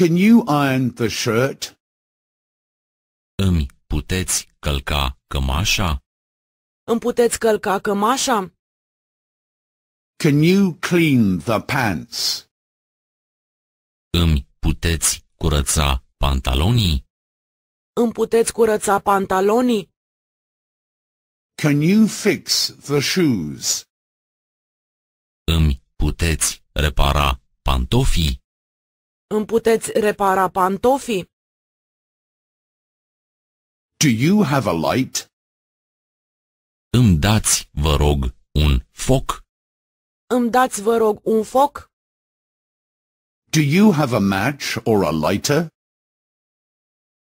Can you iron the shirt? Îmi puteți călca cămașa? Îmi puteți călca cămașa? Can you clean the pants? Îmi puteți curăța pantalonii? Îmi puteți curăța pantalonii? Can you fix the shoes? Îmi puteți repara pantofii? Îmi puteți repara pantofii? Do you have a light? Îmi dați, vă rog, un foc? Îmi dați, vă rog, un foc? Do you have a match or a lighter?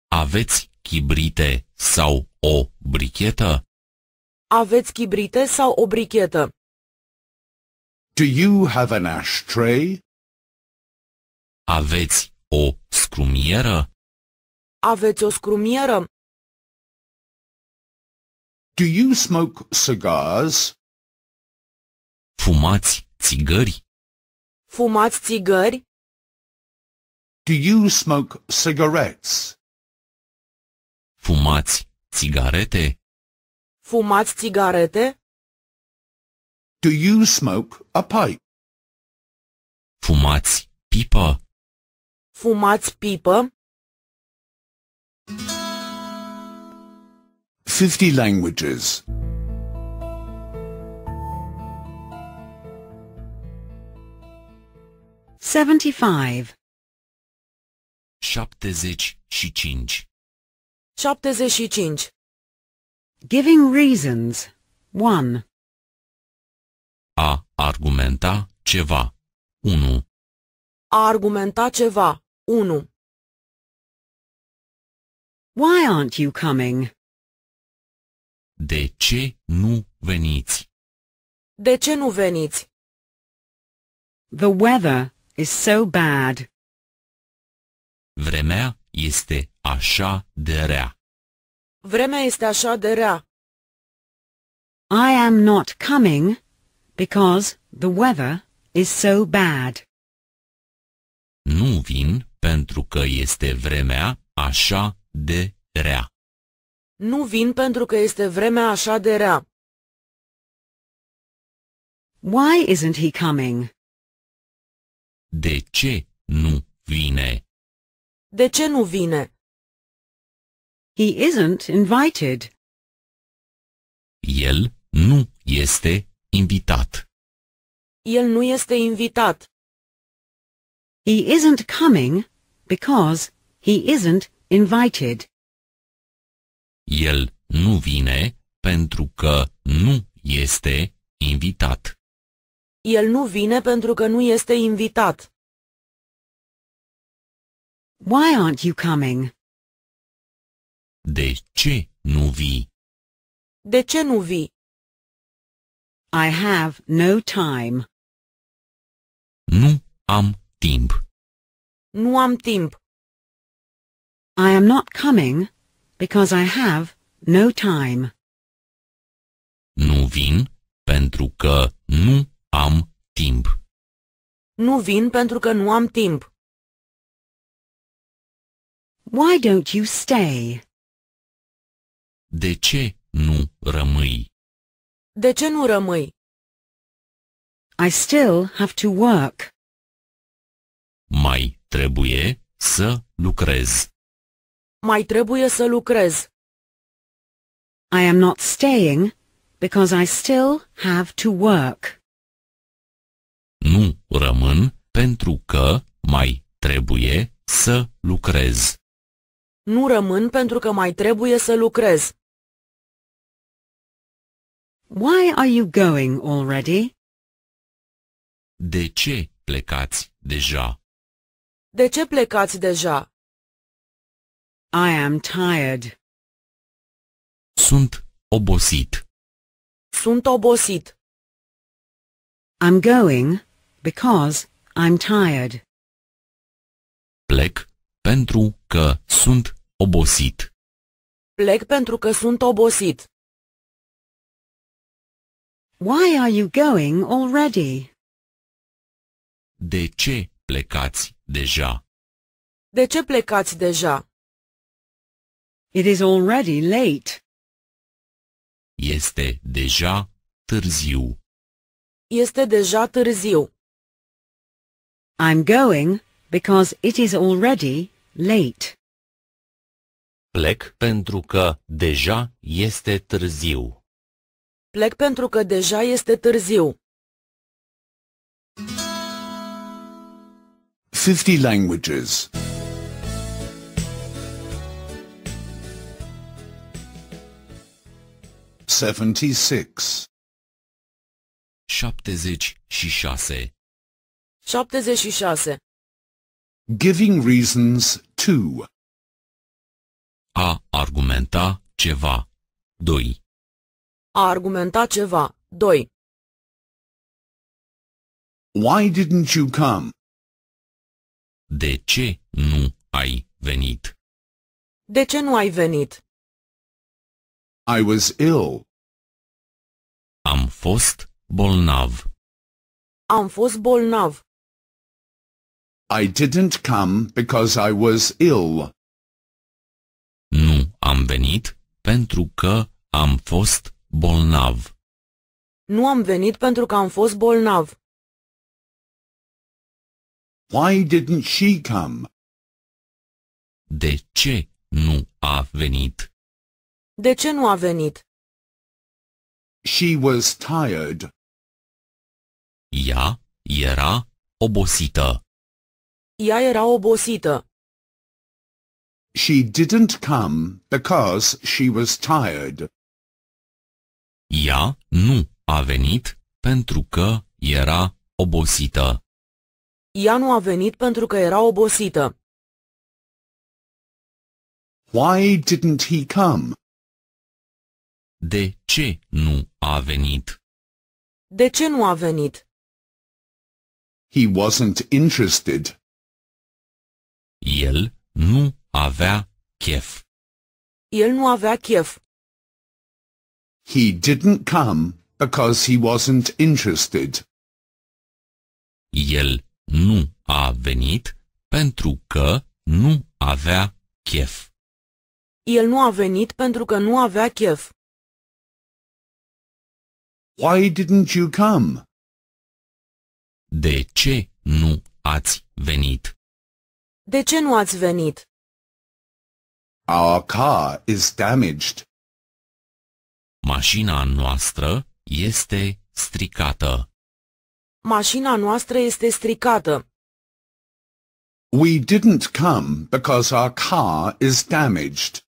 Aveți chibrite sau o brichetă? Aveți chibrite sau o brichetă? Do you have an ashtray? Aveți o scrumieră? Aveți o scrumieră? Do you smoke cigars? Fumați țigări? Fumați țigări? Do you smoke cigarettes? Fumați țigarete? Fumați țigarete? Do you smoke a pipe? Fumați pipa? Fumați pipă? 50 languages. 75 75 Giving reasons 1 A argumenta ceva 1 A argumenta ceva 1. Why aren't you coming? De ce nu veniți? De ce nu veniți? The weather is so bad. Vremea este așa de rea. Vremea este așa de rea. I am not coming because the weather is so bad. Nu vin pentru că este vremea așa de rea. Nu vin pentru că este vremea așa de rea. Why isn't he coming? De ce nu vine? De ce nu vine? He isn't invited. El nu este invitat. El nu este invitat. He isn't coming because he isn't invited. El nu vine pentru că nu este invitat. El nu vine pentru că nu este invitat. Why aren't you coming? De ce nu vii? De ce nu vii? I have no time. Nu am timp. Nu am timp. I am not coming because I have no time. Nu vin pentru că nu am timp. Nu vin pentru că nu am timp. Why don't you stay? De ce nu rămâi? De ce nu rămâi? I still have to work. Mai trebuie să lucrez. Mai trebuie să lucrez. I am not staying because I still have to work. Nu rămân pentru că mai trebuie să lucrez. Nu rămân pentru că mai trebuie să lucrez. Why are you going already? De ce plecați deja? De ce plecați deja? I am tired. Sunt obosit. Sunt obosit. I'm going because I'm tired. Plec pentru că sunt obosit. Plec pentru că sunt obosit. Why are you going already? De ce plecați deja. De ce plecați deja? It is already late. Este deja târziu. Este deja târziu. I'm going because it is already late. Plec pentru că deja este târziu. Plec pentru că deja este târziu. 50 languages. 76 76 76 Giving reasons to A argumenta ceva 2 A argumenta ceva 2 Why didn't you come? De ce nu ai venit? De ce nu ai venit? I was ill. Am fost bolnav. Am fost bolnav. I didn't come because I was ill. Nu am venit pentru că am fost bolnav. Nu am venit pentru că am fost bolnav. Why didn't she come? De ce nu a venit? De ce nu a venit? She was tired. Ea era obosită. Ea era obosită. She didn't come because she was tired. Ea nu a venit pentru că era obosită. Ea nu a venit pentru că era obosită. Why didn't he come? De ce nu a venit? De ce nu a venit? He wasn't interested. El nu avea chef. El nu avea chef. He didn't come because he wasn't interested. El nu a venit pentru că nu avea chef. El nu a venit pentru că nu avea chef. Why didn't you come? De ce nu ați venit? De ce nu ați venit? Our car is damaged. Mașina noastră este stricată. Mașina noastră este stricată. We didn't come because our car is damaged.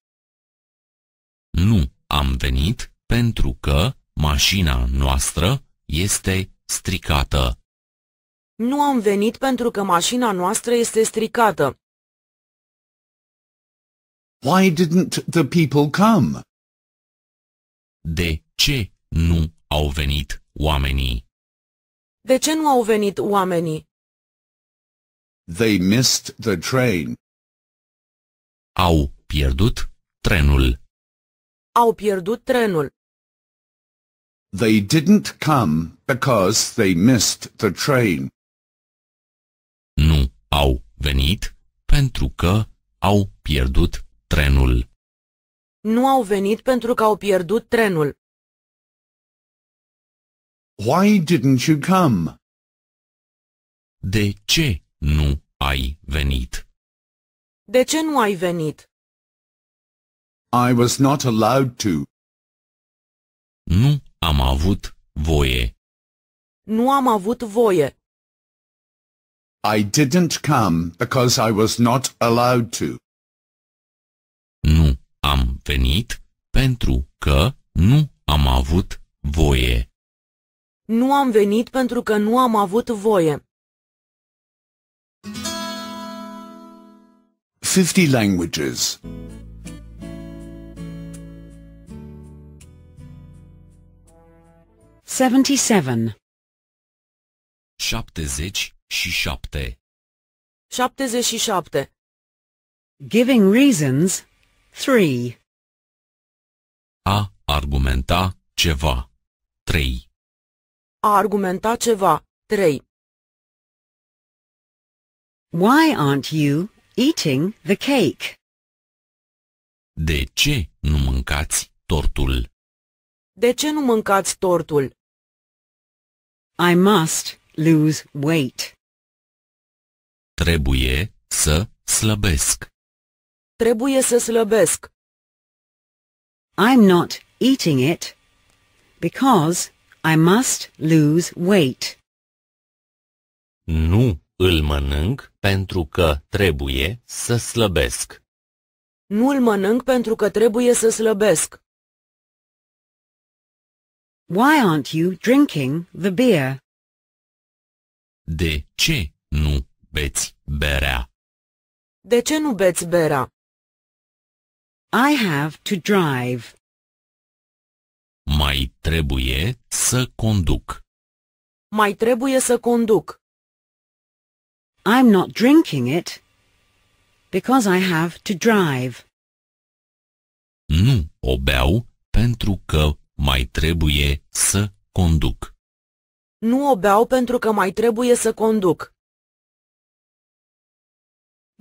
Nu am venit pentru că mașina noastră este stricată. Nu am venit pentru că mașina noastră este stricată. Why didn't the people come? De ce nu au venit oamenii? De ce nu au venit oamenii? They missed the train. Au pierdut trenul. Au pierdut trenul. They didn't come because they missed the train. Nu au venit pentru că au pierdut trenul. Nu au venit pentru că au pierdut trenul. Why didn't you come? De ce nu ai venit? De ce nu ai venit? I was not allowed to. Nu am avut voie. Nu am avut voie. I didn't come because I was not allowed to. Nu am venit pentru că nu am avut voie. Nu am venit pentru că nu am avut voie. 50 languages. Seventy-seven. Șaptezeci și șapte. Șaptezeci și șapte. Giving reasons 3. A argumenta ceva 3. A argumenta ceva. 3. Why aren't you eating the cake? De ce nu mâncați tortul? De ce nu mâncați tortul? I must lose weight. Trebuie să slăbesc. Trebuie să slăbesc. I'm not eating it because I must lose weight. Nu îl mănânc pentru că trebuie să slăbesc. Nu îl mănânc pentru că trebuie să slăbesc. Why aren't you drinking the beer? De ce nu beți berea? De ce nu beți berea? I have to drive. Mai trebuie să conduc. Mai trebuie să conduc. I'm not drinking it because I have to drive. Nu o beau pentru că mai trebuie să conduc. Nu o beau pentru că mai trebuie să conduc.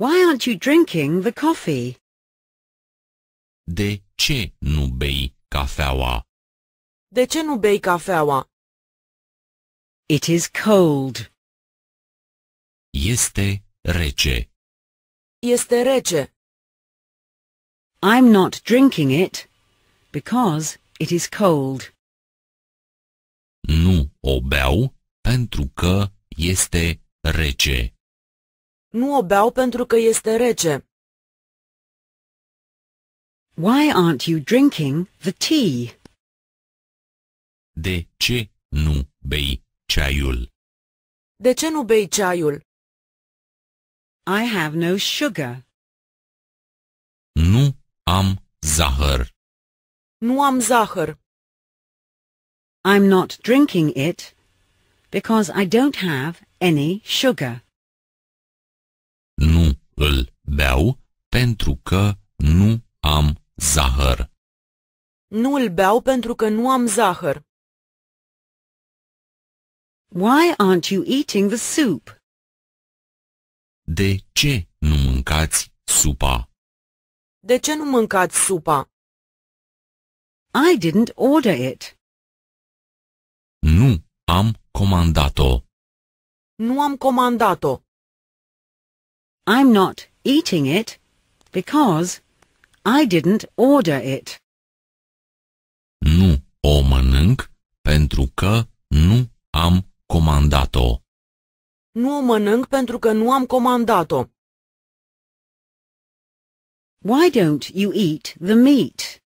Why aren't you drinking the coffee? De ce nu bei cafeaua? De ce nu bei cafeaua? It is cold. Este rece. Este rece. I'm not drinking it because it is cold. Nu o beau pentru că este rece. Nu o beau pentru că este rece. Why aren't you drinking the tea? De ce nu bei ceaiul? De ce nu bei ceaiul? I have no sugar. Nu am zahăr. Nu am zahăr. I'm not drinking it because I don't have any sugar. Nu îl beau pentru că nu am zahăr. Nu îl beau pentru că nu am zahăr. Why aren't you eating the soup? De ce nu mâncați supa? De ce nu mâncați supa? I didn't order it. Nu am comandat-o. Nu am comandat-o. I'm not eating it because I didn't order it. Nu o mănânc pentru că nu am comandat-o. Nu o mănânc pentru că nu am comandat-o. Why don't you eat the meat?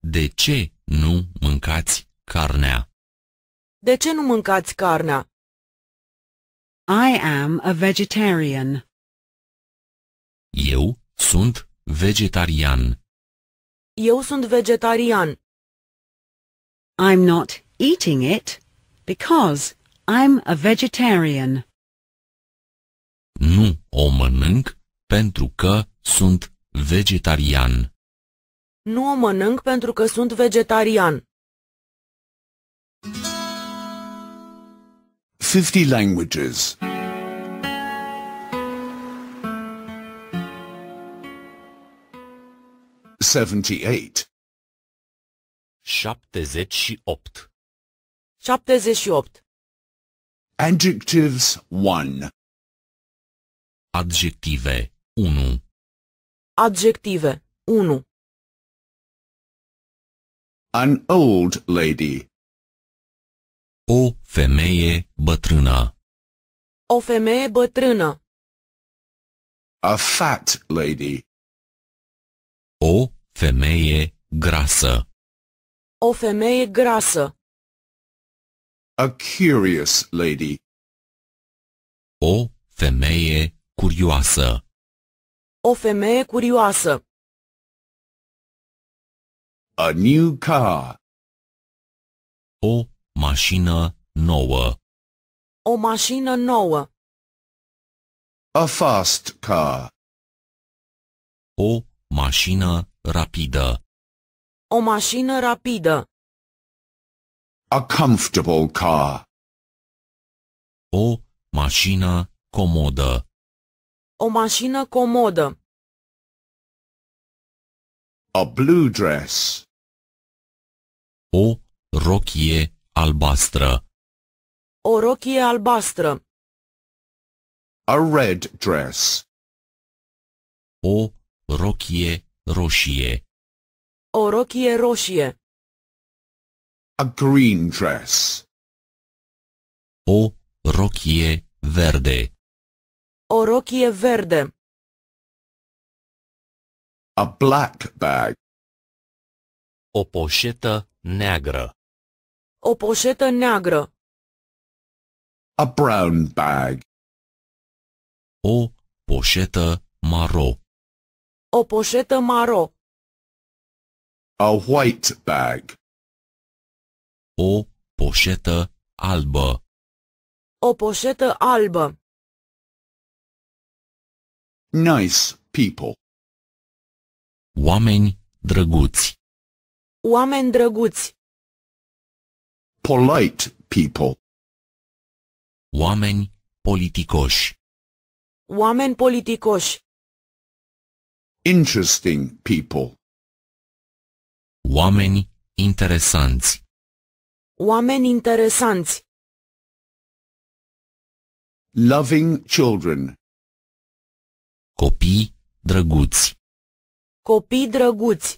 De ce nu mâncați carnea? De ce nu mâncați carnea? I am a vegetarian. Eu sunt vegetarian. Eu sunt vegetarian. I'm not eating it. Because I'm a vegetarian. Nu o mănânc pentru că sunt vegetarian. Nu o mănânc pentru că sunt vegetarian. 50 languages. 78 78 78. Adjectives 1 Adjective 1 Adjective 1 An old lady O femeie bătrână O femeie bătrână A fat lady O femeie grasă O femeie grasă a curious lady. O femeie curioasă. O femeie curioasă. A new car. O mașină nouă. O mașină nouă. A fast car. O mașină rapidă. O mașină rapidă. A comfortable car. O mașină comodă. O mașină comodă. A blue dress. O rochie albastră. O rochie albastră. A red dress. O rochie roșie. O rochie roșie. a green dress. O rochie verde. O rochie verde. A black bag. O poșetă neagră. O poșetă neagră. A brown bag. O poșetă maro. O poșetă maro. A white bag. O poșetă albă. O poșetă albă. Nice people. Oameni drăguți. Oameni drăguți. Polite people. Oameni politicoși. Oameni politicoși. Interesting people. Oameni interesanți. Oameni interesanți. Loving children. Copii drăguți. Copii drăguți.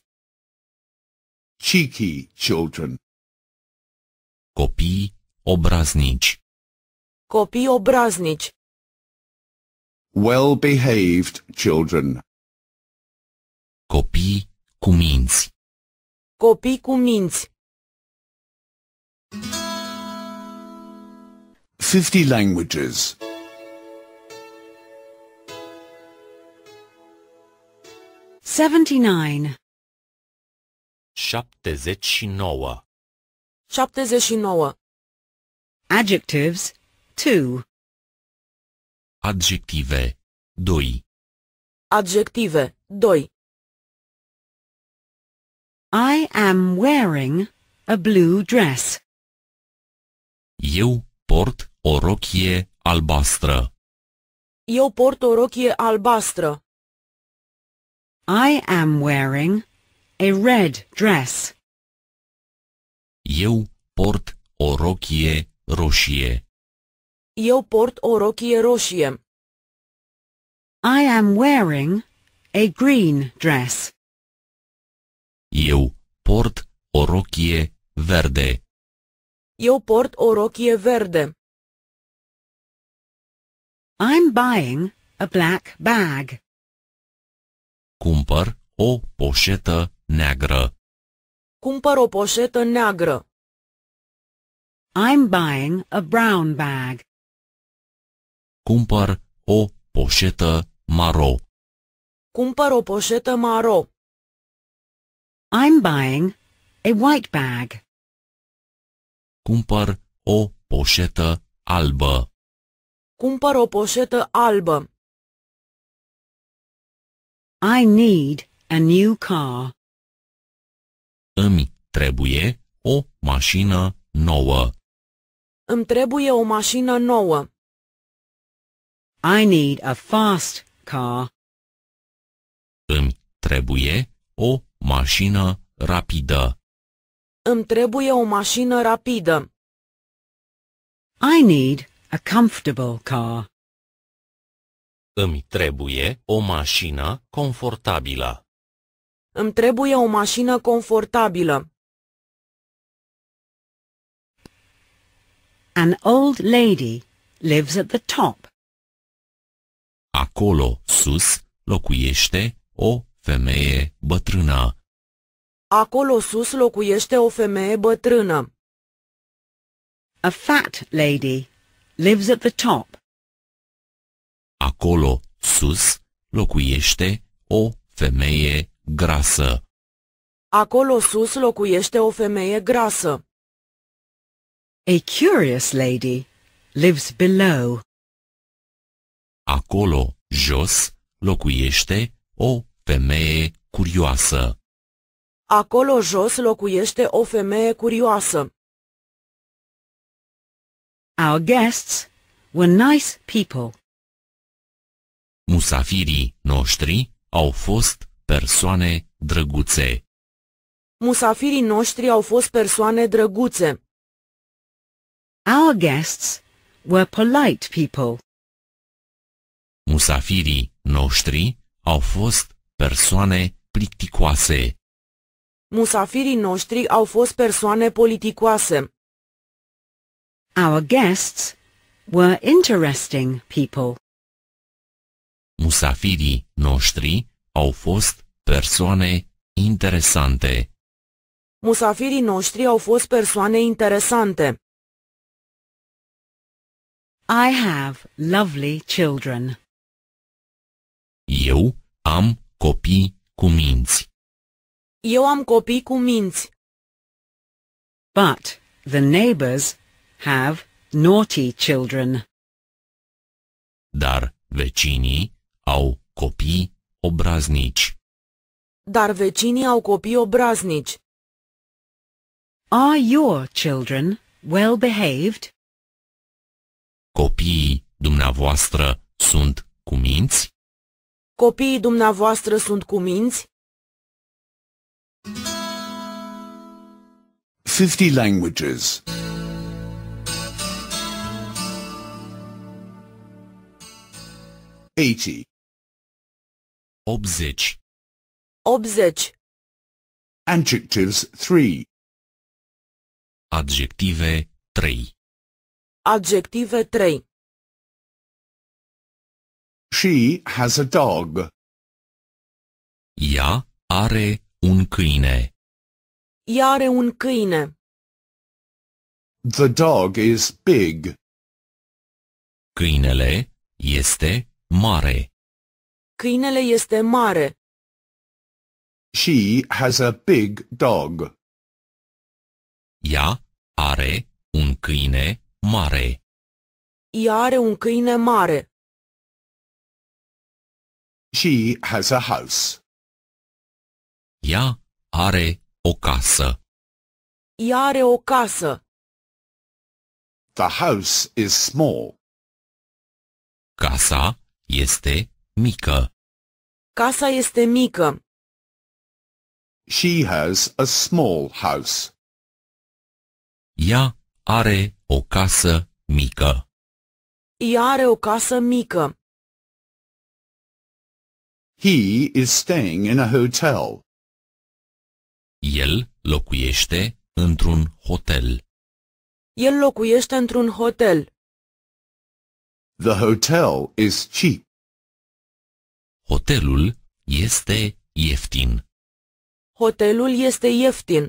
Cheeky children. Copii obraznici. Copii obraznici. Well-behaved children. Copii cu minți. Copii cu minți. 50 languages. 79 79 79 Adjectives 2 Adjective 2 Adjective 2 I am wearing a blue dress. Eu port o rochie albastră. Eu port o rochie albastră. I am wearing a red dress. Eu port o rochie roșie. Eu port o rochie roșie. I am wearing a green dress. Eu port o rochie verde. Eu port o rochie verde. I'm buying a black bag. Cumpăr o poșetă neagră. Cumpăr o poșetă neagră. I'm buying a brown bag. Cumpăr o poșetă maro. Cumpăr o poșetă maro. I'm buying a white bag. Cumpăr o poșetă albă. Cumpăr o poșetă albă. I need a new car. Îmi trebuie o mașină nouă. Îmi trebuie o mașină nouă. I need a fast car. Îmi trebuie o mașină rapidă. Îmi trebuie o mașină rapidă. I need a comfortable car. Îmi trebuie o mașină confortabilă. Îmi trebuie o mașină confortabilă. An old lady lives at the top. Acolo, sus, locuiește o femeie bătrână. Acolo sus locuiește o femeie bătrână. A fat lady lives at the top. Acolo, sus, locuiește o femeie grasă. Acolo sus locuiește o femeie grasă. A curious lady lives below. Acolo jos locuiește o femeie curioasă. Acolo jos locuiește o femeie curioasă. Our guests were nice people. Musafirii noștri au fost persoane drăguțe. Musafirii noștri au fost persoane drăguțe. Our guests were polite people. Musafirii noștri au fost persoane plicticoase. Musafirii noștri au fost persoane politicoase. Our guests were interesting people. Musafirii noștri au fost persoane interesante. Musafirii noștri au fost persoane interesante. I have lovely children. Eu am copii cu minți. Eu am copii cu minți. But the neighbors have naughty children. Dar vecinii au copii obraznici. Dar vecinii au copii obraznici. Are your children well behaved? Copiii dumneavoastră sunt cuminți? Copiii dumneavoastră sunt cuminți? 50 languages 80 80 80 Adjectives 3 Adjective 3 Adjective 3 She has a dog. Ea are un câine. Ea are un câine. The dog is big. Câinele este mare. Câinele este mare. She has a big dog. Ea are un câine mare. Ea are un câine mare. She has a house. Ea are o casă. Ea are o casă. The house is small. Casa este mică. Casa este mică. She has a small house. Ea are o casă mică. Ea are o casă mică. He is staying in a hotel. El locuiește într-un hotel. El locuiește într-un hotel. The hotel is cheap. Hotelul este ieftin. Hotelul este ieftin.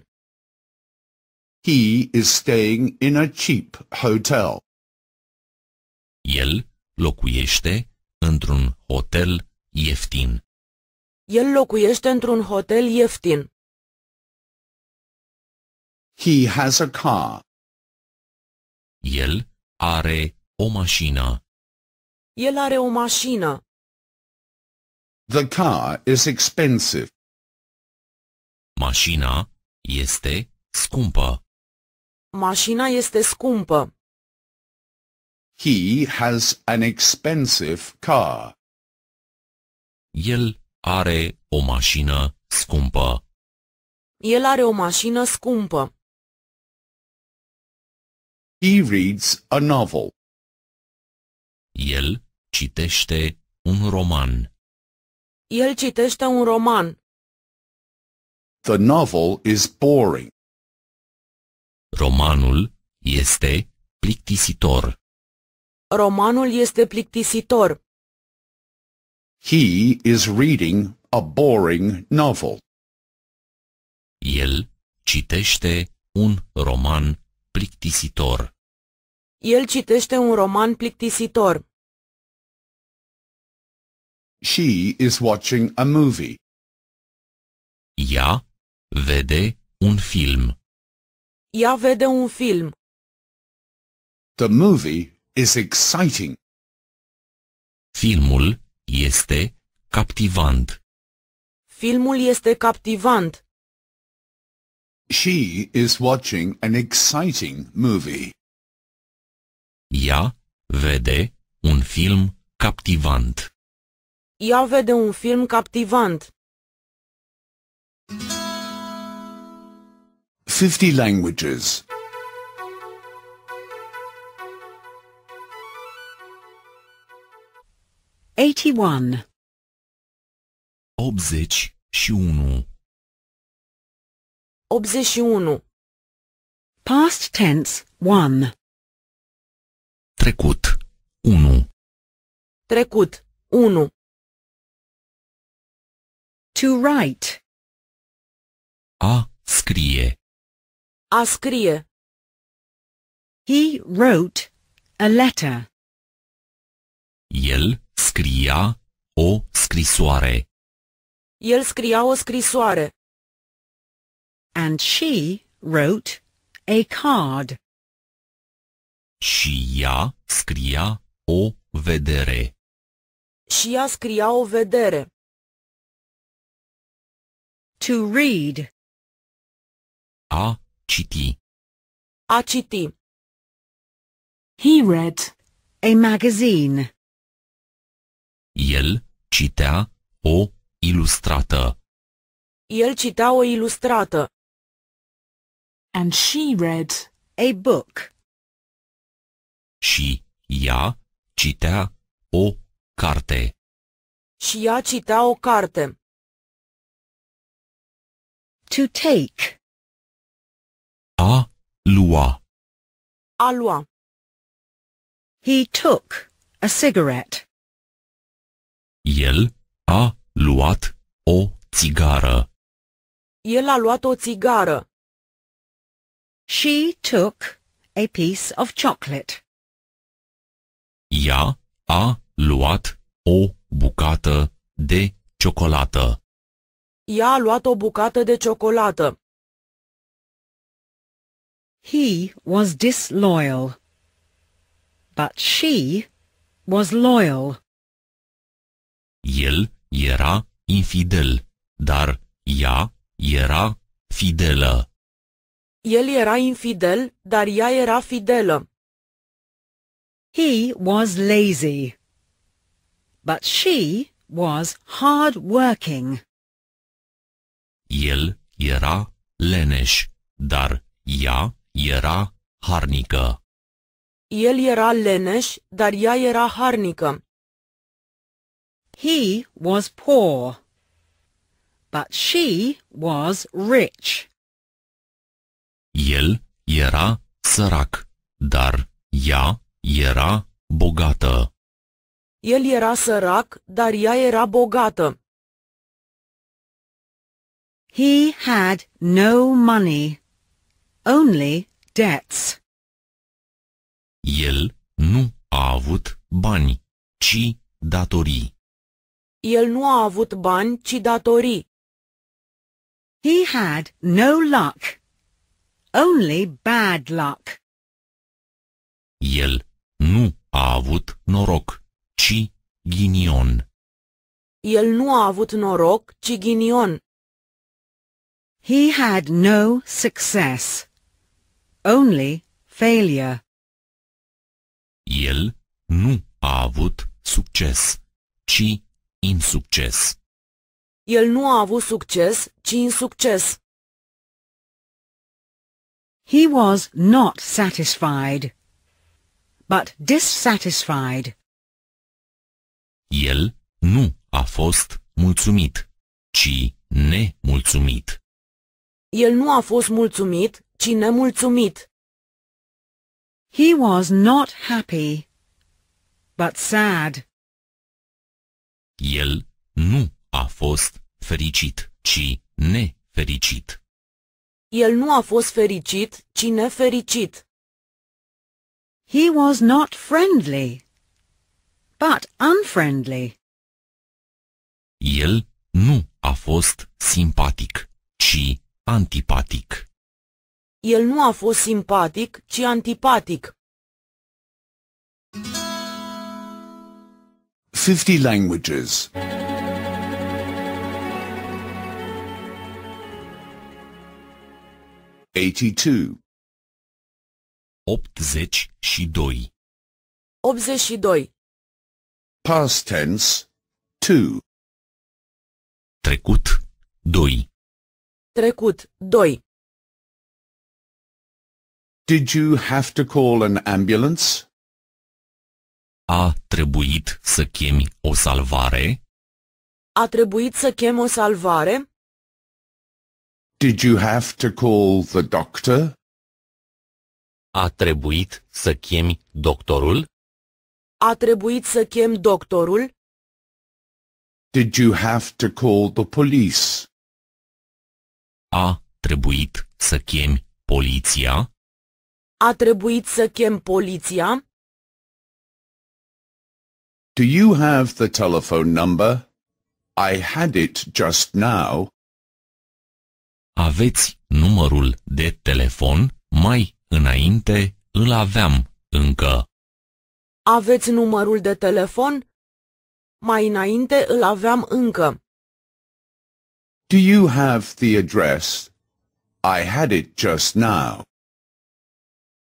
He is staying in a cheap hotel. El locuiește într-un hotel ieftin. El locuiește într-un hotel ieftin. He has a car. El are o mașină. El are o mașină. The car is expensive. Mașina este scumpă. Mașina este scumpă. He has an expensive car. El are o mașină scumpă. El are o mașină scumpă. He reads a novel. El Citește un roman. El citește un roman. The novel is boring. Romanul este plictisitor. Romanul este plictisitor. He is reading a boring novel. El citește un roman plictisitor. El citește un roman plictisitor. She is watching a movie. Ea vede un film. Ea vede un film. The movie is exciting. Filmul este captivant. Filmul este captivant. She is watching an exciting movie. Ea vede un film captivant. Ea vede un film captivant. 50 languages. 81 81 81 Past tense 1 Trecut 1 Trecut 1 To write. A scrie. A scrie. He wrote a letter. El scria o scrisoare. El scria o scrisoare. And she wrote a card. Și ea scria o vedere. Și ea scria o vedere. To read. A citi. A citi. He read a magazine. El citea o ilustrată. El citea o ilustrată. And she read a book. Și ea citea o carte. Și ea citea o carte. To take. A lua. A lua. He took a cigarette. El a luat o țigară. El a luat o țigară. She took a piece of chocolate. Ea a luat o bucată de ciocolată. Ea a luat o bucată de ciocolată. He was disloyal. But she was loyal. El era infidel, dar ea era fidelă. El era infidel, dar ea era fidelă. He was lazy, but she was hard-working. El era leneș, dar ea era harnică. El era leneș, dar ea era harnică. He was poor, but she was rich. El era sărac, dar ea era bogată. El era sărac, dar ea era bogată. He had no money, only debts. El nu a avut bani, ci datorii. El nu a avut bani, ci datorii. He had no luck, only bad luck. El nu a avut noroc, ci ghinion. El nu a avut noroc, ci ghinion. He had no success, only failure. El nu a avut succes, ci insucces. El nu a avut succes, ci insucces. He was not satisfied, but dissatisfied. El nu a fost mulțumit, ci nemulțumit. El nu a fost mulțumit, ci nemulțumit. He was not happy, but sad. El nu a fost fericit, ci nefericit. El nu a fost fericit, ci nefericit. He was not friendly, but unfriendly. El nu a fost simpatic, ci Antipatic. El nu a fost simpatic, ci antipatic. 50 languages. 82. 82 82 Past tense 2 Trecut 2 Trecut, 2. Did you have to call an ambulance? A trebuit să chemi o salvare? A trebuit să chem o salvare? Did you have to call the doctor? A trebuit să chemi doctorul? A trebuit să chem doctorul? Did you have to call the police? A trebuit să chemi poliția? A trebuit să chem poliția? Do you have the telephone number? I had it just now. Aveți numărul de telefon? Mai înainte îl aveam încă. Aveți numărul de telefon? Mai înainte îl aveam încă. Do you have the address? I had it just now.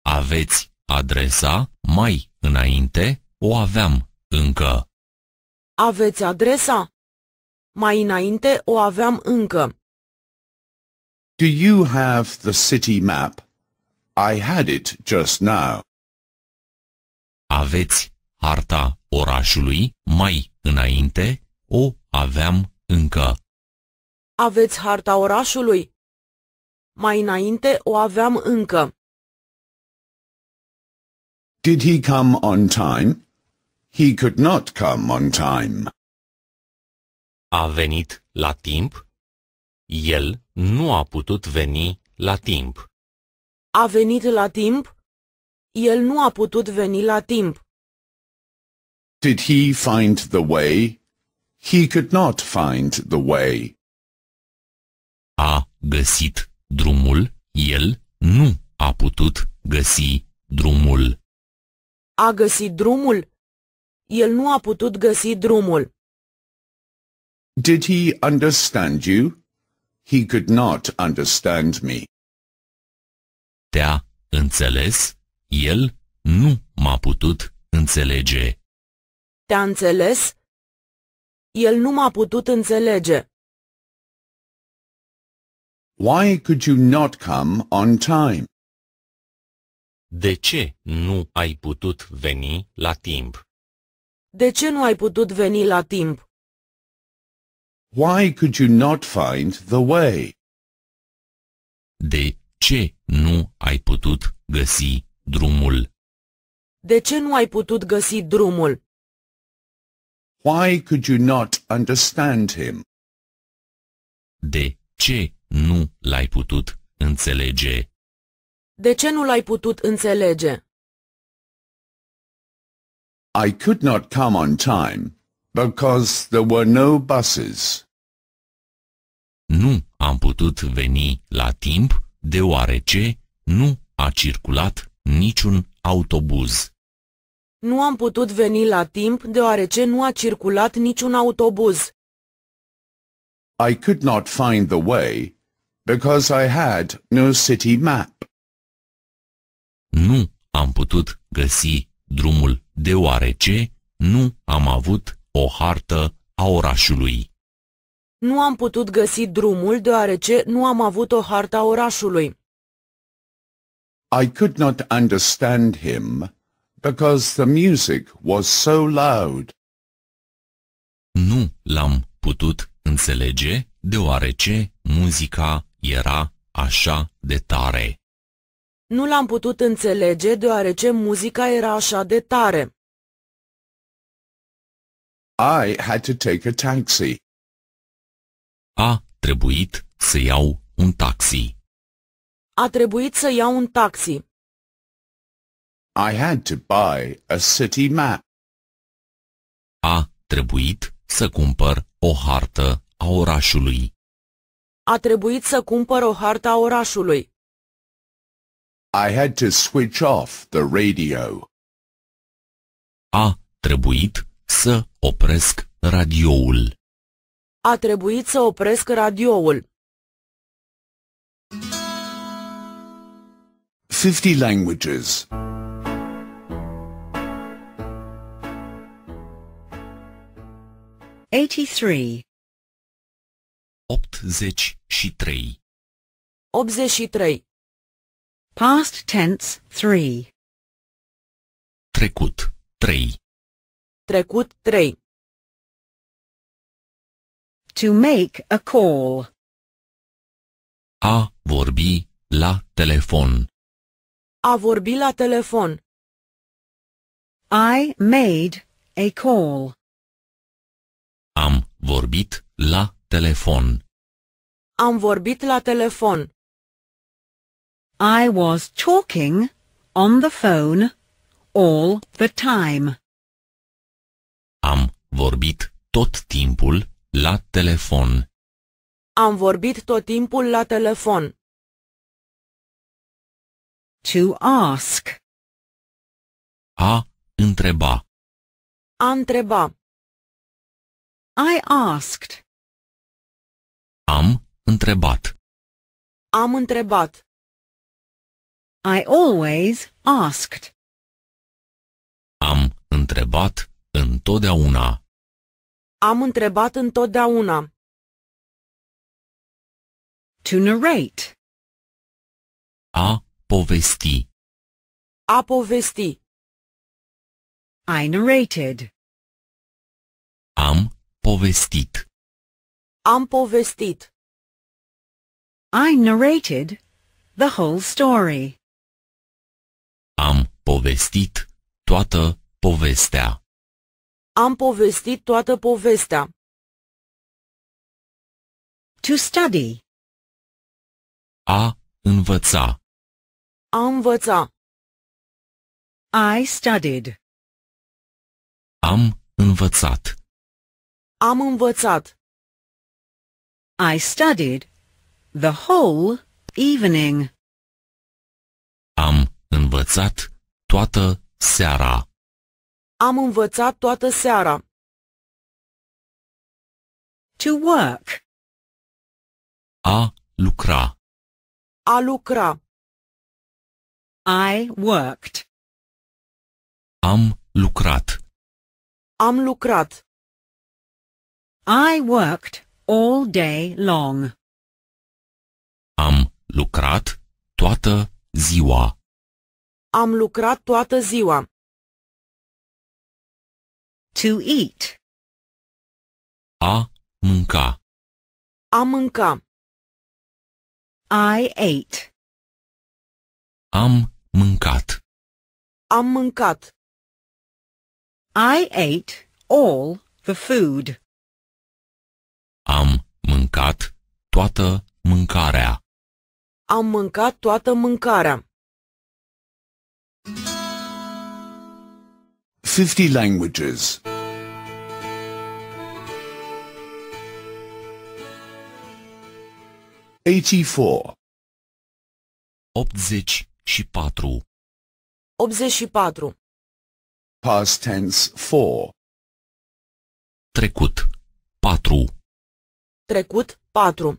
Aveți adresa? Mai înainte o aveam încă. Aveți adresa? Mai înainte o aveam încă. Do you have the city map? I had it just now. Aveți harta orașului? Mai înainte o aveam încă. Aveți harta orașului? Mai înainte o aveam încă. Did he come on time? He could not come on time. A venit la timp? El nu a putut veni la timp. A venit la timp? El nu a putut veni la timp. Did he find the way? He could not find the way a găsit drumul, el nu a putut găsi drumul. A găsit drumul? El nu a putut găsi drumul. Did he understand you? He could not understand me. Te-a înțeles? El nu m-a putut înțelege. Te-a înțeles? El nu m-a putut înțelege. Why could you not come on time? De ce nu ai putut veni la timp? De ce nu ai putut veni la timp? Why could you not find the way? De ce nu ai putut găsi drumul? De ce nu ai putut găsi drumul? Why could you not understand him? De ce nu l-ai putut înțelege. De ce nu l-ai putut înțelege? I could not come on time because there were no buses. Nu am putut veni la timp deoarece nu a circulat niciun autobuz. Nu am putut veni la timp deoarece nu a circulat niciun autobuz. I could not find the way because I had no city map. Nu am putut găsi drumul deoarece nu am avut o hartă a orașului. Nu am putut găsi drumul deoarece nu am avut o hartă a orașului. I could not understand him because the music was so loud. Nu l-am putut înțelege deoarece muzica era așa de tare. Nu l-am putut înțelege deoarece muzica era așa de tare. I had to take a taxi. A trebuit să iau un taxi. A trebuit să iau un taxi. I had to buy a city map. A trebuit să cumpăr o hartă a orașului. A trebuit să cumpăr o harta orașului. I had to switch off the radio. A trebuit să opresc radioul. A trebuit să opresc radioul. 50 languages. 83 83 83 Past tense 3 Trecut 3 Trecut 3 To make a call A vorbi la telefon A vorbi la telefon I made a call Am vorbit la Telefon. Am vorbit la telefon. I was talking on the phone all the time. Am vorbit tot timpul la telefon. Am vorbit tot timpul la telefon. To ask. A întreba. A întreba. I asked. Am întrebat. Am întrebat. I always asked. Am întrebat întotdeauna. Am întrebat întotdeauna. To narrate. A povesti. A povesti. I narrated. Am povestit. Am povestit. I narrated the whole story. Am povestit toată povestea. Am povestit toată povestea. To study. A învăța. A învăța. I studied. Am învățat. Am învățat. I studied the whole evening. Am învățat toată seara. Am învățat toată seara. To work. A lucra. A lucra. I worked. Am lucrat. Am lucrat. I worked all day long. Am lucrat toată ziua. Am lucrat toată ziua. To eat. A mânca. A mânca. I ate. Am mâncat. Am mâncat. I ate all the food. Am mâncat toată mâncarea. Am mâncat toată mâncarea. 50 languages. 84 84 84 Past tense 4 Trecut 4 Trecut 4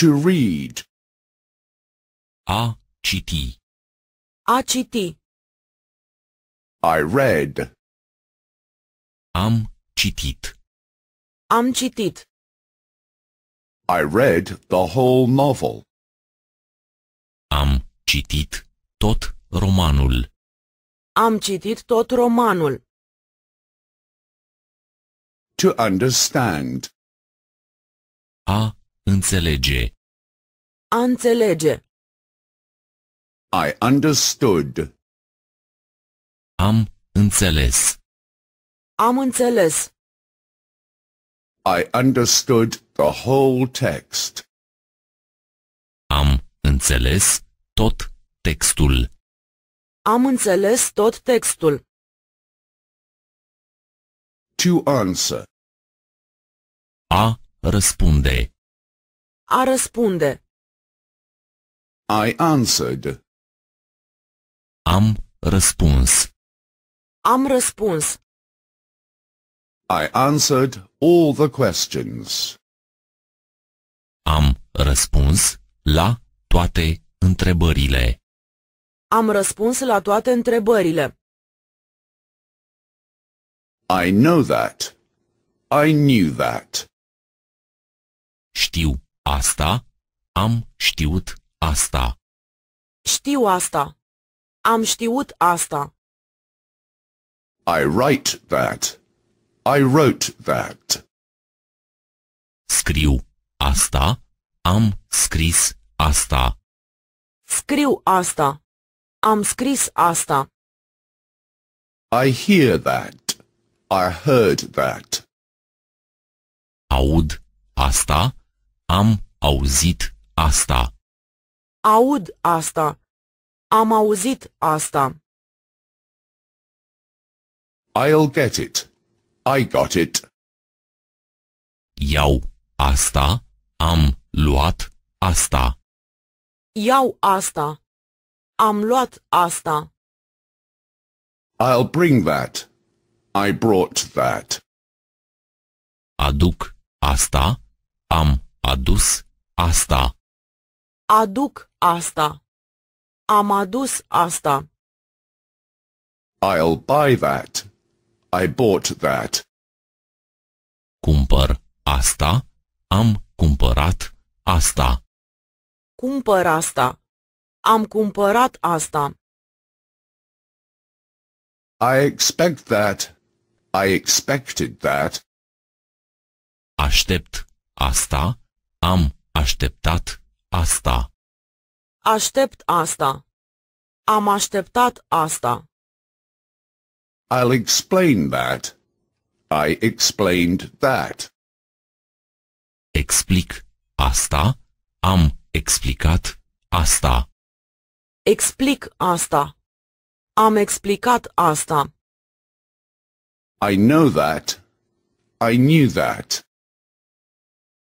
To read A citi A citi I read Am citit Am citit I read the whole novel. Am citit tot romanul. Am citit tot romanul. To understand. A înțelege. A înțelege. I understood. Am înțeles. Am înțeles. I understood the whole text. Am înțeles tot textul. Am înțeles tot textul. To answer. A răspunde. A răspunde. I answered. Am răspuns. Am răspuns. I answered all the questions. Am răspuns la toate întrebările. Am răspuns la toate întrebările. I know that. I knew that. Știu asta. Am știut asta. Știu asta. Am știut asta. I write that. I wrote that. Scriu asta. Am scris asta. Scriu asta. Am scris asta. I hear that. I heard that. Aud asta. Am auzit asta. Aud asta. Am auzit asta. I'll get it. I got it. Iau asta. Am luat asta. Iau asta. Am luat asta. I'll bring that. I brought that. Aduc asta. Am adus asta. Aduc asta. Am adus asta. I'll buy that. I bought that. Cumpăr asta. Am cumpărat asta. Cumpăr asta. Am cumpărat asta. I expect that I expected that. Aștept asta. Am așteptat asta. Aștept asta. Am așteptat asta. I'll explain that. I explained that. Explic asta. Am explicat asta. Explic asta. Am explicat asta. I know that. I knew that.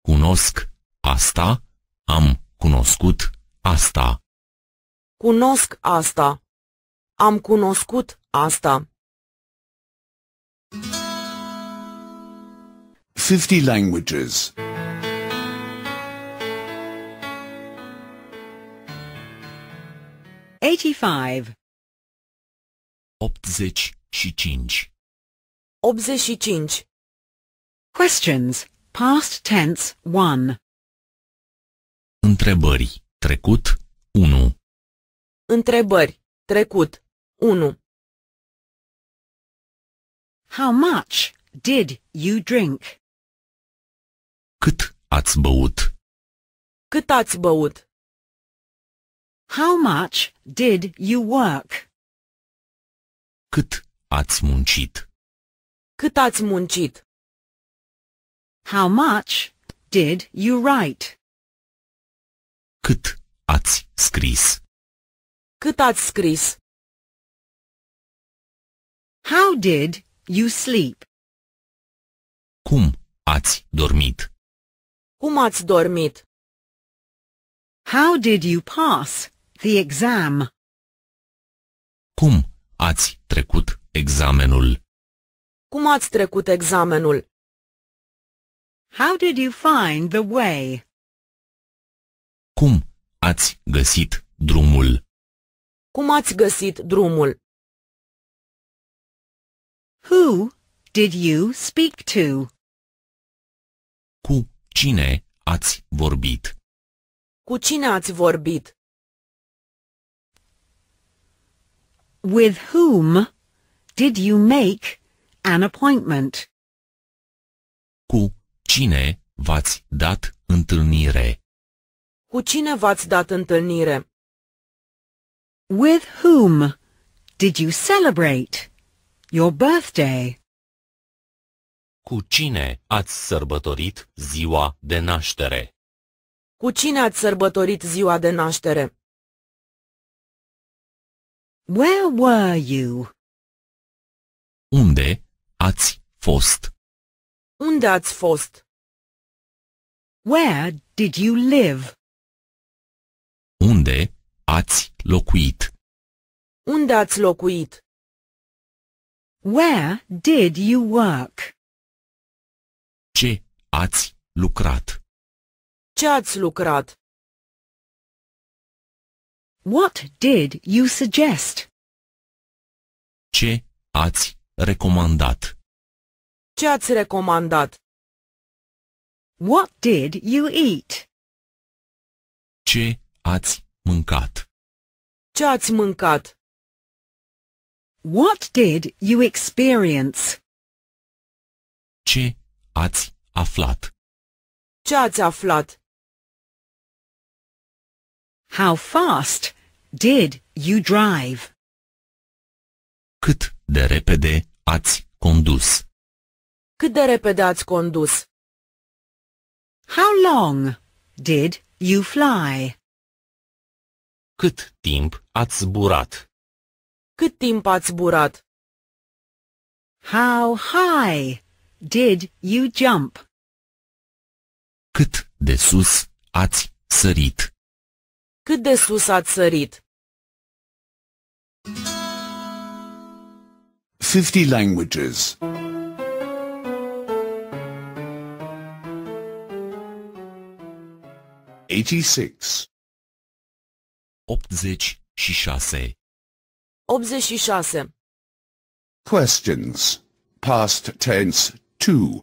Cunosc asta. Am cunoscut asta. Cunosc asta. Am cunoscut asta. 50 languages. 85 85 85 Questions, past tense 1 Întrebări, trecut 1 Întrebări, trecut 1 How much did you drink? Cât ați băut? Cât ați băut? How much did you work? Cât ați muncit? Cât ați muncit? How much did you write? Cât ați scris? Cât ați scris? How did you sleep? Cum ați dormit? Cum ați dormit? How did you pass the exam? Cum ați trecut examenul? Cum ați trecut examenul? How did you find the way? Cum ați găsit drumul? Cum ați găsit drumul? Who did you speak to? Cu cine ați vorbit? Cu cine ați vorbit? With whom did you make an appointment. Cu cine v-ați dat întâlnire? Cu cine v-ați dat întâlnire? With whom did you celebrate your birthday? Cu cine ați sărbătorit ziua de naștere? Cu cine ați sărbătorit ziua de naștere? Where were you? Unde ați fost? Unde ați fost? Where did you live? Unde ați locuit? Unde ați locuit? Where did you work? Ce ați lucrat? Ce ați lucrat? What did you suggest? Ce ați recomandat? Ce ați recomandat? What did you eat? Ce ați mâncat? Ce ați mâncat? What did you experience? Ce ați aflat? Ce ați aflat? How fast did you drive? Cât de repede ați condus? Cât de repede ați condus? How long did you fly? Cât timp ați zburat? Cât timp ați zburat? How high did you jump? Cât de sus ați sărit? Cât de sus ați sărit? 50 languages. Eighty-six. 86 86 Questions. Past tense 2.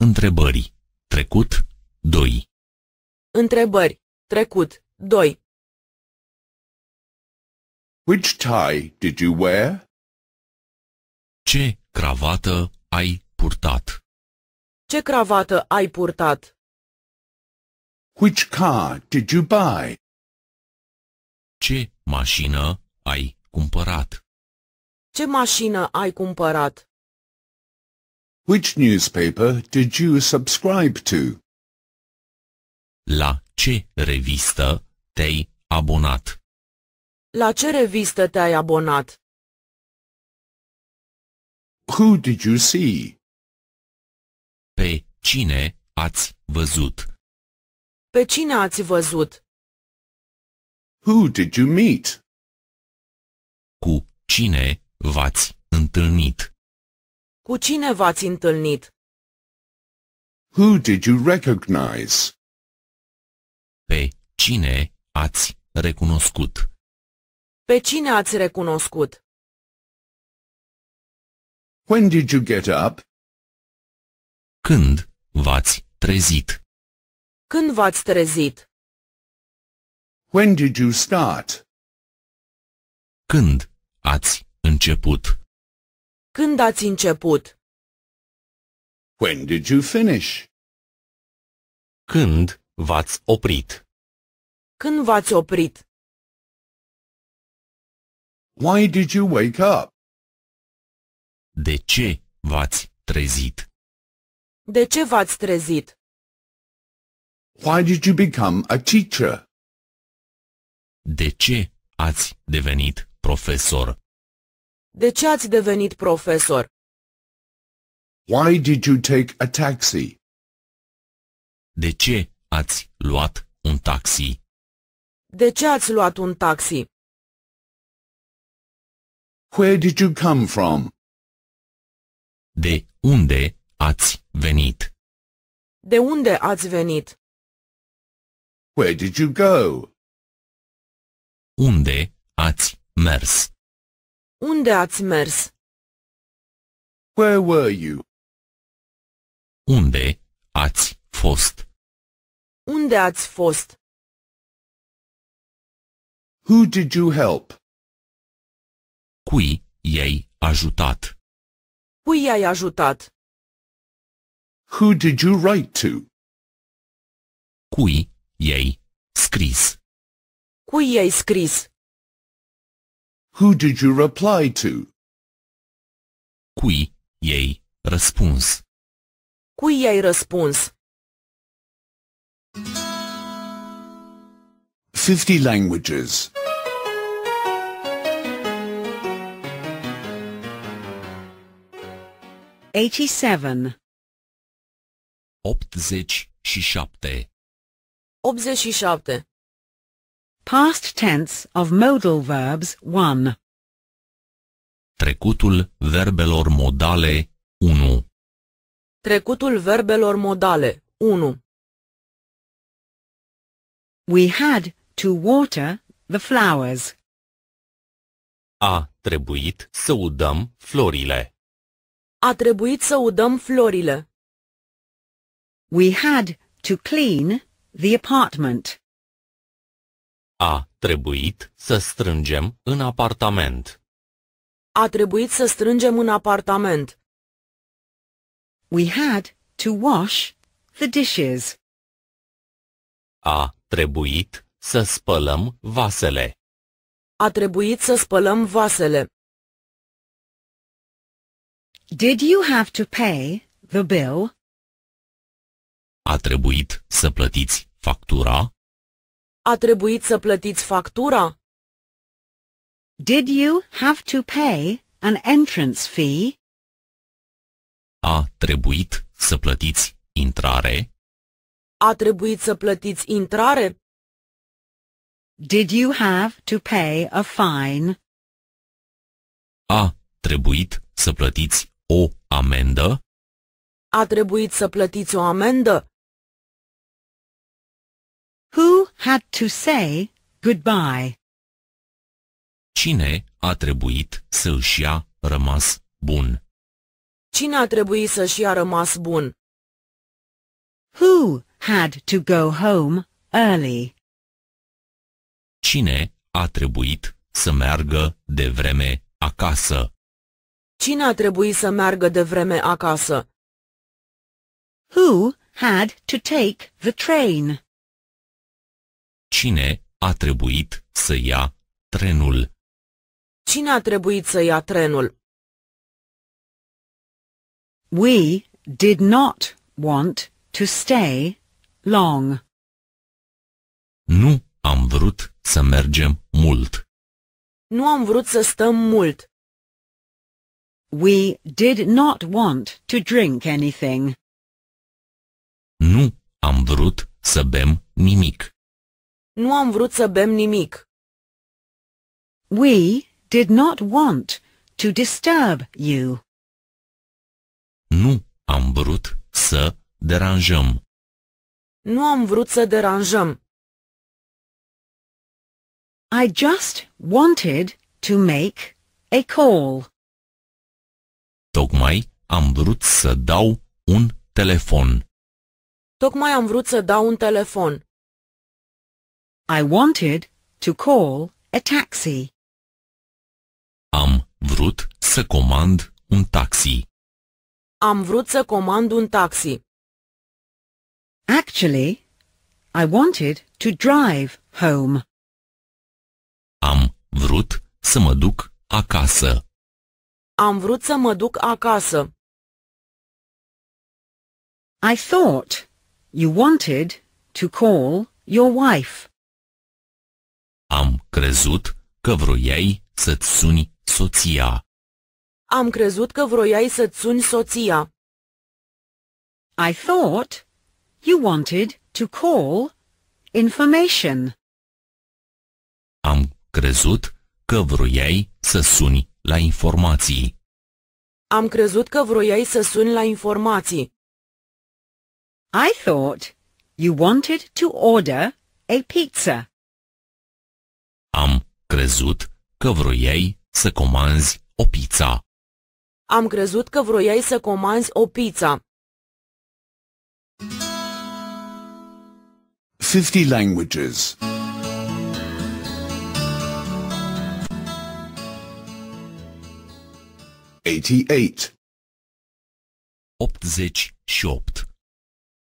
Întrebări. Trecut Doi. Întrebări. Trecut Doi. Which tie did you wear? Ce cravată ai purtat? Ce cravată ai purtat? Which car did you buy? Ce mașină ai cumpărat? Ce mașină ai cumpărat? Which newspaper did you subscribe to? La ce revistă te-ai abonat? La ce revistă te-ai abonat? Who did you see? Pe cine ați văzut? Pe cine ați văzut? Who did you meet? Cu cine v-ați întâlnit? Cu cine v-ați întâlnit? Who did you recognize? Pe cine ați recunoscut? Pe cine ați recunoscut? When did you get up? Când v-ați trezit? Când v-ați trezit? When did you start? Când ați început? Când ați început? When did you finish? Când v-ați oprit? Când v-ați oprit? Why did you wake up? De ce v-ați trezit? De ce v-ați trezit? Why did you become a teacher? De ce ați devenit profesor? De ce ați devenit profesor? Why did you take a taxi? De ce ați luat un taxi? De ce ați luat un taxi? Where did you come from? De unde ați venit? De unde ați venit? Where did you go? Unde ați mers? Unde ați mers? Where were you? Unde ați fost? Unde ați fost? Who did you help? Cui i-ai ajutat? Cui ai ajutat? Who did you write to? Cui i-ai scris? Cui i-ai scris? Who did you reply to? Cui i-ai răspuns? Cui i-ai răspuns? 50 languages 87 87 87 Past tense of modal verbs 1 Trecutul verbelor modale 1 Trecutul verbelor modale 1 We had to water the flowers. A trebuit să udăm florile. A trebuit să udăm florile. We had to clean the apartment. A trebuit să strângem în apartament. A trebuit să strângem în apartament. We had to wash the dishes. A trebuit să spălăm vasele. A trebuit să spălăm vasele. Did you have to pay the bill? A trebuit să plătiți factura? A trebuit să plătiți factura? Did you have to pay an entrance fee? A trebuit să plătiți intrare? A trebuit să plătiți intrare? Did you have to pay a fine? A trebuit să plătiți o amendă? A trebuit să plătiți o amendă? Who had to say goodbye? Cine a trebuit să își ia rămas bun? Cine a trebuit să își ia rămas bun? Who had to go home early? Cine a trebuit să meargă de vreme acasă? Cine a trebuit să meargă de vreme acasă? Who had to take the train? Cine a trebuit să ia trenul? Cine a trebuit să ia trenul? We did not want to stay long. Nu am vrut să mergem mult. Nu am vrut să stăm mult. We did not want to drink anything. Nu am vrut să bem nimic. Nu am vrut să bem nimic. We did not want to disturb you. Nu am vrut să deranjăm. Nu am vrut să deranjăm. I just wanted to make a call. Tocmai am vrut să dau un telefon. Tocmai am vrut să dau un telefon. I wanted to call a taxi. Am vrut să comand un taxi. Am vrut să comand un taxi. Actually, I wanted to drive home. Am vrut să mă duc acasă. Am vrut să mă duc acasă. I thought you wanted to call your wife. Am crezut că vroiai să-ți suni soția. Am crezut că vroiai să-ți suni soția. I thought you wanted to call information. Am crezut că vroiai să suni la informații. Am crezut că vroiai să sun la informații. I thought you wanted to order a pizza. Am crezut că vroiai să comanzi o pizza. Am crezut că vroiai să comanzi o pizza. 50 languages 88 88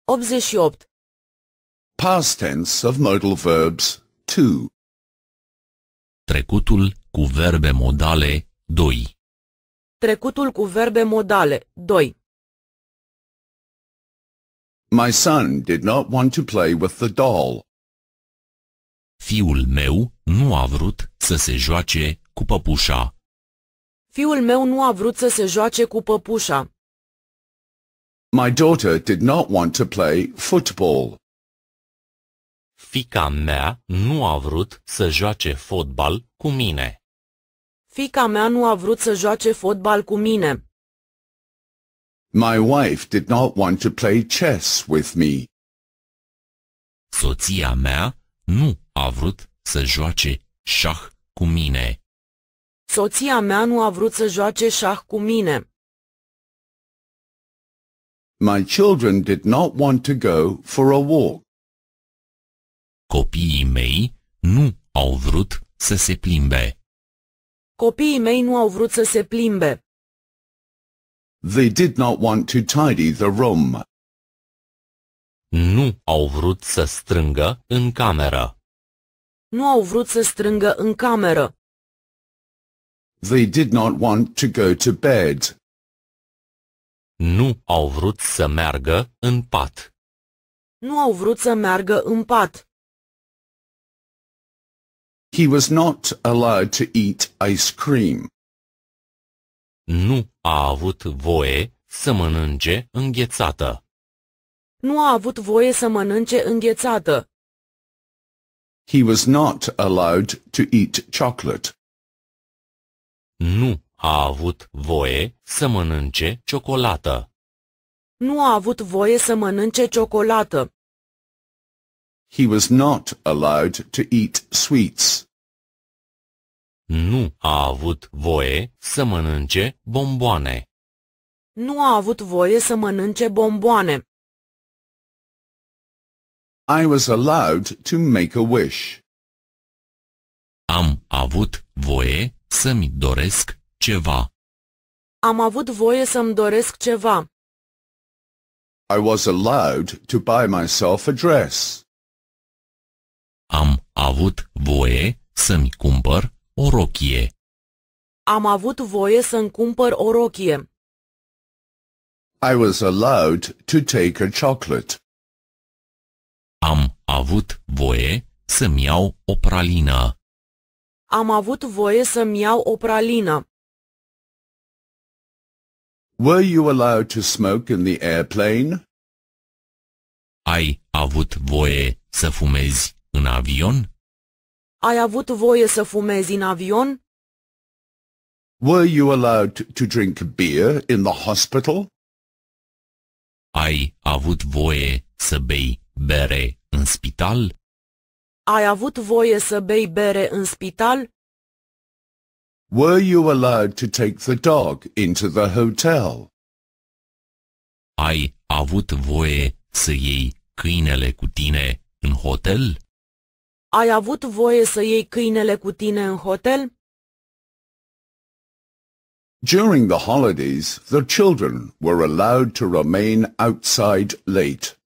88 Past tense of modal verbs 2 Trecutul cu verbe modale 2 Trecutul cu verbe modale 2 My son did not want to play with the doll. Fiul meu nu a vrut să se joace cu păpușa. Fiul meu nu a vrut să se joace cu păpușa. My daughter did not want to play football. Fica mea nu a vrut să joace fotbal cu mine. Fica mea nu a vrut să joace fotbal cu mine. My wife did not want to play chess with me. Soția mea nu a vrut să joace șah cu mine. Soția mea nu a vrut să joace șah cu mine. My children did not want to go for a walk. Copiii mei nu au vrut să se plimbe. Copiii mei nu au vrut să se plimbe. They did not want to tidy the room. Nu au vrut să strângă în cameră. Nu au vrut să strângă în cameră. They did not want to go to bed. Nu au vrut să meargă în pat. Nu au vrut să meargă în pat. He was not allowed to eat ice cream. Nu a avut voie să mănânce înghețată. Nu a avut voie să mănânce înghețată. He was not allowed to eat chocolate. nu a avut voie să mănânce ciocolată. Nu a avut voie să mănânce ciocolată. He was not allowed to eat sweets. Nu a avut voie să mănânce bomboane. Nu a avut voie să mănânce bomboane. I was allowed to make a wish. Am avut voie să-mi doresc ceva. Am avut voie să-mi doresc ceva. I was allowed to buy myself a dress. Am avut voie să-mi cumpăr o rochie. Am avut voie să-mi cumpăr o rochie. I was allowed to take a chocolate. Am avut voie să-mi iau o pralină. Am avut voie să-mi iau o pralină. Were you allowed to smoke in the airplane? Ai avut voie să fumezi în avion? Ai avut voie să fumezi în avion? Were you allowed to drink beer in the hospital? Ai avut voie să bei bere în spital? Ai avut voie să bei bere în spital? Were you allowed to take the dog into the hotel? Ai avut voie să iei câinele cu tine în hotel? Ai avut voie să iei câinele cu tine în hotel? During the holidays, the children were allowed to remain outside late.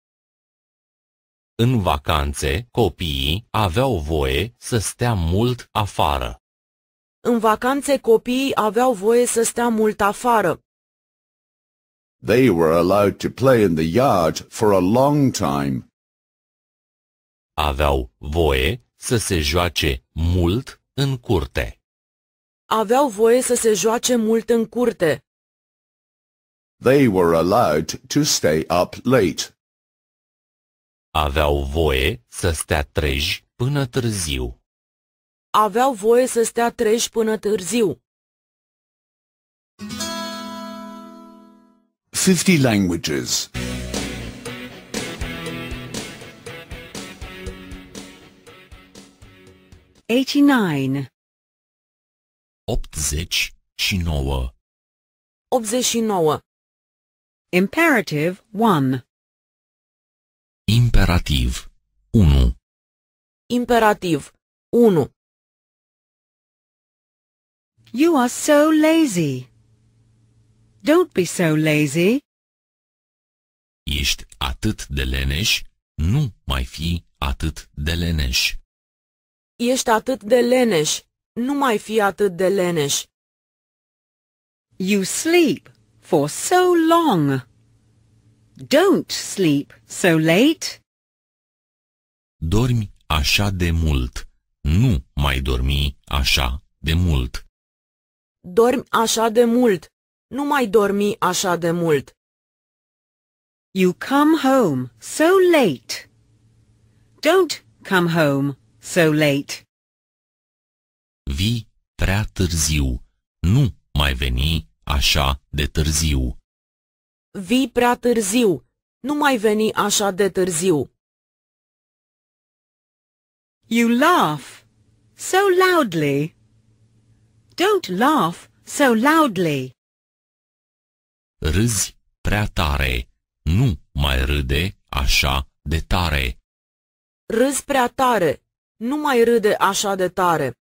În vacanțe, copiii aveau voie să stea mult afară. În vacanțe, copiii aveau voie să stea mult afară. They were allowed to play in the yard for a long time. Aveau voie să se joace mult în curte. Aveau voie să se joace mult în curte. They were allowed to stay up late. Aveau voie să stea treji până târziu. Aveau voie să stea treji până târziu. 50 languages. Eighty-nine. 89. 89. Imperative 1. Imperativ 1 Imperativ 1 You are so lazy. Don't be so lazy. Ești atât de leneș, nu mai fi atât de leneș. Ești atât de leneș, nu mai fi atât de leneș. You sleep for so long. Don't sleep so late dormi așa de mult. Nu mai dormi așa de mult. Dormi așa de mult. Nu mai dormi așa de mult. You come home so late. Don't come home so late. Vi prea târziu. Nu mai veni așa de târziu. Vi prea târziu. Nu mai veni așa de târziu. You laugh so loudly. Don't laugh so loudly. Râzi prea tare. Nu mai râde așa de tare. Râzi prea tare. Nu mai râde așa de tare.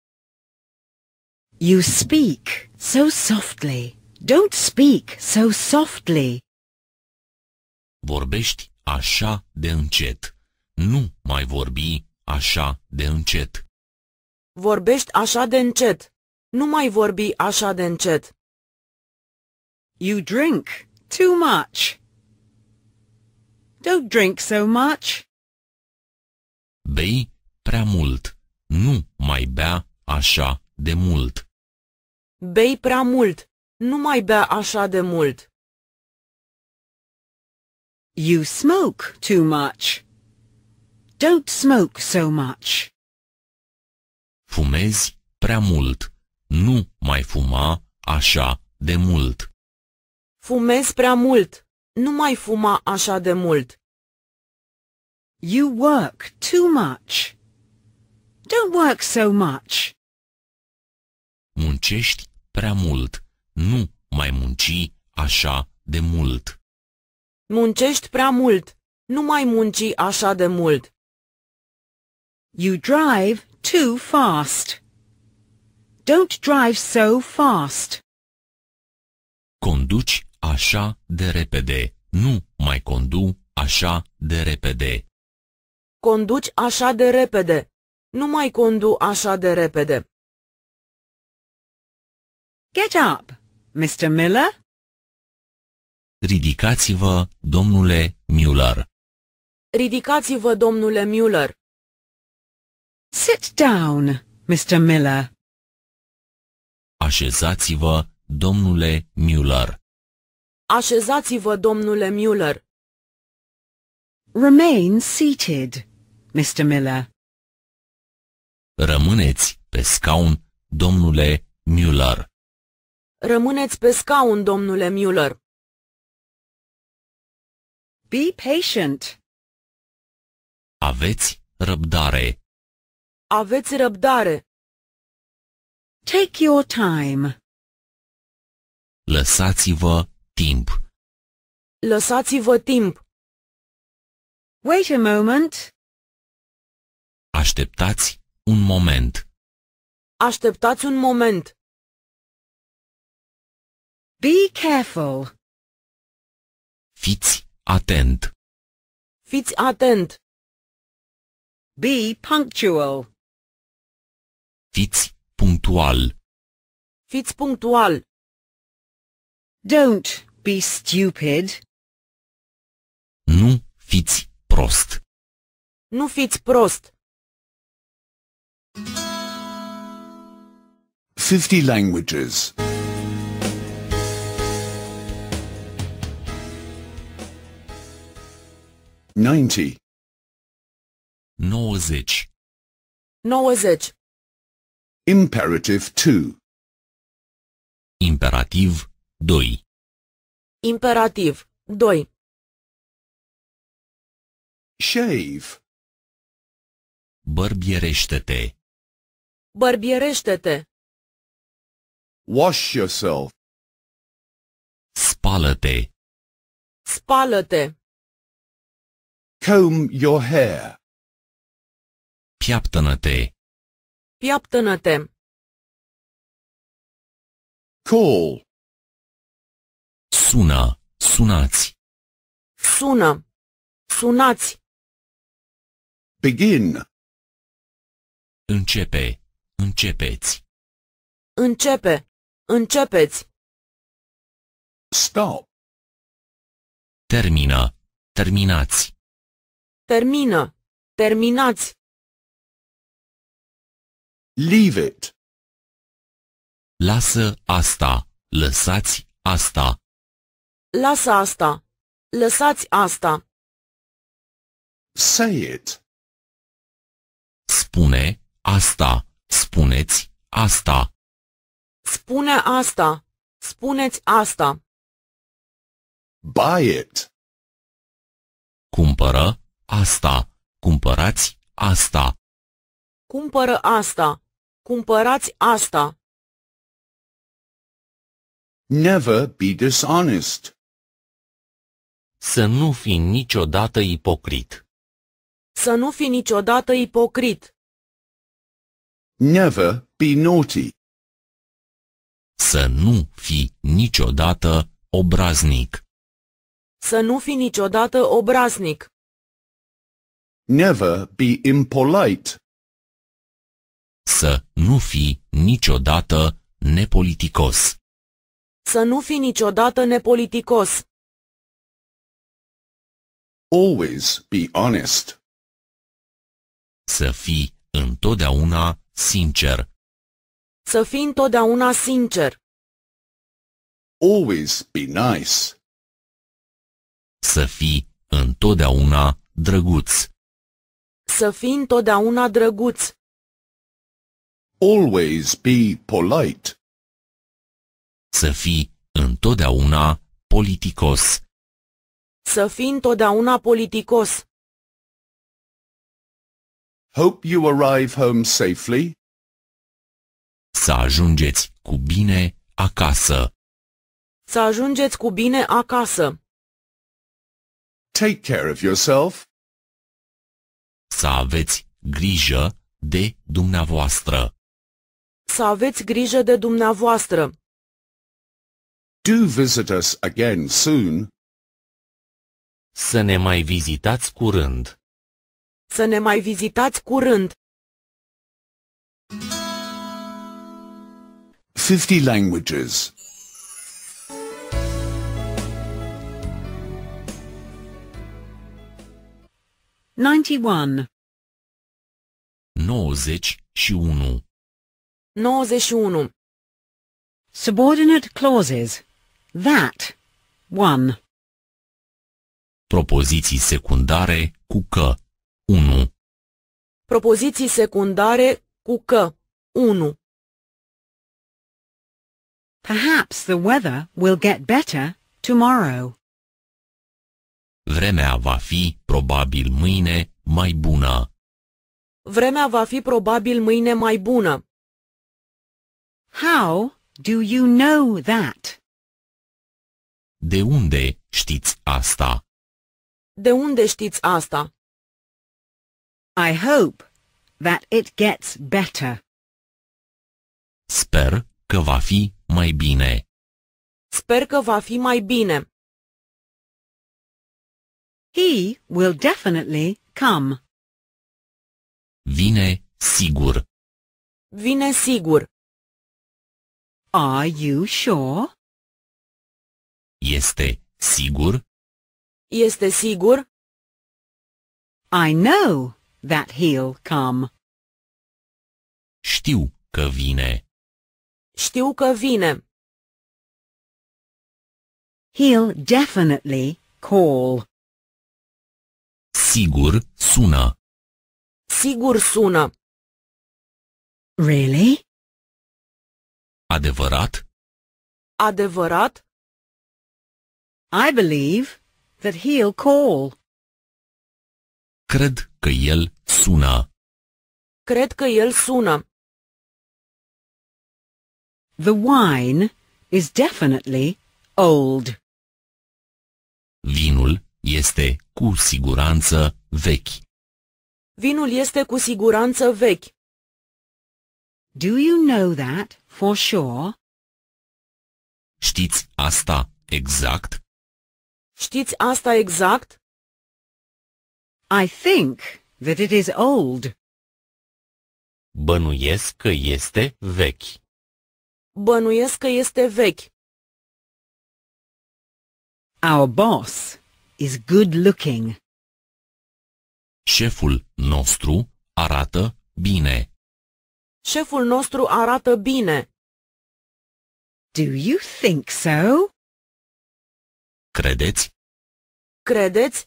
You speak so softly. Don't speak so softly. Vorbești așa de încet. Nu mai vorbi așa de încet. Vorbești așa de încet. Nu mai vorbi așa de încet. You drink too much. Don't drink so much. Bei prea mult. Nu mai bea așa de mult. Bei prea mult. Nu mai bea așa de mult. You smoke too much. Don't smoke so much. Fumezi prea mult. Nu mai fuma așa de mult. Fumezi prea mult. Nu mai fuma așa de mult. You work too much. Don't work so much. Muncești prea mult. Nu mai munci așa de mult. Muncești prea mult. Nu mai munci așa de mult. You drive too fast. Don't drive so fast. Conduci așa de repede. Nu mai condu așa de repede. Conduci așa de repede. Nu mai condu așa de repede. Get up, Mr. Miller. Ridicați-vă, domnule Müller. Ridicați-vă, domnule Müller. Sit down, Mr. Miller. Așezați-vă, domnule Müller. Așezați-vă, domnule Müller. Remain seated, Mr. Miller. Rămâneți pe scaun, domnule Müller. Rămâneți pe scaun, domnule Müller. Be patient. Aveți răbdare, aveți răbdare. Take your time. Lăsați-vă timp. Lăsați-vă timp. Wait a moment. Așteptați un moment. Așteptați un moment. Be careful. Fiți atent. Fiți atent. Be punctual. Fiți punctual. Fiți punctual. Don't be stupid. Nu fiți prost. Nu fiți prost. 50 languages. 90 90 90 Imperative 2 Imperativ 2 Imperativ 2 Shave Bărbierește-te Bărbierește-te Wash yourself Spală-te Spală-te Comb your hair Piaptănă-te Piaptănă-te. Call. Sună, sunați. Sună, sunați. Begin. Începe, începeți. Începe, începeți. Stop. Termină, terminați. Termină, terminați. Leave it. Lasă asta. Lăsați asta. Lasă asta. Lăsați asta. Say it. Spune asta. Spuneți asta. Spune asta. Spuneți asta. Buy it. Cumpără asta. Cumpărați asta. Cumpără asta. Cumpărați asta. Never be dishonest. Să nu fii niciodată ipocrit. Să nu fii niciodată ipocrit. Never be naughty. Să nu fii niciodată obraznic. Să nu fii niciodată obraznic. Never be impolite să nu fii niciodată nepoliticos. Să nu fii niciodată nepoliticos. Always be honest. Să fii întotdeauna sincer. Să fii întotdeauna sincer. Always be nice. Să fii întotdeauna drăguț. Să fii întotdeauna drăguț always be polite. Să fii întotdeauna politicos. Să fii întotdeauna politicos. Hope you arrive home safely. Să ajungeți cu bine acasă. Să ajungeți cu bine acasă. Take care of yourself. Să aveți grijă de dumneavoastră. Să aveți grijă de dumneavoastră. Do visit us again soon. Să ne mai vizitați curând. Să ne mai vizitați curând. 50 languages. 91 91 91. Subordinate clauses. That. 1. Propoziții secundare cu că. 1. Propoziții secundare cu că. 1. Perhaps the weather will get better tomorrow. Vremea va fi probabil mâine mai bună. Vremea va fi probabil mâine mai bună. How do you know that? De unde știți asta? De unde știți asta? I hope that it gets better. Sper că va fi mai bine. Sper că va fi mai bine. He will definitely come. Vine sigur. Vine sigur. Are you sure? Este sigur? Este sigur? I know that he'll come. Știu că vine. Știu că vine. He'll definitely call. Sigur sună. Sigur sună. Really? Adevărat? Adevărat? I believe that he'll call. Cred că el sună. Cred că el sună. The wine is definitely old. Vinul este cu siguranță vechi. Vinul este cu siguranță vechi. Do you know that for sure? Știți asta exact? Știți asta exact? I think that it is old. Bănuiesc că este vechi. Bănuiesc că este vechi. Our boss is good looking. Șeful nostru arată bine. Șeful nostru arată bine. Do you think so? Credeți? Credeți?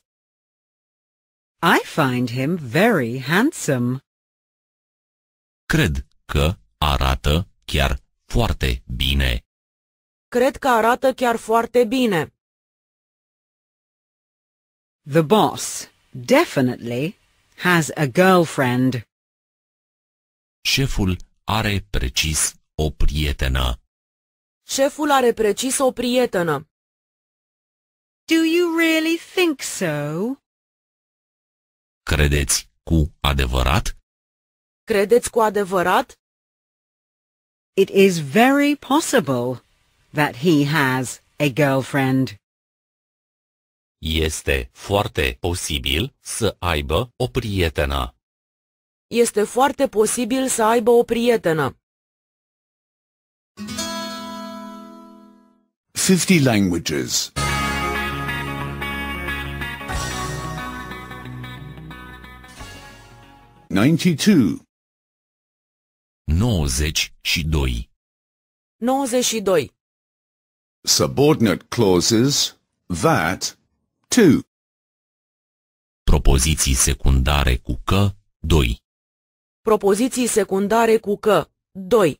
I find him very handsome. Cred că arată chiar foarte bine. Cred că arată chiar foarte bine. The boss definitely has a girlfriend. Șeful are precis o prietenă. Șeful are precis o prietenă. Do you really think so? Credeți cu adevărat? Credeți cu adevărat? It is very possible that he has a girlfriend. Este foarte posibil să aibă o prietenă. Este foarte posibil să aibă o prietenă. 50 languages. 92 92 92 Subordinate clauses that to Propoziții secundare cu că 2 Propoziții secundare cu că. 2.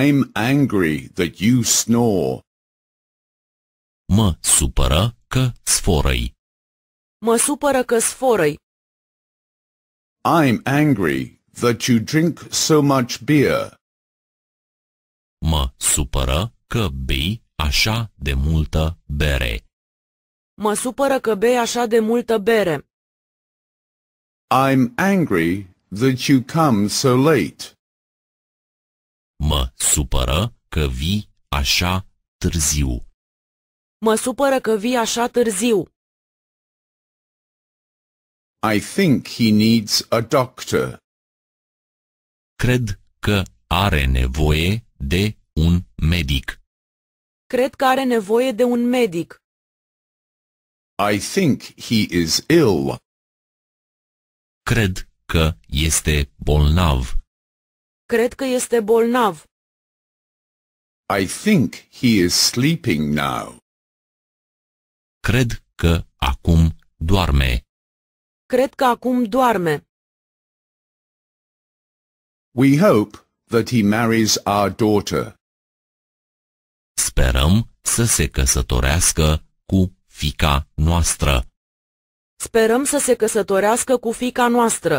I'm angry that you snore. Mă supără că sforăi. Mă supără că sforăi. I'm angry that you drink so much beer. Mă supără că bei așa de multă bere. Mă supără că bei așa de multă bere. I'm angry that you come so late. Mă supără că vii așa târziu. Mă supără că vii așa târziu. I think he needs a doctor. Cred că are nevoie de un medic. Cred că are nevoie de un medic. I think he is ill. Cred că este bolnav. Cred că este bolnav. I think he is sleeping now. Cred că acum doarme. Cred că acum doarme. We hope that he marries our daughter. Sperăm să se căsătorească cu fica noastră. Sperăm să se căsătorească cu fica noastră.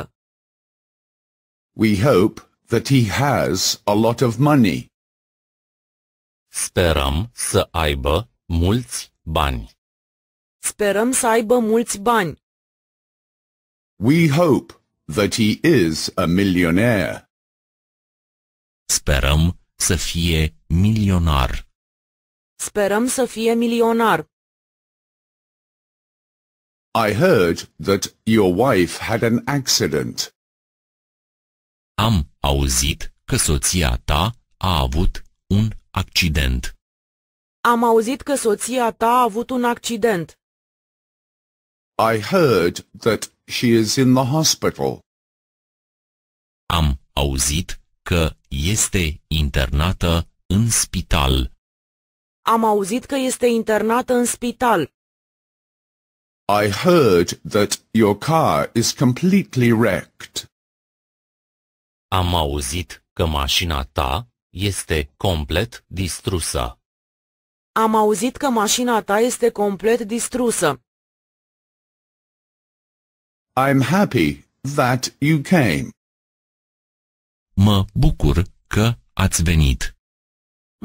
We hope that he has a lot of money. Sperăm să aibă mulți bani. Sperăm să aibă mulți bani. We hope that he is a millionaire. Sperăm să fie milionar. Sperăm să fie milionar. I heard that your wife had an accident. Am auzit că soția ta a avut un accident. Am auzit că soția ta a avut un accident. I heard that she is in the hospital. Am auzit că este internată în spital. Am auzit că este internată în spital. I heard that your car is completely wrecked. Am auzit că mașina ta este complet distrusă. Am auzit că mașina ta este complet distrusă. I'm happy that you came. Mă bucur că ați venit.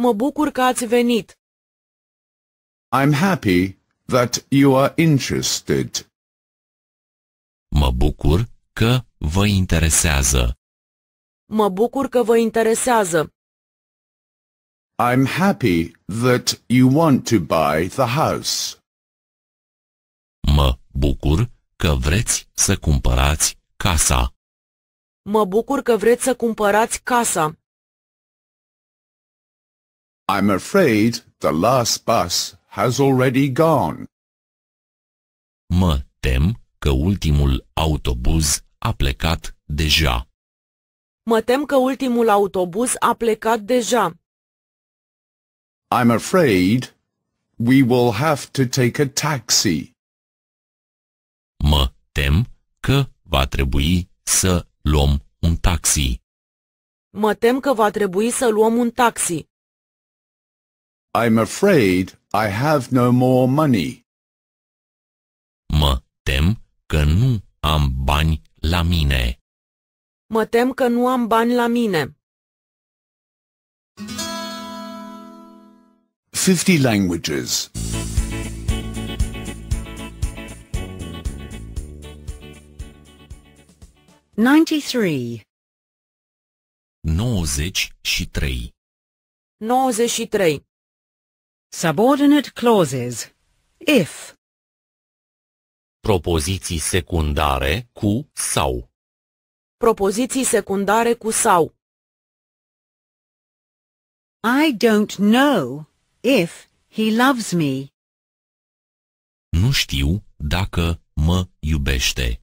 Mă bucur că ați venit. I'm happy that you are interested. Mă bucur că vă interesează. Mă bucur că vă interesează. I'm happy that you want to buy the house. Mă bucur că vreți să cumpărați casa. Mă bucur că vreți să cumpărați casa. I'm afraid the last bus has already gone. Mă tem că ultimul autobuz a plecat deja. Mă tem că ultimul autobuz a plecat deja. I'm afraid we will have to take a taxi. Mă tem că va trebui să luăm un taxi. Mă tem că va trebui să luăm un taxi. I'm afraid I have no more money. Mă tem că nu am bani la mine. Mă tem că nu am bani la mine. 50 languages. 93 93 93 Subordinate clauses. If. Propoziții secundare cu sau. Propoziții secundare cu sau. I don't know if he loves me. Nu știu dacă mă iubește.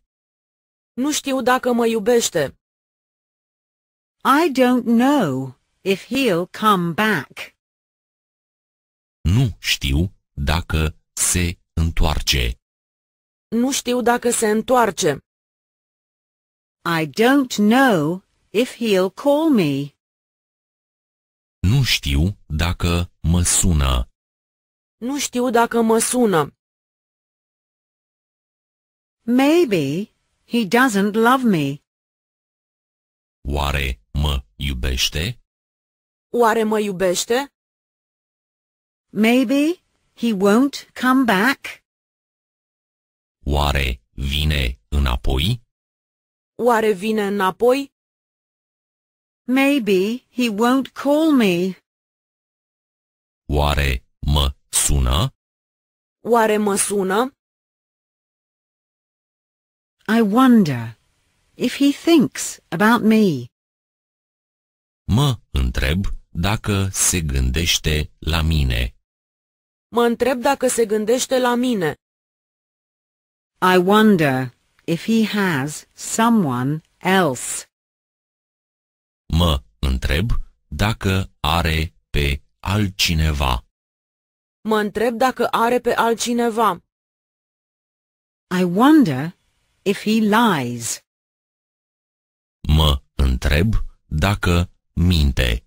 Nu știu dacă mă iubește. I don't know if he'll come back nu știu dacă se întoarce. Nu știu dacă se întoarce. I don't know if he'll call me. Nu știu dacă mă sună. Nu știu dacă mă sună. Maybe he doesn't love me. Oare mă iubește? Oare mă iubește? Maybe he won't come back. Oare vine înapoi? Oare vine înapoi? Maybe he won't call me. Oare mă sună? Oare mă sună? I wonder if he thinks about me. Mă întreb dacă se gândește la mine. Mă întreb dacă se gândește la mine. I wonder if he has someone else. Mă întreb dacă are pe altcineva. Mă întreb dacă are pe altcineva. I wonder if he lies. Mă întreb dacă minte.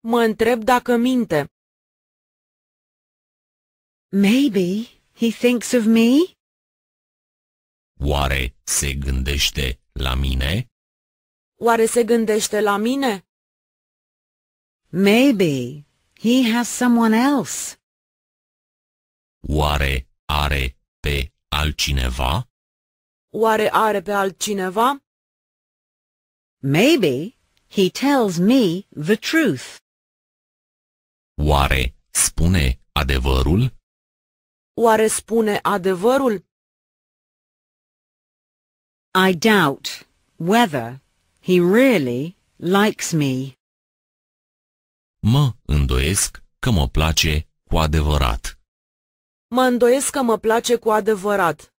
Mă întreb dacă minte. Maybe he thinks of me? Oare se gândește la mine? Oare se gândește la mine? Maybe he has someone else. Oare are pe altcineva? Oare are pe altcineva? Maybe he tells me the truth. Oare spune adevărul? Oare spune adevărul? I doubt whether he really likes me. Mă îndoiesc că mă place cu adevărat. Mă îndoiesc că mă place cu adevărat.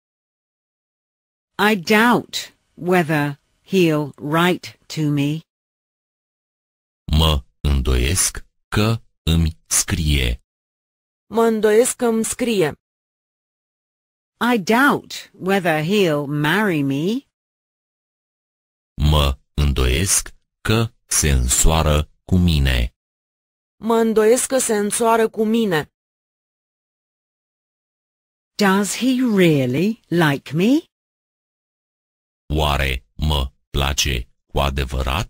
I doubt whether he'll write to me. Mă îndoiesc că îmi scrie. Mă îndoiesc că îmi scrie. I doubt whether he'll marry me. Mă îndoiesc că se însoară cu mine. Mă îndoiesc că se însoară cu mine. Does he really like me? Oare mă place cu adevărat?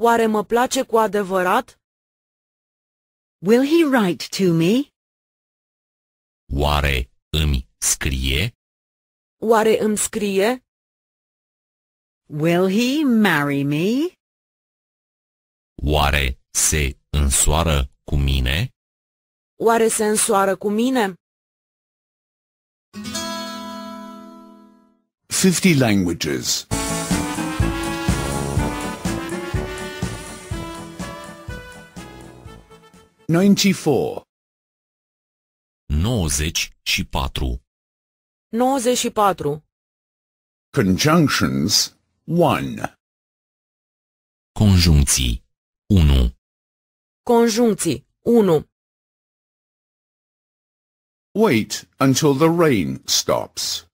Oare mă place cu adevărat? Will he write to me? Oare îmi Scrie? Oare îmi scrie? Will he marry me? Oare se însoară cu mine? Oare se însoară cu mine? 50 languages. 94 94 94. Conjunctions 1. Conjuncții 1. Conjuncții 1. Wait until the rain stops.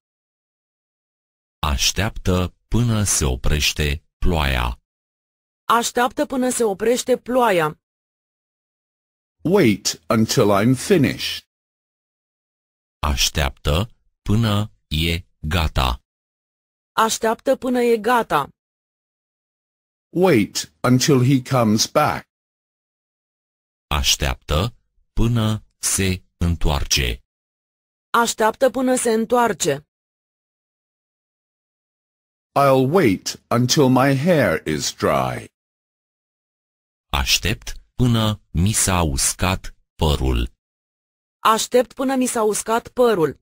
Așteaptă până se oprește ploaia. Așteaptă până se oprește ploaia. Wait until I'm finished. Așteaptă până e gata. Așteaptă până e gata. Wait until he comes back. Așteaptă până se întoarce. Așteaptă până se întoarce. I'll wait until my hair is dry. Aștept până mi s-a uscat părul. Aștept până mi s-a uscat părul.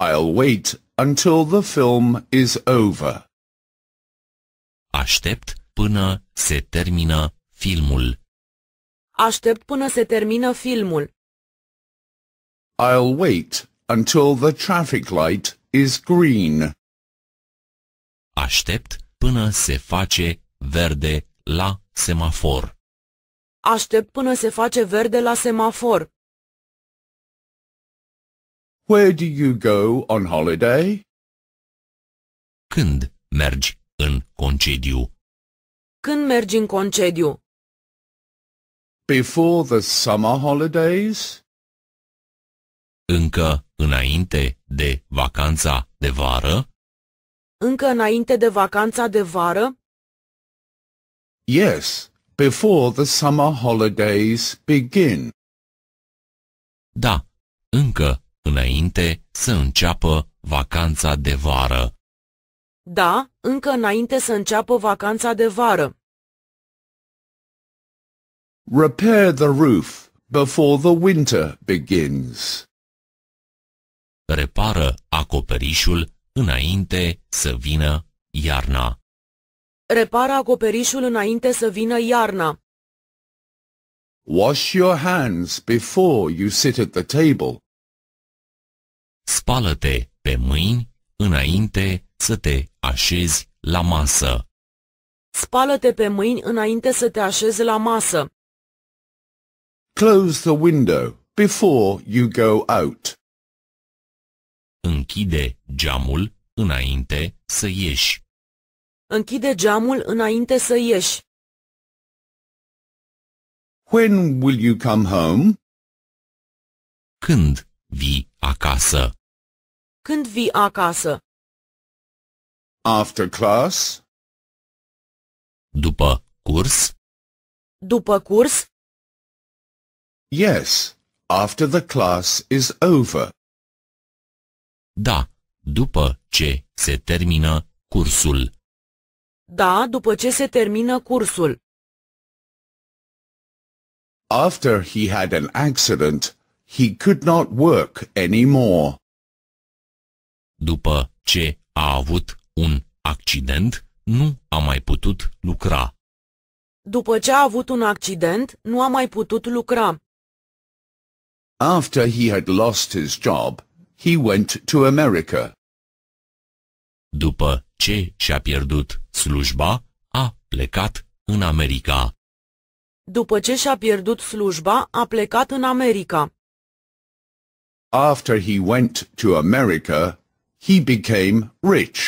I'll wait until the film is over. Aștept până se termină filmul. Aștept până se termină filmul. I'll wait until the traffic light is green. Aștept până se face verde la semafor. Aștept până se face verde la semafor. Where do you go on holiday? Când mergi în concediu? Când mergi în concediu? Before the summer holidays? Încă înainte de vacanța de vară? Încă înainte de vacanța de vară? Yes, before the summer holidays begin. Da, încă înainte să înceapă vacanța de vară. Da, încă înainte să înceapă vacanța de vară. Repair the roof before the winter begins. Repară acoperișul înainte să vină iarna. Repară acoperișul înainte să vină iarna. Wash your hands before you sit at the table spală-te pe mâini înainte să te așezi la masă. Spală-te pe mâini înainte să te așezi la masă. Close the window before you go out. Închide geamul înainte să ieși. Închide geamul înainte să ieși. When will you come home? Când vii acasă? Când vii acasă? After class? După curs? După curs? Yes, after the class is over. Da, după ce se termină cursul. Da, după ce se termină cursul. After he had an accident, he could not work anymore după ce a avut un accident, nu a mai putut lucra. După ce a avut un accident, nu a mai putut lucra. After he had lost his job, he went to America. După ce și-a pierdut slujba, a plecat în America. După ce și-a pierdut slujba, a plecat în America. After he went to America, he became rich.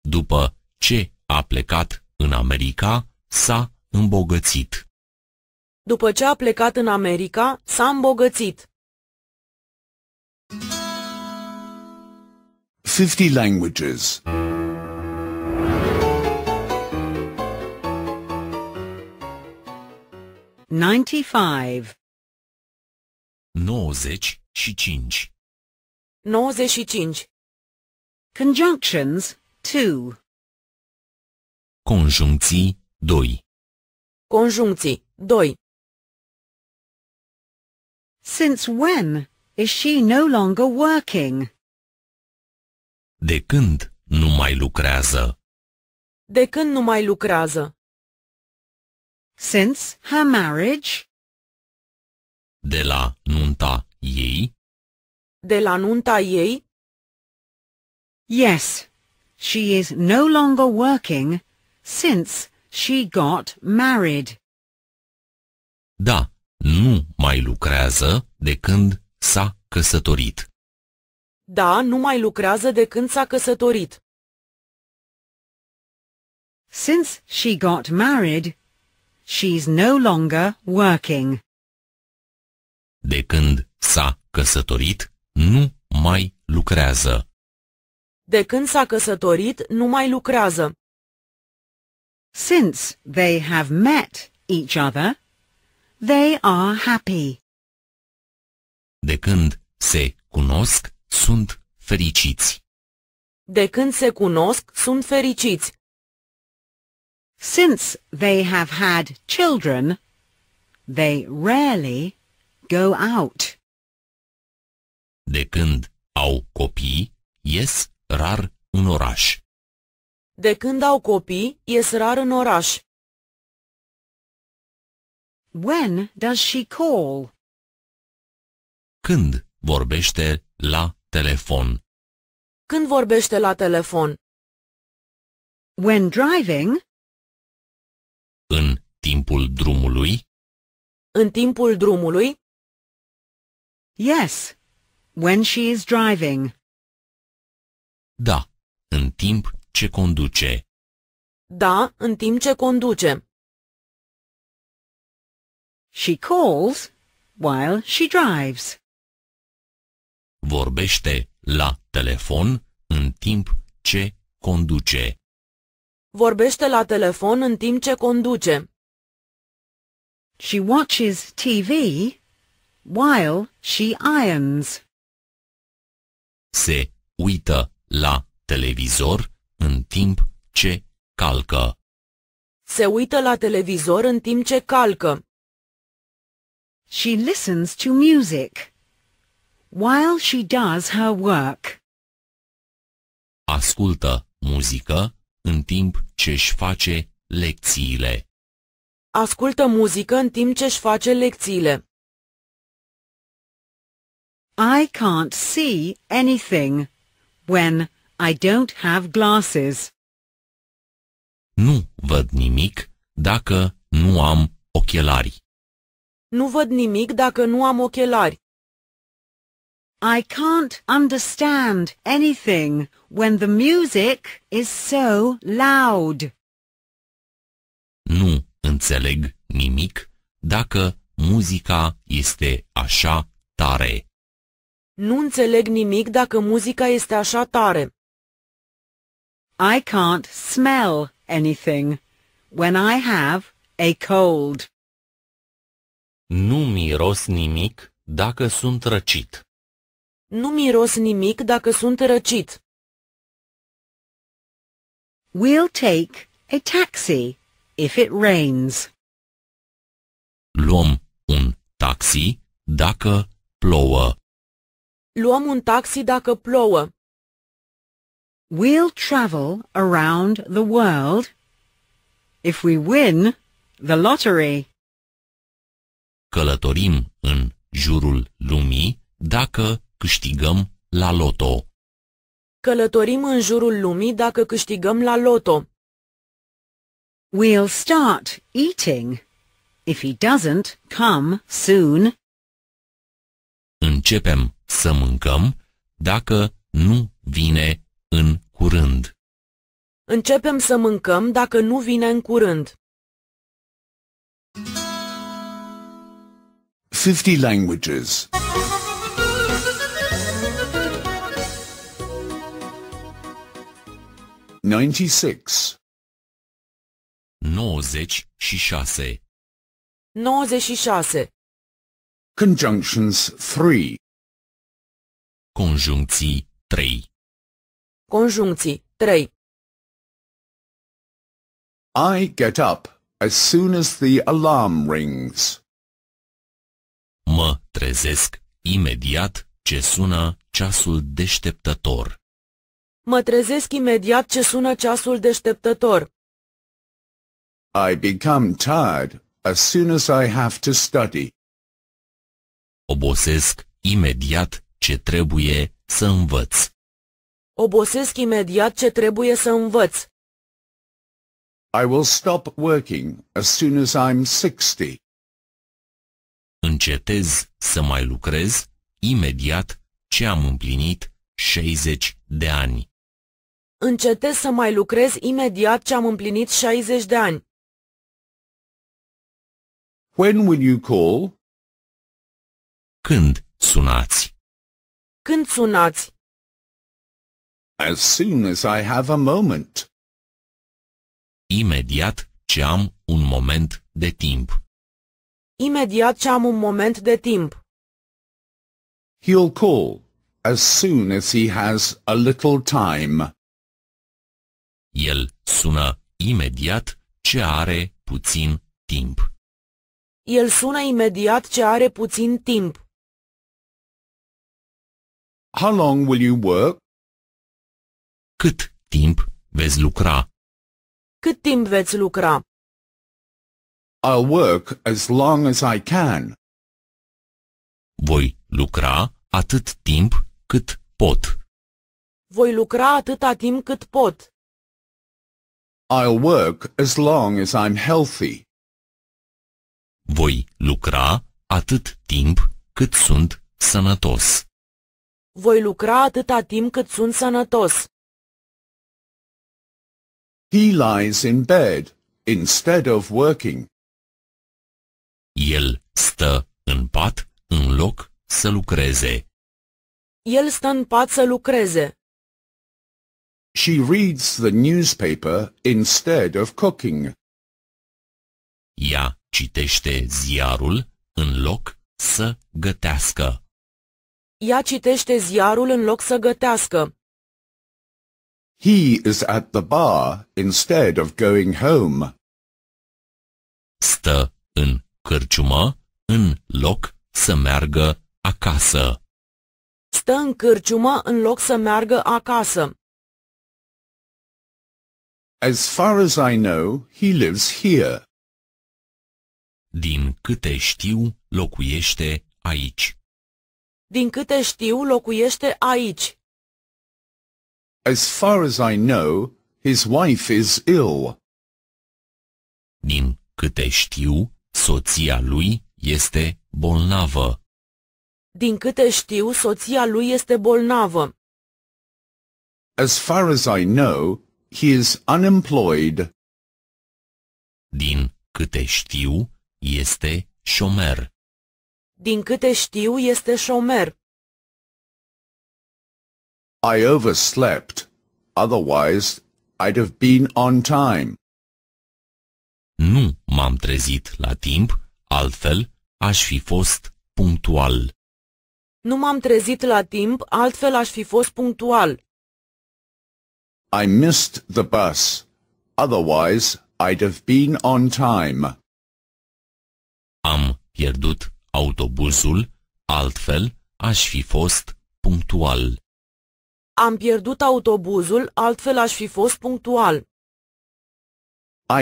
După ce a plecat în America, s-a îmbogățit. După ce a plecat în America, s-a îmbogățit. 50 languages. 95 95 95. Conjunctions 2. Conjuncții 2. Conjuncții 2. Since when is she no longer working? De când nu mai lucrează? De când nu mai lucrează? Since her marriage? De la nunta ei? de la nunta ei? Yes, she is no longer working since she got married. Da, nu mai lucrează de când s-a căsătorit. Da, nu mai lucrează de când s-a căsătorit. Since she got married, she's no longer working. De când s-a căsătorit, nu mai lucrează. De când s-a căsătorit, nu mai lucrează. Since they have met each other, they are happy. De când se cunosc, sunt fericiți. De când se cunosc, sunt fericiți. Since they have had children, they rarely go out de când au copii, ies rar în oraș. De când au copii, ies rar în oraș. When does she call? Când vorbește la telefon? Când vorbește la telefon? When driving? În timpul drumului? În timpul drumului? Yes, When she is driving. Da, în timp ce conduce. Da, în timp ce conduce. She calls while she drives. Vorbește la telefon în timp ce conduce. Vorbește la telefon în timp ce conduce. She watches TV while she irons. se uită la televizor în timp ce calcă. Se uită la televizor în timp ce calcă. She listens to music while she does her work. Ascultă muzică în timp ce își face lecțiile. Ascultă muzică în timp ce își face lecțiile. I can't see anything when I don't have glasses. Nu văd nimic dacă nu am ochelari. Nu văd nimic dacă nu am ochelari. I can't understand anything when the music is so loud. Nu înțeleg nimic dacă muzica este așa tare. Nu înțeleg nimic dacă muzica este așa tare. I can't smell anything when I have a cold. Nu miros nimic dacă sunt răcit. Nu miros nimic dacă sunt răcit. We'll take a taxi if it rains. Luăm un taxi dacă plouă. Luăm un taxi dacă plouă. We'll travel around the world if we win the lottery. Călătorim în jurul lumii dacă câștigăm la loto. Călătorim în jurul lumii dacă câștigăm la loto. We'll start eating if he doesn't come soon. Începem să mâncăm dacă nu vine în curând. Începem să mâncăm dacă nu vine în curând. 50 languages. 96 96 96 Conjunctions 3 Conjuncții 3 Conjuncții 3 I get up as soon as the alarm rings. Mă trezesc imediat ce sună ceasul deșteptător. Mă trezesc imediat ce sună ceasul deșteptător. I become tired as soon as I have to study. Obosesc imediat ce trebuie să învăț. Obosesc imediat ce trebuie să învăț. I will stop working as soon as I'm 60. Încetez să mai lucrez imediat ce am împlinit 60 de ani. Încetez să mai lucrez imediat ce am împlinit 60 de ani. When will you call? Când sunați? Când sunați? As soon as I have a moment. Imediat ce am un moment de timp. Imediat ce am un moment de timp. He'll call as soon as he has a little time. El sună imediat ce are puțin timp. El sună imediat ce are puțin timp. How long will you work? Cât timp veți lucra? Cât timp veți lucra? I'll work as long as I can. Voi lucra atât timp cât pot. Voi lucra atâta timp cât pot. I'll work as long as I'm healthy. Voi lucra atât timp cât sunt sănătos. Voi lucra atâta timp cât sunt sănătos. He lies in bed instead of working. El stă în pat în loc să lucreze. El stă în pat să lucreze. She reads the newspaper instead of cooking. Ea citește ziarul în loc să gătească. Ea citește ziarul în loc să gătească. He is at the bar instead of going home. Stă în cârciumă în loc să meargă acasă. Stă în cârciumă în loc să meargă acasă. As far as I know, he lives here. Din câte știu, locuiește aici. Din câte știu, locuiește aici. As far as I know, his wife is ill. Din câte știu, soția lui este bolnavă. Din câte știu, soția lui este bolnavă. As far as I know, he is unemployed. Din câte știu, este șomer. Din câte știu, este șomer. I overslept. Otherwise, I'd have been on time. Nu m-am trezit la timp, altfel aș fi fost punctual. Nu m-am trezit la timp, altfel aș fi fost punctual. I missed the bus. Otherwise, I'd have been on time. Am pierdut autobuzul, altfel aș fi fost punctual. Am pierdut autobuzul, altfel aș fi fost punctual.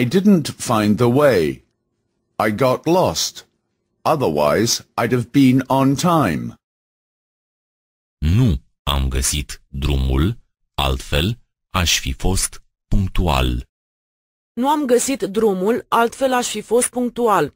I didn't find the way. I got lost. Otherwise, I'd have been on time. Nu am găsit drumul, altfel aș fi fost punctual. Nu am găsit drumul, altfel aș fi fost punctual.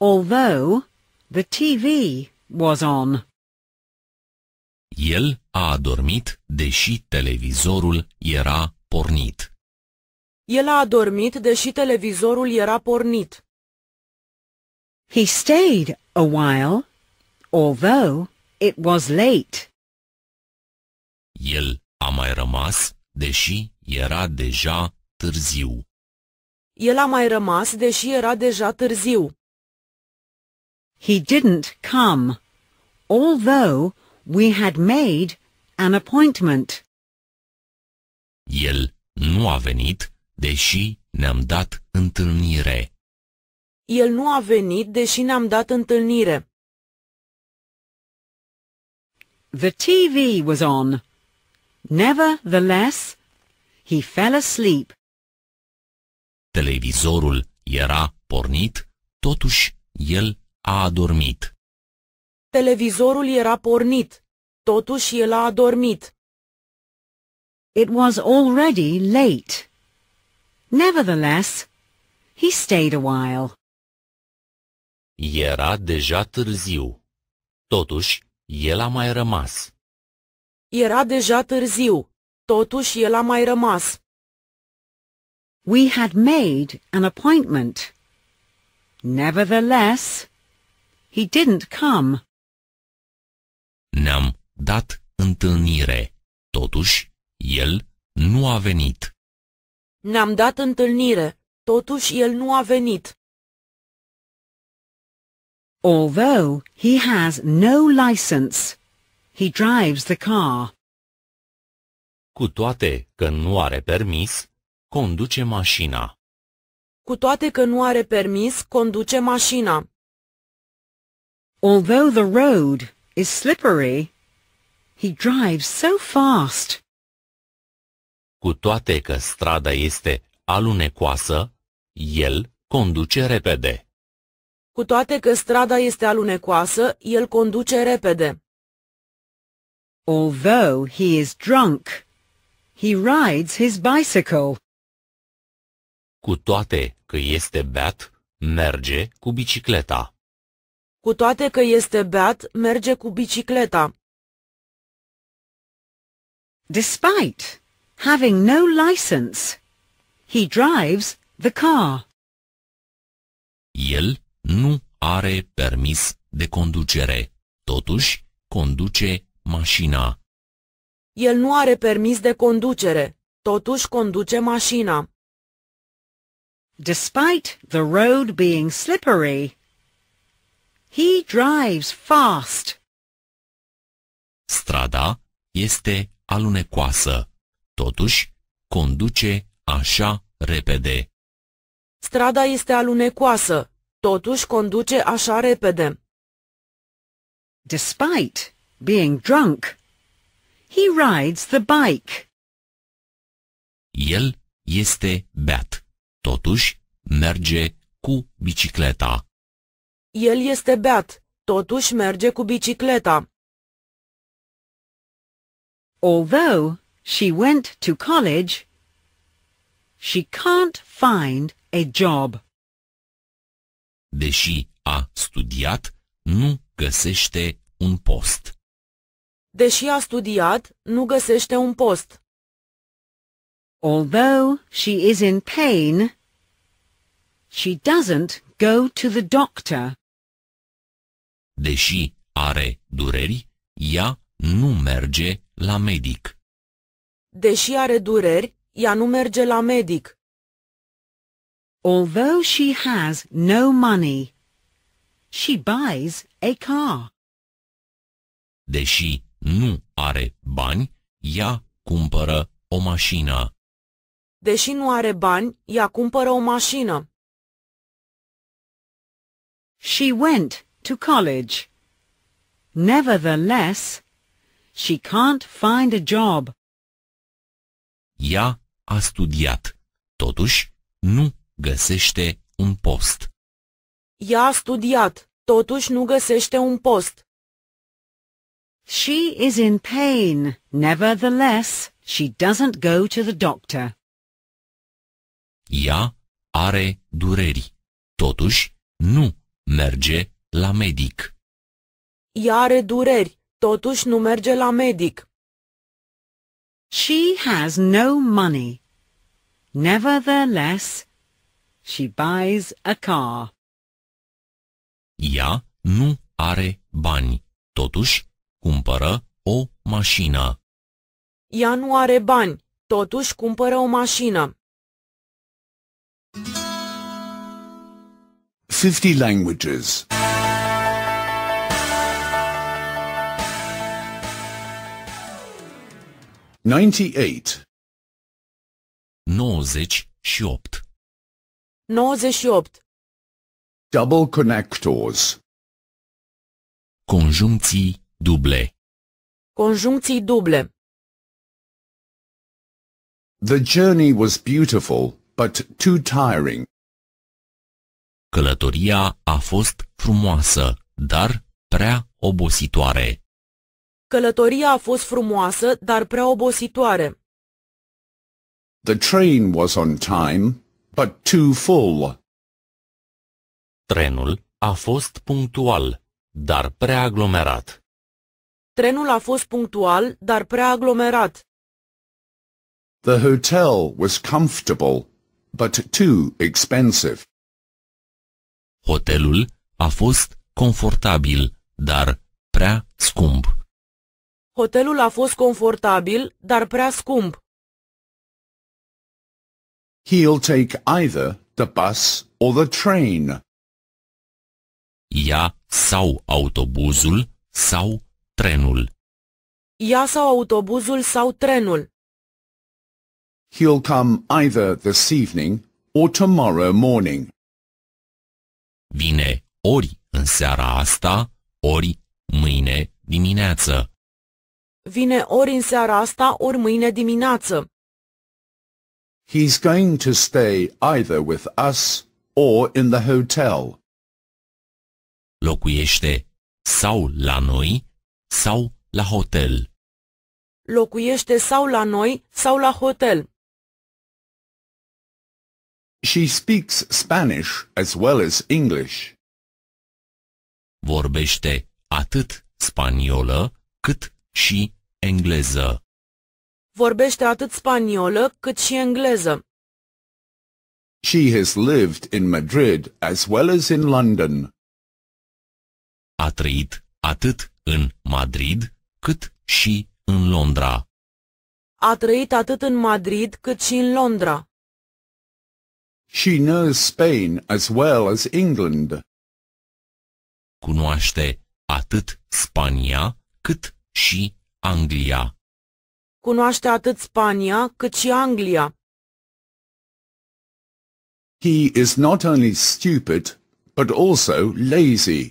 although the TV was on. El a adormit deși televizorul era pornit. El a adormit deși televizorul era pornit. He stayed a while, although it was late. El a mai rămas deși era deja târziu. El a mai rămas deși era deja târziu. He didn't come, although we had made an appointment. El nu a venit, deși ne-am dat întâlnire. El nu a venit, deși ne-am dat întâlnire. The TV was on. Nevertheless, he fell asleep. Televizorul era pornit, totuși el a adormit. Televizorul era pornit. Totuși el a adormit. It was already late. Nevertheless, he stayed a while. Era deja târziu. Totuși, el a mai rămas. Era deja târziu. Totuși, el a mai rămas. We had made an appointment. Nevertheless, He didn't come. Ne-am dat întâlnire. Totuși, el nu a venit. Ne-am dat întâlnire. Totuși, el nu a venit. Although he has no license, he drives the car. Cu toate că nu are permis, conduce mașina. Cu toate că nu are permis, conduce mașina. Although the road is slippery, he drives so fast. Cu toate că strada este alunecoasă, el conduce repede. Cu toate că strada este alunecoasă, el conduce repede. Although he is drunk, he rides his bicycle. Cu toate că este beat, merge cu bicicleta. Cu toate că este beat, merge cu bicicleta. Despite having no license, he drives the car. El nu are permis de conducere, totuși conduce mașina. El nu are permis de conducere, totuși conduce mașina. Despite the road being slippery, He drives fast. Strada este alunecoasă. Totuși, conduce așa repede. Strada este alunecoasă. Totuși, conduce așa repede. Despite being drunk, he rides the bike. El este beat. Totuși, merge cu bicicleta. El este beat, totuși merge cu bicicleta. Although she went to college, she can't find a job. Deși a studiat, nu găsește un post. Deși a studiat, nu găsește un post. Although she is in pain, she doesn't go to the doctor deși are dureri, ea nu merge la medic. Deși are dureri, ea nu merge la medic. Although she has no money, she buys a car. Deși nu are bani, ea cumpără o mașină. Deși nu are bani, ea cumpără o mașină. She went to college. Nevertheless, she can't find a job. Ea a studiat, totuși nu găsește un post. Ea a studiat, totuși nu găsește un post. She is in pain. Nevertheless, she doesn't go to the doctor. Ea are dureri, totuși nu merge la medic. Ea are dureri, totuși nu merge la medic. She has no money. Nevertheless, she buys a car. Ea nu are bani, totuși cumpără o mașină. Ea nu are bani, totuși cumpără o mașină. 50 languages 98 98 98 Double connectors Conjuncții duble Conjuncții duble The journey was beautiful, but too tiring. Călătoria a fost frumoasă, dar prea obositoare. Călătoria a fost frumoasă, dar prea obositoare. The train was on time, but too full. Trenul a fost punctual, dar prea aglomerat. Trenul a fost punctual, dar prea aglomerat. The hotel was comfortable, but too expensive. Hotelul a fost confortabil, dar prea scump. Hotelul a fost confortabil, dar prea scump. He'll take either the bus or the train. Ia sau autobuzul sau trenul. Ia sau autobuzul sau trenul. He'll come either this evening or tomorrow morning. Vine ori în seara asta, ori mâine dimineață. Vine ori în seara asta, ori mâine dimineață. He's going to stay either with us or in the hotel. Locuiește sau la noi sau la hotel. Locuiește sau la noi sau la hotel. She speaks Spanish as well as English. Vorbește atât spaniolă cât și Engleză Vorbește atât spaniolă cât și engleză. She has lived in Madrid as well as in London. A trăit atât în Madrid cât și în Londra. A trăit atât în Madrid cât și în Londra. She knows Spain as well as England. Cunoaște atât Spania cât și Anglia. Cunoaște atât Spania cât și Anglia. He is not only stupid, but also lazy.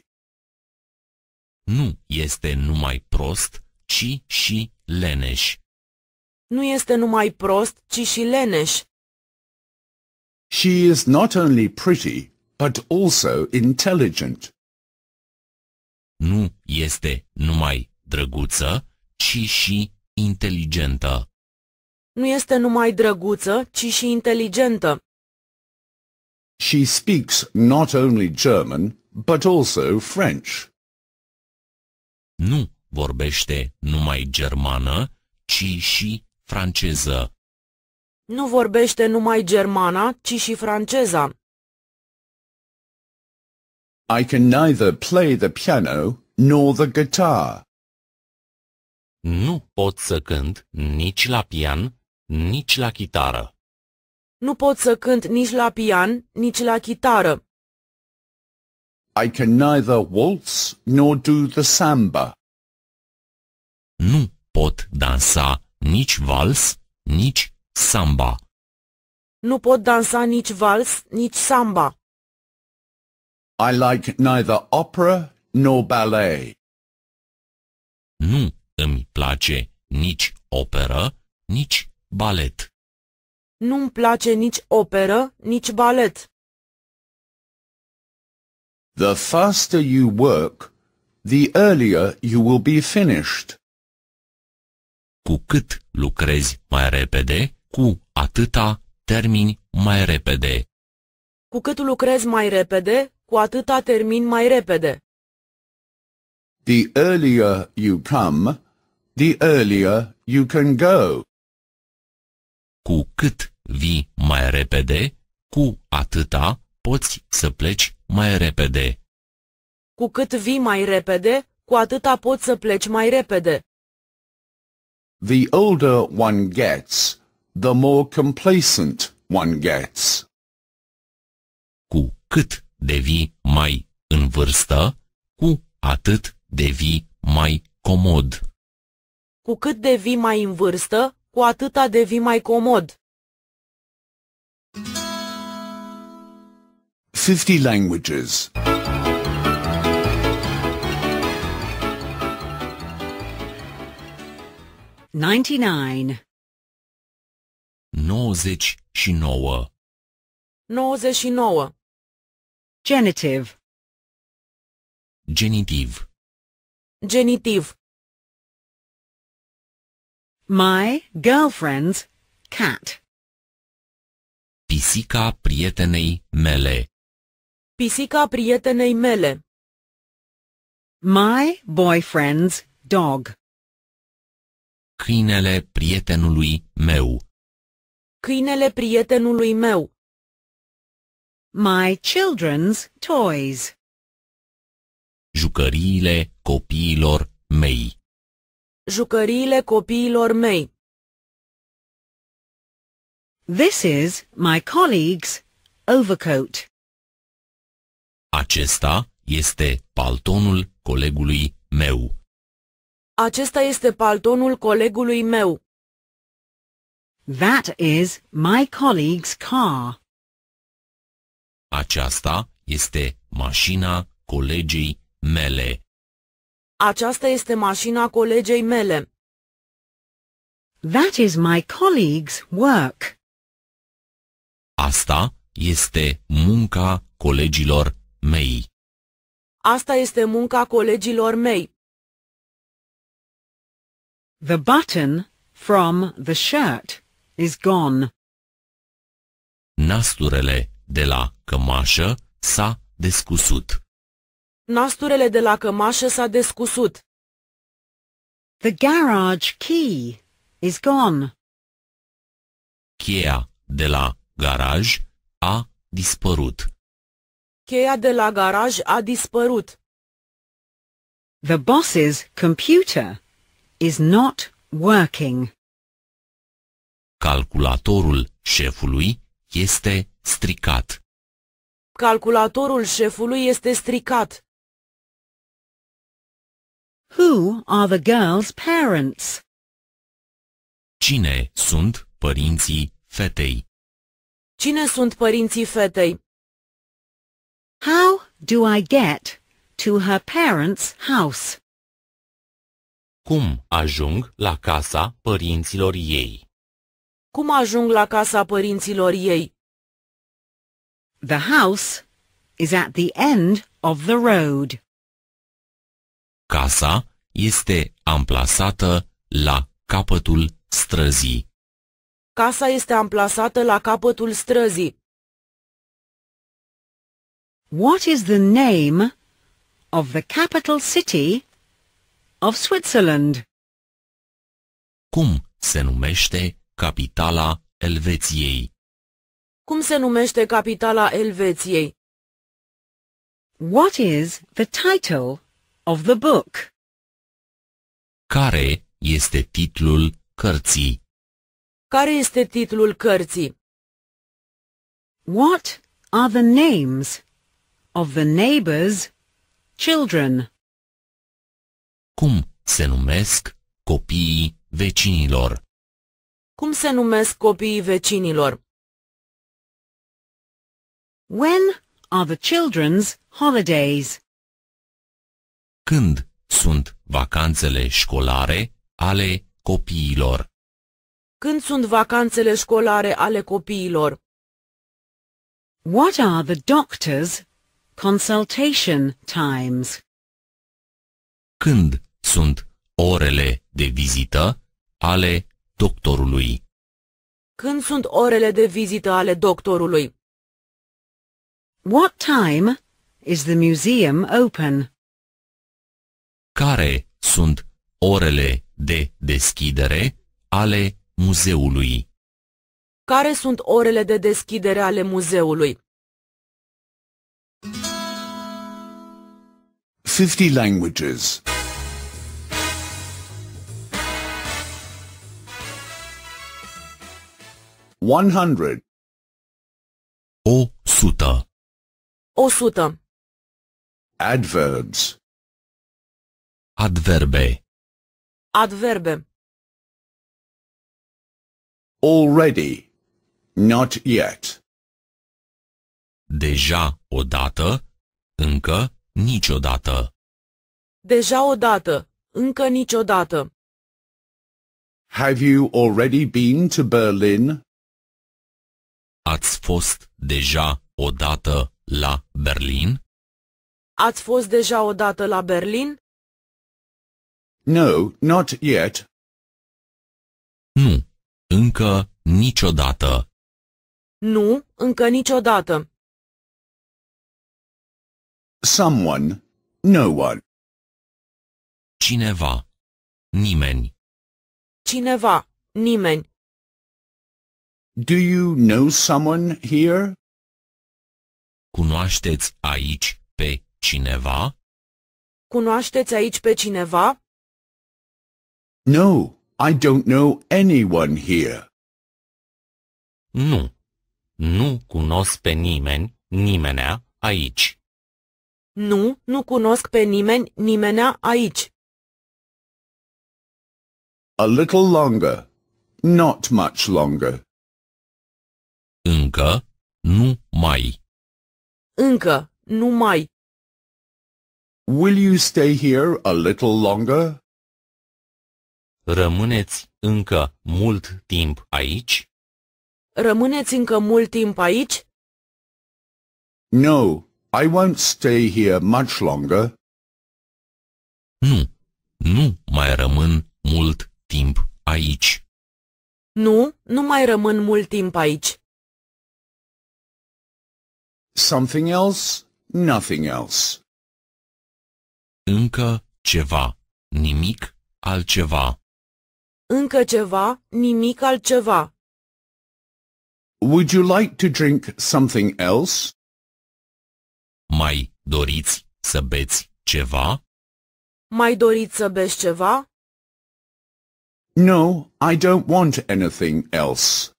Nu este numai prost, ci și leneș. Nu este numai prost, ci și leneș. She is not only pretty, but also intelligent. Nu este numai drăguță, ci și inteligentă. Nu este numai drăguță, ci și inteligentă. She speaks not only German, but also French. Nu vorbește numai germană, ci și franceză. Nu vorbește numai germana, ci și franceza. I can neither play the piano nor the guitar. Nu pot să cânt nici la pian, nici la chitară. Nu pot să cânt nici la pian, nici la chitară. I can neither waltz nor do the samba. Nu pot dansa nici vals, nici samba. Nu pot dansa nici vals, nici samba. I like neither opera nor ballet. Nu îmi place nici operă, nici balet. Nu-mi place nici operă, nici balet. The faster you work, the earlier you will be finished. Cu cât lucrezi mai repede, cu atâta termini mai repede. Cu cât lucrezi mai repede, cu atâta termin mai repede. The earlier you come, the earlier you can go. Cu cât vii mai repede, cu atâta poți să pleci mai repede. Cu cât vii mai repede, cu atâta poți să pleci mai repede. The older one gets, the more complacent one gets. Cu cât devii mai în vârstă, cu atât devii mai comod. Cu cât devii mai în vârstă, cu atâta devii mai comod. 50 languages. 99 99 99 Genitive Genitiv Genitiv My girlfriend's cat. Pisica prietenei mele. Pisica prietenei mele. My boyfriend's dog. Câinele prietenului meu. Câinele prietenului meu. My children's toys. Jucăriile copiilor mei jucăriile copiilor mei. This is my colleague's overcoat. Acesta este paltonul colegului meu. Acesta este paltonul colegului meu. That is my colleague's car. Aceasta este mașina colegii mele. Aceasta este mașina colegei mele. That is my colleague's work. Asta este munca colegilor mei. Asta este munca colegilor mei. The button from the shirt is gone. Nasturele de la cămașă s-a descusut. Nasturele de la cămașă s-a descusut. The garage key is gone. Cheia de la garaj a dispărut. Cheia de la garaj a dispărut. The boss's computer is not working. Calculatorul șefului este stricat. Calculatorul șefului este stricat. Who are the girl's parents? Cine sunt părinții fetei? Cine sunt părinții fetei? How do I get to her parents' house? Cum ajung la casa părinților ei? Cum ajung la casa părinților ei? The house is at the end of the road. Casa este amplasată la capătul străzii. Casa este amplasată la capătul străzii. What is the name of the capital city of Switzerland? Cum se numește capitala Elveției? Cum se numește capitala Elveției? What is the title of the book? Care este titlul cărții? Care este titlul cărții? What are the names of the neighbors' children? Cum se numesc copiii vecinilor? Cum se numesc copiii vecinilor? When are the children's holidays? când sunt vacanțele școlare ale copiilor? Când sunt vacanțele școlare ale copiilor? What are the doctor's consultation times? Când sunt orele de vizită ale doctorului? Când sunt orele de vizită ale doctorului? What time is the museum open? care sunt orele de deschidere ale muzeului. Care sunt orele de deschidere ale muzeului? 50 languages. One hundred. O sută. O sută. Adverbs. Adverbe. Adverbe. Already. Not yet. Deja odată, încă niciodată. Deja odată, încă niciodată. Have you already been to Berlin? Ați fost deja odată la Berlin? Ați fost deja odată la Berlin? No, not yet. Nu, încă niciodată. Nu, încă niciodată. Someone, no one. Cineva, nimeni. Cineva, nimeni. Do you know someone here? Cunoașteți aici pe cineva? Cunoașteți aici pe cineva? No, I don't know anyone here. Nu. Nu cunosc pe nimeni, nimenea, aici. Nu, nu cunosc pe nimeni, nimenea, aici. A little longer. Not much longer. Încă, nu mai. Încă, nu mai. Will you stay here a little longer? Rămâneți încă mult timp aici? Rămâneți încă mult timp aici? No, I won't stay here much longer. Nu, nu mai rămân mult timp aici. Nu, nu mai rămân mult timp aici. Something else, nothing else. Încă ceva, nimic altceva. Încă ceva, nimic altceva. Would you like to drink something else? Mai doriți să beți ceva? Mai doriți să beți ceva? No, I don't want anything else.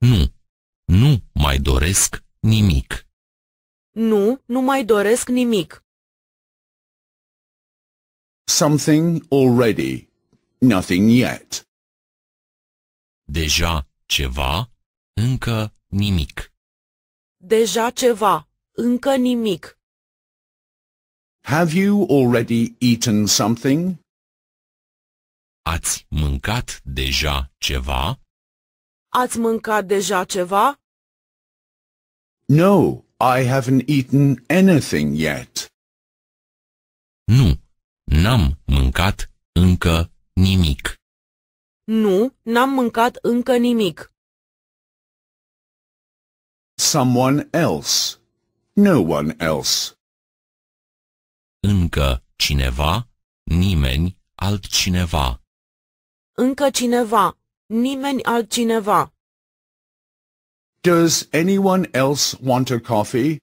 Nu, nu mai doresc nimic. Nu, nu mai doresc nimic. Something already. Nothing yet. Deja ceva, încă nimic. Deja ceva, încă nimic. Have you already eaten something? Ați mâncat deja ceva? Ați mâncat deja ceva? No, I haven't eaten anything yet. Nu, n-am mâncat încă Nimic. Nu, n-am mâncat încă nimic. Someone else. No one else. Încă cineva, nimeni altcineva. Încă cineva, nimeni altcineva. Does anyone else want a coffee?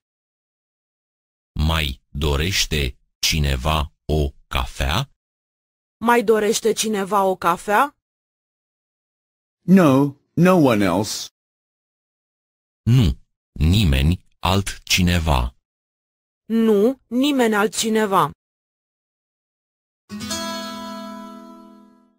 Mai dorește cineva o cafea? Mai dorește cineva o cafea? No, no one else. Nu, nimeni altcineva. Nu, nimeni altcineva.